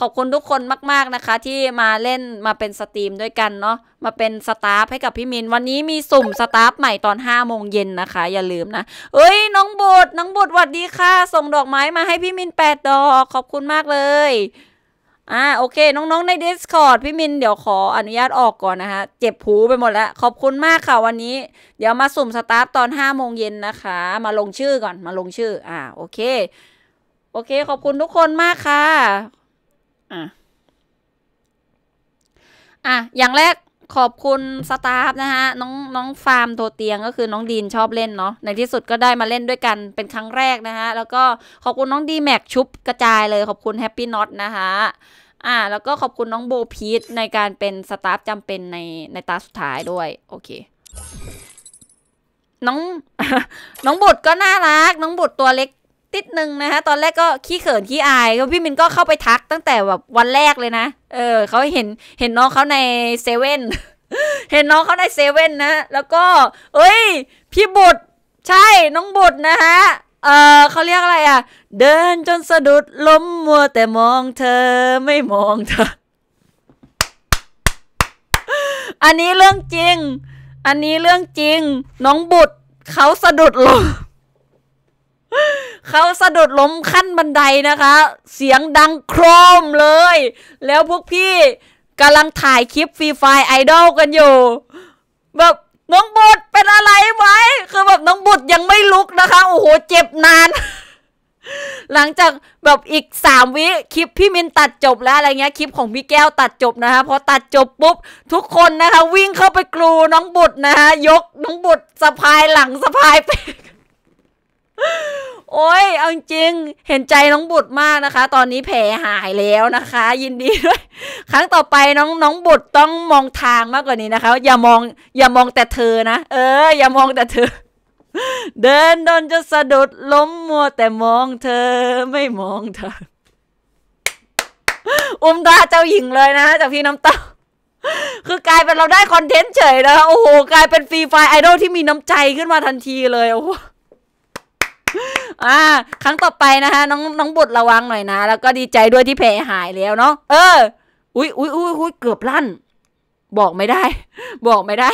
ขอบคุณทุกคนมาก ๆนะคะ ที่มาเล่นมาเป็นสตรีมด้วยกันเนาะมาเป็นสตาฟให้กับพี่มิน วันนี้มีสุ่ม สตาฟใหม่ตอน5้าโมงเย็นนะคะ อย่าลืมนะ เอ้ย น้องบุตรน้องบุตรหวัดดีค่ะ ส่งดอกไม้มาให้พี่มิน8ดอกขอบคุณมากเลยอ่าโอเค น้อง ๆ ใน Discord พี่มิน เดี๋ยวขออนุญาตออกก่อนนะคะ เจ็บหูไปหมดแล้ว ขอบคุณมากค่ะ วันนี้ เดี๋ยวมาสุ่มสตาร์ทตอน 5 โมงเย็นนะคะ มาลงชื่อก่อน มาลงชื่ออ่าโอเค โอเค ขอบคุณทุกคนมากค่ะอ่ะอ่ะอย่างแรกขอบคุณสตาฟนะฮะน้องน้องฟาร์มโทเตียงก็คือน้องดีนชอบเล่นเนาะในที่สุดก็ได้มาเล่นด้วยกันเป็นครั้งแรกนะฮะแล้วก็ขอบคุณน้องดีแม็กชุบกระจายเลยขอบคุณแฮปปี้น็อตนะคะอ่า แล้วก็ขอบคุณน้องโบพีทในการเป็นสตาฟจำเป็นในในตาสุดท้ายด้วย โอเค น้อง น้องบุตรก็น่ารักน้องบุตรตัวเล็กติดหนึ่งนะคะตอนแรกก็ ขี้เขินขี้อายก็พี่มินก็เข้าไปทักตั้งแต่แบบวันแรกเลยนะเออเขาเห็นเห็นน้องเขาในเซเว่นเห็นน้องเขาในเซเว่นนะแล้วก็ เอ้ย พี่บุตร ใช่น้องบุตรนะฮะเออเขาเรียกอะไรอ่ะเดินจนสะดุดล้มมัวแต่มองเธอไม่มองเธอ อันนี้เรื่องจริง อันนี้เรื่องจริง น้องบุตร เขาสะดุดล้มเขาสะดุดล้มขั้นบันไดนะคะ เสียงดังโครมเลย แล้วพวกพี่กำลังถ่ายคลิปฟรีไฟไอดอลกันอยู่แบบน้องบุตรเป็นอะไรไหมคือแบบน้องบุตรยังไม่ลุกนะคะ โอ้โหเจ็บนาน หลังจากแบบอีกสามวิคลิปพี่มินตัดจบแล้วอะไรเงี้ยคลิปของพี่แก้วตัดจบนะคะพอตัดจบปุ๊บทุกคนนะคะ วิ่งเข้าไปกลูน้องบุตรนะคะยก น้องบุตรสะพายหลังสะพายเปกโอ้ยเอาจริง เห็นใจน้องบุตรมากนะคะ ตอนนี้แผลหายแล้วนะคะ ยินดีด้วย ครั้งต่อไปน้องน้องบุตรต้องมองทางมากกว่านี้นะคะ อย่ามอง อย่ามองแต่เธอนะ เออ อย่ามองแต่เธอ เดินโดนจะสะดุดล้มมัวแต่มองเธอไม่มองเธอ อุ้มตาเจ้าหญิงเลยนะจากพี่น้ำเต้าคือกลายเป็นเราได้คอนเทนต์เฉยนะโอ้โหกลายเป็นฟรีไฟไอดอลที่มีน้ำใจขึ้นมาทันทีเลย โอ้อ่าครั้งต่อไปนะคะน้องน้องบทระวังหน่อยนะ แล้วก็ดีใจด้วยที่แผลหายแล้วเนาะเอออุ้ยอุ้ยอุ้ยอุ้ยเกือบลั่น บอกไม่ได้ บอกไม่ได้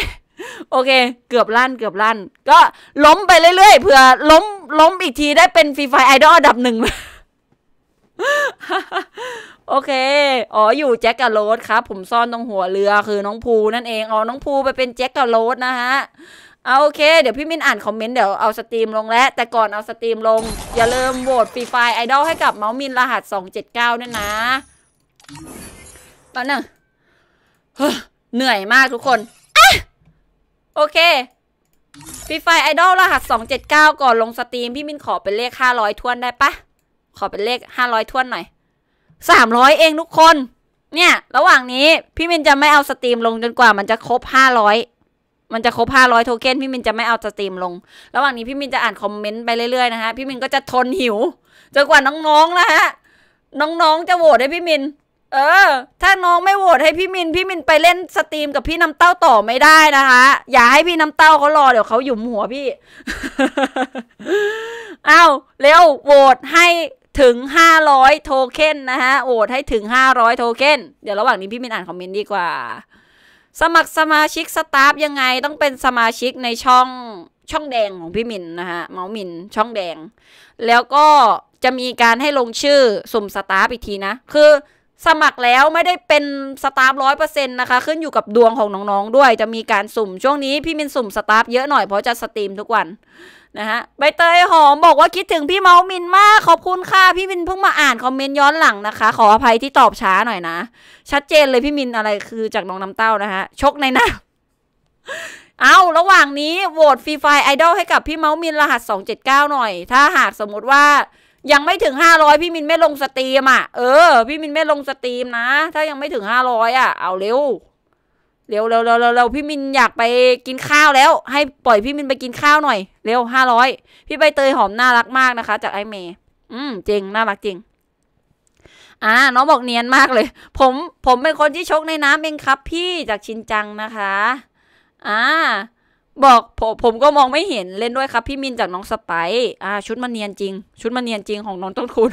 โอเค เกือบลั่นเกือบลั่น ก็ล้มไปเรื่อยๆเผื่อ ล้มล้มอีกทีได้เป็นฟรีไฟไอดอลดับหนึ่งโอเคอ๋ออยู่แจ็คกับโรสครับผมซ่อนตรงหัวเรือคือ น้องภูนั่นเองอ๋อน้องภูไปเป็นแจ็คกับโรสนะฮะเอาโอเค เดี๋ยวพี่มินอ่านคอมเมนต์เดี๋ยวเอาสตรีมลงแล้ว แต่ก่อนเอาสตรีม ลงอย่าลืมโหวตฟรีไฟไอดอลให้กับเมาส์มินรหัสสองเจ็ดเก้าน่ยนะ ตอนนึงเหนื่อยมากทุกคนโอเคฟรีไฟไอดอลรหัสสองเจ็ดเก้าก่อนลงสตรีม พี่มินขอเป็นเลขห้าร้อยทวนได้ปะ ขอเป็นเลขห้าร้อยทวนหน่อยสามร้อยเองทุกคน เนี่ย ระหว่างนี้พี่มินจะไม่เอาสตรีมลงจนกว่ามันจะครบห้าร้อยมันจะครบ 500โทเค็นพี่มินจะไม่เอาสตรีมลง ระหว่างนี้พี่มินจะอ่านคอมเมนต์ไปเรื่อยๆนะฮะพี่มินก็จะทนหิวจนกว่าน้องๆนะฮะ น้องๆจะโหวตให้พี่มิน เออ ถ้าน้องไม่โหวตให้พี่มิน พี่มินไปเล่นสตรีม กับพี่น้ำเต้าต่อไม่ได้นะคะอย่าให้พี่น้ำเต้าเขารอ เดี๋ยวเขาหยุมหัวพี่ เอ้าเร็วโหวตให้ถึง 500โทเค็นนะฮะ โหวตให้ถึง500โทเค็นเดี๋ยวระหว่างนี้พี่มินอ่านคอมเมนต์ดีกว่าสมัครสมาชิกสตาฟยังไงต้องเป็นสมาชิกในช่องช่องแดงของพี่มินนะฮะ เมามินช่องแดง แล้วก็จะมีการให้ลงชื่อสุ่มสตาฟอีกทีนะคือสมัครแล้วไม่ได้เป็นสตาฟร้อยเปอร์เซ็นต์นะคะขึ้นอยู่กับดวงของน้องๆ ด้วยจะมีการสุ่มช่วงนี้พี่มินสุ่มสตาฟเยอะหน่อยเพราะจะสตรีมทุกวันนะฮะใบเตยหอมบอกว่าคิดถึงพี่เมามินมากขอบคุณค่ะพี่มินเพิ่งมาอ่านคอมเมนต์ย้อนหลังนะคะ ขออภัยที่ตอบช้าหน่อยนะ ชัดเจนเลยพี่มินอะไรคือจากน้องน้ำเต้านะฮะ ชกในหน้าเอาระหว่างนี้โหวตฟรีไฟไอดอลให้กับพี่เมามินรหัส 279 หน่อย ถ้าหากสมมติว่ายังไม่ถึง 500 พี่มินไม่ลงสตรีมอ่ะเออ พี่มินไม่ลงสตรีมนะถ้ายังไม่ถึง500อ่ะเอาเร็วเร็วเร็วเร็วเร็วพี่มินอยากไปกินข้าวแล้ว ให้ปล่อยพี่มินไปกินข้าวหน่อยเร็วห้าร้อยพี่ใบเตยหอมน่ารักมากนะคะจากไอเมย์อืมจริงน่ารักจริง อ่าน้องบอกเนียนมากเลย ผมผมเป็นคนที่ชกในน้ำเองครับ พี่จากชินจังนะคะอ่าบอกผมผมก็มองไม่เห็นเล่นด้วยครับ พี่มินจากน้องสไป อ่าชุดมันเนียนจริง ชุดมันเนียนจริงของน้องต้นคุณ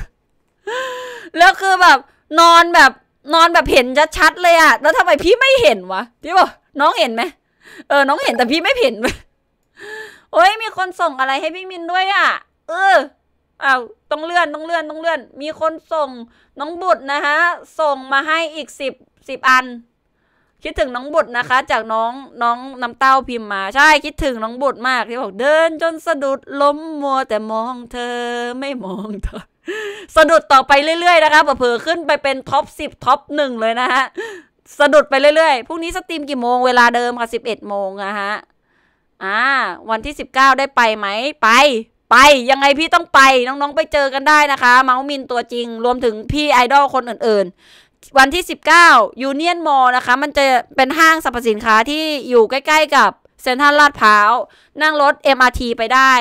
แล้วคือแบบ นอนแบบนอนแบบเห็นชัดๆเลยอะแล้วทำไมพี่ไม่เห็นวะ พี่บอกน้องเห็นไหมเออ น้องเห็นแต่พี่ไม่เห็นโอ้ยมีคนส่งอะไรให้พี่มินด้วยอะเออ เอาต้องเลื่อน ต้องเลื่อน ต้องเลื่อน มีคนส่ง น้องบุตรนะฮะ ส่งมาให้อีกสิบสิบอัน คิดถึงน้องบุตรนะคะ จากน้องน้องน้ำเต้าพิมพ์มา ใช่ คิดถึงน้องบุตรมากที่บอกเดินจนสะดุด ล้มมัวแต่มองเธอไม่มองเธอสะดุดต่อไปเรื่อย ๆ นะคะเผื่อขึ้นไปเป็นท็อปสิบท็อปหนึ่งเลยนะฮะสะดุดไปเรื่อย ๆ พรุ่งนี้สตรีมกี่โมงเวลาเดิมค่ะสิบเอ็ดโมงนะฮะอ่าวันที่สิบเก้าได้ไปไหมไป ไปยังไงพี่ต้องไปน้องๆไปเจอกันได้นะคะ เมาส์มินตัวจริงรวมถึงพี่ไอดอลคนอื่นๆ วันที่ 19 ยูเนียนมอลนะคะ มันจะเป็นห้างสรรพสินค้าที่อยู่ใกล้ๆ กับเซ็นทรัลลาดพร้าวนั่งรถ MRT ไปได้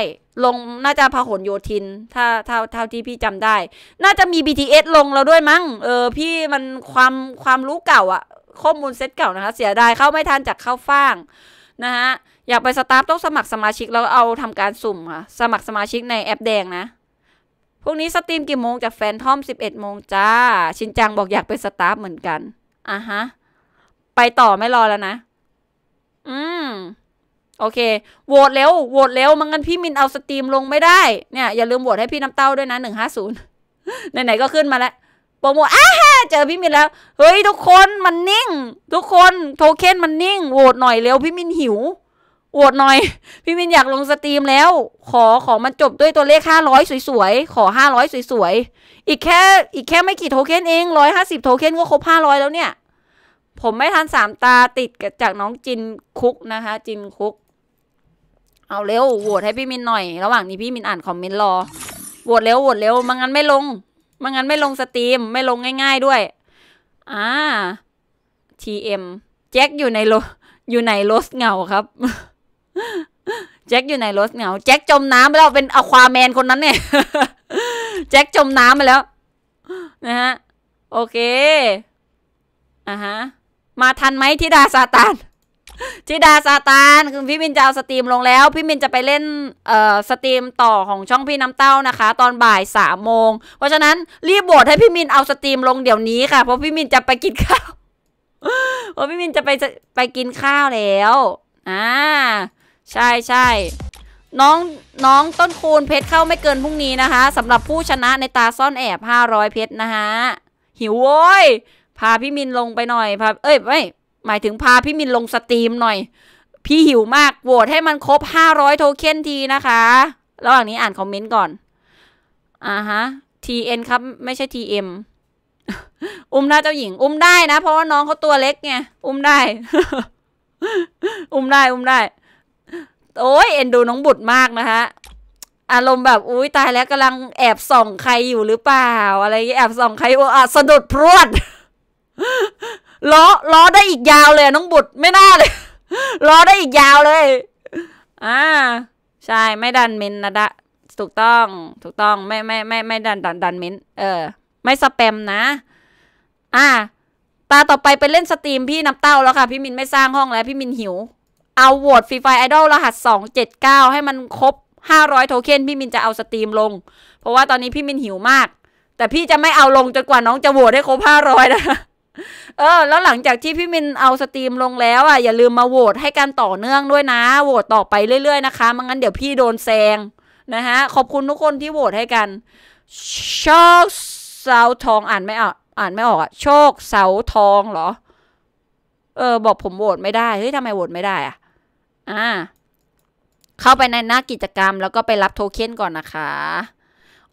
ลงน่าจะพหลโยธินถ้าเท่าเท่าที่พี่จำได้ น่าจะมี BTS ลงเราด้วยมั้งเออ พี่มันความความรู้เก่าอะข้อมูลเซตเก่านะคะเสียดายเข้าไม่ทันจากเข้าฟ่างนะฮะอยากไปสตาร์ทต้องสมัครสมาชิก แล้วเอาทำการสุ่มค่ะสมัครสมาชิกในแอปแดงนะ พวกนี้สตรีมกี่โมงจากแฟนทอม11โมงจ้า ชินจังบอกอยากเป็นสตาฟเหมือนกันอ่ะฮะไปต่อไม่รอแล้วนะ อืมโอเค โหวตเร็วโหวตเร็วมังั้นพี่มินเอาสตรีมลงไม่ได้ เนี่ย อย่าลืมโหวตให้พี่น้ำเต้าด้วยนะหนึ่งห้าศูนย์ไหนๆก็ขึ้นมาแล้ว โปรโมทอ้าเจอพี่มินแล้ว เฮ้ยทุกคนมันนิ่ง ทุกคนโทเค็นมันนิ่ง โหวตหน่อยเร็วพี่มินหิว โหวตหน่อย พี่มินอยากลงสตรีมแล้ว ขอขอมันจบด้วยตัวเลขห้าร้อยสวยๆ ขอห้าร้อยสวยๆ อีกแค่อีกแค่ไม่กี่โทเค็นเองร้อยห้าสิบโทเค็นก็ครบห้าร้อยแล้วเนี่ย ผมไม่ทันสามตาติดจากน้องจินคุกนะคะจินคุกเอาเร็ว โหวตให้พี่มินหน่อย ระหว่างนี้พี่มินอ่านคอมเมนต์รอ โหวตเร็ว โหวตเร็วมังงั้นไม่ลงมังงั้นไม่ลงสตรีม ไม่ลงง่าย ๆด้วย อ่า TM แจ็คอยู่ในโลอยู่ในโลสเงาครับ แจ็คอยู่ในลสเงา แจ็คจมน้ำไปแล้วเป็นอควาแมนคนนั้นเนี่ยแจ็คจมน้ำไปแล้ว นะฮะ โอเค อ่ะฮะ มาทันไหมทิดาซาตานจิดาซาตาน คือพี่มินจะเอาสตรีมลงแล้ว พี่มินจะไปเล่นเอ่อสตรีมต่อของช่องพี่น้ำเต้านะคะ ตอนบ่ายสามโมงเพราะฉะนั้นรีบโบทให้พี่มินเอาสตรีมลงเดี๋ยวนี้ค่ะเพราะพี่มินจะไปกินข้าวเพราะพี่มินจะไปไปกินข้าวแล้วอ่าใช่ใช่น้องน้องต้นคูณเพชรเข้าไม่เกินพรุ่งนี้นะคะสำหรับผู้ชนะในตาซ่อนแอบ500เพชรนะคะหิวโว้ยพาพี่มินลงไปหน่อยพาเอ้ยไม่หมายถึงพาพี่มินลงสตรีมหน่อย พี่หิวมากโหวตให้มันครบ 500 โทเค็นทีนะคะระหว่างนี้อ่านคอมเมนต์ก่อนอ่าฮะ TN ครับไม่ใช่ TM อุ้มหน้าเจ้าหญิงอุ้มได้นะเพราะว่าน้องเขาตัวเล็กไงอุ้มได้ อุ้มได้ อุ้มได้โอ้ยเอ็นดูน้องบุตรมากนะคะอารมณ์แบบ อุ้ยตายแล้วกำลังแอบส่องใครอยู่หรือเปล่า อะไรแอบส่องใครโอ้อะสะดุดพรวดล้อล้อได้อีกยาวเลยน้องบุตรไม่น่าเลยล้อได้อีกยาวเลยอ่า ใช่ ไม่ดันเมนนะดะ ถูกต้อง ถูกต้อง ไม่ไม่ไม่ไม่ดันดัน ดันเมนเออ ไม่สแปมนะ อ่า ตาต่อไปไปเล่นสตรีมพี่น้ำเต้าแล้วค่ะ พี่มินไม่สร้างห้องแล้ว พี่มินหิว เอาโหวตฟรีไฟไอดอลรหัสสองเจ็ดเก้าให้มันครบห้าร้อยโทเค็นพี่มินจะเอาสตรีมลง เพราะว่าตอนนี้พี่มินหิวมาก แต่พี่จะไม่เอาลงจนกว่าน้องจะโหวตให้ครบห้าร้อยนะเออ แล้วหลังจากที่พี่มินเอาสตรีมลงแล้วอ่ะ อย่าลืมมาโหวตให้การต่อเนื่องด้วยนะ โหวตต่อไปเรื่อยๆนะคะมม่งั้น เดี๋ยวพี่โดนแซงนะฮะขอบคุณทุกคนที่โหวตให้กันโชคเสาทองอ่านไม่ออกอ่านไม่ออกอ่ะโชคเสาทองเหรอ เออบอกผมโหวตไม่ได้เฮ้ยทำไมโหวตไม่ได้อ่ะ อ่า เข้าไปในหน้ากิจกรรมแล้วก็ไปรับโทเค็นก่อนนะคะ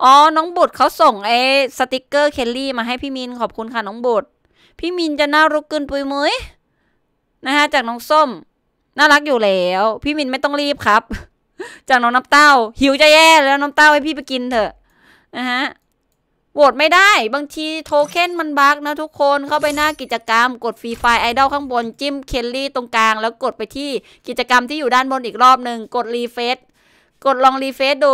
อ๋อน้องบุตรเขาส่งไอ้สติกเกอร์เคลลี่มาให้พี่มินขอบคุณค่ะน้องบุตรพี่มินจะน่ารักเกินปปไยมนะคะจากน้องส้ม น่ารักอยู่แล้ว พี่มินไม่ต้องรีบครับ จากน้องน้ำเต้า หิวจะแย่แล้วน้ำเต้าให้พี่ไปกินเถอะนะฮะโหวตไม่ได้ บางทีโทเค็นมันบั๊กนะทุกคนเข้าไปหน้ากิจกรรม กดฟรีไฟไอดอลข้างบนจิ้มเคลลี่ตรงกลาง แล้วกดไปที่กิจกรรมที่อยู่ด้านบนอีกรอบหนึ่งกดรีเฟซกดลองรีเฟซดู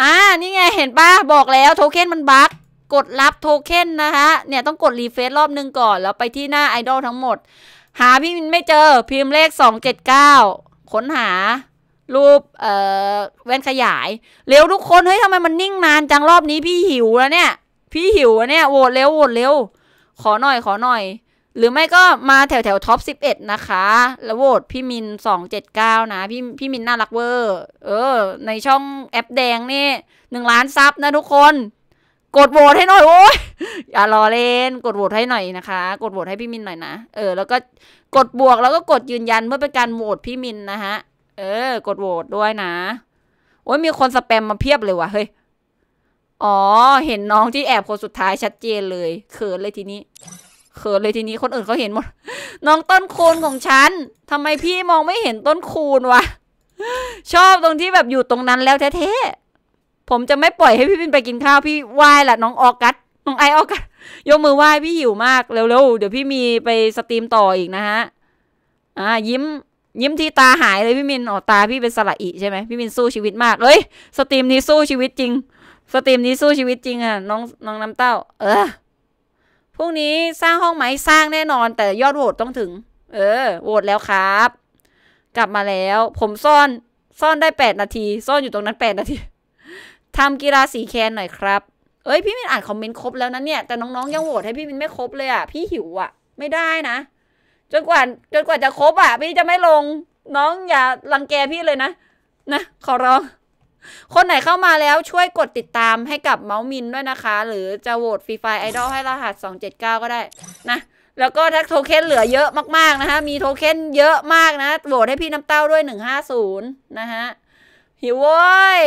อ่านี่ไงเห็นป่ะบอกแล้ว โทเค็นมันบั๊กกดรับโทเค็นนะคะเนี่ยต้องกดรีเฟซรอบนึงก่อน แล้วไปที่หน้าไอดอลทั้งหมด หาพี่มินไม่เจอ พิมพ์เลข 279ค้นหารูปเอ่อแว่นขยาย เร็วทุกคนเฮ้ยทำไมมันนิ่งนานจังรอบนี้พี่หิวแล้วเนี่ย พี่หิวเนี่ยโหวตเร็วโหวตเร็ว ขอหน่อยขอหน่อย หรือไม่ก็มาแถวแถวท็อปสิบเอ็ดนะคะ แล้วโหวตพี่มินสองเจ็ดเก้านะพี่พี่มินน่ารักเวอร์เออในช่องแอปแดงนี่หนึ่งล้านซับนะทุกคนกดโหวตให้หน่อยโอ้ยอย่ารอเล่นกดโหวตให้หน่อยนะคะ กดโหวตให้พี่มินหน่อยนะเออแล้วก็กดบวกแล้วก็กดยืนยันเมื่อเป็นการโหวตพี่มินนะฮะ เออ กดโหวตด้วยนะโอ้ยมีคนสแปมมาเพียบเลยว่ะเฮ้ยอ๋อ เห็นน้องที่แอบคนสุดท้ายชัดเจนเลยเขินเลยทีนี้เขินเลยทีนี้คนอื่นเขาเห็นหมดน้องต้นคูณของฉัน ทำไมพี่มองไม่เห็นต้นคูณวะชอบตรงที่แบบอยู่ตรงนั้นแล้วแท้ผมจะไม่ปล่อยให้พี่พินไปกินข้าวพี่ไหวยละน้องออกัสน้องไอออกัสยกมือไหว้พี่หิวมากเร็วๆเดี๋ยวพี่มีไปสตรีมต่ออีกนะฮะอ่ายิ้มยิ้มที่ตาหายเลยพี่มินออกตาพี่เป็นสละอิใช่ไหมพี่มินสู้ชีวิตมากเอ้ยสตรีมนี้สู้ชีวิตจริง สตรีมนี้สู้ชีวิตจริงอ่ะน้องน้องน้ำเต้า เออพรุ่งนี้สร้างห้องไหมสร้างแน่นอน แต่ยอดโหวตต้องถึง เออโหวตแล้วครับ กลับมาแล้ว ผมซ่อนซ่อนได้แปดนาที ซ่อนอยู่ตรงนั้นแปดนาทีทำกีฬาสีแคนหน่อยครับ เอ้ยพี่มินอ่านคอมเมนต์ครบแล้วนะเนี่ยแต่น้องๆยังโหวตให้พี่มินไม่ครบเลยอ่ะพี่หิวอ่ะ ไม่ได้นะ จนกว่าจนกว่าจะครบอ่ะ พี่จะไม่ลงน้องอย่ารังแกพี่เลยนะ นะ ขอร้อง คนไหนเข้ามาแล้วช่วยกดติดตามให้กับเมาส์มินด้วยนะคะ หรือจะโหวตฟรีไฟไอดอลให้รหัส279 ก็ได้นะแล้วก็ถ้าโทเค็นเหลือเยอะมากๆนะคะมีโทเค็นเยอะมากนะโหวตให้พี่น้ำเต้าด้วย150นะฮะหิวโว้ย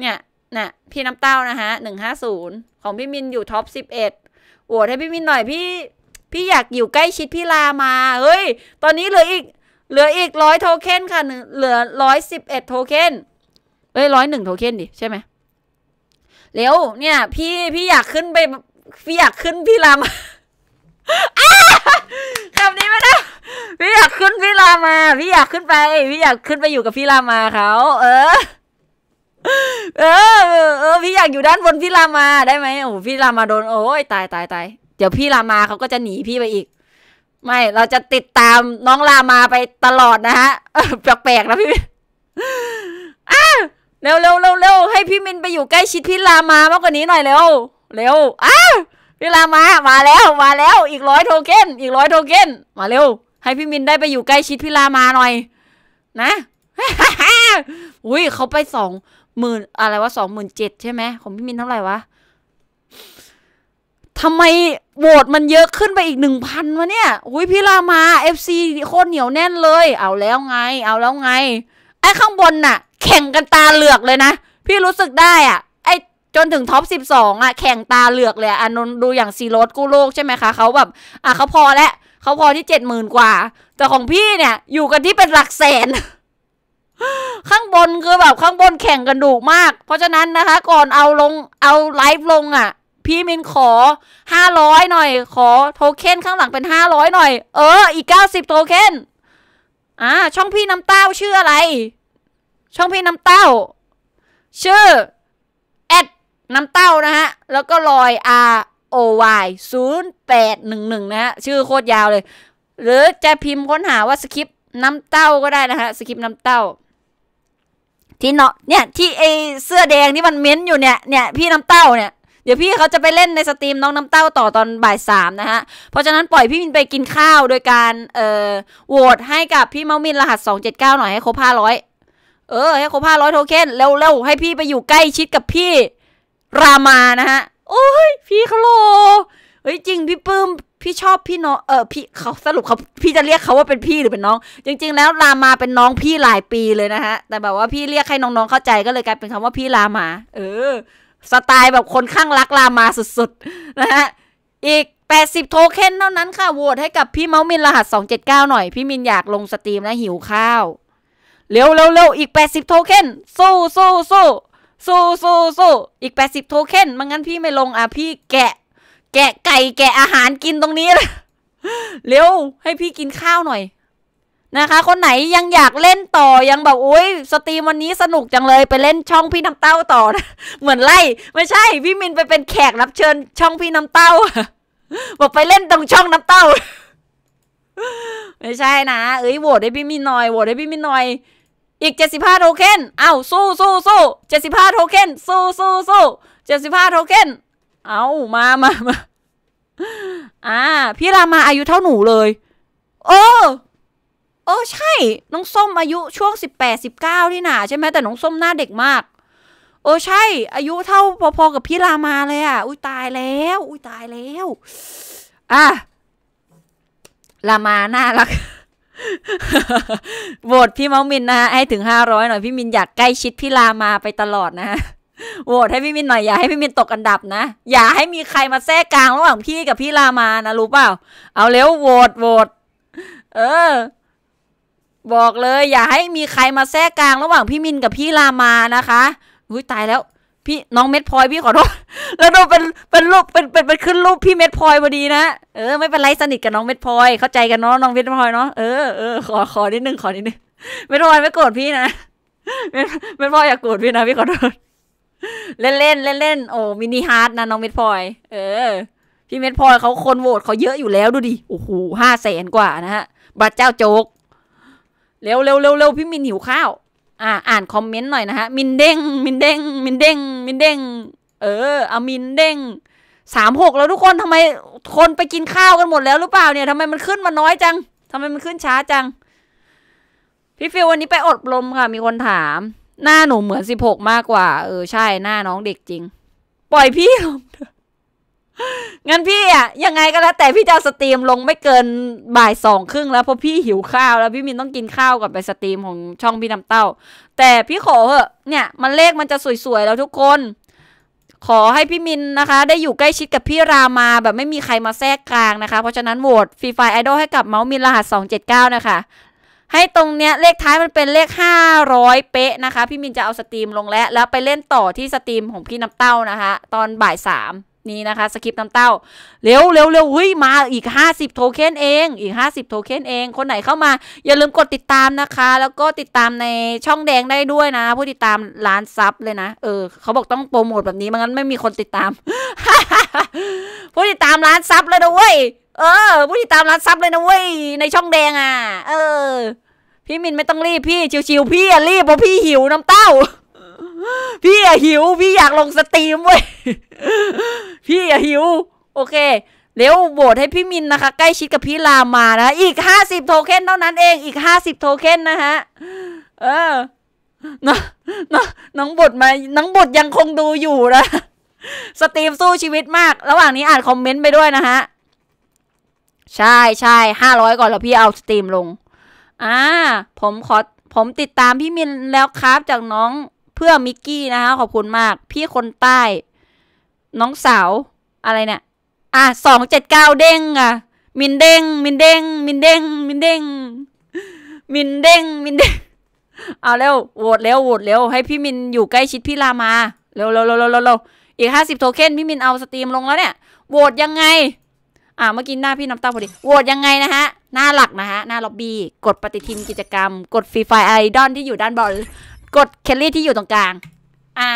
เนี่ยนะ่ะ พี่น้ำเต้านะฮะหนึ่งห้าศูนย์ของพี่มินอยู่ท็อปสิบเอ็ดโหวตให้พี่มินหน่อยพี่พี่อยากอยู่ใกล้ชิดพี่ลามาเฮ้ย ตอนนี้เหลืออีกเหลืออีกร้อยโทเค็นค่ะเหลือร้อยสิบเอ็ดโทเค็นเอ้ยร้อยหนึ่งโทเค็นดิใช่ไหมเร็วเนี่ยพี่พี่อยากขึ้นไปพี่อยากขึ้นพี่ลามาคำนี้ไม่ได้พี่อยากขึ้นพี่ลามาพี่อยากขึ้นไปพี่อยากขึ้นไปอยู่กับพี่ลามาเขาเออเออเออพี่อยากอยู่ด้านบนพี่รามาได้ไหมโอ้พี่รามาโดน โอ้ย ตาย ตายตายเดี๋ยวพี่รามาเขาก็จะหนีพี่ไปอีก ไม่ เราจะติดตามน้องรามาไปตลอดนะฮะแปลกๆนะพี่อะเร็วเร็วเร็วเร็ว ให้พี่มินไปอยู่ใกล้ชิดพี่รามามากกว่านี้หน่อยเร็ว เร็วอ้าพี่รามา มาแล้ว มาแล้ว อีกร้อยโทเก้นอีกร้อยโทเก้นมาเร็ว ให้พี่มินได้ไปอยู่ใกล้ชิดพี่รามาหน่อย นะ อุ้ย เขาไปสองหมื่นอะไรวะสองหมื่นเจ็ดใช่ไหมของพี่มินเท่าไหร่วะ ทำไมโหวตมันเยอะขึ้นไปอีกหนึ่งพันวะเนี่ย อุ้ยพี่รามาเอฟซีโคตรเหนียวแน่นเลย เอาแล้วไง เอาแล้วไง ไอ้ข้างบนน่ะ แข่งกันตาเหลือกเลยนะ พี่รู้สึกได้อ่ะ ไอ้จนถึงท็อปสิบสองอ่ะแข่งตาเหลือกเลยอ่ะนนดูอย่างซีโรสกู้โลกใช่ไหมคะเขาแบบ อ่ะเขาพอแล้วเขาพอที่เจ็ดหมื่นกว่าแต่ของพี่เนี่ยอยู่กันที่เป็นหลักแสนข้างบนคือแบบข้างบนแข่งกันดุมาก เพราะฉะนั้นนะคะ ก่อนเอาลงเอาไลฟ์ลงอะ่ะพี่มินขอห้าร้อยหน่อย ขอโทเค็นข้างหลังเป็นห้าร้อยหน่อย เอออีกเก้าสิบโทเค็นอ่าช่องพี่น้ำเต้าชื่ออะไร ช่องพี่น้ำเต้า ชื่อแอดน้ำเต้านะฮะแล้วก็ลอย R O Y ศูนย์นึ่งนะฮะชื่อโคตรยาวเลย หรือจะพิมพ์ค้นหาว่าสคริปน้ำเต้าก็ได้นะฮะสคริปน้ำเต้าที่เนาะเนี่ยที่ไอเสื้อแดงที่มันเม้นอยู่เนี่ยเนี่ย พี่น้ำเต้าเนี่ย เดี๋ยวพี่เขาจะไปเล่นในสตรีมน้องน้ำเต้าต่อตอนบ่ายสามนะฮะเพราะฉะนั้นปล่อยพี่มินไปกินข้าว โดยการเอ่อโหวตให้กับพี่เมามินรหัสสองเจ็ดเก้าหน่อยให้ครบห้าร้อยเออให้ครบห้าร้อยโทเค็นเร็วๆให้พี่ไปอยู่ใกล้ชิดกับพี่รามานะฮะ โอ้ย พี่เขาโลเฮ้ยจริงพี่ปื้มพี่ชอบพี่น้อง เออพี่เขาสรุปเขาพี่จะเรียกเขาว่าเป็นพี่หรือเป็นน้อง จริงๆ แล้วรามาเป็นน้องพี่หลายปีเลยนะฮะ แต่แบบว่าพี่เรียกให้น้องๆเข้าใจก็เลยกลายเป็นคำว่าพี่รามา เออ สไตล์แบบคนข้างรัก รามาสุดๆนะฮะอีก 80โทเค็นเท่านั้นค่ะโหวตให้กับพี่เมามินรหัส 279 หน่อย พี่มินอยากลงสตรีมและหิวข้าว เร็วเร็วเร็วอีก80โทเค็นสู้สู้สู้สู้สู้สู้อีก80โทเค็นไมงงั้นพี่ไม่ลงอ่ะพี่แกะแกะไก่แกะอาหารกินตรงนี้เลยเร็วให้พี่กินข้าวหน่อย นะคะ คนไหนยังอยากเล่นต่อยังแบบโอ้ยสตรีมวันนี้สนุกจังเลยไปเล่นช่องพี่น้ำเต้าต่อนะเหมือนไล่ ไม่ใช่ พี่มินไปเป็นแขกรับเชิญช่องพี่น้ำเต้าบอกไปเล่นตรงช่องน้ำเต้าไม่ใช่นะเอ้ยโหวตให้พี่มินหน่อยโหวตให้พี่มินหน่อย อีกเจ็ดสิบห้าโทเค็นเอ้าสู้สู้สู้เจ็ดสิบห้าโทเค็นสู้สู้สู้เจ็ดสิบห้าโทเค็นเอามามามาอ่าพี่รามาอายุเท่าหนูเลยเออเออใช่น้องส้มอายุช่วงสิบแปดสิบเก้าที่หนาใช่ไหมแต่น้องส้มหน้าเด็กมากเออใช่ อายุเท่า พอๆกับพี่รามาเลยอ่ะ อุ้ยตายแล้ว อุ้ยตายแล้ว อ่ะรามาน่ารักโหวตพี่เมามินนะะให้ถึงห้าร้อยหน่อยพี่มินอยากใกล้ชิดพี่รามาไปตลอดนะฮะโหวตให้พี่มินหน่อยอย่าให้พี่มินตกอันดับนะอย่าให้มีใครมาแทรกกลาง ระหว่างพี่กับพี่รามานะรู้เปล่าเอาเร็วโหวตโหวตเออ บอกเลย อย่าให้มีใครมาแทรกกลาง ระหว่างพี่มินกับพี่รามานะคะอุ้ยตายแล้ว พี่น้องเม็ดพลอยพี่ขอโทษแล้วโดนเป็นเป็นรูปเป็นเป็นเป็นขึ้นรูปพี่เม็ดพลอยพอดีนะเออไม่เป็นไรสนิทกับน้องเม็ดพลอยเข้าใจกันเนาะน้องเม็ดพลอยเนาะเออเออขอขอนิดนึงขอนิดนึงเม็ดพลอยไม่โกรธพี่นะเม็ดพลอยอย่าโกรธพี่นะ พี่ขอโทษเล่นเล่นเล่นเล่นโอ้มินิฮาร์ดนะน้องเม็ดพลอย เออ พี่เม็ดพลอยเขาคนโหวตเขาเยอะอยู่แล้วดูดิโอ้โหห้าแสนกว่านะฮะบัตรเจ้าโจกเร็วเร็วเร็วเร็วพี่มินหิวข้าว อ่า อ่านคอมเมนต์หน่อยนะฮะ มินเด้ง มินเด้งมินเด้งมินเด้งเออเอามินเด้งสามหกแล้วทุกคนทำไม คนไปกินข้าวกันหมดแล้วหรือเปล่า เนี่ยทำไมมันขึ้นมาน้อยจัง ทำไมมันขึ้นช้าจัง พี่ฟิววันนี้ไปอดลมค่ะ มีคนถามหน้าหนูเหมือนสิบหกมากกว่า เออใช่ หน้าน้องเด็กจริง ปล่อยพี่ลงงั้นพี่อ่ะ ยังไงก็แล้วแต่พี่จะสตรีมลงไม่เกินบ่ายสองครึ่งแล้วเพราะพี่หิวข้าวแล้วพี่มินต้องกินข้าวกับไปสตรีมของช่องพี่น้ำเต้า แต่พี่ขอเหอะ เนี่ย มันเลขมันจะสวยๆแล้วทุกคน ขอให้พี่มินนะคะ ได้อยู่ใกล้ชิดกับพี่รามาแบบไม่มีใครมาแทรกกลาง นะคะเพราะฉะนั้นโหวตฟรีไฟไอดอลให้กับเมาส์มินรหัส 279 นะคะให้ตรงเนี้ยเลขท้ายมันเป็นเลข500 เป๊ะนะคะ พี่มินจะเอาสตรีมลงแล้วแล้วไปเล่นต่อที่สตรีมของพี่น้ำเต้านะคะตอนบ่ายสามนี่นะคะสคริปต์น้ำเต้าเร็วเร็วเร็วเฮ้ยมาอีก 50 โทเค็นเองอีก50โทเค็นเอง คนไหนเข้ามา อย่าลืมกดติดตามนะคะ แล้วก็ติดตามในช่องแดงได้ด้วยนะ ผู้ติดตามล้านซับเลยนะเออ เขาบอกต้องโปรโมทแบบนี้มั่งั้นไม่มีคนติดตามผู้ติดตามล้านซับเลยนะเว้ยเออผู้ติดตามร้านซับเลยนะเว้ย ในช่องแดงอ่ะ เออ พี่มินไม่ต้องรีบพี่ชิวๆพี่อ่ะรีบเพราะพี่หิวน้ำเต้า พี่อ่ะหิวพี่อยากลงสตรีมเว้ย พี่อ่ะหิว โอเคเร็วโบดให้พี่มินนะคะ ใกล้ชิดกับพี่ลามานะอีกห้าสิบโทเค็นเท่านั้นเองอีกห้าสิบโทเค็นนะฮะ เออน้องน้องบทมาน้องบทยังคงดูอยู่นะสตรีมสู้ชีวิตมาก ระหว่างนี้อ่านคอมเมนต์ไปด้วยนะฮะใช่ใช่ห้าร้อยก่อนแล้วพี่เอาสตรีมลงอ่าผมขอผมติดตามพี่มินแล้วครับจากน้องเพื่อมิกกี้นะคะขอบคุณมาก พี่คนใต้ น้องสาวอะไรเนี่ย อ่ะสองเจ็ดเก้าเด้ง อ่ะ มินเด้ง มินเด้งมินเด้ง มินเด้งมินเด้ง มินเด้งเอาเร็วโหวตเร็วโหวตเร็วให้พี่มินอยู่ใกล้ชิดพี่ลามา เร็วเร็วเร็วเร็วเร็วอีกห้าสิบโทเค็นพี่มินเอาสตรีมลงแล้วเนี่ยโหวตยังไงอ่าเมื่อกี้หน้าพี่น้ำตาพอดีโหวตยังไงนะฮะหน้าหลักนะฮะหน้าล็อบบี้กดปฏิทินกิจกรรม กดฟรีไฟไอดอลที่อยู่ด้านบนกดเคลลี่ที่อยู่ตรงกลางอ่า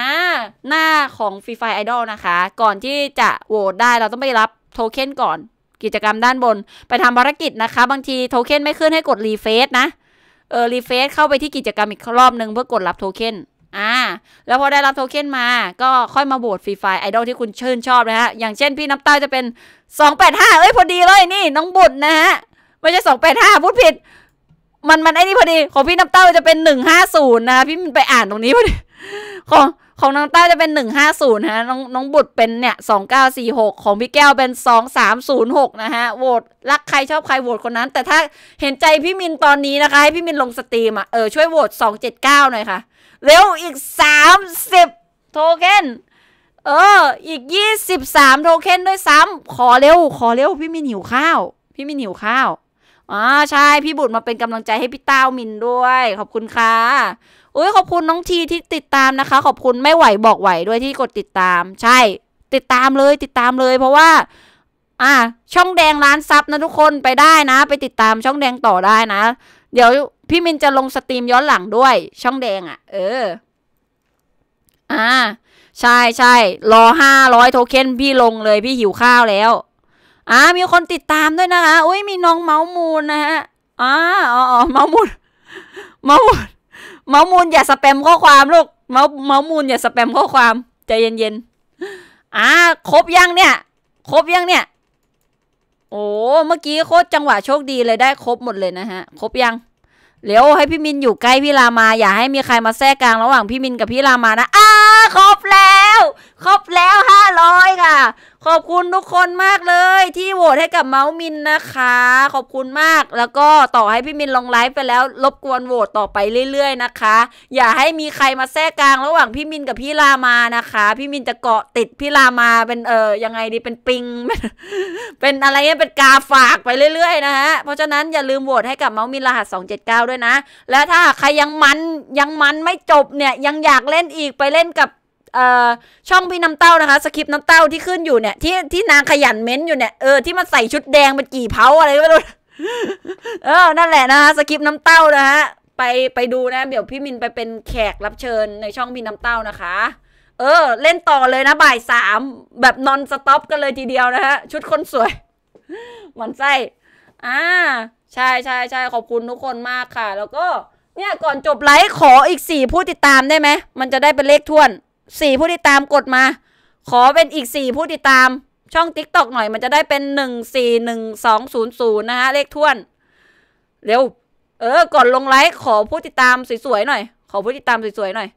หน้าของฟรีไฟไอดอลนะคะ ก่อนที่จะโหวตได้เราต้องไปรับ โทเค็นก่อนกิจกรรมด้านบน ไปทำภารกิจนะคะ บางที โทเค็นไม่ขึ้นให้กดรีเฟซนะเออรีเฟซเข้าไปที่กิจกรรมอีกรอบนึงเพื่อกดรับโทเค็นอ่าแล้วพอได้รับโทเค็นมาก็ค่อยมาโหวตฟรีไฟไอดอลที่คุณชื่นชอบนะฮะอย่างเช่นพี่น้ำตาจะเป็น 285เอ้ยพอดีเลยนี่ น้องบุตรนะฮะไม่ใช่ 285 พูดผิด มันมันไอ้นี่พอดี ของพี่น้ำตาจะเป็น 150นะพี่มันไปอ่านตรงนี้พอดีของของน้องตาจะเป็น 150ฮะน้องน้องบุตรเป็นเนี่ย2946 ของพี่แก้วเป็น 2306นะฮะโหวตรักใครชอบใครโหวตคนนั้น แต่ถ้าเห็นใจพี่มินตอนนี้นะคะให้พี่มินลงสตรีมอ่ะเออช่วยโหวต279หน่อยค่ะเร็วอีก30โทเค็นเอออีก23โทเค็นด้วยซ้ำขอเร็ว ขอเร็วพี่มินหิวข้าวพี่มินหิวข้าวอ่าใช่ พี่บุตรมาเป็นกำลังใจให้พี่เต้ามินด้วย ขอบคุณค่ะอุ้ยขอบคุณน้องทีที่ติดตามนะคะ ขอบคุณไม่ไหวบอกไหวด้วยที่กดติดตาม ใช่ ติดตามเลยติดตามเลย เพราะว่าอ่าช่องแดงร้านซับนะทุกคนไปได้นะ ไปติดตามช่องแดงต่อได้นะ เดี๋ยวพี่มินจะลงสตรีมย้อนหลังด้วยช่องแดงอะ่ะ เออ อ่าใช่ใช่รอห้าร้อยโทเค็นพี่ลงเลยพี่หิวข้าวแล้วอ่ามีคนติดตามด้วยนะคะอุ้ยมีน้องเมาส์มูลนะฮะ อ่าอ๋อเมาส์มูลเมาส์มูลเมาส์มูลอย่าสแปมข้อความลูกเมาส์เมาส์มูลอย่าสแปมข้อความใจเย็นๆอ่าครบยังเนี่ยครบยังเนี่ยโอ้เมื่อกี้โคตรจังหวะโชคดีเลยได้ครบหมดเลยนะฮะครบยังเี้ยวให้พี่มินอยู่ใกล้พี่รามาอย่าให้มีใครมาแทรกกลางระหว่างพี่มินกับพี่รามานะอ้าครบแล้ว ครบแล้วห้าร้อยค่ะขอบคุณทุกคนมากเลยที่โหวตให้กับเมาส์มินนะคะ ขอบคุณมากแล้วก็ต่อให้พี่มินลงไลฟ์ไปแล้วรบกวนโหวตต่อไปเรื่อยๆนะคะ อย่าให้มีใครมาแทรกกลางระหว่างพี่มินกับพี่รามานะคะ พี่มินจะเกาะติดพี่รามาเป็นเออยังไงดีเป็นปิง เป็นอะไรเงี้ยเป็นกาฝากไปเรื่อยๆนะฮะเพราะฉะนั้นอย่าลืมโหวตให้กับเมาส์มินรหัส 279 ด้วยนะและถ้าใครยังมันยังมันไม่จบเนี่ยยังอยากเล่นอีกไปเล่นกับช่องพี่น้ำเต้านะคะ สคริปต์น้ำเต้าที่ขึ้นอยู่เนี่ย ที่ที่นางขยันเม้นอยู่เนี่ยเออที่มันใส่ชุดแดงเป็นกี่เผาอะไรก็ไม่รู้เออนั่นแหละนะคะสคริปต์น้ำเต้านะฮะไปไปดูนะ เดี๋ยวพี่มินไปเป็นแขกรับเชิญในช่องพี่น้ำเต้านะคะ เออ เล่นต่อเลยนะบ่ายสามแบบนอนสต็อปกันเลยทีเดียวนะฮะชุดคนสวยหมันไส้อ่าใช่ใช่ใช่ขอบคุณทุกคนมากค่ะ แล้วก็เนี่ยก่อนจบไลฟ์ขออีกสี่ผู้ติดตามได้ไหม มันจะได้เป็นเลขท้วนสี่ผู้ติดตาม กดมา ขอเป็นอีกสี่ผู้ติดตาม ช่องติกตอกหน่อยมันจะได้เป็นหนึ่งสี่หนึ่งงสอศศููนนนยย์์ะฮะเลขท้วน เร็ว เออก่อนลงไลค์ ขอผู้ติดตาม สวย ๆ หน่อย ขอผู้ติดตาม สวย ๆ หน่อย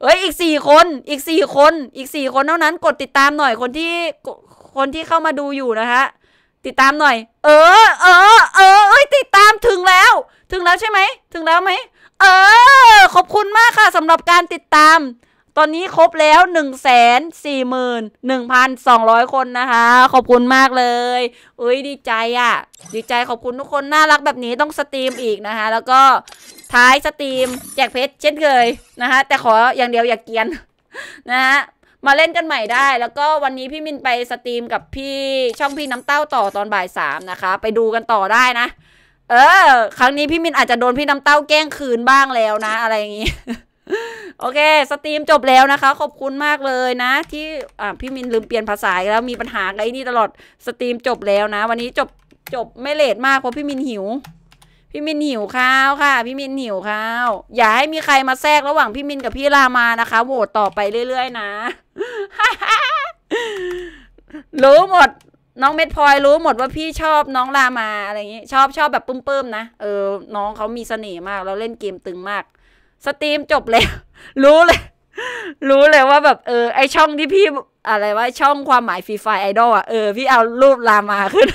เอ้ยอีกสี่คน อีกสี่คน อีกสี่คนเท่านั้น กดติดตามหน่อยคนที่คนที่เข้ามาดูอยู่นะฮะติดตามหน่อย เออ เออ เออเอ้ยติดตามถึงแล้ว ถึงแล้วใช่ไหมถึงแล้วไหมเออ ขอบคุณมากค่ะสำหรับการติดตามตอนนี้ครบแล้ว 1 4 1 2 0 0 คนนะคะ ขอบคุณมากเลยอุ้ยดีใจอะ่ะ ดีใจขอบคุณทุกคนน่ารักแบบนี้ต้องสตรีมอีกนะคะ แล้วก็ท้ายสตรีมแจกเพชรเช่นเคยนะคะแต่ขออย่างเดียวอย่าเกียน นะฮะ มาเล่นกันใหม่ได้ แล้วก็วันนี้พี่มินไปสตรีมกับพี่ช่องพี่น้ำเต้าต่อตอนบ่ายสามนะคะ ไปดูกันต่อได้นะ เออ ครั้งนี้พี่มินอาจจะโดนพี่น้ำเต้าแกล้งคืนบ้างแล้วนะ อะไรอย่างนี้โอเค สตรีมจบแล้วนะคะขอบคุณมากเลยนะ ที่ อ่าพี่มิน ลืม เปลี่ยนภาษาแล้ว มีปัญหาไอนี่ตลอดสตรีมจบแล้วนะ วันนี้จบจบ ไม่เลทมากเพราะพี่มินหิว พี่มินหิวข้าว ค่ะ พี่มิน หิวข้าว อย่า ให้ มีใครมาแทรกระหว่างพี่มินกับพี่รามานะคะ โหวตต่อไปเรื่อยๆนะ รู้หมด น้องเม็ดพลอยรู้หมดว่าพี่ชอบน้องรามาอะไรอย่างงี้ ชอบชอบแบบปื้มๆนะเออน้องเขามีเสน่ห์มากแล้วเล่นเกมตึงมากสตรีมจบแล้วรู้เลย รู้ เลย ว่าแบบ เออ ไอช่องที่ พี่ อะไรว่าช่องความหมายฟรีไฟไอดอลอ่ะ เออ พี่ เอา รูป ลา มาขึ้น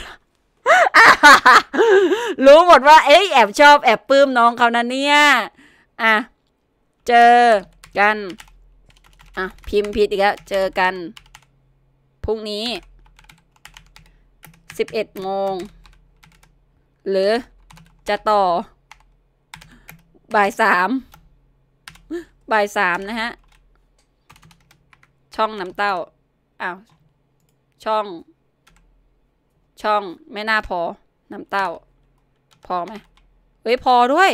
รู้ หมดว่าเอ๊ะแอบ ชอบแอบปลื้ม น้องเขานะเนี่ยอ่ะเจอกัน อ่ะ พิมพ์ผิดอีก แล้ว เจอกัน พรุ่ง นี้สิบเอ็ดโมง หรือ จะต่อ บ่ายสามบ่ายสามนะฮะ ช่องน้ำเต้า อ้าว ช่อง ช่องไม่น่าพอ น้ำเต้า พอไหมเฮ้ยพอด้วย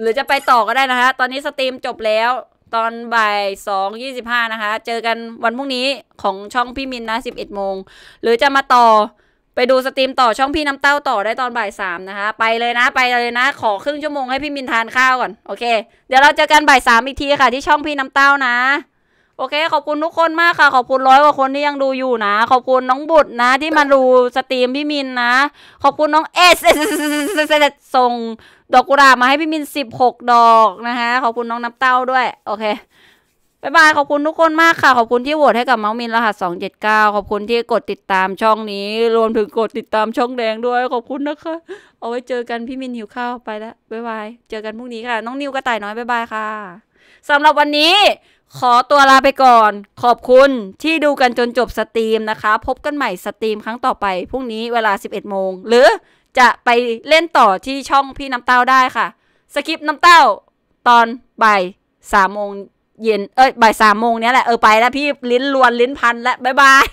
หรือจะไปต่อก็ได้นะคะ ตอนนี้สตรีมจบแล้ว ตอนบ่ายสองยี่สิบห้านะคะ เจอกันวันพรุ่งนี้ของช่องพี่มิน นะสิบเอ็ดโมง หรือจะมาต่อไปดูสตรีมต่อช่องพี่น้ำเต้าต่อได้ตอนบ่ายสามนะคะ ไปเลยนะ ไปเลยนะ ขอครึ่งชั่วโมงให้พี่มินทานข้าวก่อน โอเค เดี๋ยวเราเจอกันบ่ายสามอีกทีค่ะ ที่ช่องพี่น้ำเต้านะ โอเค ขอบคุณทุกคนมากค่ะ ขอบคุณร้อยกว่าคนที่ยังดูอยู่นะ ขอบคุณน้องบุตรนะ ที่มาดูสตรีมพี่มินนะ ขอบคุณน้องเอสส่งดอกกุหลาบมาให้พี่มินสิบหกดอกนะคะ ขอบคุณน้องน้ำเต้าด้วย โอเคบ๊ายบายขอบคุณทุกคนมากค่ะขอบคุณที่โหวตให้กับเมาสมินรหัส279ขอบคุณที่กดติดตามช่องนี้รวมถึงกดติดตามช่องแดงด้วยขอบคุณนะคะ เอาไว้เจอกันพี่มินหิวข้าวไปแล้วบ๊ายบายเจอกันพรุ่งนี้ค่ะ น้องนิวกระต่ายน้อยบ๊ายบายค่ะสำหรับวันนี้ ขอตัวลาไปก่อน ขอบคุณที่ดูกันจนจบสตรีมนะคะ พบกันใหม่สตรีมครั้งต่อไปพรุ่งนี้เวลา11โมงหรือจะไปเล่นต่อที่ช่องพี่น้ำเต้าได้ค่ะสกิปน้ำเต้าตอนบ่ายสามโมงเย็น เอ้ย บ่ายสามโมงเนี้ยแหละ เออ ไปแล้วพี่ ลิ้นลวนลิ้นพันแล้ว บ๊ายบาย